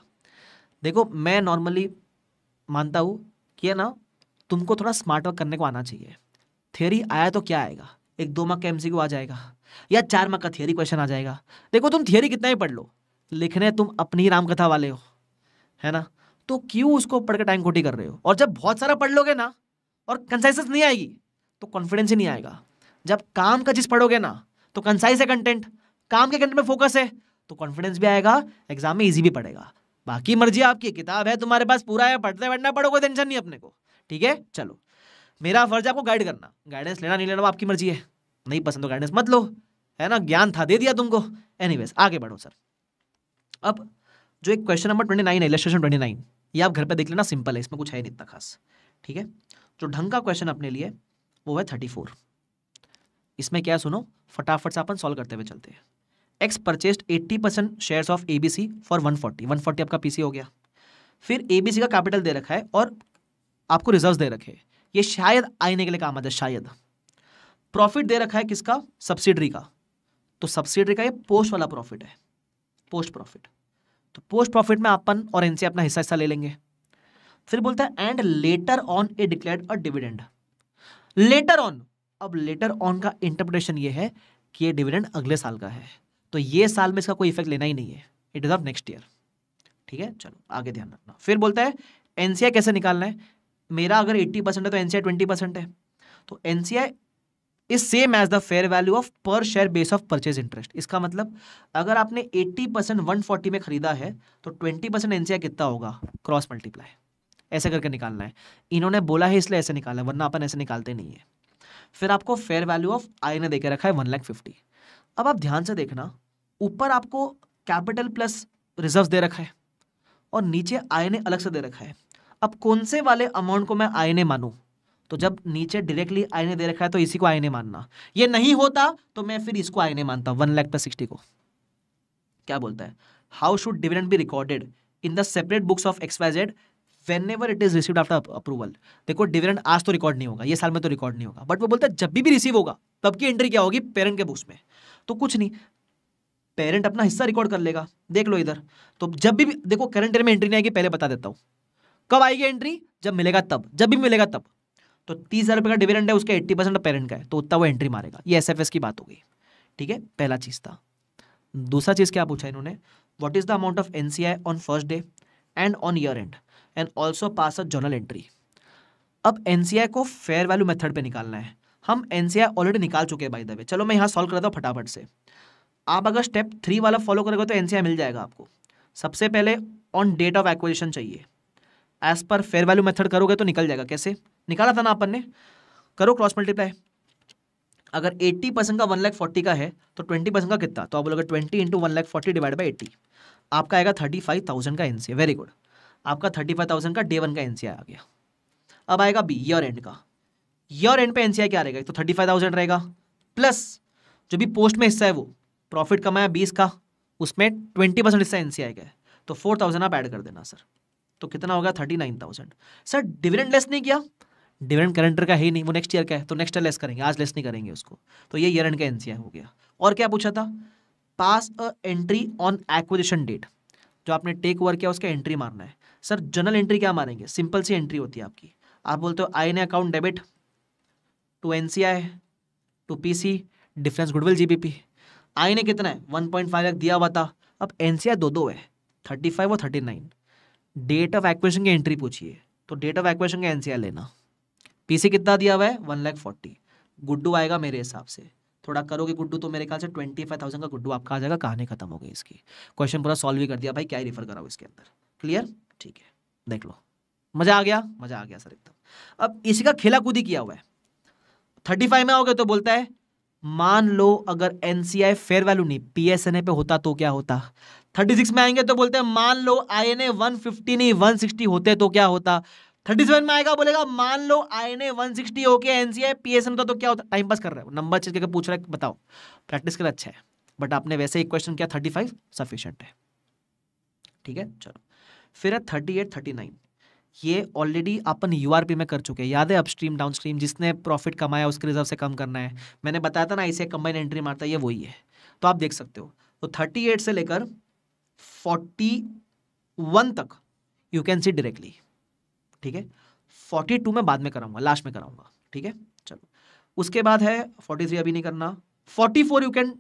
देखो मैं नॉर्मली मानता हूँ कि है ना तुमको थोड़ा स्मार्ट वर्क करने को आना चाहिए थियोरी आया तो क्या आएगा एक दो मार्क का एम आ जाएगा या चार मार्क का थियोरी क्वेश्चन आ जाएगा देखो तुम थियोरी कितना ही पढ़ लो लिखने तुम अपनी रामकथा वाले हो है ना तो क्यों उसको पढ़ के टाइम खोटी कर रहे हो और जब बहुत सारा पढ़ लोगे ना और कंसाइस नहीं आएगी तो कॉन्फिडेंस ही नहीं आएगा जब काम का चीज़ पढ़ोगे ना तो कंसाइज है कंटेंट काम के कंटेंट में फोकस है तो कॉन्फिडेंस भी आएगा एग्जाम में ईजी भी पड़ेगा बाकी मर्जी आपकी किताब है तुम्हारे पास पूरा है पढ़ते पढ़ना पढ़ो कोई टेंशन नहीं अपने को ठीक है चलो मेरा फर्ज है आपको गाइड करना गाइडेंस लेना नहीं लेना आपकी मर्जी है नहीं पसंद तो गाइडेंस मत लो है ना ज्ञान था दे दिया तुमको एनीवेज आगे बढ़ो सर अब जो एक क्वेश्चन नंबर ट्वेंटी नाइन है ट्वेंटी नाइन ये आप घर पे देख लेना सिंपल है इसमें कुछ है नहीं इतना खास ठीक है जो ढंग का क्वेश्चन अपने लिए वो है थर्टी फोर इसमें क्या सुनो फटाफट से अपन सॉल्व करते हुए चलते हैं X purchased eighty percent share of A B C for one forty one forty आपका पीसी हो गया फिर ए बी सी का कैपिटल दे रखा है और आपको रिजर्व दे रखे ये शायद आईने के लिए काम आता है शायद प्रॉफिट दे रखा है किसका सब्सिडरी का तो सब्सिडरी का ये पोस्ट वाला प्रॉफिट है पोस्ट प्रॉफिट तो पोस्ट प्रॉफिट में अपन और इनसे अपना हिस्सा हिस्सा ले लेंगे फिर बोलता है and later on a declare a dividend later on अब लेटर ऑन का इंटरप्रिटेशन ये है कि ये डिविडेंड अगले साल का है तो ये साल में इसका कोई इफेक्ट लेना ही नहीं है it is of next year ठीक है चलो आगे ध्यान रखना फिर बोलता है एनसीआई कैसे निकालना है मेरा अगर 80 परसेंट है तो एनसीआई 20 परसेंट है तो NCI is same as the fair value of per share base of purchase interest इसका मतलब अगर आपने 80 परसेंट वन में खरीदा है तो 20 परसेंट एनसीआर कितना होगा क्रॉस मल्टीप्लाई ऐसे करके निकालना है इन्होंने बोला है इसलिए ऐसे निकाला है वरना अपन ऐसे निकालते नहीं है फिर आपको फेयर वैल्यू ऑफ आई ने देकर रखा है वन फिफ्टी अब आप ध्यान से देखना ऊपर आपको कैपिटल प्लस रिजर्व दे रखा है और नीचे आई ने अलग से दे रखा है अब कौन से वाले अमाउंट को मैं आई ने मानूँ तो जब नीचे डायरेक्टली आईने दे रखा है तो इसी को आईने मानना ये नहीं होता तो मैं फिर इसको आईने मानता हूं वन लैख पे सिक्सटी को क्या बोलता है how should dividend be recorded in the separate books of X whenever it is receive after approval देखो डिविडेंट आज तो रिकॉर्ड नहीं होगा ये साल में तो रिकॉर्ड नहीं होगा बट वो बोलता है जब भी भी रिसीव होगा तब की एंट्री क्या होगी पेरेंट के बुक्स में तो कुछ नहीं पेरेंट अपना हिस्सा रिकॉर्ड कर लेगा देख लो इधर तो जब भी देखो करंट ईयर में एंट्री नहीं आएगी पहले बता देता हूँ कब आएगी एंट्री जब मिलेगा तब जब भी मिलेगा तब तो तीस हज़ार रुपये का डिविडेंड है उसका एट्टी परसेंट पेरेंट का है तो उतना वो एंट्री मारेगा ये एस की बात हो गई ठीक है पहला चीज़ था दूसरा चीज़ क्या पूछा इन्होंने what is the amount of N on first day and on year end and also pass a journal entry अब एन को फेयर वैल्यू मेथड पर निकालना है हम एन ऑलरेडी निकाल चुके हैं बाई दबे चलो मैं यहाँ सॉल्व करता हूँ फटाफट से आप अगर स्टेप थ्री वाला फॉलो करोगे तो एन मिल जाएगा आपको सबसे पहले ऑन डेट ऑफ एक्विजिशन चाहिए as per fair value method करोगे तो निकल जाएगा कैसे निकाला था ना अपन ने करो क्रॉस मल्टीप्लाई अगर 80 परसेंट का वन लाख फोर्टी का है तो 20 परसेंट का कितना तो आप बोलोगे 20 into one lakh forty divide by eighty आपका आएगा 35,000 का एनसीए वेरी गुड आपका 35,000 का डे वन का एनसीए आ गया अब आएगा बी ईयर एंड का ईयर एंड पे एन क्या रहेगा तो 35,000 रहेगा प्लस जो भी पोस्ट में हिस्सा है वो प्रॉफिट कमाया बीस का उसमें ट्वेंटी परसेंट हिस्सा एन का है तो फोर थाउजेंड आप एड कर देना सर तो कितना होगा thirty nine thousand sir dividend less नहीं किया डिविडेंड करेंटर का ही नहीं वो नेक्स्ट ईयर का है तो नेक्स्ट ईयर लेस करेंगे आज लेस नहीं करेंगे उसको तो ये ईयर एंड का एन हो गया और क्या पूछा था pass a entry on acquisition date जो आपने टेक ओवर किया उसका एंट्री मारना है सर जनरल एंट्री क्या मारेंगे सिंपल सी एंट्री होती है आपकी आप बोलते हो I N account debit to N C I to P C difference goodwill G B P I ने कितना है वन पॉइंट फाइव लाख दिया हुआ था अब एन सी आई दो दो है थर्टी फाइव और thirty nine date of acquisition की एंट्री पूछिए तो डेट ऑफ एक्वेशन का एन सी आई लेना पीसी कितना दिया हुआ है वन लाख फोर्टी गुड्डू आएगा मेरे हिसाब से थोड़ा करोगे गुड्डू तो मेरे ख्याल से ट्वेंटी फाइव थाउजेंड का गुड्डू आपका आ जाएगा कहानी खत्म हो गई इसकी क्वेश्चन पूरा सॉल्व भी कर दिया भाई क्या ही रेफर कराओ इसके अंदर क्लियर ठीक है देख लो मजा आ गया मजा आ गया सर एकदम अब इसी का खेला कूदी किया हुआ है थर्टी फाइव में आओगे तो बोलता है मान लो अगर एनसीआई फेयर वैल्यू नहीं पीएसएनए पे होता तो क्या होता थर्टी सिक्स में आएंगे तो बोलते हैं मान लो I N A one fifty नहीं वन सिक्सटी होते तो क्या होता थर्टी सेवन में आएगा बोलेगा मान लो आई ने वन सिक्सटी होके एनसीआई एम का तो क्या होता टाइम पास कर रहे हो नंबर चेक करके पूछ रहा है बताओ प्रैक्टिस कर अच्छा है बट आपने वैसे एक क्वेश्चन किया थर्टी फाइव सफिशियंट है ठीक है चलो फिर है थर्टी एट थर्टी नाइन ये ऑलरेडी अपन यूआरपी में कर चुके हैं याद है अपस्ट्रीम डाउनस्ट्रीम जिसने प्रॉफिट कमाया उसके रिजर्व से कम करना है मैंने बताया था ना इसे कंबाइन एंट्री मारता है ये वही है तो आप देख सकते हो तो थर्टी एट से लेकर फोर्टी वन तक यू कैन सी डायरेक्टली ठीक है फोर्टी टू में बाद में कराऊंगा लास्ट में कराऊंगा ठीक है चलो उसके बाद है फोर्टी थ्री अभी नहीं करना forty four you can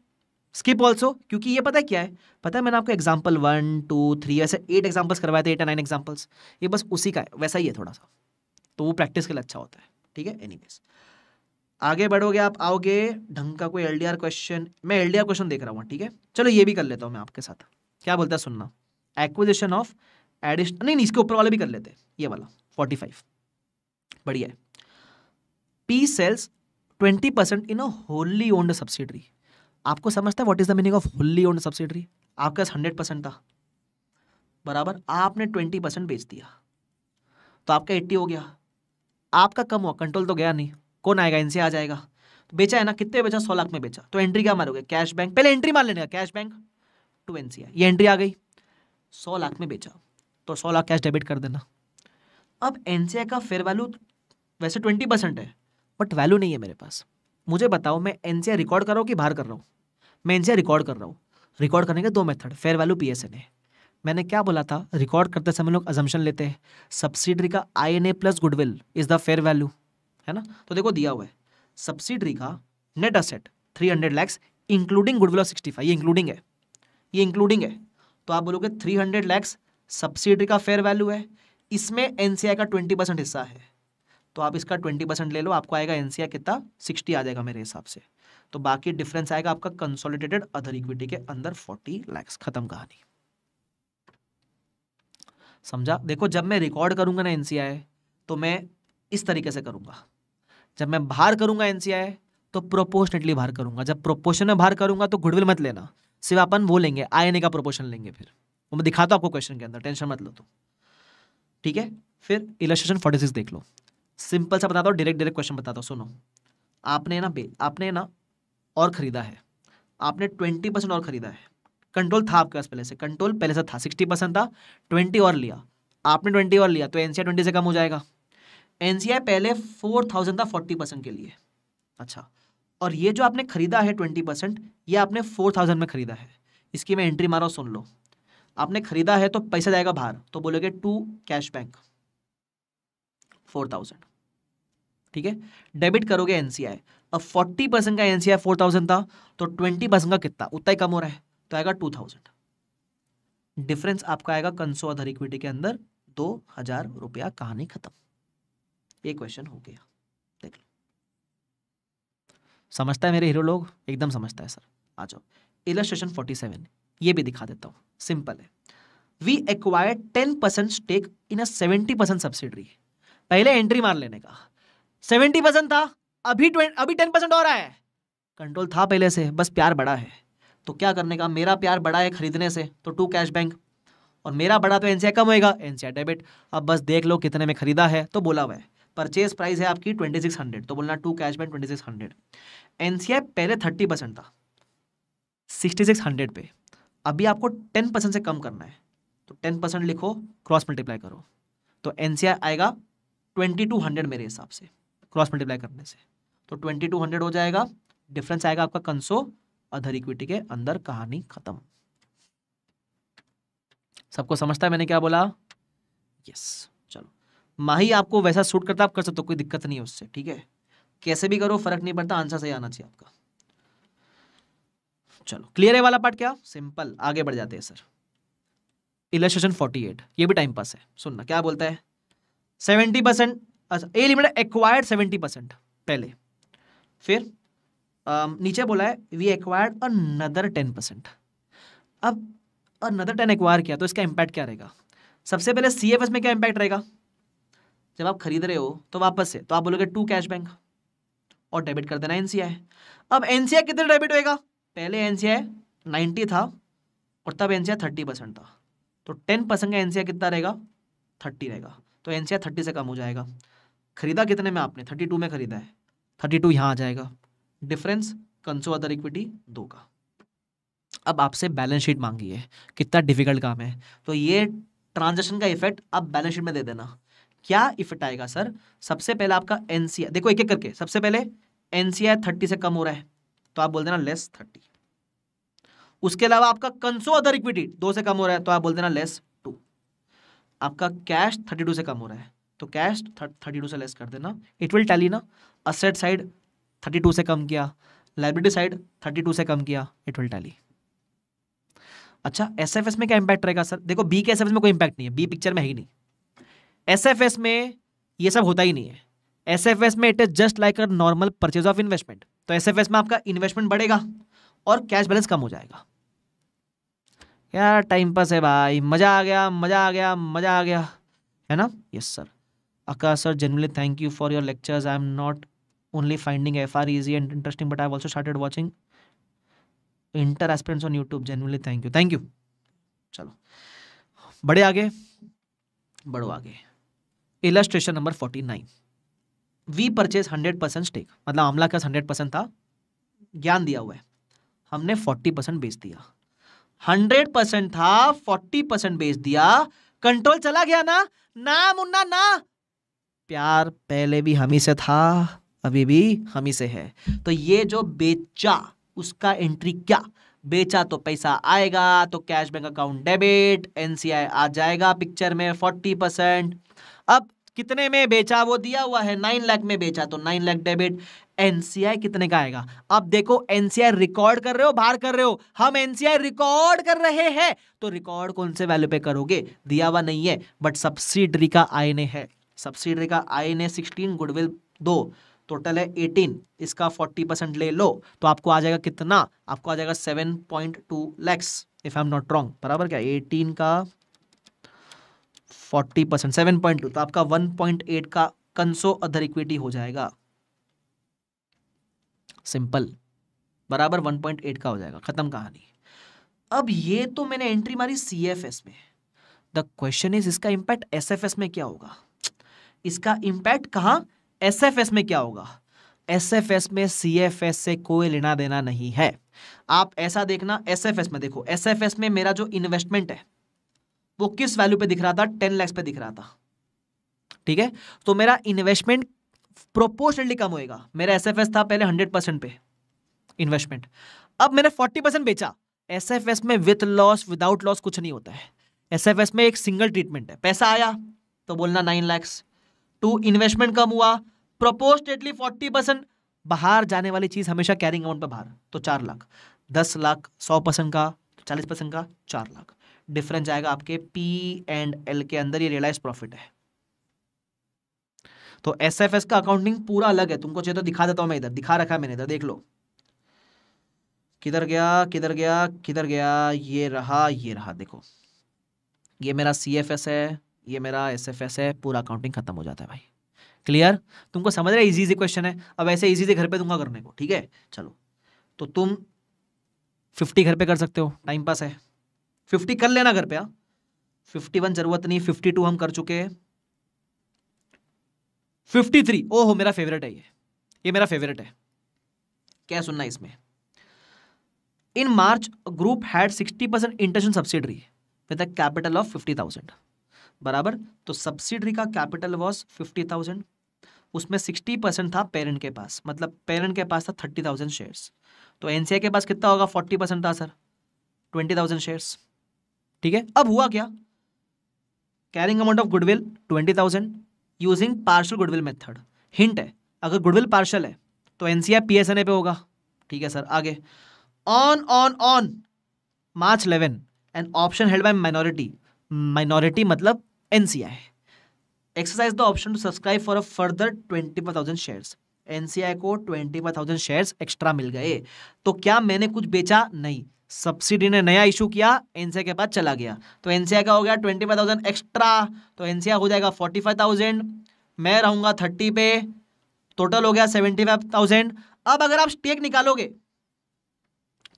skip also क्योंकि ये पता है क्या है पता है मैंने आपको एग्जाम्पल वन टू थ्री ऐसे एट एग्जाम्पल्स करवाए थे एट नाइन एग्जाम्पल्स ये बस उसी का है वैसा ही है थोड़ा सा तो वो प्रैक्टिस के लिए अच्छा होता है ठीक है एनी आगे बढ़ोगे आप आओगे ढंग का कोई एलडीआर क्वेश्चन मैं एलडीआर क्वेश्चन देख रहा हूँ ठीक है चलो ये भी कर लेता हूँ मैं आपके साथ क्या बोलता है सुनना एक्विजिशन ऑफ एडिशन नहीं नहीं इसके ऊपर वाले भी कर लेते हैं ये वाला फोर्टी फाइव बढ़िया है P sells twenty percent in wholly owned subsidiary आपको समझता है what is the meaning of wholly owned subsidiary आपके पास हंड्रेड परसेंट था बराबर आपने ट्वेंटी परसेंट बेच दिया तो आपका एट्टी हो गया आपका कम हुआ कंट्रोल तो गया नहीं कौन आएगा इनसे आ जाएगा तो बेचा है ना कितने बेचा सौ लाख में बेचा तो एंट्री क्या मारोगे कैश बैंक पहले एंट्री मार लेने का कैश बैंक टू एन ये एंट्री आ गई सौ लाख में बेचा तो सौ लाख कैश डेबिट कर देना अब एन का फेयर वैल्यू वैसे ट्वेंटी परसेंट है बट वैल्यू नहीं है मेरे पास मुझे बताओ मैं एन रिकॉर्ड कर रहा हूँ कि बाहर कर रहा हूँ मैं एन रिकॉर्ड कर रहा हूँ रिकॉर्ड करने के दो मेथड फेयर वैल्यू पी मैंने क्या बोला था रिकॉर्ड करते समय लोग अजम्पन लेते हैं सब्सिडरी का I N A plus goodwill is the fair value है ना तो देखो दिया हुआ है सब्सिडरी का net asset three hundred lakhs including goodwill of sixty five ये इंक्लूडिंग है ये इंक्लूडिंग है तो आप बोलोगे थ्री हंड्रेड लैक्स सब्सिडरी का फेयर वैल्यू है इसमें एनसीआई का ट्वेंटी परसेंट हिस्सा है तो आप इसका ट्वेंटी परसेंट ले लो आपको आएगा एनसीआई कितना सिक्सटी आ जाएगा मेरे हिसाब से तो बाकी डिफरेंस आएगा आपका कंसोलिडेटेड अदर इक्विटी के अंदर फोर्टी लैक्स खत्म कहानी समझा देखो जब मैं रिकॉर्ड करूंगा ना एनसीआई तो मैं इस तरीके से करूंगा जब मैं बाहर करूंगा एनसीआई तो प्रोपोर्शनेटली बाहर करूंगा जब प्रोपोर्शन में बाहर करूंगा तो गुडविल मत लेना सिर्फ अपन वो लेंगे आई का प्रोपोर्शन लेंगे फिर वो मैं दिखाता हूँ आपको क्वेश्चन के अंदर टेंशन मत लो तुम तो। ठीक है फिर इलस्ट्रेशन फोर्टी सिक्स देख लो सिंपल सा बताता हूँ डायरेक्ट डायरेक्ट क्वेश्चन बताता हूँ सुनो आपने ना बे आपने ना और ख़रीदा है आपने ट्वेंटी परसेंट और ख़रीदा है कंट्रोल था आपके पास पहले से कंट्रोल पहले से था सिक्सटी परसेंट था ट्वेंटी और लिया आपने ट्वेंटी और लिया तो एन ट्वेंटी से कम हो जाएगा एनसीआई पहले फोर थाउजेंड था फोर्टी परसेंट के लिए अच्छा और ये जो आपने ख़रीदा है ट्वेंटी परसेंट ये आपने फोर थाउजेंड में ख़रीदा है इसकी मैं एंट्री मारा सुन लो आपने खरीदा है तो पैसा जाएगा बाहर तो बोलोगे to cash bank four thousand ठीक है डेबिट करोगे एनसीआई अब फोर्टी परसेंट का एनसीआई फोर थाउजेंड था तो ट्वेंटी परसेंट का कितना उतना ही कम हो रहा है तो आएगा टू थाउजेंड डिफरेंस आपका आएगा कंसो अधर इक्विटी के अंदर दो हजार रुपया कहानी खत्म ये क्वेश्चन हो गया देख लो समझता है मेरे हीरो लोग एकदम समझता है सर आ जाओ इलेन फोर्टी सेवन ये भी दिखा देता हूं सिंपल है we acquire ten percent stake in seventy percent subsidiary पहले एंट्री मार लेने का सेवेंटी परसेंट था अभी अभी टेन परसेंट और आया है कंट्रोल था पहले से बस प्यार बड़ा है तो क्या करने का मेरा प्यार बड़ा है खरीदने से तो टू कैश बैंक और मेरा बड़ा तो एनसीआई कम होएगा एनसीआई डेबिट अब बस देख लो कितने में खरीदा है तो बोला हुआ है परचेज प्राइस है आपकी ट्वेंटी सिक्स हंड्रेड तो बोलना to cash bank twenty six hundred NCI पहले थर्टी परसेंट था सिक्सटी सिक्स हंड्रेड पे अभी आपको टेन परसेंट से कम करना है तो टेन परसेंट लिखो क्रॉस मल्टीप्लाई करो तो एनसीआर आएगा ट्वेंटी टू हंड्रेड मेरे हिसाब से क्रॉस मल्टीप्लाई करने से तो ट्वेंटी टू हंड्रेड हो जाएगा डिफरेंस आएगा आपका कंसो अधर इक्विटी के अंदर कहानी खत्म सबको समझता है मैंने क्या बोला यस चलो माही आपको वैसा सूट करता आप कर सकते हो कोई दिक्कत नहीं है उससे ठीक है कैसे भी करो फर्क नहीं पड़ता आंसर सही आना चाहिए आपका चलो क्लियर है वाला पार्ट क्या सिंपल आगे बढ़ जाते हैं सर इलेस्ट्रेशन 48 ये भी टाइम पास है सुनना क्या बोलता है 70 परसेंट अच्छा ए लिमिटेड एक्वायर्ड 70 परसेंट पहले फिर आ, नीचे बोला है वी एक्वायर्ड अनदर 10 परसेंट अब अनदर 10 एक्वायर किया तो इसका इंपैक्ट क्या रहेगा सबसे पहले सी में क्या इंपैक्ट रहेगा जब आप खरीद रहे हो तो वापस से तो आप बोलोगे टू कैश बैंक और डेबिट कर देना एनसीआई अब एनसीआई कितने डेबिट होगा पहले एन सी नाइन्टी था और तब एन थर्टी परसेंट था तो टेन परसेंट का एन कितना रहेगा थर्टी रहेगा तो एन थर्टी से कम हो जाएगा खरीदा कितने में आपने थर्टी टू में खरीदा है थर्टी टू यहाँ आ जाएगा डिफरेंस कंसो अदर इक्विटी दो का अब आपसे बैलेंस शीट मांगी है कितना डिफिकल्ट काम है तो ये ट्रांजेक्शन का इफेक्ट आप बैलेंस शीट में दे देना क्या इफेक्ट आएगा सर सबसे पहले आपका एनसीआई देखो एक एक करके सबसे पहले एनसीआई थर्टी से कम हो रहा है तो आप बोल देना लेस थर्टी उसके अलावा आपका कंसो अदर इक्विटी दो से कम हो रहा है तो आप बोल देना लेस टू आपका कैश थर्टी टू से कम हो रहा है तो कैश थर्टी टू से लेस कर देना इट विल टैली ना असेट साइड थर्टी टू से कम किया लाइब्रेटी साइड थर्टी टू से कम किया इट विल टैली अच्छा एस एफ एस में क्या इंपैक्ट रहेगा सर देखो बी के एस एफ एस में कोई इंपैक्ट नहीं है बी पिक्चर में है ही नहीं एस एफ एस में ये सब होता ही नहीं है एस एफ एस में it is just like a normal purchase of investment तो एस एफ एस में आपका इन्वेस्टमेंट बढ़ेगा और कैश बैलेंस कम हो जाएगा यार टाइम पास है भाई मज़ा आ गया मज़ा आ गया मज़ा आ गया है ना yes sir Aakash sir generally thank you for your lectures I am not only finding F R easy and interesting but I also started watching inter aspirants on YouTube genuinely thank you thank you चलो बड़े आगे बढ़ो आगे illustration number forty nine we purchase hundred percent stake मतलब आमला का हंड्रेड परसेंट था ज्ञान दिया हुआ है हमने फोर्टी परसेंट बेच दिया हंड्रेड परसेंट था फोर्टी परसेंट बेच दिया कंट्रोल चला गया ना ना मुन्ना ना प्यार पहले भी हम ही से था अभी भी हम ही से है तो ये जो बेचा उसका एंट्री क्या बेचा तो पैसा आएगा तो cash bank account debit NCI आ जाएगा पिक्चर में फोर्टी परसेंट अब कितने में बेचा वो दिया हुआ है नाइन लाख में बेचा तो नाइन लाख डेबिट एनसीआई कितने का आएगा अब देखो एनसीआई रिकॉर्ड कर रहे हो बाहर कर रहे हो हम एनसीआई रिकॉर्ड कर रहे हैं तो रिकॉर्ड कौन से वैल्यू पे करोगे दिया हुआ नहीं है बट सब्सिडरी का आयने है सब्सिडरी का आईने सिक्सटीन गुडविल दो टोटल है एटीन इसका फोर्टी परसेंट ले लो तो आपको आ जाएगा कितना आपको आ जाएगा seven point two lakhs if I am not wrong बराबर क्या एटीन का forty percent seven point two तो आपका वन पॉइंट एट का कंसो अदर इक्विटी हो जाएगा सिंपल बराबर वन पॉइंट एट का हो जाएगा खत्म कहानी अब ये तो मैंने एंट्री मारी सी एफ एस में द क्वेश्चन इज इसका इंपैक्ट एस एफ एस में क्या होगा इसका इंपैक्ट कहा एस एफ एस में क्या होगा एस एफ एस में सी एफ एस से कोई लेना देना नहीं है आप ऐसा देखना एस एफ एस में देखो एस एफ एस में मेरा जो इन्वेस्टमेंट है वो किस वैल्यू पे दिख रहा था टेन लैक्स पे दिख रहा था ठीक है तो मेरा इन्वेस्टमेंट प्रोपोर्शनली कम होएगा मेरा एस था पहले हंड्रेड परसेंट पे इन्वेस्टमेंट अब मैंने फोर्टी परसेंट बेचा एस में विथ लॉस विदाउट लॉस कुछ नहीं होता है एस में एक सिंगल ट्रीटमेंट है पैसा आया तो बोलना नाइन लैक्स टू इन्वेस्टमेंट कम हुआ प्रोपोर्शनेटली फोर्टी परसेंट बाहर जाने वाली चीज़ हमेशा कैरिंग अमाउंट पर बाहर तो चार लाख दस लाख सौ परसेंट का चालीस परसेंट का चार लाख डिफरेंस आएगा आपके पी एंड एल के अंदर ये रियलाइज प्रॉफिट है तो एस एफ एस का अकाउंटिंग पूरा अलग है तुमको चाहिए तो दिखा देता हूं मैं इधर दिखा रखा है मैंने इधर देख लो किधर गया किधर गया किधर गया ये रहा ये रहा देखो ये मेरा सी एफ एस है ये मेरा एस एफ एस है पूरा अकाउंटिंग खत्म हो जाता है भाई क्लियर तुमको समझ रहे इजी इजी क्वेश्चन है अब ऐसे इजी से घर पे दूंगा करने को ठीक है चलो तो तुम फिफ्टी घर पे कर सकते हो टाइम पास है फिफ्टी कर लेना घर पे हाँ। फिफ्टी वन जरूरत नहीं फिफ्टी टू हम कर चुके हैं फिफ्टी थ्री ओहो मेरा फेवरेट है ये ये मेरा फेवरेट है क्या सुनना इसमें in March group had sixty percent interest in subsidiary with capital of fifty thousand बराबर तो सब्सिडरी का कैपिटल वॉज फिफ्टी थाउजेंड उसमें सिक्सटी परसेंट था पेरेंट के पास मतलब पेरेंट के पास था थर्टी थाउजेंड शेयर्स तो एनसीआई के पास कितना होगा फोर्टी परसेंट था सर ट्वेंटी थाउजेंड शेयर्स ठीक है अब हुआ क्या carrying amount of goodwill twenty thousand using partial goodwill method hint है अगर गुडविल पार्शल है तो NCR P S N A पे होगा ठीक है सर आगे on on on March eleven an option held by minority minority मतलब NCI exercise the option to subscribe for a further twenty five thousand share NCI को twenty five thousand share extra मिल गए तो क्या मैंने कुछ बेचा नहीं सब्सिडी ने नया इशू किया एनसीए के पास चला गया तो एनसीआई का हो गया ट्वेंटी फाइव थाउजेंड एक्स्ट्रा तो एनसीए हो जाएगा फोर्टी फाइव थाउजेंड मैं रहूंगा थर्टी पे टोटल हो गया सेवेंटी फाइव थाउजेंड अब अगर आप स्टेक निकालोगे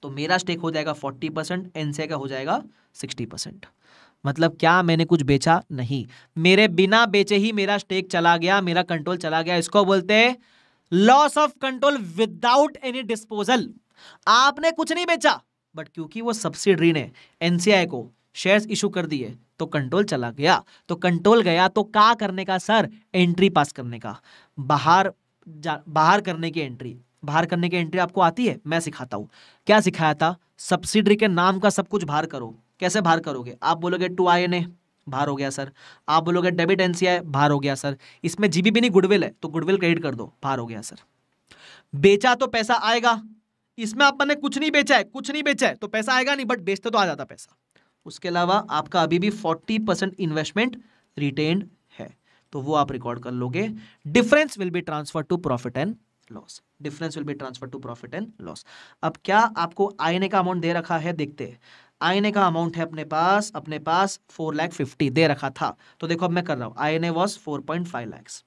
तो मेरा स्टेक हो जाएगा फोर्टी परसेंट एनसीए का हो जाएगा सिक्सटी परसेंट मतलब क्या मैंने कुछ बेचा नहीं मेरे बिना बेचे ही मेरा स्टेक चला गया मेरा कंट्रोल चला गया इसको बोलते हैं loss of control without any disposal आपने कुछ नहीं बेचा बट क्योंकि वो सब्सिडरी ने एनसीआई को शेयर्स इशू कर दिए तो कंट्रोल चला गया तो कंट्रोल गया तो का करने का सर एंट्री पास करने का बाहर बाहर करने की एंट्री बाहर करने की एंट्री आपको आती है मैं सिखाता हूँ क्या सिखाया था सब्सिडरी के नाम का सब कुछ बाहर करो कैसे बाहर करोगे आप बोलोगे टू आई एन ए बाहर हो गया सर आप बोलोगे डेबिट एन बाहर हो गया सर इसमें जीबी भी नहीं गुडविल है तो गुडविल क्रेडिट कर दो बाहर हो गया सर बेचा तो पैसा आएगा इसमें आपने कुछ नहीं बेचा है कुछ नहीं बेचा है तो पैसा आएगा नहीं बट बेचते तो आ जाता पैसा उसके अलावा आपका अभी भी फोर्टी परसेंट इन्वेस्टमेंट रिटेन है तो वो आप रिकॉर्ड कर लोगे difference will be transfer to profit and loss difference will be transfer to profit and loss अब क्या आपको आईने का अमाउंट दे रखा है देखते आईने का अमाउंट है अपने पास अपने पास फोर लैख फिफ्टी दे रखा था तो देखो अब मैं कर रहा हूं I N A was four point five lakhs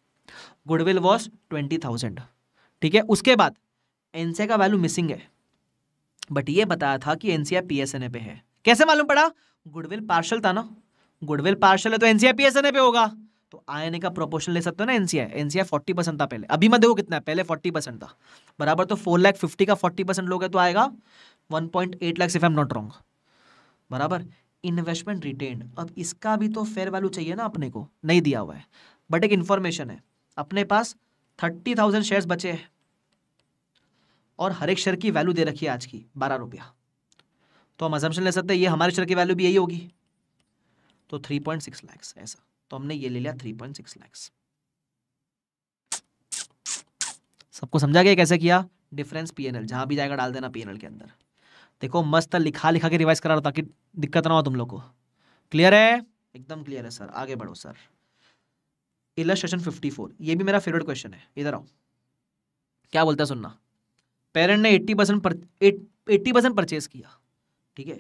goodwill was twenty thousand ठीक है उसके बाद एनसीआई का वैल्यू मिसिंग है बट ये बताया था कि एनसीआई पीएसएनए पे है कैसे मालूम पड़ा गुडविल पार्शल था ना गुडविल पार्शल है तो एनसीआई पीएसएनए पे होगा तो आई का प्रोपोर्शन ले सकते हो ना एनसीआई एनसीआई फोर्टी परसेंट था पहले अभी मैं देखो कितना है पहले फोर्टी परसेंट था बराबर तो फोर लाख फिफ्टी का फोर्टी परसेंट लोगे तो आएगा one point eight lakh if am not wrong बराबर इन्वेस्टमेंट रिटेन अब इसका भी तो फेयर वैल्यू चाहिए ना अपने को नहीं दिया हुआ है बट एक इन्फॉर्मेशन है अपने पास थर्टी थाउजेंड शेयर्स बचे हैं और हर एक शेयर की वैल्यू दे रखी है आज की बारह रुपया तो हम असम्पशन ले सकते हैं ये हमारे शेयर की वैल्यू भी यही होगी तो थ्री पॉइंट सिक्स लैक्स ऐसा तो हमने ये ले लिया थ्री पॉइंट सिक्स लैक्स सबको समझा गया कैसे किया डिफरेंस पीएनएल जहां भी जाएगा डाल देना पीएनएल के अंदर देखो मस्त लिखा लिखा के रिवाइज करा रहा ताकि दिक्कत ना हो तुम लोग को क्लियर है एकदम क्लियर है सर आगे बढ़ो सर इलस्ट्रेशन 54 ये भी मेरा फेवरेट क्वेश्चन है इधर आओ क्या बोलता है सुनना पेरेंट ने eighty percent eighty percent purchase किया ठीक है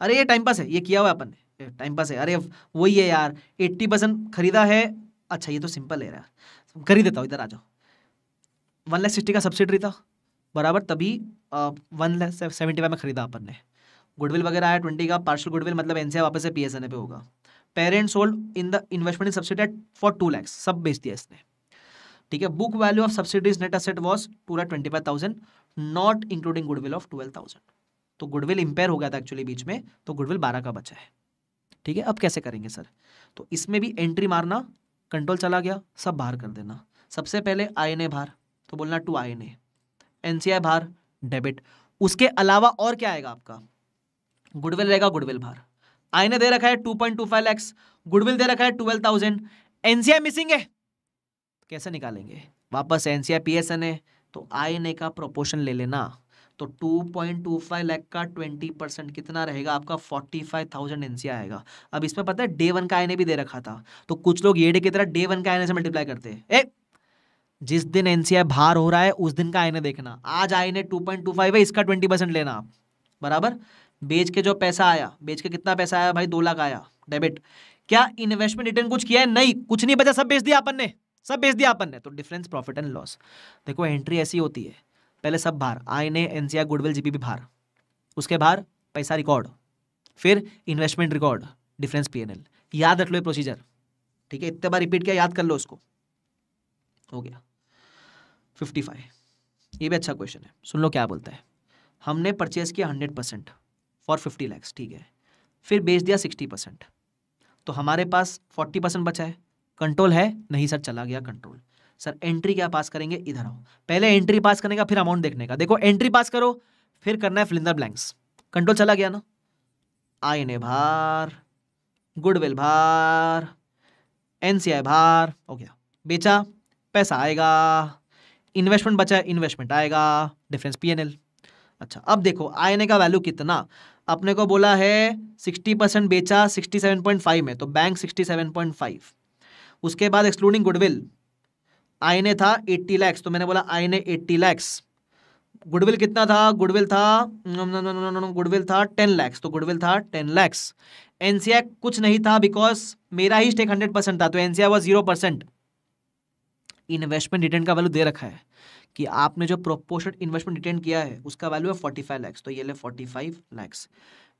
अरे ये टाइम पास है ये किया हुआ अपन ने टाइम पास है अरे वही है यार एट्टी परसेंट खरीदा है अच्छा ये तो सिंपल है यार कर ही देता हूँ इधर आ जाओ वन लैख सिक्सटी का सब्सिडी था बराबर तभी वन लैख सेवेंटी फाइव में खरीदा अपन ने गुडविल वगैरह आया ट्वेंटी का पार्शल गुडविल मतलब एन वापस से पी पे होगा parents hold in the investment in subsidy for two lakhs सब बेच दिया इसने ठीक है book value of subsidies net asset was पूरा twenty five thousand not including goodwill of twelve thousand तो गुडविल इंपेयर हो गया था एक्चुअली बीच में तो गुडविल बारह का बचा है ठीक है अब कैसे करेंगे सर तो इसमें भी एंट्री मारना कंट्रोल चला गया सब बाहर कर देना सबसे पहले आई एन ए बाहर तो बोलना to I N A N C I बाहर डेबिट उसके अलावा और क्या आएगा आपका गुडविल रहेगा गुडविल बाहर आई ए दे रखा है two point two five lakhs goodwill दे रखा है ट्वेल्व थाउजेंड एनसीआई मिसिंग है कैसे निकालेंगे वापस N C P S N है तो आई एन ए का प्रोपोर्शन ले लेना तो टू पॉइंट टू फाइव का ट्वेंटी परसेंट कितना रहेगा आपका 45,000 फाइव थाउजेंड आएगा अब इसमें पता है डे वन का आई भी दे रखा था तो कुछ लोग ये डे की तरह डे वन का आई से मल्टीप्लाई करते हैं जिस दिन एन भार हो रहा है उस दिन का आई देखना आज आई ने टू पॉइंट टू फाइव है इसका ट्वेंटी परसेंट लेना आप बराबर बेच के जो पैसा आया बेच के कितना पैसा आया भाई दो लाख आया डेबिट क्या इन्वेस्टमेंट रिटर्न कुछ किया है नहीं कुछ नहीं बचा सब बेच दिया अपन ने सब बेच दिया अपन ने तो डिफरेंस प्रॉफिट एंड लॉस देखो एंट्री ऐसी होती है पहले सब बाहर आई ने एनसीआर गुडविल पी बाहर उसके बाहर पैसा रिकॉर्ड फिर इन्वेस्टमेंट रिकॉर्ड डिफरेंस एल याद रख लो ये प्रोसीजर ठीक है इतने बार रिपीट किया याद कर लो उसको हो गया फिफ्टी फाइव ये भी अच्छा क्वेश्चन है सुन लो क्या बोलता है हमने परचेज किया hundred percent for fifty lakhs ठीक है फिर बेच दिया सिक्सटी परसेंट तो हमारे पास फोर्टी परसेंट बचा है कंट्रोल है नहीं सर चला गया कंट्रोल सर एंट्री क्या पास करेंगे इधर आओ पहले एंट्री पास करने का फिर अमाउंट देखने का देखो एंट्री पास करो फिर करना है फिलिंदर ब्लैंक्स कंट्रोल चला गया ना आई एन ए भार गुडविल भार एन सी आई भार हो गया बेचा पैसा आएगा इन्वेस्टमेंट बचा इन्वेस्टमेंट आएगा डिफरेंस पी एन एल अच्छा अब देखो आई एन ए का वैल्यू कितना अपने को बोला है सिक्सटी परसेंट बेचा सिक्सटी सेवन पॉइंट फाइव में तो bank sixty seven point five उसके बाद एक्सक्लूडिंग गुडविल आईने था 80 लैक्स तो मैंने बोला आईने 80 लैक्स गुडविल कितना था गुडविल था गुडविल था टेन लैक्स तो गुडविल था टेन लैक्स एनसीआई कुछ नहीं था बिकॉज मेरा ही स्टेक हंड्रेड परसेंट था तो NCI was zero percent investment return का वैल्यू दे रखा है कि आपने जो प्रोपोर्शन इन्वेस्टमेंट रिटर्न किया है उसका वैल्यू है फोर्टी फाइव लैक्स तो ये ले फोर्टी फाइव लैक्स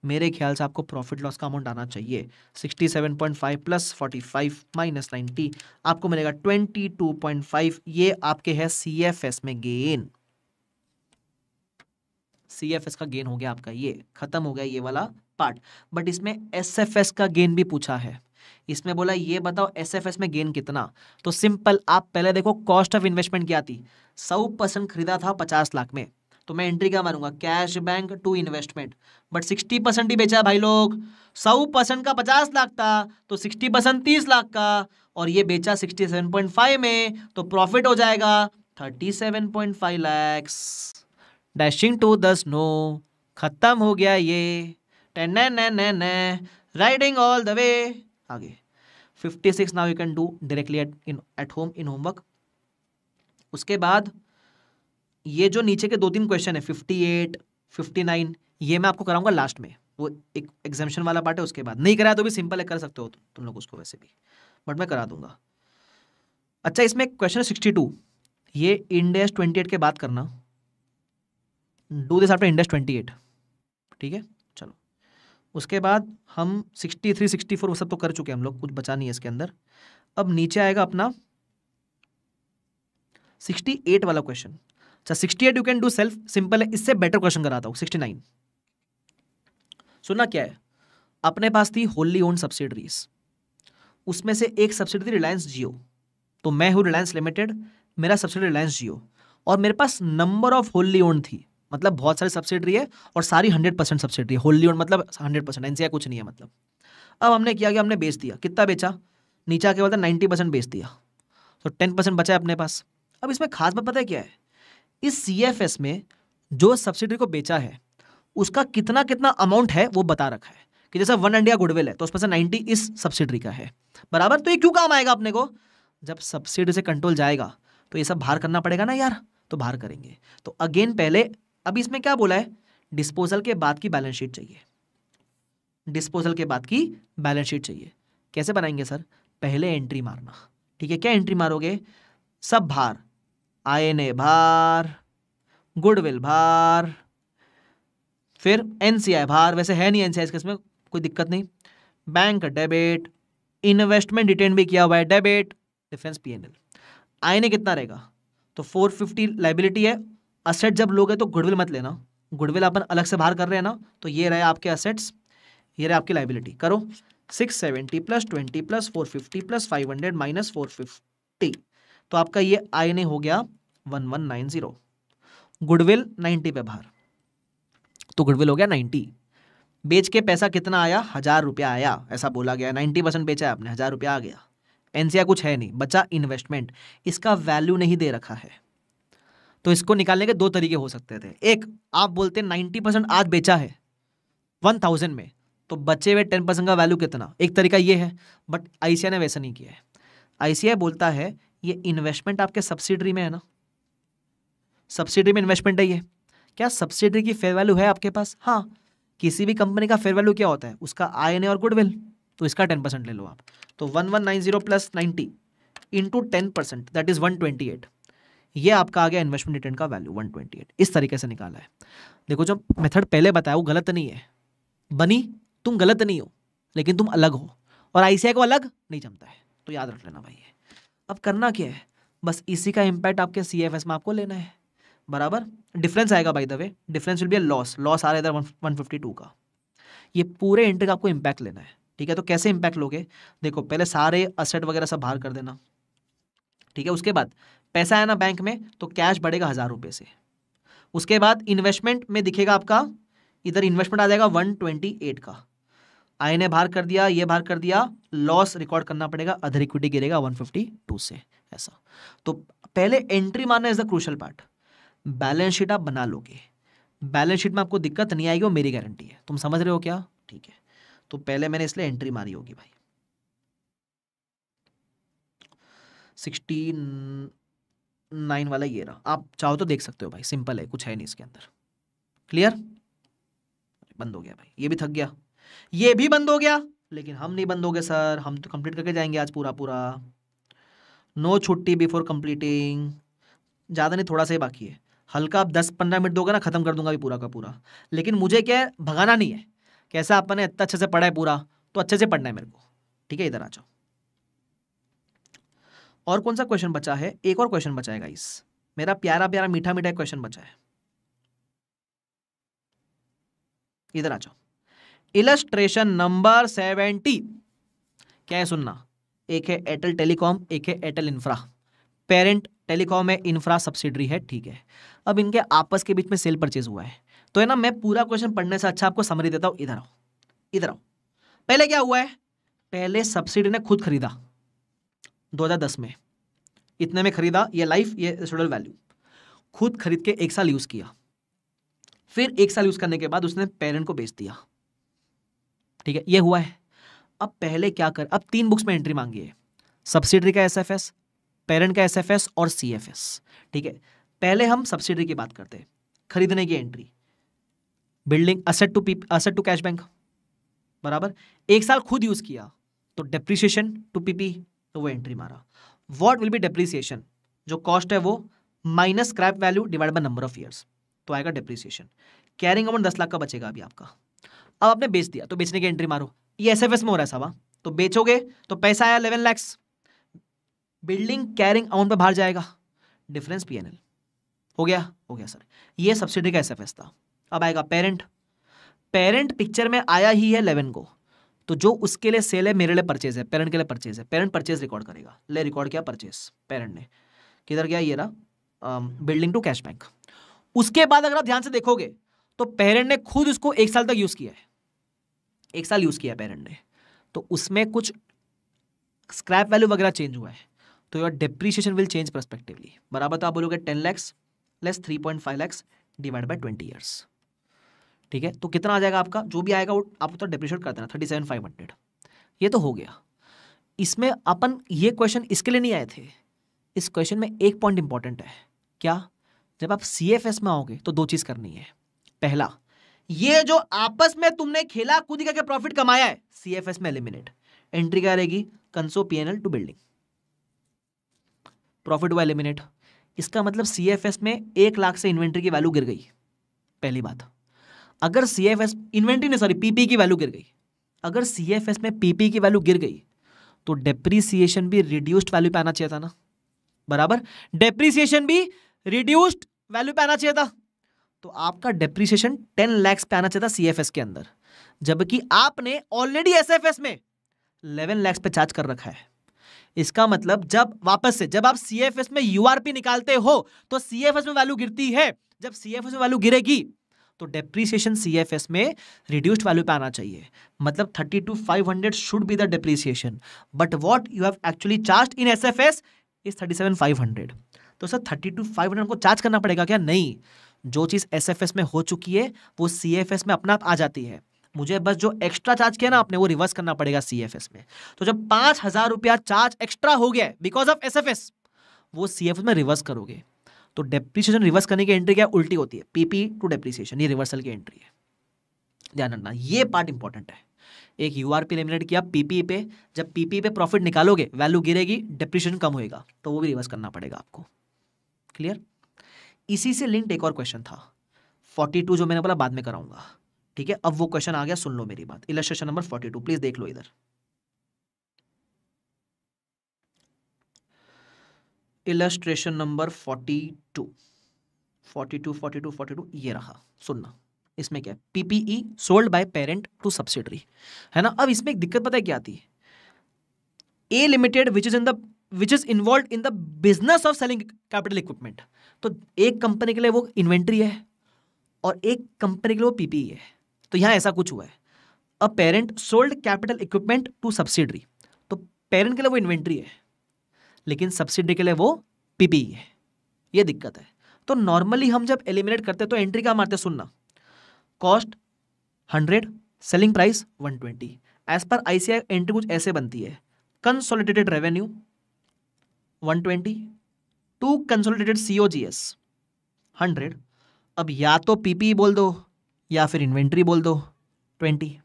मेरे ख्याल से आपको प्रॉफिट लॉस का अमाउंट आना चाहिए 67.5 प्लस 45 माइनस 90 आपको मिलेगा 22.5 ये आपके है सीएफएस में गेन सीएफएस का गेन हो गया आपका ये खत्म हो गया ये वाला पार्ट बट इसमें एसएफएस का गेन भी पूछा है इसमें बोला ये बताओ एसएफएस में गेन कितना तो सिंपल आप पहले देखो कॉस्ट ऑफ इन्वेस्टमेंट क्या थी सौ परसेंट खरीदा था पचास लाख में तो मैं एंट्री क्या मारूंगा cash bank to investment but sixty percent ही बेचा भाई लोग सौ परसेंट का पचास लाख था तो सिक्सटी परसेंट तीस लाख का और ये बेचा सिक्सटी सेवन पॉइंट फाइव में तो प्रॉफिट हो जाएगा thirty seven point five lakhs dashing to दस नो खत्म हो गया ये ten riding all the way आगे fifty six now you can do directly eight in eight home in homework उसके बाद ये जो नीचे के दो तीन क्वेश्चन है फिफ्टी एट फिफ्टी नाइन ये मैं आपको कराऊंगा लास्ट में वो एक एग्जामेशन वाला पार्ट है उसके बाद नहीं कराया तो भी सिंपल है कर सकते हो तुम लोग उसको वैसे भी बट मैं करा दूंगा अच्छा इसमें क्वेश्चन सिक्सटी टू ये इंडेस ट्वेंटी एट के बाद करना डू दिस आफ्टर इंडेस ट्वेंटी एट ठीक है चलो उसके बाद हम सिक्सटी थ्री सिक्सटी फोर वो सब तो कर चुके हैं हम लोग कुछ बचा नहीं है इसके अंदर अब नीचे आएगा अपना सिक्सटी एट वाला क्वेश्चन अच्छा sixty eight you can do self simple है इससे बेटर क्वेश्चन कराता हूँ सिक्सटी नाइन सुना क्या है अपने पास थी होली ओन सब्सिडरीज उसमें से एक सब्सिडी थी रिलायंस जियो तो मैं हूँ रिलायंस लिमिटेड मेरा सब्सिडी रिलायंस जियो और मेरे पास नंबर ऑफ होली ओन थी मतलब बहुत सारी सब्सिडरी है और सारी हंड्रेड परसेंट सब्सिडी है होली ओन मतलब हंड्रेड परसेंट एनसीआई कुछ नहीं है मतलब अब हमने किया कि हमने बेच दिया कितना बेचा नीचा के बाद नाइन्टी परसेंट बेच दिया तो टेन परसेंट बचा है अपने पास अब इसमें खास बात पता है क्या है इस सी में जो सब्सिडी को बेचा है उसका कितना कितना अमाउंट है वो बता रखा है कि जैसे वन इंडिया गुडविल है तो उसमें से नाइनटी इस सब्सिडी का है बराबर तो ये क्यों काम आएगा अपने को जब सब्सिडी से कंट्रोल जाएगा तो ये सब बाहर करना पड़ेगा ना यार तो बाहर करेंगे तो अगेन पहले अब इसमें क्या बोला है डिस्पोजल के बाद की बैलेंस शीट चाहिए डिस्पोजल के बाद की बैलेंस शीट चाहिए कैसे बनाएंगे सर पहले एंट्री मारना ठीक है क्या एंट्री मारोगे सब भार आईएनए भार गुडविल भार फिर एनसीआई भार वैसे है नहीं एनसीआई इसमें कोई दिक्कत नहीं बैंक डेबिट इन्वेस्टमेंट डिटेन भी किया हुआ है डेबिट डिफेंस पीएनएल आईएनए कितना रहेगा तो 450 लाइबिलिटी है असेट जब लोगे तो गुडविल मत लेना गुडविल अपन अलग से बाहर कर रहे हैं ना तो ये रहे आपके असेट्स ये रहे आपकी लाइबिलिटी करो 670 plus twenty plus four fifty plus five hundred minus four fifty तो आपका ये आई हो गया one one nine zero goodwill ninety पे बाहर तो गुडविल हो गया नाइन्टी बेच के पैसा कितना आया हजार रुपया आया ऐसा बोला गया नाइन्टी परसेंट बेचा आपने हजार रुपया आ गया एनसीआ कुछ है नहीं बचा इन्वेस्टमेंट इसका वैल्यू नहीं दे रखा है तो इसको निकालने के दो तरीके हो सकते थे एक आप बोलते नाइन्टी परसेंट आज बेचा है वन थाउजेंड में तो बचे हुए टेन परसेंट का वैल्यू कितना एक तरीका ये है बट आईसीआई ने वैसा नहीं किया है आईसीआई बोलता है ये इन्वेस्टमेंट आपके सब्सिडरी में है ना सब्सिडी में इन्वेस्टमेंट है ये क्या सब्सिडी की फेयर वैल्यू है आपके पास हाँ किसी भी कंपनी का फेयर वैल्यू क्या होता है उसका आई एन ए और गुडविल तो इसका टेन परसेंट ले लो आप तो one one nine zero plus ninety into ten percent that is one twenty eight ये आपका आ गया इन्वेस्टमेंट रिटर्न का वैल्यू वन ट्वेंटी एट इस तरीके से निकाला है देखो जो मेथड पहले बताया वो गलत नहीं है बनी तुम गलत नहीं हो लेकिन तुम अलग हो और आई को अलग नहीं जमता है तो याद रख लेना भाई अब करना क्या है बस इसी का इम्पैक्ट आपके सी में आपको लेना है बराबर डिफरेंस आएगा by the way difference will be loss loss आ रहा है इधर वन फिफ्टी टू का ये पूरे इंटर का आपको इम्पैक्ट लेना है ठीक है तो कैसे इम्पैक्ट लोगे देखो पहले सारे असेट वगैरह सब बाहर कर देना ठीक है उसके बाद पैसा आया ना बैंक में तो कैश बढ़ेगा हज़ार रुपये से उसके बाद इन्वेस्टमेंट में दिखेगा आपका इधर इन्वेस्टमेंट आ जाएगा वन ट्वेंटी एट का आई ने बाहर कर दिया ये बाहर कर दिया लॉस रिकॉर्ड करना पड़ेगा अधर इक्विटी गिरेगा वन फिफ्टी टू से ऐसा तो पहले एंट्री मानना is the crucial part balance sheet आप बना लोगे बैलेंस शीट में आपको दिक्कत नहीं आएगी वो मेरी गारंटी है तुम समझ रहे हो क्या ठीक है तो पहले मैंने इसलिए एंट्री मारी होगी भाई सिक्सटी नाइन वाला ये रहा आप चाहो तो देख सकते हो भाई सिंपल है कुछ है नहीं इसके अंदर क्लियर बंद हो गया भाई ये भी थक गया ये भी बंद हो गया लेकिन हम नहीं बंद हो गए सर हम तो कंप्लीट करके जाएंगे आज पूरा पूरा नो छुट्टी बिफोर कंप्लीटिंग ज़्यादा नहीं थोड़ा सा ही बाकी है हल्का आप दस पंद्रह मिनट दोगे ना खत्म कर दूंगा भी पूरा का पूरा लेकिन मुझे क्या है भगाना नहीं है कैसा आपने इतना अच्छे से पढ़ा है पूरा तो अच्छे से पढ़ना है मेरे को ठीक है इधर आ जाओ और कौन सा क्वेश्चन बचा है एक और क्वेश्चन बचा है गाइस मेरा प्यारा प्यारा मीठा मीठा क्वेश्चन बचा है इधर आ जाओ इलस्ट्रेशन नंबर सेवेंटी क्या है सुनना एक है एयरटेल टेलीकॉम एक है एयरटेल इंफ्रा पेरेंट टेलीकॉम है इंफ्रा सब्सिडरी है ठीक है अब इनके आपस के बीच में सेल परचेज हुआ है तो है ना मैं पूरा क्वेश्चन पढ़ने से अच्छा आपको समरी देता हूं इधर आओ इधर आओ पहले क्या हुआ है पहले सब्सिडी ने खुद खरीदा 2010 में इतने में खरीदा ये लाइफ ये सोडल वैल्यू खुद खरीद के एक साल यूज़ किया फिर एक साल यूज़ करने के बाद उसने पेरेंट को बेच दिया ठीक है ये हुआ है अब पहले क्या कर अब तीन बुक्स में एंट्री मांगी है सब्सिडरी का एसएफएस पेरेंट का एसएफएस और सीएफएस ठीक है पहले हम सब्सिडी की बात करते हैं खरीदने की entry building asset to PP asset to cash bank बराबर एक साल खुद यूज किया तो डेप्रिसिएशन टू पीपी तो वो एंट्री मारा वॉट विल बी डेप्रिसिएशन जो कॉस्ट है वो minus scrap value divide by number of years तो आएगा डेप्रिसिएशन कैरिंग अमाउंट दस लाख का बचेगा अभी आपका अब आपने बेच दिया तो बेचने की एंट्री मारो ये एस में हो रहा है सवा हाँ। तो बेचोगे तो पैसा आया eleven lakhs building carrying amount पर बाहर जाएगा डिफरेंस पी एन एल हो गया हो गया सर ये सब्सिडी का एस था अब आएगा पेरेंट पेरेंट पिक्चर में आया ही है लेवन को तो जो उसके लिए सेल है मेरे लिए परचेज है पेरेंट के लिए परचेज है पेरेंट परचेज रिकॉर्ड करेगा ले रिकॉर्ड किया परचेज पेरेंट ने किधर गया ये रहा बिल्डिंग टू कैश बैंक उसके बाद अगर आप ध्यान से देखोगे तो पेरेंट ने खुद उसको एक साल तक यूज़ किया है एक साल यूज़ किया पेरेंट ने तो उसमें कुछ स्क्रैप वैल्यू वगैरह चेंज हुआ है तो your depreciation will change prospectively बराबर तो आप बोलोगे ten lakhs plus three point five lakhs divide by twenty years ठीक है तो कितना आ जाएगा आपका जो भी आएगा वो आप उतना डिप्रिशिएट कर देना थर्टी सेवन फाइव हंड्रेड ये तो हो गया इसमें अपन ये क्वेश्चन इसके लिए नहीं आए थे इस क्वेश्चन में एक पॉइंट इंपॉर्टेंट है क्या जब आप सी एफ एस में आओगे तो दो चीज़ करनी है पहला ये जो आपस में तुमने खेला ही करके प्रॉफिट कमाया है सी एफ एस में एलिमिनेट एंट्री क्या रहेगी conso P N L to building profit हुआ एलिमिनेट इसका मतलब सी में एक लाख से इन्वेंट्री की वैल्यू गिर गई पहली बात अगर सी एफ एस इन्वेंट्री नहीं सॉरी पीपी की वैल्यू गिर गई अगर सी एफ एस में पीपी की वैल्यू गिर गई तो डेप्रीसिएशन भी रिड्यूस्ड वैल्यू पे आना चाहिए था ना बराबर डेप्रीसिएशन भी रिड्यूस्ड वैल्यू पे आना चाहिए था तो आपका डेप्रीसिएशन टेन लैक्स पे आना चाहिए था सी एफ एस के अंदर जबकि आपने ऑलरेडी एस एफ एस में इलेवन लैक्स पे चार्ज कर रखा है इसका मतलब जब वापस से जब आप सी में यूआरपी निकालते हो तो सी में वैल्यू गिरती है जब सी में वैल्यू गिरेगी तो डेप्रीसिएशन सी में रिड्यूस्ड वैल्यू पे आना चाहिए मतलब thirty two five hundred should be the depreciation but what you have actually charge in S F S is thirty seven five hundred तो sir thirty two five hundred को चार्ज करना पड़ेगा क्या नहीं जो चीज़ एस एफ एस में हो चुकी है वो सी एफ एस में अपना आप आ जाती है मुझे बस जो एक्स्ट्रा चार्ज किया ना आपने वो रिवर्स करना पड़ेगा सी एफ एस में तो जब पांच हज़ार रुपया चार्ज एक्स्ट्रा हो गया because of S F S वो सी एफ एस में रिवर्स करोगे तो डेप्रिसिएशन रिवर्स करने की एंट्री क्या उल्टी होती है पीपी टू डेप्रिसिएशन ये रिवर्सल की एंट्री है ध्यान रखना ये पार्ट इंपॉर्टेंट है एक यू आर पी किया पीपी पे जब पीपी पे प्रॉफिट निकालोगे वैल्यू गिरेगी डिप्रिशन कम होएगा तो वो भी रिवर्स करना पड़ेगा आपको क्लियर इसी से लिंक्ड एक और क्वेश्चन था 42 जो मैंने बोला बाद में कराऊंगा ठीक है अब वो क्वेश्चन आ गया सुन लो मेरी बात illustration number forty two please देख लो इधर illustration number forty two forty two forty two forty two ये रहा सुनना इसमें क्या है PPE sold by parent to subsidiary है ना अब इसमें एक दिक्कत पता है क्या आती है A limited which is in the which is involve in the business of selling capital equipment तो एक कंपनी के लिए वो इन्वेंट्री है और एक कंपनी के लिए वो पीपीई e है तो यहां ऐसा कुछ हुआ है a parent sold capital equipment to subsidiary तो पेरेंट के लिए वो इन्वेंट्री है लेकिन सब्सिडी के लिए वो पीपी e है ये दिक्कत है तो नॉर्मली हम जब एलिमिनेट करते हैं तो एंट्री का मारते सुनना cost hundred selling price one twenty as पर आईसीआई एंट्री कुछ ऐसे बनती है consolidated revenue one twenty to consolidated C O G S hundred अब या तो पीपी e बोल दो या फिर इन्वेंट्री बोल दो ट्वेंटी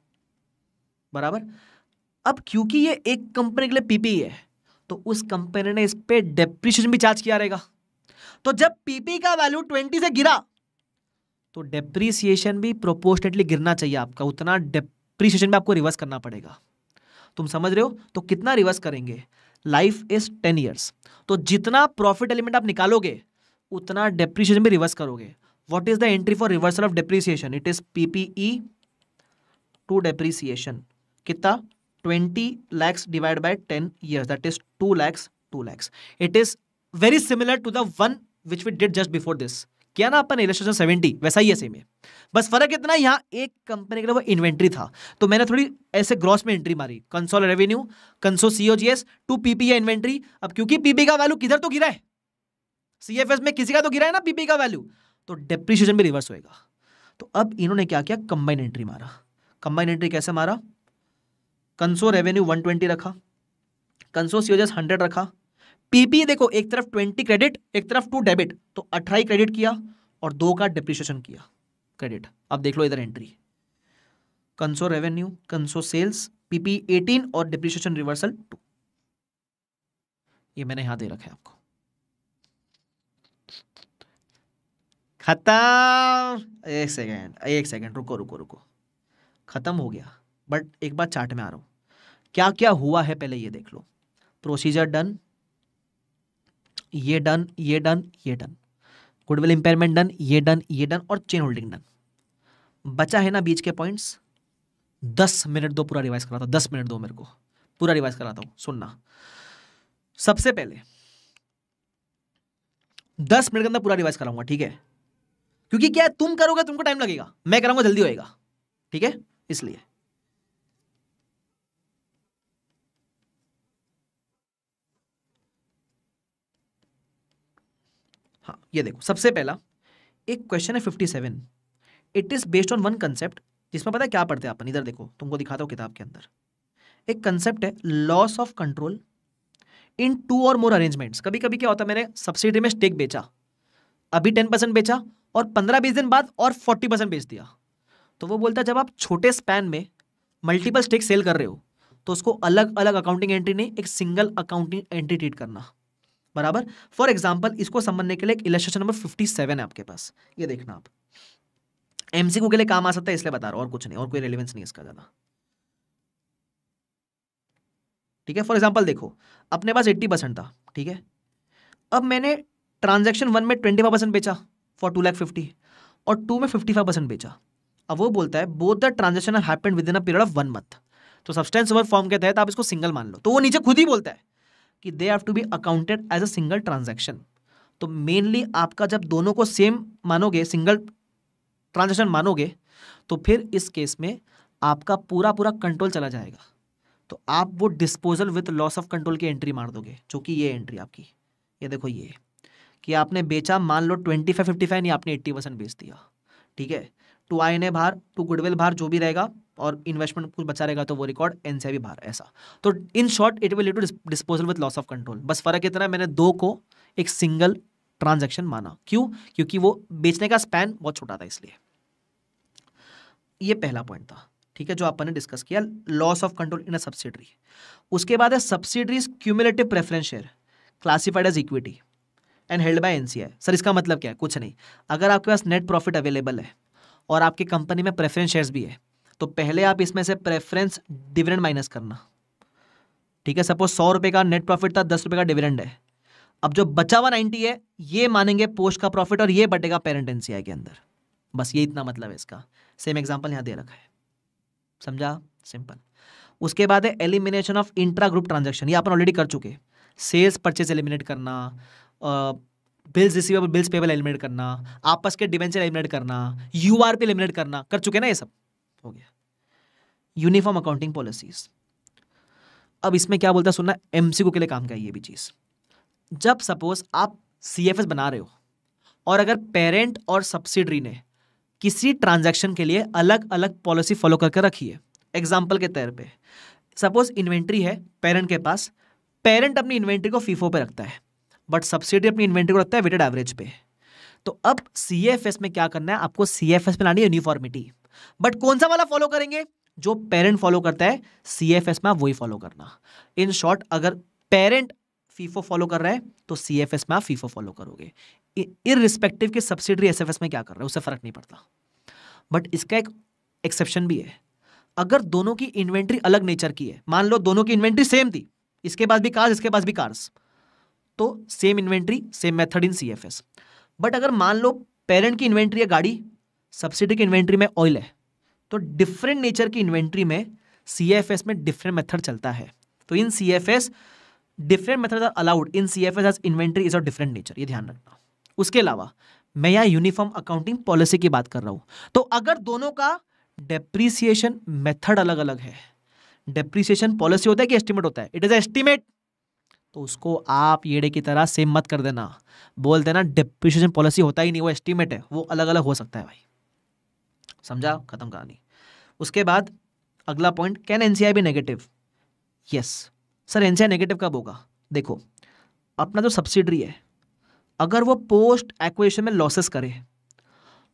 बराबर अब क्योंकि ये एक कंपनी के लिए पीपी है तो उस कंपनी ने इस पर डेप्रिशिएशन भी चार्ज किया रहेगा तो जब पीपी का वैल्यू ट्वेंटी से गिरा तो डेप्रिसिएशन भी प्रोपोर्शनेटली गिरना चाहिए आपका उतना डेप्रिसिएशन भी आपको रिवर्स करना पड़ेगा तुम समझ रहे हो तो कितना रिवर्स करेंगे लाइफ इज टेन ईयर्स तो जितना प्रॉफिट एलिमेंट आप निकालोगे उतना डेप्रिशिएशन भी रिवर्स करोगे what is the entry for reversal of depreciation it is ppe to depreciation कितना 20 lakhs divided by 10 years that is 2 lakhs 2 lakhs it is very similar to the one which we did just before this किया ना अपन इलेस्ट्रेशन सेवेंटी वैसा ही है सेम है बस फर्क इतना यहाँ एक कंपनी के लिए वो इन्वेंट्री था तो मैंने थोड़ी ऐसे ग्रॉस में एंट्री मारी consol revenue conso COGS to PP है इन्वेंट्री अब क्योंकि पीपी का वैल्यू किधर तो गिरा है सीएफएस में किसी का तो गिरा है ना पीपी का वैल्यू तो डेप्रिशिएशन भी रिवर्स होएगा तो अब इन्होंने क्या किया कंबाइन एंट्री मारा कंबाइन एंट्री कैसे मारा कंसो रेवेन्यू वन ट्वेंटी रखा कंसो सीओजस हंड्रेड रखा पीपी देखो एक तरफ ट्वेंटी क्रेडिट एक तरफ टू डेबिट तो अठारह क्रेडिट किया और दो का डिप्रिशिएशन किया क्रेडिट अब देख लो इधर entry conso revenue conso sales PP eighteen और डिप्रिशिएशन रिवर्सल टू ये मैंने यहां दे रखा है आपको खत्म एक सेकेंड एक सेकेंड रुको रुको रुको ख़त्म हो गया बट एक बार चार्ट में आ रहा हूं क्या क्या हुआ है पहले ये देख लो प्रोसीजर डन ये डन ये डन ये डन गुडविल इंपेयरमेंट डन ये डन ये डन और चेन होल्डिंग डन बचा है ना बीच के पॉइंट्स दस मिनट दो पूरा रिवाइज कराता दस मिनट दो मेरे को पूरा रिवाइज कराता हूँ सुनना सबसे पहले दस मिनट के अंदर पूरा रिवाइज कराऊंगा ठीक है क्योंकि क्या तुम करोगे तुमको टाइम लगेगा मैं कराऊंगा जल्दी होएगा ठीक है इसलिए हाँ ये देखो सबसे पहला एक क्वेश्चन है fifty seven it is based on one concept जिसमें पता है क्या पढ़ते हैं अपन इधर देखो तुमको दिखाता हूं किताब के अंदर एक कंसेप्ट है loss of control in two or more arrangements कभी कभी क्या होता है मैंने सब्सिडी में स्टेक बेचा अभी टेन परसेंट बेचा और पंद्रह बीस दिन बाद और फोर्टी परसेंट बेच दिया तो वो बोलता है जब आप छोटे स्पैन में मल्टीपल स्टेक सेल कर रहे हो तो उसको अलग अलग अकाउंटिंग एंट्री नहीं एक सिंगल अकाउंटिंग एंट्री ट्रीट करना बराबर फॉर एग्जाम्पल इसको समझने के लिए एक इलेस्ट्रेशन नंबर फिफ्टी सेवन है आपके पास ये देखना आप एमसीक्यू के लिए काम आ सकता है इसलिए बता रहा हूँ और कुछ नहीं और कोई रेलिवेंस नहीं इसका ज़्यादा ठीक है फॉर एग्जाम्पल देखो अपने पास एट्टी परसेंट था ठीक है अब मैंने ट्रांजेक्शन वन में ट्वेंटी फाइव परसेंट बेचा फॉर टू लैख फिफ्टी और टू में फिफ्टी फाइव परसेंट बेचा अब वो बोलता है both the transaction happened within a period of one month तो सब्सटेंस ओवर फॉर्म के तहत आप इसको सिंगल मान लो तो वो नीचे खुद ही बोलता है कि they have to be accounted as a single transaction तो मेनली आपका जब दोनों को सेम मानोगे सिंगल ट्रांजेक्शन मानोगे तो फिर इस केस में आपका पूरा पूरा कंट्रोल चला जाएगा तो आप वो disposal with loss of control की एंट्री मार दोगे जो कि ये एंट्री आपकी ये देखो ये कि आपने बेचा मान लो ट्वेंटी फाइव फिफ्टी फाइव नहीं आपने एट्टी परसेंट बेच दिया ठीक है टू आई एन ए भार टू गुडविल भार जो भी रहेगा और इन्वेस्टमेंट कुछ बचा रहेगा तो वो रिकॉर्ड एन से भी भार ऐसा तो in short it will to disposal with loss of control बस फर्क इतना है मैंने दो को एक सिंगल ट्रांजेक्शन माना क्यों क्योंकि वो बेचने का स्पैन बहुत छोटा था इसलिए ये पहला पॉइंट था ठीक है जो आपने डिस्कस किया loss of control in a subsidiary उसके बाद है subsidiaries cumulative preference share classified as equity and held by NCI sir इसका मतलब क्या है कुछ नहीं अगर आपके पास नेट प्रॉफिट अवेलेबल है और आपकी कंपनी में प्रेफरेंस शेयर्स भी है तो पहले आप इसमें से प्रेफरेंस डिविडेंड माइनस करना ठीक है सपोज सौ रुपए का नेट प्रॉफिट था दस रुपए का डिविडेंड है अब जो बचा हुआ नाइनटी है ये मानेंगे पोस्ट का प्रॉफिट और ये बटेगा पेरेंट एनसीआई के अंदर बस ये इतना मतलब है इसका सेम एग्जाम्पल यहां दे रखा है समझा सिंपल उसके बाद है elimination of intra group transaction ये अपन ऑलरेडी कर चुके सेल्स परचेज एलिमिनेट करना bills receivable bills payable eliminate करना आपस के डिवेंचर एलिमिनेट करना यू आर पे एलिमिनेट करना कर चुके ना ये सब हो गया यूनिफॉर्म अकाउंटिंग पॉलिसीज अब इसमें क्या बोलता है सुनना एम के लिए काम का ये भी चीज़ जब सपोज आप सी बना रहे हो और अगर पेरेंट और सब्सिडरी ने किसी ट्रांजैक्शन के लिए अलग अलग पॉलिसी फॉलो करके रखी है एग्जाम्पल के तौर पे सपोज इन्वेंट्री है पेरेंट के पास पेरेंट अपनी इन्वेंट्री को फीफो पे रखता है बट सब्सिडी अपनी इन्वेंट्री को रखता है वेटेड एवरेज पे तो अब सी में क्या करना है आपको सी एफ में लानी है यूनिफॉर्मिटी बट कौन सा वाला फॉलो करेंगे जो पेरेंट फॉलो करता है सी एफ एस में वही फॉलो करना इन शॉर्ट अगर पेरेंट फीफो फॉलो कर रहा है तो सी एफ एस में आप फीफो फॉलो करोगे इन रिस्पेक्टिव की सब्सिडी एस एफ एस में क्या कर रहा है उससे फर्क नहीं पड़ता बट इसका एक एक्सेप्शन भी है अगर दोनों की इन्वेंट्री अलग नेचर की है मान लो दोनों की इन्वेंट्री सेम थी इसके पास भी कार्स इसके पास भी कार्स तो same inventory same method in C but अगर मान लो पेरेंट की इन्वेंट्री है गाड़ी सब्सिडी की इन्वेंट्री में ऑयल है तो डिफरेंट नेचर की इन्वेंट्री में सी में डिफरेंट मेथड चलता है तो in C F S different method are allowed in C F S as inventory is of different nature ये ध्यान रखना उसके अलावा मैं यहाँ यूनिफॉर्म अकाउंटिंग पॉलिसी की बात कर रहा हूँ तो अगर दोनों का डेप्रीसिएशन मेथड अलग अलग है डेप्रीसिएशन पॉलिसी होता है कि एस्टिमेट होता है इट इज एस्टिमेट तो उसको आप येड़े की तरह सेम मत कर देना बोल देना डिप्रिशिएशन पॉलिसी होता ही नहीं वो एस्टीमेट है वो अलग अलग हो सकता है भाई समझा खत्म कहानी उसके बाद अगला point can N be negative yes sir N negative कब होगा देखो अपना जो तो सब्सिडरी है अगर वो पोस्ट एक्वेशन में लॉसेस करे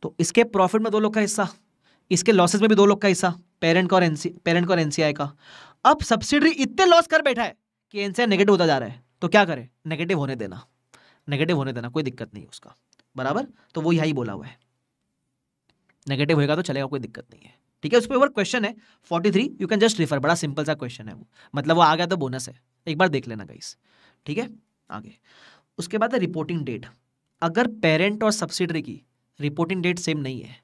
तो इसके प्रॉफिट में दो लोग का हिस्सा इसके लॉसेस में भी दो लोग का हिस्सा पेरेंट का और एनसी पेरेंट का और एनसीआई का अब सब्सिडरी इतने लॉस कर बैठा है कि आंसर नेगेटिव होता जा रहा है तो क्या करें नेगेटिव होने देना नेगेटिव होने देना कोई दिक्कत नहीं है उसका बराबर तो वो यही बोला हुआ है नेगेटिव होएगा तो चलेगा कोई दिक्कत नहीं है ठीक है उस पर क्वेश्चन है forty three you can just refer बड़ा सिंपल सा क्वेश्चन है वो मतलब वो आ गया तो बोनस है एक बार देख लेना गाइस ठीक है आगे उसके बाद है रिपोर्टिंग डेट अगर पेरेंट और सब्सिडरी की रिपोर्टिंग डेट सेम नहीं है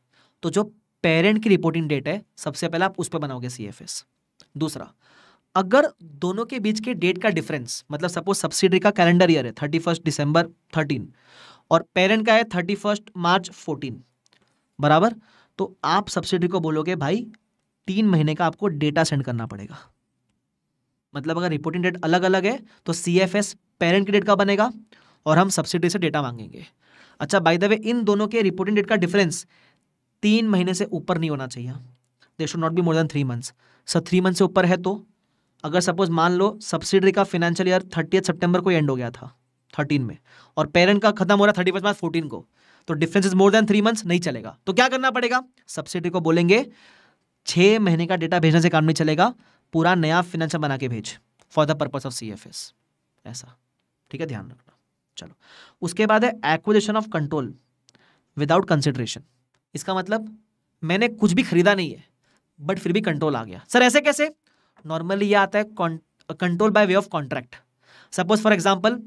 तो जो पेरेंट की रिपोर्टिंग डेट है सबसे पहले आप उस पर बनाओगे सी दूसरा अगर दोनों के बीच के डेट का डिफरेंस मतलब सपोज सब्सिडी का कैलेंडर ईयर है थर्टी फर्स्ट डिसंबर थर्टीन और पेरेंट का है थर्टी फर्स्ट मार्च फोर्टीन बराबर तो आप सब्सिडी को बोलोगे भाई तीन महीने का आपको डेटा सेंड करना पड़ेगा मतलब अगर रिपोर्टिंग डेट अलग अलग है तो सी एफ एस पेरेंट की डेट का बनेगा और हम सब्सिडी से डेटा मांगेंगे अच्छा बाय द वे इन दोनों के रिपोर्टिंग डेट का डिफरेंस तीन महीने से ऊपर नहीं होना चाहिए they should not be more than three months sir three month से ऊपर है तो अगर सपोज मान लो सब्सिडरी का फाइनेंशियल ईयर थर्टी सितंबर को एंड हो गया था थर्टीन में और पेरेंट का खत्म हो रहा थर्टी फर्स्ट मार्च फोर्टीन को तो difference is more than three months नहीं चलेगा तो क्या करना पड़ेगा सब्सिडी को बोलेंगे छः महीने का डेटा भेजने से काम नहीं चलेगा पूरा नया फिनेंशियल बना के भेज for the purpose of C F S ऐसा ठीक है ध्यान रखना चलो उसके बाद है acquisition of control without consideration इसका मतलब मैंने कुछ भी खरीदा नहीं है बट फिर भी कंट्रोल आ गया सर ऐसे कैसे नॉर्मली ये आता है control by way of contract suppose for example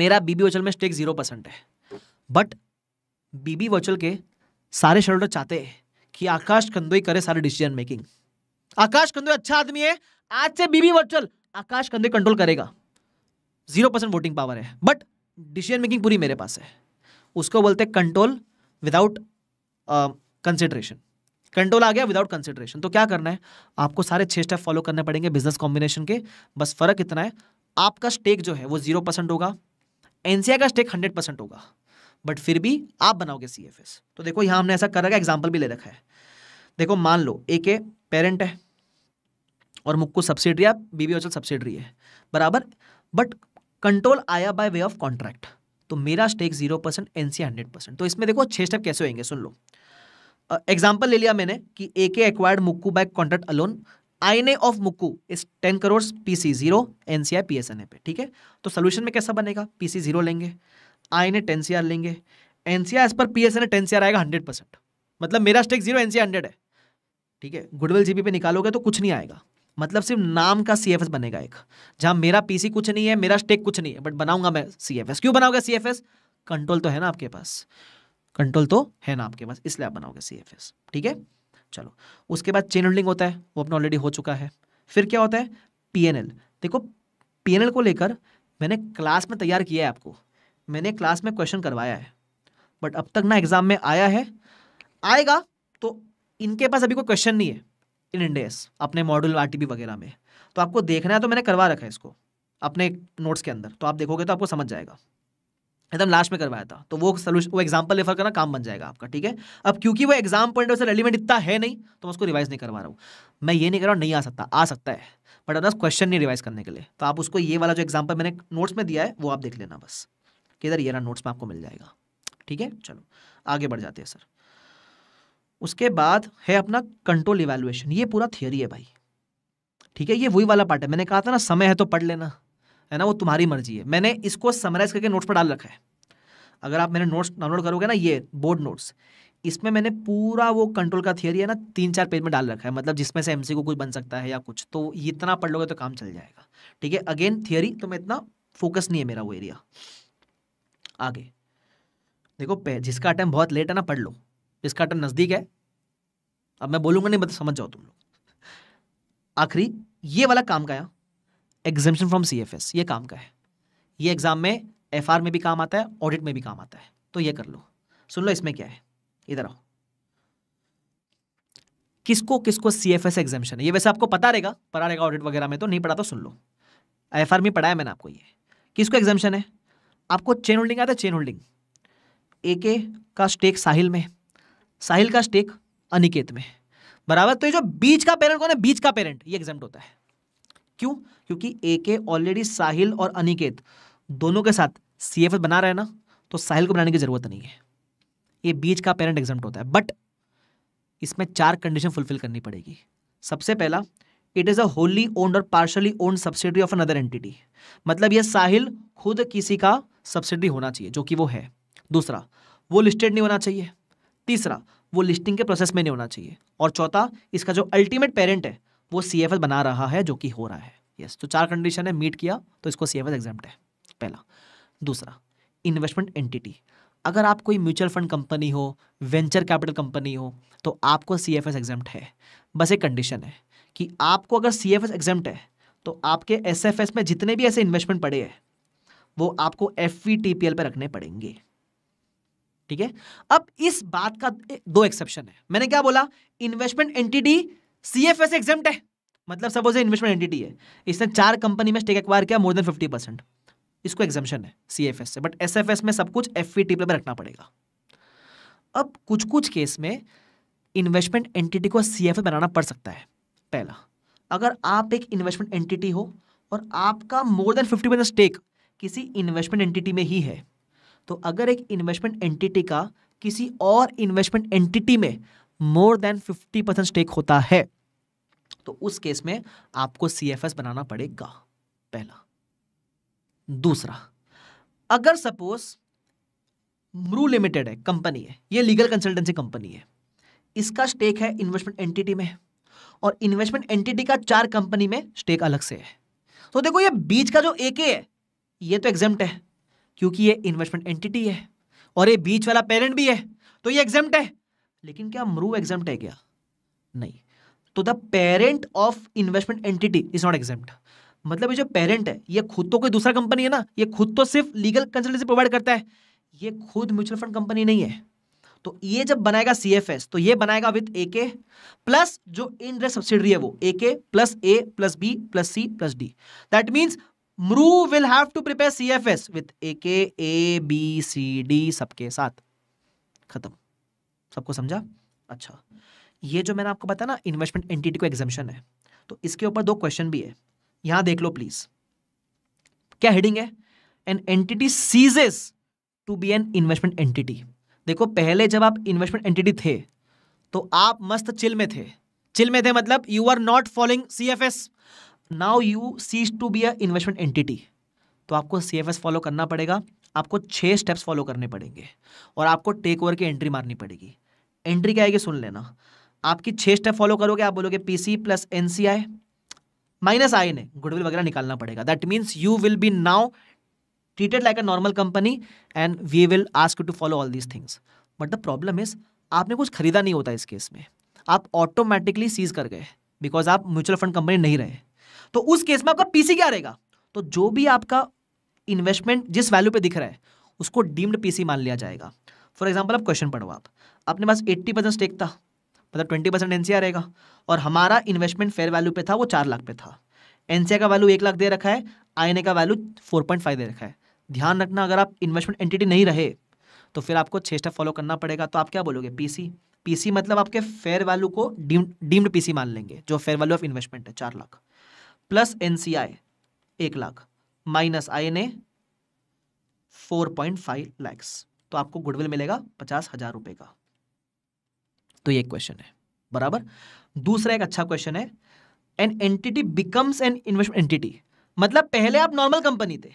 मेरा बीबी वर्चुअल में स्टेक जीरो परसेंट है बट बीबी वर्चुअल के सारे शेयर चाहते हैं कि आकाश कंदोई करे सारे डिसीजन मेकिंग आकाश कंदोई अच्छा आदमी है आज से BB virtual Aakash Kandoi control करेगा जीरो परसेंट वोटिंग पावर है बट डिसीजन मेकिंग पूरी मेरे पास है उसको बोलते हैं कंट्रोल विदाउट कंसिडरेशन कंट्रोल आ गया विदाउट कंसिडरेशन तो क्या करना है आपको सारे छह स्टेप फॉलो करने पड़ेंगे बिजनेस कॉम्बिनेशन के बस फर्क इतना है आपका स्टेक जो है वो जीरो परसेंट होगा एनसीआई का स्टेक हंड्रेड परसेंट होगा बट फिर भी आप बनाओगे सी एफ एस तो देखो यहां हमने ऐसा कर रखा है एग्जाम्पल भी ले रखा है देखो मान लो ए के पेरेंट है और मुक्कू सब्सिडरी या बीबी ओचल सब्सिडरी है बराबर बट कंट्रोल आया बाय वे ऑफ कॉन्ट्रैक्ट तो मेरा stake zero percent NCI hundred percent तो इसमें देखो छह स्टेप कैसे होंगे सुन लो एग्जाम्पल ले लिया मैंने कि ए के acquired Mukku by contract alone I आईने of Mukku is ten crore C zero N C I P S N A पे ठीक है तो सोल्यूशन में कैसा बनेगा पी सी जीरो लेंगे आई आईने टेन सी आर लेंगे N C R as per P S N A ten C R आएगा हंड्रेड परसेंट मतलब मेरा stake zero N C hundred है ठीक है गुडविल जी बी पे निकालोगे तो कुछ नहीं आएगा मतलब सिर्फ नाम का सी एफ एस बनेगा एक जहाँ मेरा पी सी कुछ नहीं है मेरा स्टेक कुछ नहीं है बट बनाऊंगा मैं सी एफ एस क्यों बनाऊंगा सी एफ एस कंट्रोल तो है ना आपके पास कंट्रोल तो है ना आपके पास इसलिए आप बनाओगे सी ठीक है चलो उसके बाद चेन होल्डिंग होता है वो अपना ऑलरेडी हो चुका है फिर क्या होता है पीएनएल देखो पीएनएल को लेकर मैंने क्लास में तैयार किया है आपको मैंने क्लास में क्वेश्चन करवाया है बट अब तक ना एग्जाम में आया है आएगा तो इनके पास अभी कोई क्वेश्चन नहीं है इन इंडेस अपने मॉड्यूल आर वगैरह में तो आपको देखना है तो मैंने करवा रखा है इसको अपने नोट्स के अंदर तो आप देखोगे तो आपको समझ जाएगा एकदम लास्ट में करवाया था तो वो सोल्यूशन वो एग्जाम्पल रेफर करना काम बन जाएगा आपका ठीक है अब क्योंकि वो एग्जाम पॉइंट से रेलिवेंट इतना है नहीं तो मैं उसको रिवाइज नहीं करवा रहा हूँ मैं ये नहीं कर रहा हूँ नहीं आ सकता आ सकता है बट अदर क्वेश्चन नहीं रिवाइज करने के लिए तो आप उसको ये वाला जो एग्जाम्पल मैंने नोट्स में दिया है वो आप देख लेना बस किधर ये ना नोट्स में आपको मिल जाएगा ठीक है चलो आगे बढ़ जाते हैं सर उसके बाद है अपना कंट्रोल इवेल्युएशन ये पूरा थियोरी है भाई ठीक है ये वही वाला पार्ट है मैंने कहा था ना समय है तो पढ़ लेना है ना वो तुम्हारी मर्जी है मैंने इसको समराइज करके नोट्स पर डाल रखा है अगर आप मेरे नोट्स डाउनलोड करोगे ना ये बोर्ड नोट्स इसमें मैंने पूरा वो कंट्रोल का थियरी है ना तीन चार पेज में डाल रखा है मतलब जिसमें से एमसी को कुछ बन सकता है या कुछ तो इतना पढ़ लोगे तो काम चल जाएगा ठीक है अगेन थियरी तो मैं इतना फोकस नहीं है मेरा वो एरिया आगे देखो जिसका अटैम्प बहुत लेट है ना पढ़ लो जिसका अटैम्प नज़दीक है अब मैं बोलूंगा नहीं मतलब समझ जाओ तुम लोग आखिरी ये वाला काम का यहाँ exemption from C F S ये काम का है ये एग्ज़ाम में एफ आर में भी काम आता है ऑडिट में भी काम आता है तो ये कर लो सुन लो इसमें क्या है इधर आओ किसको किसको सी एफ एस एग्जामेशन है ये वैसे आपको पता रहेगा पढ़ा रहेगा ऑडिट वगैरह में तो नहीं पढ़ा तो सुन लो एफ आर में पढ़ाया मैंने आपको ये किसको एग्जामेशन है आपको चेन होल्डिंग आता है चेन होल्डिंग ए के का स्टेक साहिल में साहिल का स्टेक अनिकेत में बराबर तो ये जो बीच का पेरेंट कौन है बीच का पेरेंट ये एग्जाम होता है क्यों क्योंकि ए के ऑलरेडी साहिल और अनिकेत दोनों के साथ सी एफ बना रहा है ना तो साहिल को बनाने की जरूरत नहीं है ये बीच का पेरेंट एग्जाम होता है बट इसमें चार कंडीशन फुलफिल करनी पड़ेगी सबसे पहला it is a wholly owned or partially owned subsidiary of another entity मतलब यह साहिल खुद किसी का सब्सिडरी होना चाहिए जो कि वो है दूसरा वो लिस्टेड नहीं होना चाहिए तीसरा वो लिस्टिंग के प्रोसेस में नहीं होना चाहिए और चौथा इसका जो अल्टीमेट पेरेंट है वो सी बना रहा है जो कि हो रहा है यस yes, तो चार कंडीशन है मीट किया तो इसको सी एफ एग्जाम्प्ट है पहला दूसरा इन्वेस्टमेंट एंटिटी अगर आप कोई म्यूचुअल फंड कंपनी हो वेंचर कैपिटल कंपनी हो तो आपको सी एफ है बस एक कंडीशन है कि आपको अगर सी एफ है तो आपके एस में जितने भी ऐसे इन्वेस्टमेंट पड़े हैं वो आपको एफ वी पर रखने पड़ेंगे ठीक है अब इस बात का दो एक्सेप्शन है मैंने क्या बोला investment entity C F S exempt है मतलब सपोज इन्वेस्टमेंट एंटिटी है इसने चार कंपनी में स्टेक एक्वायर किया मोर देन फिफ्टी परसेंट इसको एग्जामेशन है सी एफ एस से बट एस एफ एस में सब कुछ एफ ई टी में रखना पड़ेगा अब कुछ कुछ केस में इन्वेस्टमेंट एंटिटी को सी एफ एस बनाना पड़ सकता है पहला अगर आप एक इन्वेस्टमेंट एंटिटी हो और आपका more than fifty percent stake किसी इन्वेस्टमेंट एंटिटी में ही है तो अगर एक इन्वेस्टमेंट एंटिटी का किसी और इन्वेस्टमेंट एंटिटी में more than fifty percent stake होता है तो उस केस में आपको सी बनाना पड़ेगा पहला दूसरा अगर सपोज मरू लिमिटेड है कंपनी है ये लीगल कंसल्टेंसी कंपनी है इसका स्टेक है इन्वेस्टमेंट एंटिटी में और इन्वेस्टमेंट एंटिटी का चार कंपनी में स्टेक अलग से है तो देखो ये बीच का जो एक है ये तो एग्जाम है क्योंकि ये इन्वेस्टमेंट एंटिटी है और ये बीच वाला पेरेंट भी है तो ये एग्जाम है लेकिन क्या मरू एग्जाम है क्या नहीं तो the parent of investment entity is not exam मतलब ये जो पेरेंट है ये खुद तो कोई दूसरा कंपनी है ना ये खुद तो सिर्फ लीगल कंसल्टेंसी प्रोवाइड करता है ये खुद म्यूचुअल फंड कंपनी नहीं है तो ये जब बनाएगा सी एफ एस तो ये बनाएगा विथ ए के प्लस जो इनडायरेक्ट सब्सिडरी है वो A K plus A plus B plus C plus D that means Maru will have to prepare C F S with A K A B C D सबके साथ खत्म सबको समझा अच्छा ये जो मैंने आपको बताया ना इन्वेस्टमेंट एंटिटी को एग्जामेशन है तो इसके ऊपर दो क्वेश्चन भी है यहां देख लो प्लीज क्या हेडिंग है an entity ceases to be an investment entity देखो पहले जब आप इन्वेस्टमेंट एंटिटी थे तो आप मस्त चिल में थे चिल में थे मतलब you are not following C F S now you cease to be a investment entity तो आपको सी एफ एस फॉलो करना पड़ेगा आपको छः स्टेप्स फॉलो करने पड़ेंगे और आपको टेक ओवर की एंट्री मारनी पड़ेगी एंट्री क्या आएगी सुन लेना आपकी छः स्टेप फॉलो करोगे आप बोलोगे P C plus N C I minus I ने गुडविल वगैरह निकालना पड़ेगा that means you will be now treated like a normal company and we will ask you to follow all these things but the problem is आपने कुछ खरीदा नहीं होता इस केस में आप ऑटोमेटिकली सीज कर गए बिकॉज आप म्यूचुअल फंड कंपनी नहीं रहे तो उस केस में आपका पीसी क्या रहेगा तो जो भी आपका इन्वेस्टमेंट जिस वैल्यू पे दिख रहा है उसको डीम्ड पीसी मान लिया जाएगा फॉर एग्जाम्पल आप क्वेश्चन पढ़ो आप अपने पास एट्टी परसेंट स्टेक था मतलब ट्वेंटी परसेंट एन रहेगा और हमारा इन्वेस्टमेंट फेयर वैल्यू पे था वो चार लाख पे था एन का वैल्यू एक लाख दे रखा है आई का वैल्यू फोर पॉइंट फाइव दे रखा है ध्यान रखना अगर आप इन्वेस्टमेंट एंटिटी नहीं रहे तो फिर आपको छः स्टेप फॉलो करना पड़ेगा तो आप क्या बोलोगे पीसी पीसी मतलब आपके फेयर वैल्यू को डीम्ड डीम्ड पीसी मान लेंगे जो फेयर वैल्यू ऑफ इन्वेस्टमेंट है चार लाख प्लस एनसीआई एक lakh minus I N A four point five lakhs तो आपको गुडविल मिलेगा पचास हजार रुपए का तो ये क्वेश्चन है बराबर दूसरा एक अच्छा क्वेश्चन है an entity becomes an investment entity मतलब पहले आप नॉर्मल कंपनी थे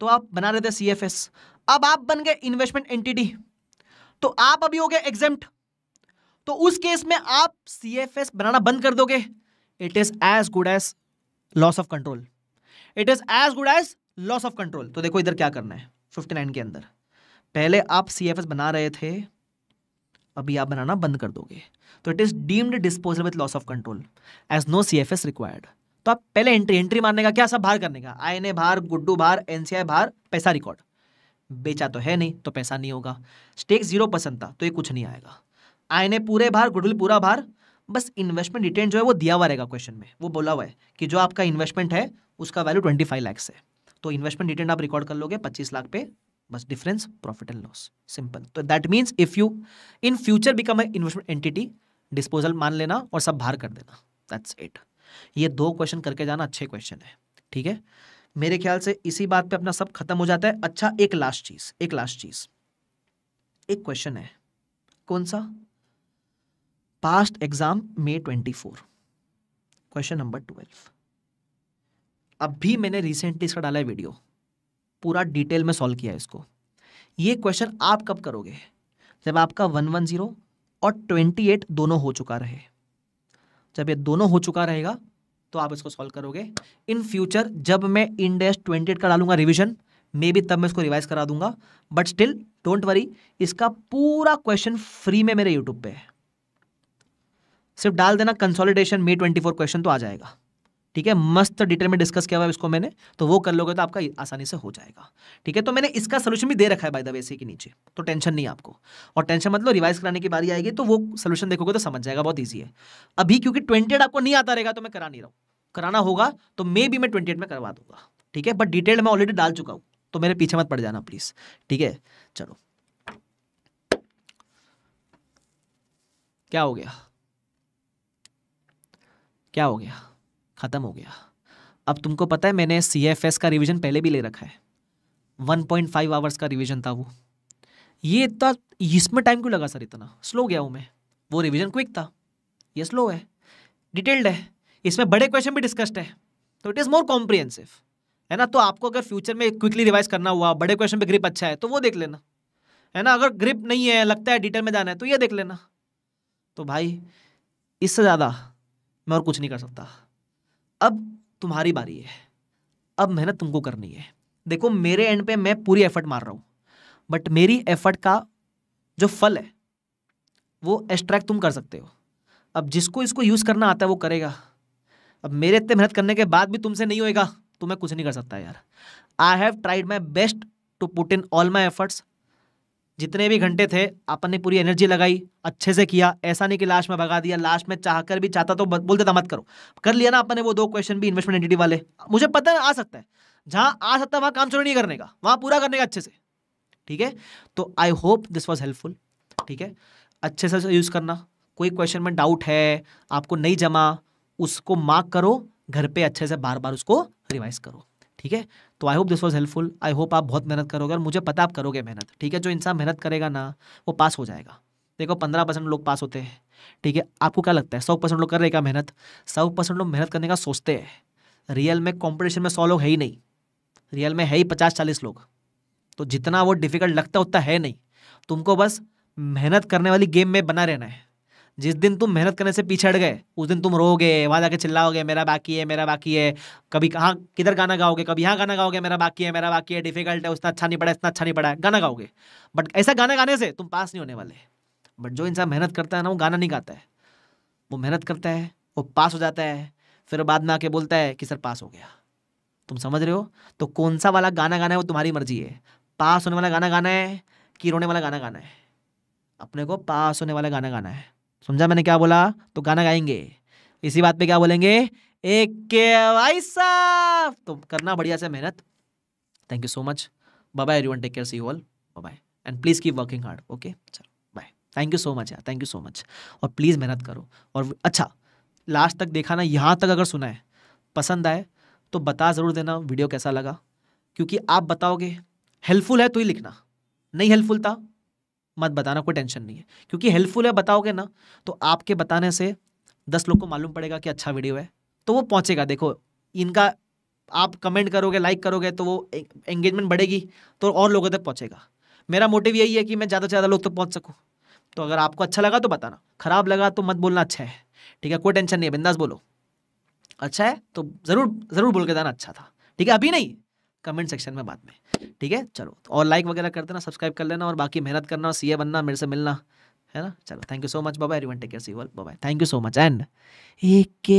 तो आप बना रहे थे सी अब आप बन गए इन्वेस्टमेंट एंटिटी तो आप अभी हो गए एग्जेम्प्ट तो उस केस में आप सी बनाना बंद कर दोगे it is as good as loss of control it is as good as loss of control तो देखो इधर क्या करना है 59 के अंदर पहले आप सी बना रहे थे अभी आप बनाना बंद कर दोगे तो it is deemed disposal with loss of control as no C F S required तो आप पहले एंट्री एंट्री मारने का क्या सब बाहर करने का आई एन ए भार गुड्डू भार एनसीआई भार पैसा रिकॉर्ड बेचा तो है नहीं तो पैसा नहीं होगा स्टेक जीरो परसेंट था तो ये कुछ नहीं आएगा आईने पूरे भार गुडुल पूरा भार बस इन्वेस्टमेंट रिटर्न जो है वो दिया हुआ रहेगा क्वेश्चन में वो बोला हुआ है कि जो आपका इन्वेस्टमेंट है उसका वैल्यू ट्वेंटी फाइव लैक्स है तो इन्वेस्टमेंट रिटर्न आप रिकॉर्ड कर लोगे पच्चीस लाख पे बस difference profit and loss simple तो that means if you in future become a investment entity disposal मान लेना और सब बाहर कर देना दैट्स इट ये दो क्वेश्चन करके जाना अच्छे क्वेश्चन है ठीक है मेरे ख्याल से इसी बात पे अपना सब खत्म हो जाता है अच्छा एक लास्ट चीज एक लास्ट चीज एक क्वेश्चन है कौन सा past exam May 24 question number 12 अब भी मैंने रिसेंटली इसका डाला है वीडियो पूरा डिटेल में सॉल्व किया है इसको ये क्वेश्चन आप कब करोगे जब आपका वन वन जीरो और ट्वेंटी एट दोनों हो चुका रहे जब ये दोनों हो चुका रहेगा तो आप इसको सॉल्व करोगे इन फ्यूचर जब मैं इंडेस्ट ट्वेंटी एट का डालूंगा रिविजन मे बी तब मैं इसको रिवाइज करा दूंगा बट स्टिल डोंट वरी इसका पूरा क्वेश्चन फ्री में मेरे यूट्यूब पे है सिर्फ डाल देना consolidation May twenty four question तो आ जाएगा ठीक है मस्त डिटेल में डिस्कस किया हुआ है इसको मैंने तो वो कर लोगे तो आपका आसानी से हो जाएगा ठीक है तो मैंने इसका सोल्यूशन भी दे रखा है बाई द वे के नीचे तो टेंशन नहीं आपको और टेंशन मतलब रिवाइज कराने की बारी आएगी तो वो सोल्यूशन देखोगे तो समझ जाएगा बहुत ईजी है अभी क्योंकि ट्वेंटी आपको नहीं आता रहेगा तो मैं करा नहीं रहा हूँ कराना होगा तो मे भी मैं ट्वेंटी में करवा दूंगा ठीक है बट डिटेल मैं ऑलरेडी डाल चुका हूँ तो मेरे पीछे मत पड़ जाना प्लीज़ ठीक है चलो क्या हो गया क्या हो गया ख़त्म हो गया अब तुमको पता है मैंने सी एफ एस का रिविज़न पहले भी ले रखा है वन पॉइंट फाइव आवर्स का रिविज़न था वो ये इतना इसमें टाइम क्यों लगा सर इतना स्लो गया हूँ मैं वो रिविज़न क्विक था ये स्लो है डिटेल्ड है इसमें बड़े क्वेश्चन भी डिस्कस्ड है तो इट इज़ मोर कॉम्प्रिहेंसिव है ना तो आपको अगर फ्यूचर में क्विकली रिवाइज करना हुआ बड़े क्वेश्चन पे ग्रिप अच्छा है तो वो देख लेना है ना अगर ग्रिप नहीं है लगता है डिटेल में जाना है तो ये देख लेना तो भाई इससे ज़्यादा मैं और कुछ नहीं कर सकता अब तुम्हारी बारी है अब मेहनत तुमको करनी है देखो मेरे एंड पे मैं पूरी एफर्ट मार रहा हूँ बट मेरी एफर्ट का जो फल है वो एक्सट्रैक्ट तुम कर सकते हो अब जिसको इसको यूज़ करना आता है वो करेगा अब मेरे इतने मेहनत करने के बाद भी तुमसे नहीं होएगा तो मैं कुछ नहीं कर सकता यार I have tried my best to put in all my efforts जितने भी घंटे थे अपन ने पूरी एनर्जी लगाई अच्छे से किया ऐसा नहीं कि लास्ट में भगा दिया लास्ट में चाह कर भी चाहता तो बोलते था मत करो कर लिया ना आपने वो दो क्वेश्चन भी इन्वेस्टमेंट एंटिटी वाले मुझे पता है आ सकता है जहाँ आ सकता है वहाँ काम शुरू नहीं करने का वहाँ पूरा करने का अच्छे से ठीक है तो I hope this was helpful ठीक है अच्छे से यूज़ करना कोई क्वेश्चन में डाउट है आपको नहीं जमा उसको मार्क करो घर पर अच्छे से बार बार उसको रिवाइज करो ठीक है तो I hope this was helpful I hope आप बहुत मेहनत करोगे और मुझे पता आप करोगे मेहनत ठीक है जो इंसान मेहनत करेगा ना वो पास हो जाएगा देखो पंद्रह परसेंट लोग पास होते हैं ठीक है आपको क्या लगता है सौ परसेंट लोग कर रहे क्या मेहनत सौ परसेंट लोग मेहनत करने का सोचते हैं रियल में कॉम्पिटिशन में सौ लोग है ही नहीं रियल में है ही पचास चालीस लोग तो जितना वो डिफिकल्ट लगता उतना है नहीं तुमको बस मेहनत करने वाली गेम में बना रहना है जिस दिन तुम मेहनत करने से पीछे गए उस दिन तुम रोगे वहाँ जाके चिल्लाओगे मेरा बाकी है मेरा बाकी है कभी कहाँ किधर गाना गाओगे कभी यहाँ गाना गाओगे मेरा बाकी है मेरा बाकी है डिफिकल्ट है उतना अच्छा नहीं पड़ा इतना अच्छा नहीं पड़ा है गाना गाओगे बट ऐसा गाना गाने से तुम पास नहीं होने वाले बट जो इंसान मेहनत करता है ना वो गाना नहीं गाता है वो मेहनत करता है वो पास हो जाता है फिर बाद में आके बोलता है कि सर पास हो गया तुम समझ रहे हो तो कौन सा वाला गाना गाना है वो तुम्हारी मर्जी है पास होने वाला गाना गाना है कि रोने वाला गाना गाना है अपने को पास होने वाला गाना गाना है समझा मैंने क्या बोला तो गाना गाएंगे इसी बात पे क्या बोलेंगे एक के भाई साहब तो करना बढ़िया से मेहनत thank you so much bye bye everyone take care see you all bye and please keep working hard okay चलो bye thank you so much यार थैंक यू सो मच और प्लीज़ मेहनत करो और अच्छा लास्ट तक देखा ना यहाँ तक अगर सुना है पसंद आए तो बता ज़रूर देना वीडियो कैसा लगा क्योंकि आप बताओगे हेल्पफुल है तो ही लिखना नहीं हेल्पफुल था मत बताना कोई टेंशन नहीं है क्योंकि हेल्पफुल है बताओगे ना तो आपके बताने से दस लोग को मालूम पड़ेगा कि अच्छा वीडियो है तो वो पहुँचेगा देखो इनका आप कमेंट करोगे लाइक करोगे तो वो एंगेजमेंट बढ़ेगी तो और लोगों तक पहुँचेगा मेरा मोटिव यही है कि मैं ज़्यादा से ज़्यादा लोग तक पहुँच सकूँ तो अगर आपको अच्छा लगा तो बताना खराब लगा तो मत बोलना अच्छा है ठीक है कोई टेंशन नहीं है बिंदास बोलो अच्छा है तो ज़रूर ज़रूर बोल के जाना अच्छा था ठीक है अभी नहीं कमेंट सेक्शन में बाद में ठीक है चलो तो और लाइक वगैरह कर देना सब्सक्राइब कर लेना और बाकी मेहनत करना और सीए बनना मेरे से मिलना है ना चलो थैंक यू सो मच बाबा everyone take care see well bye thank you so much and एक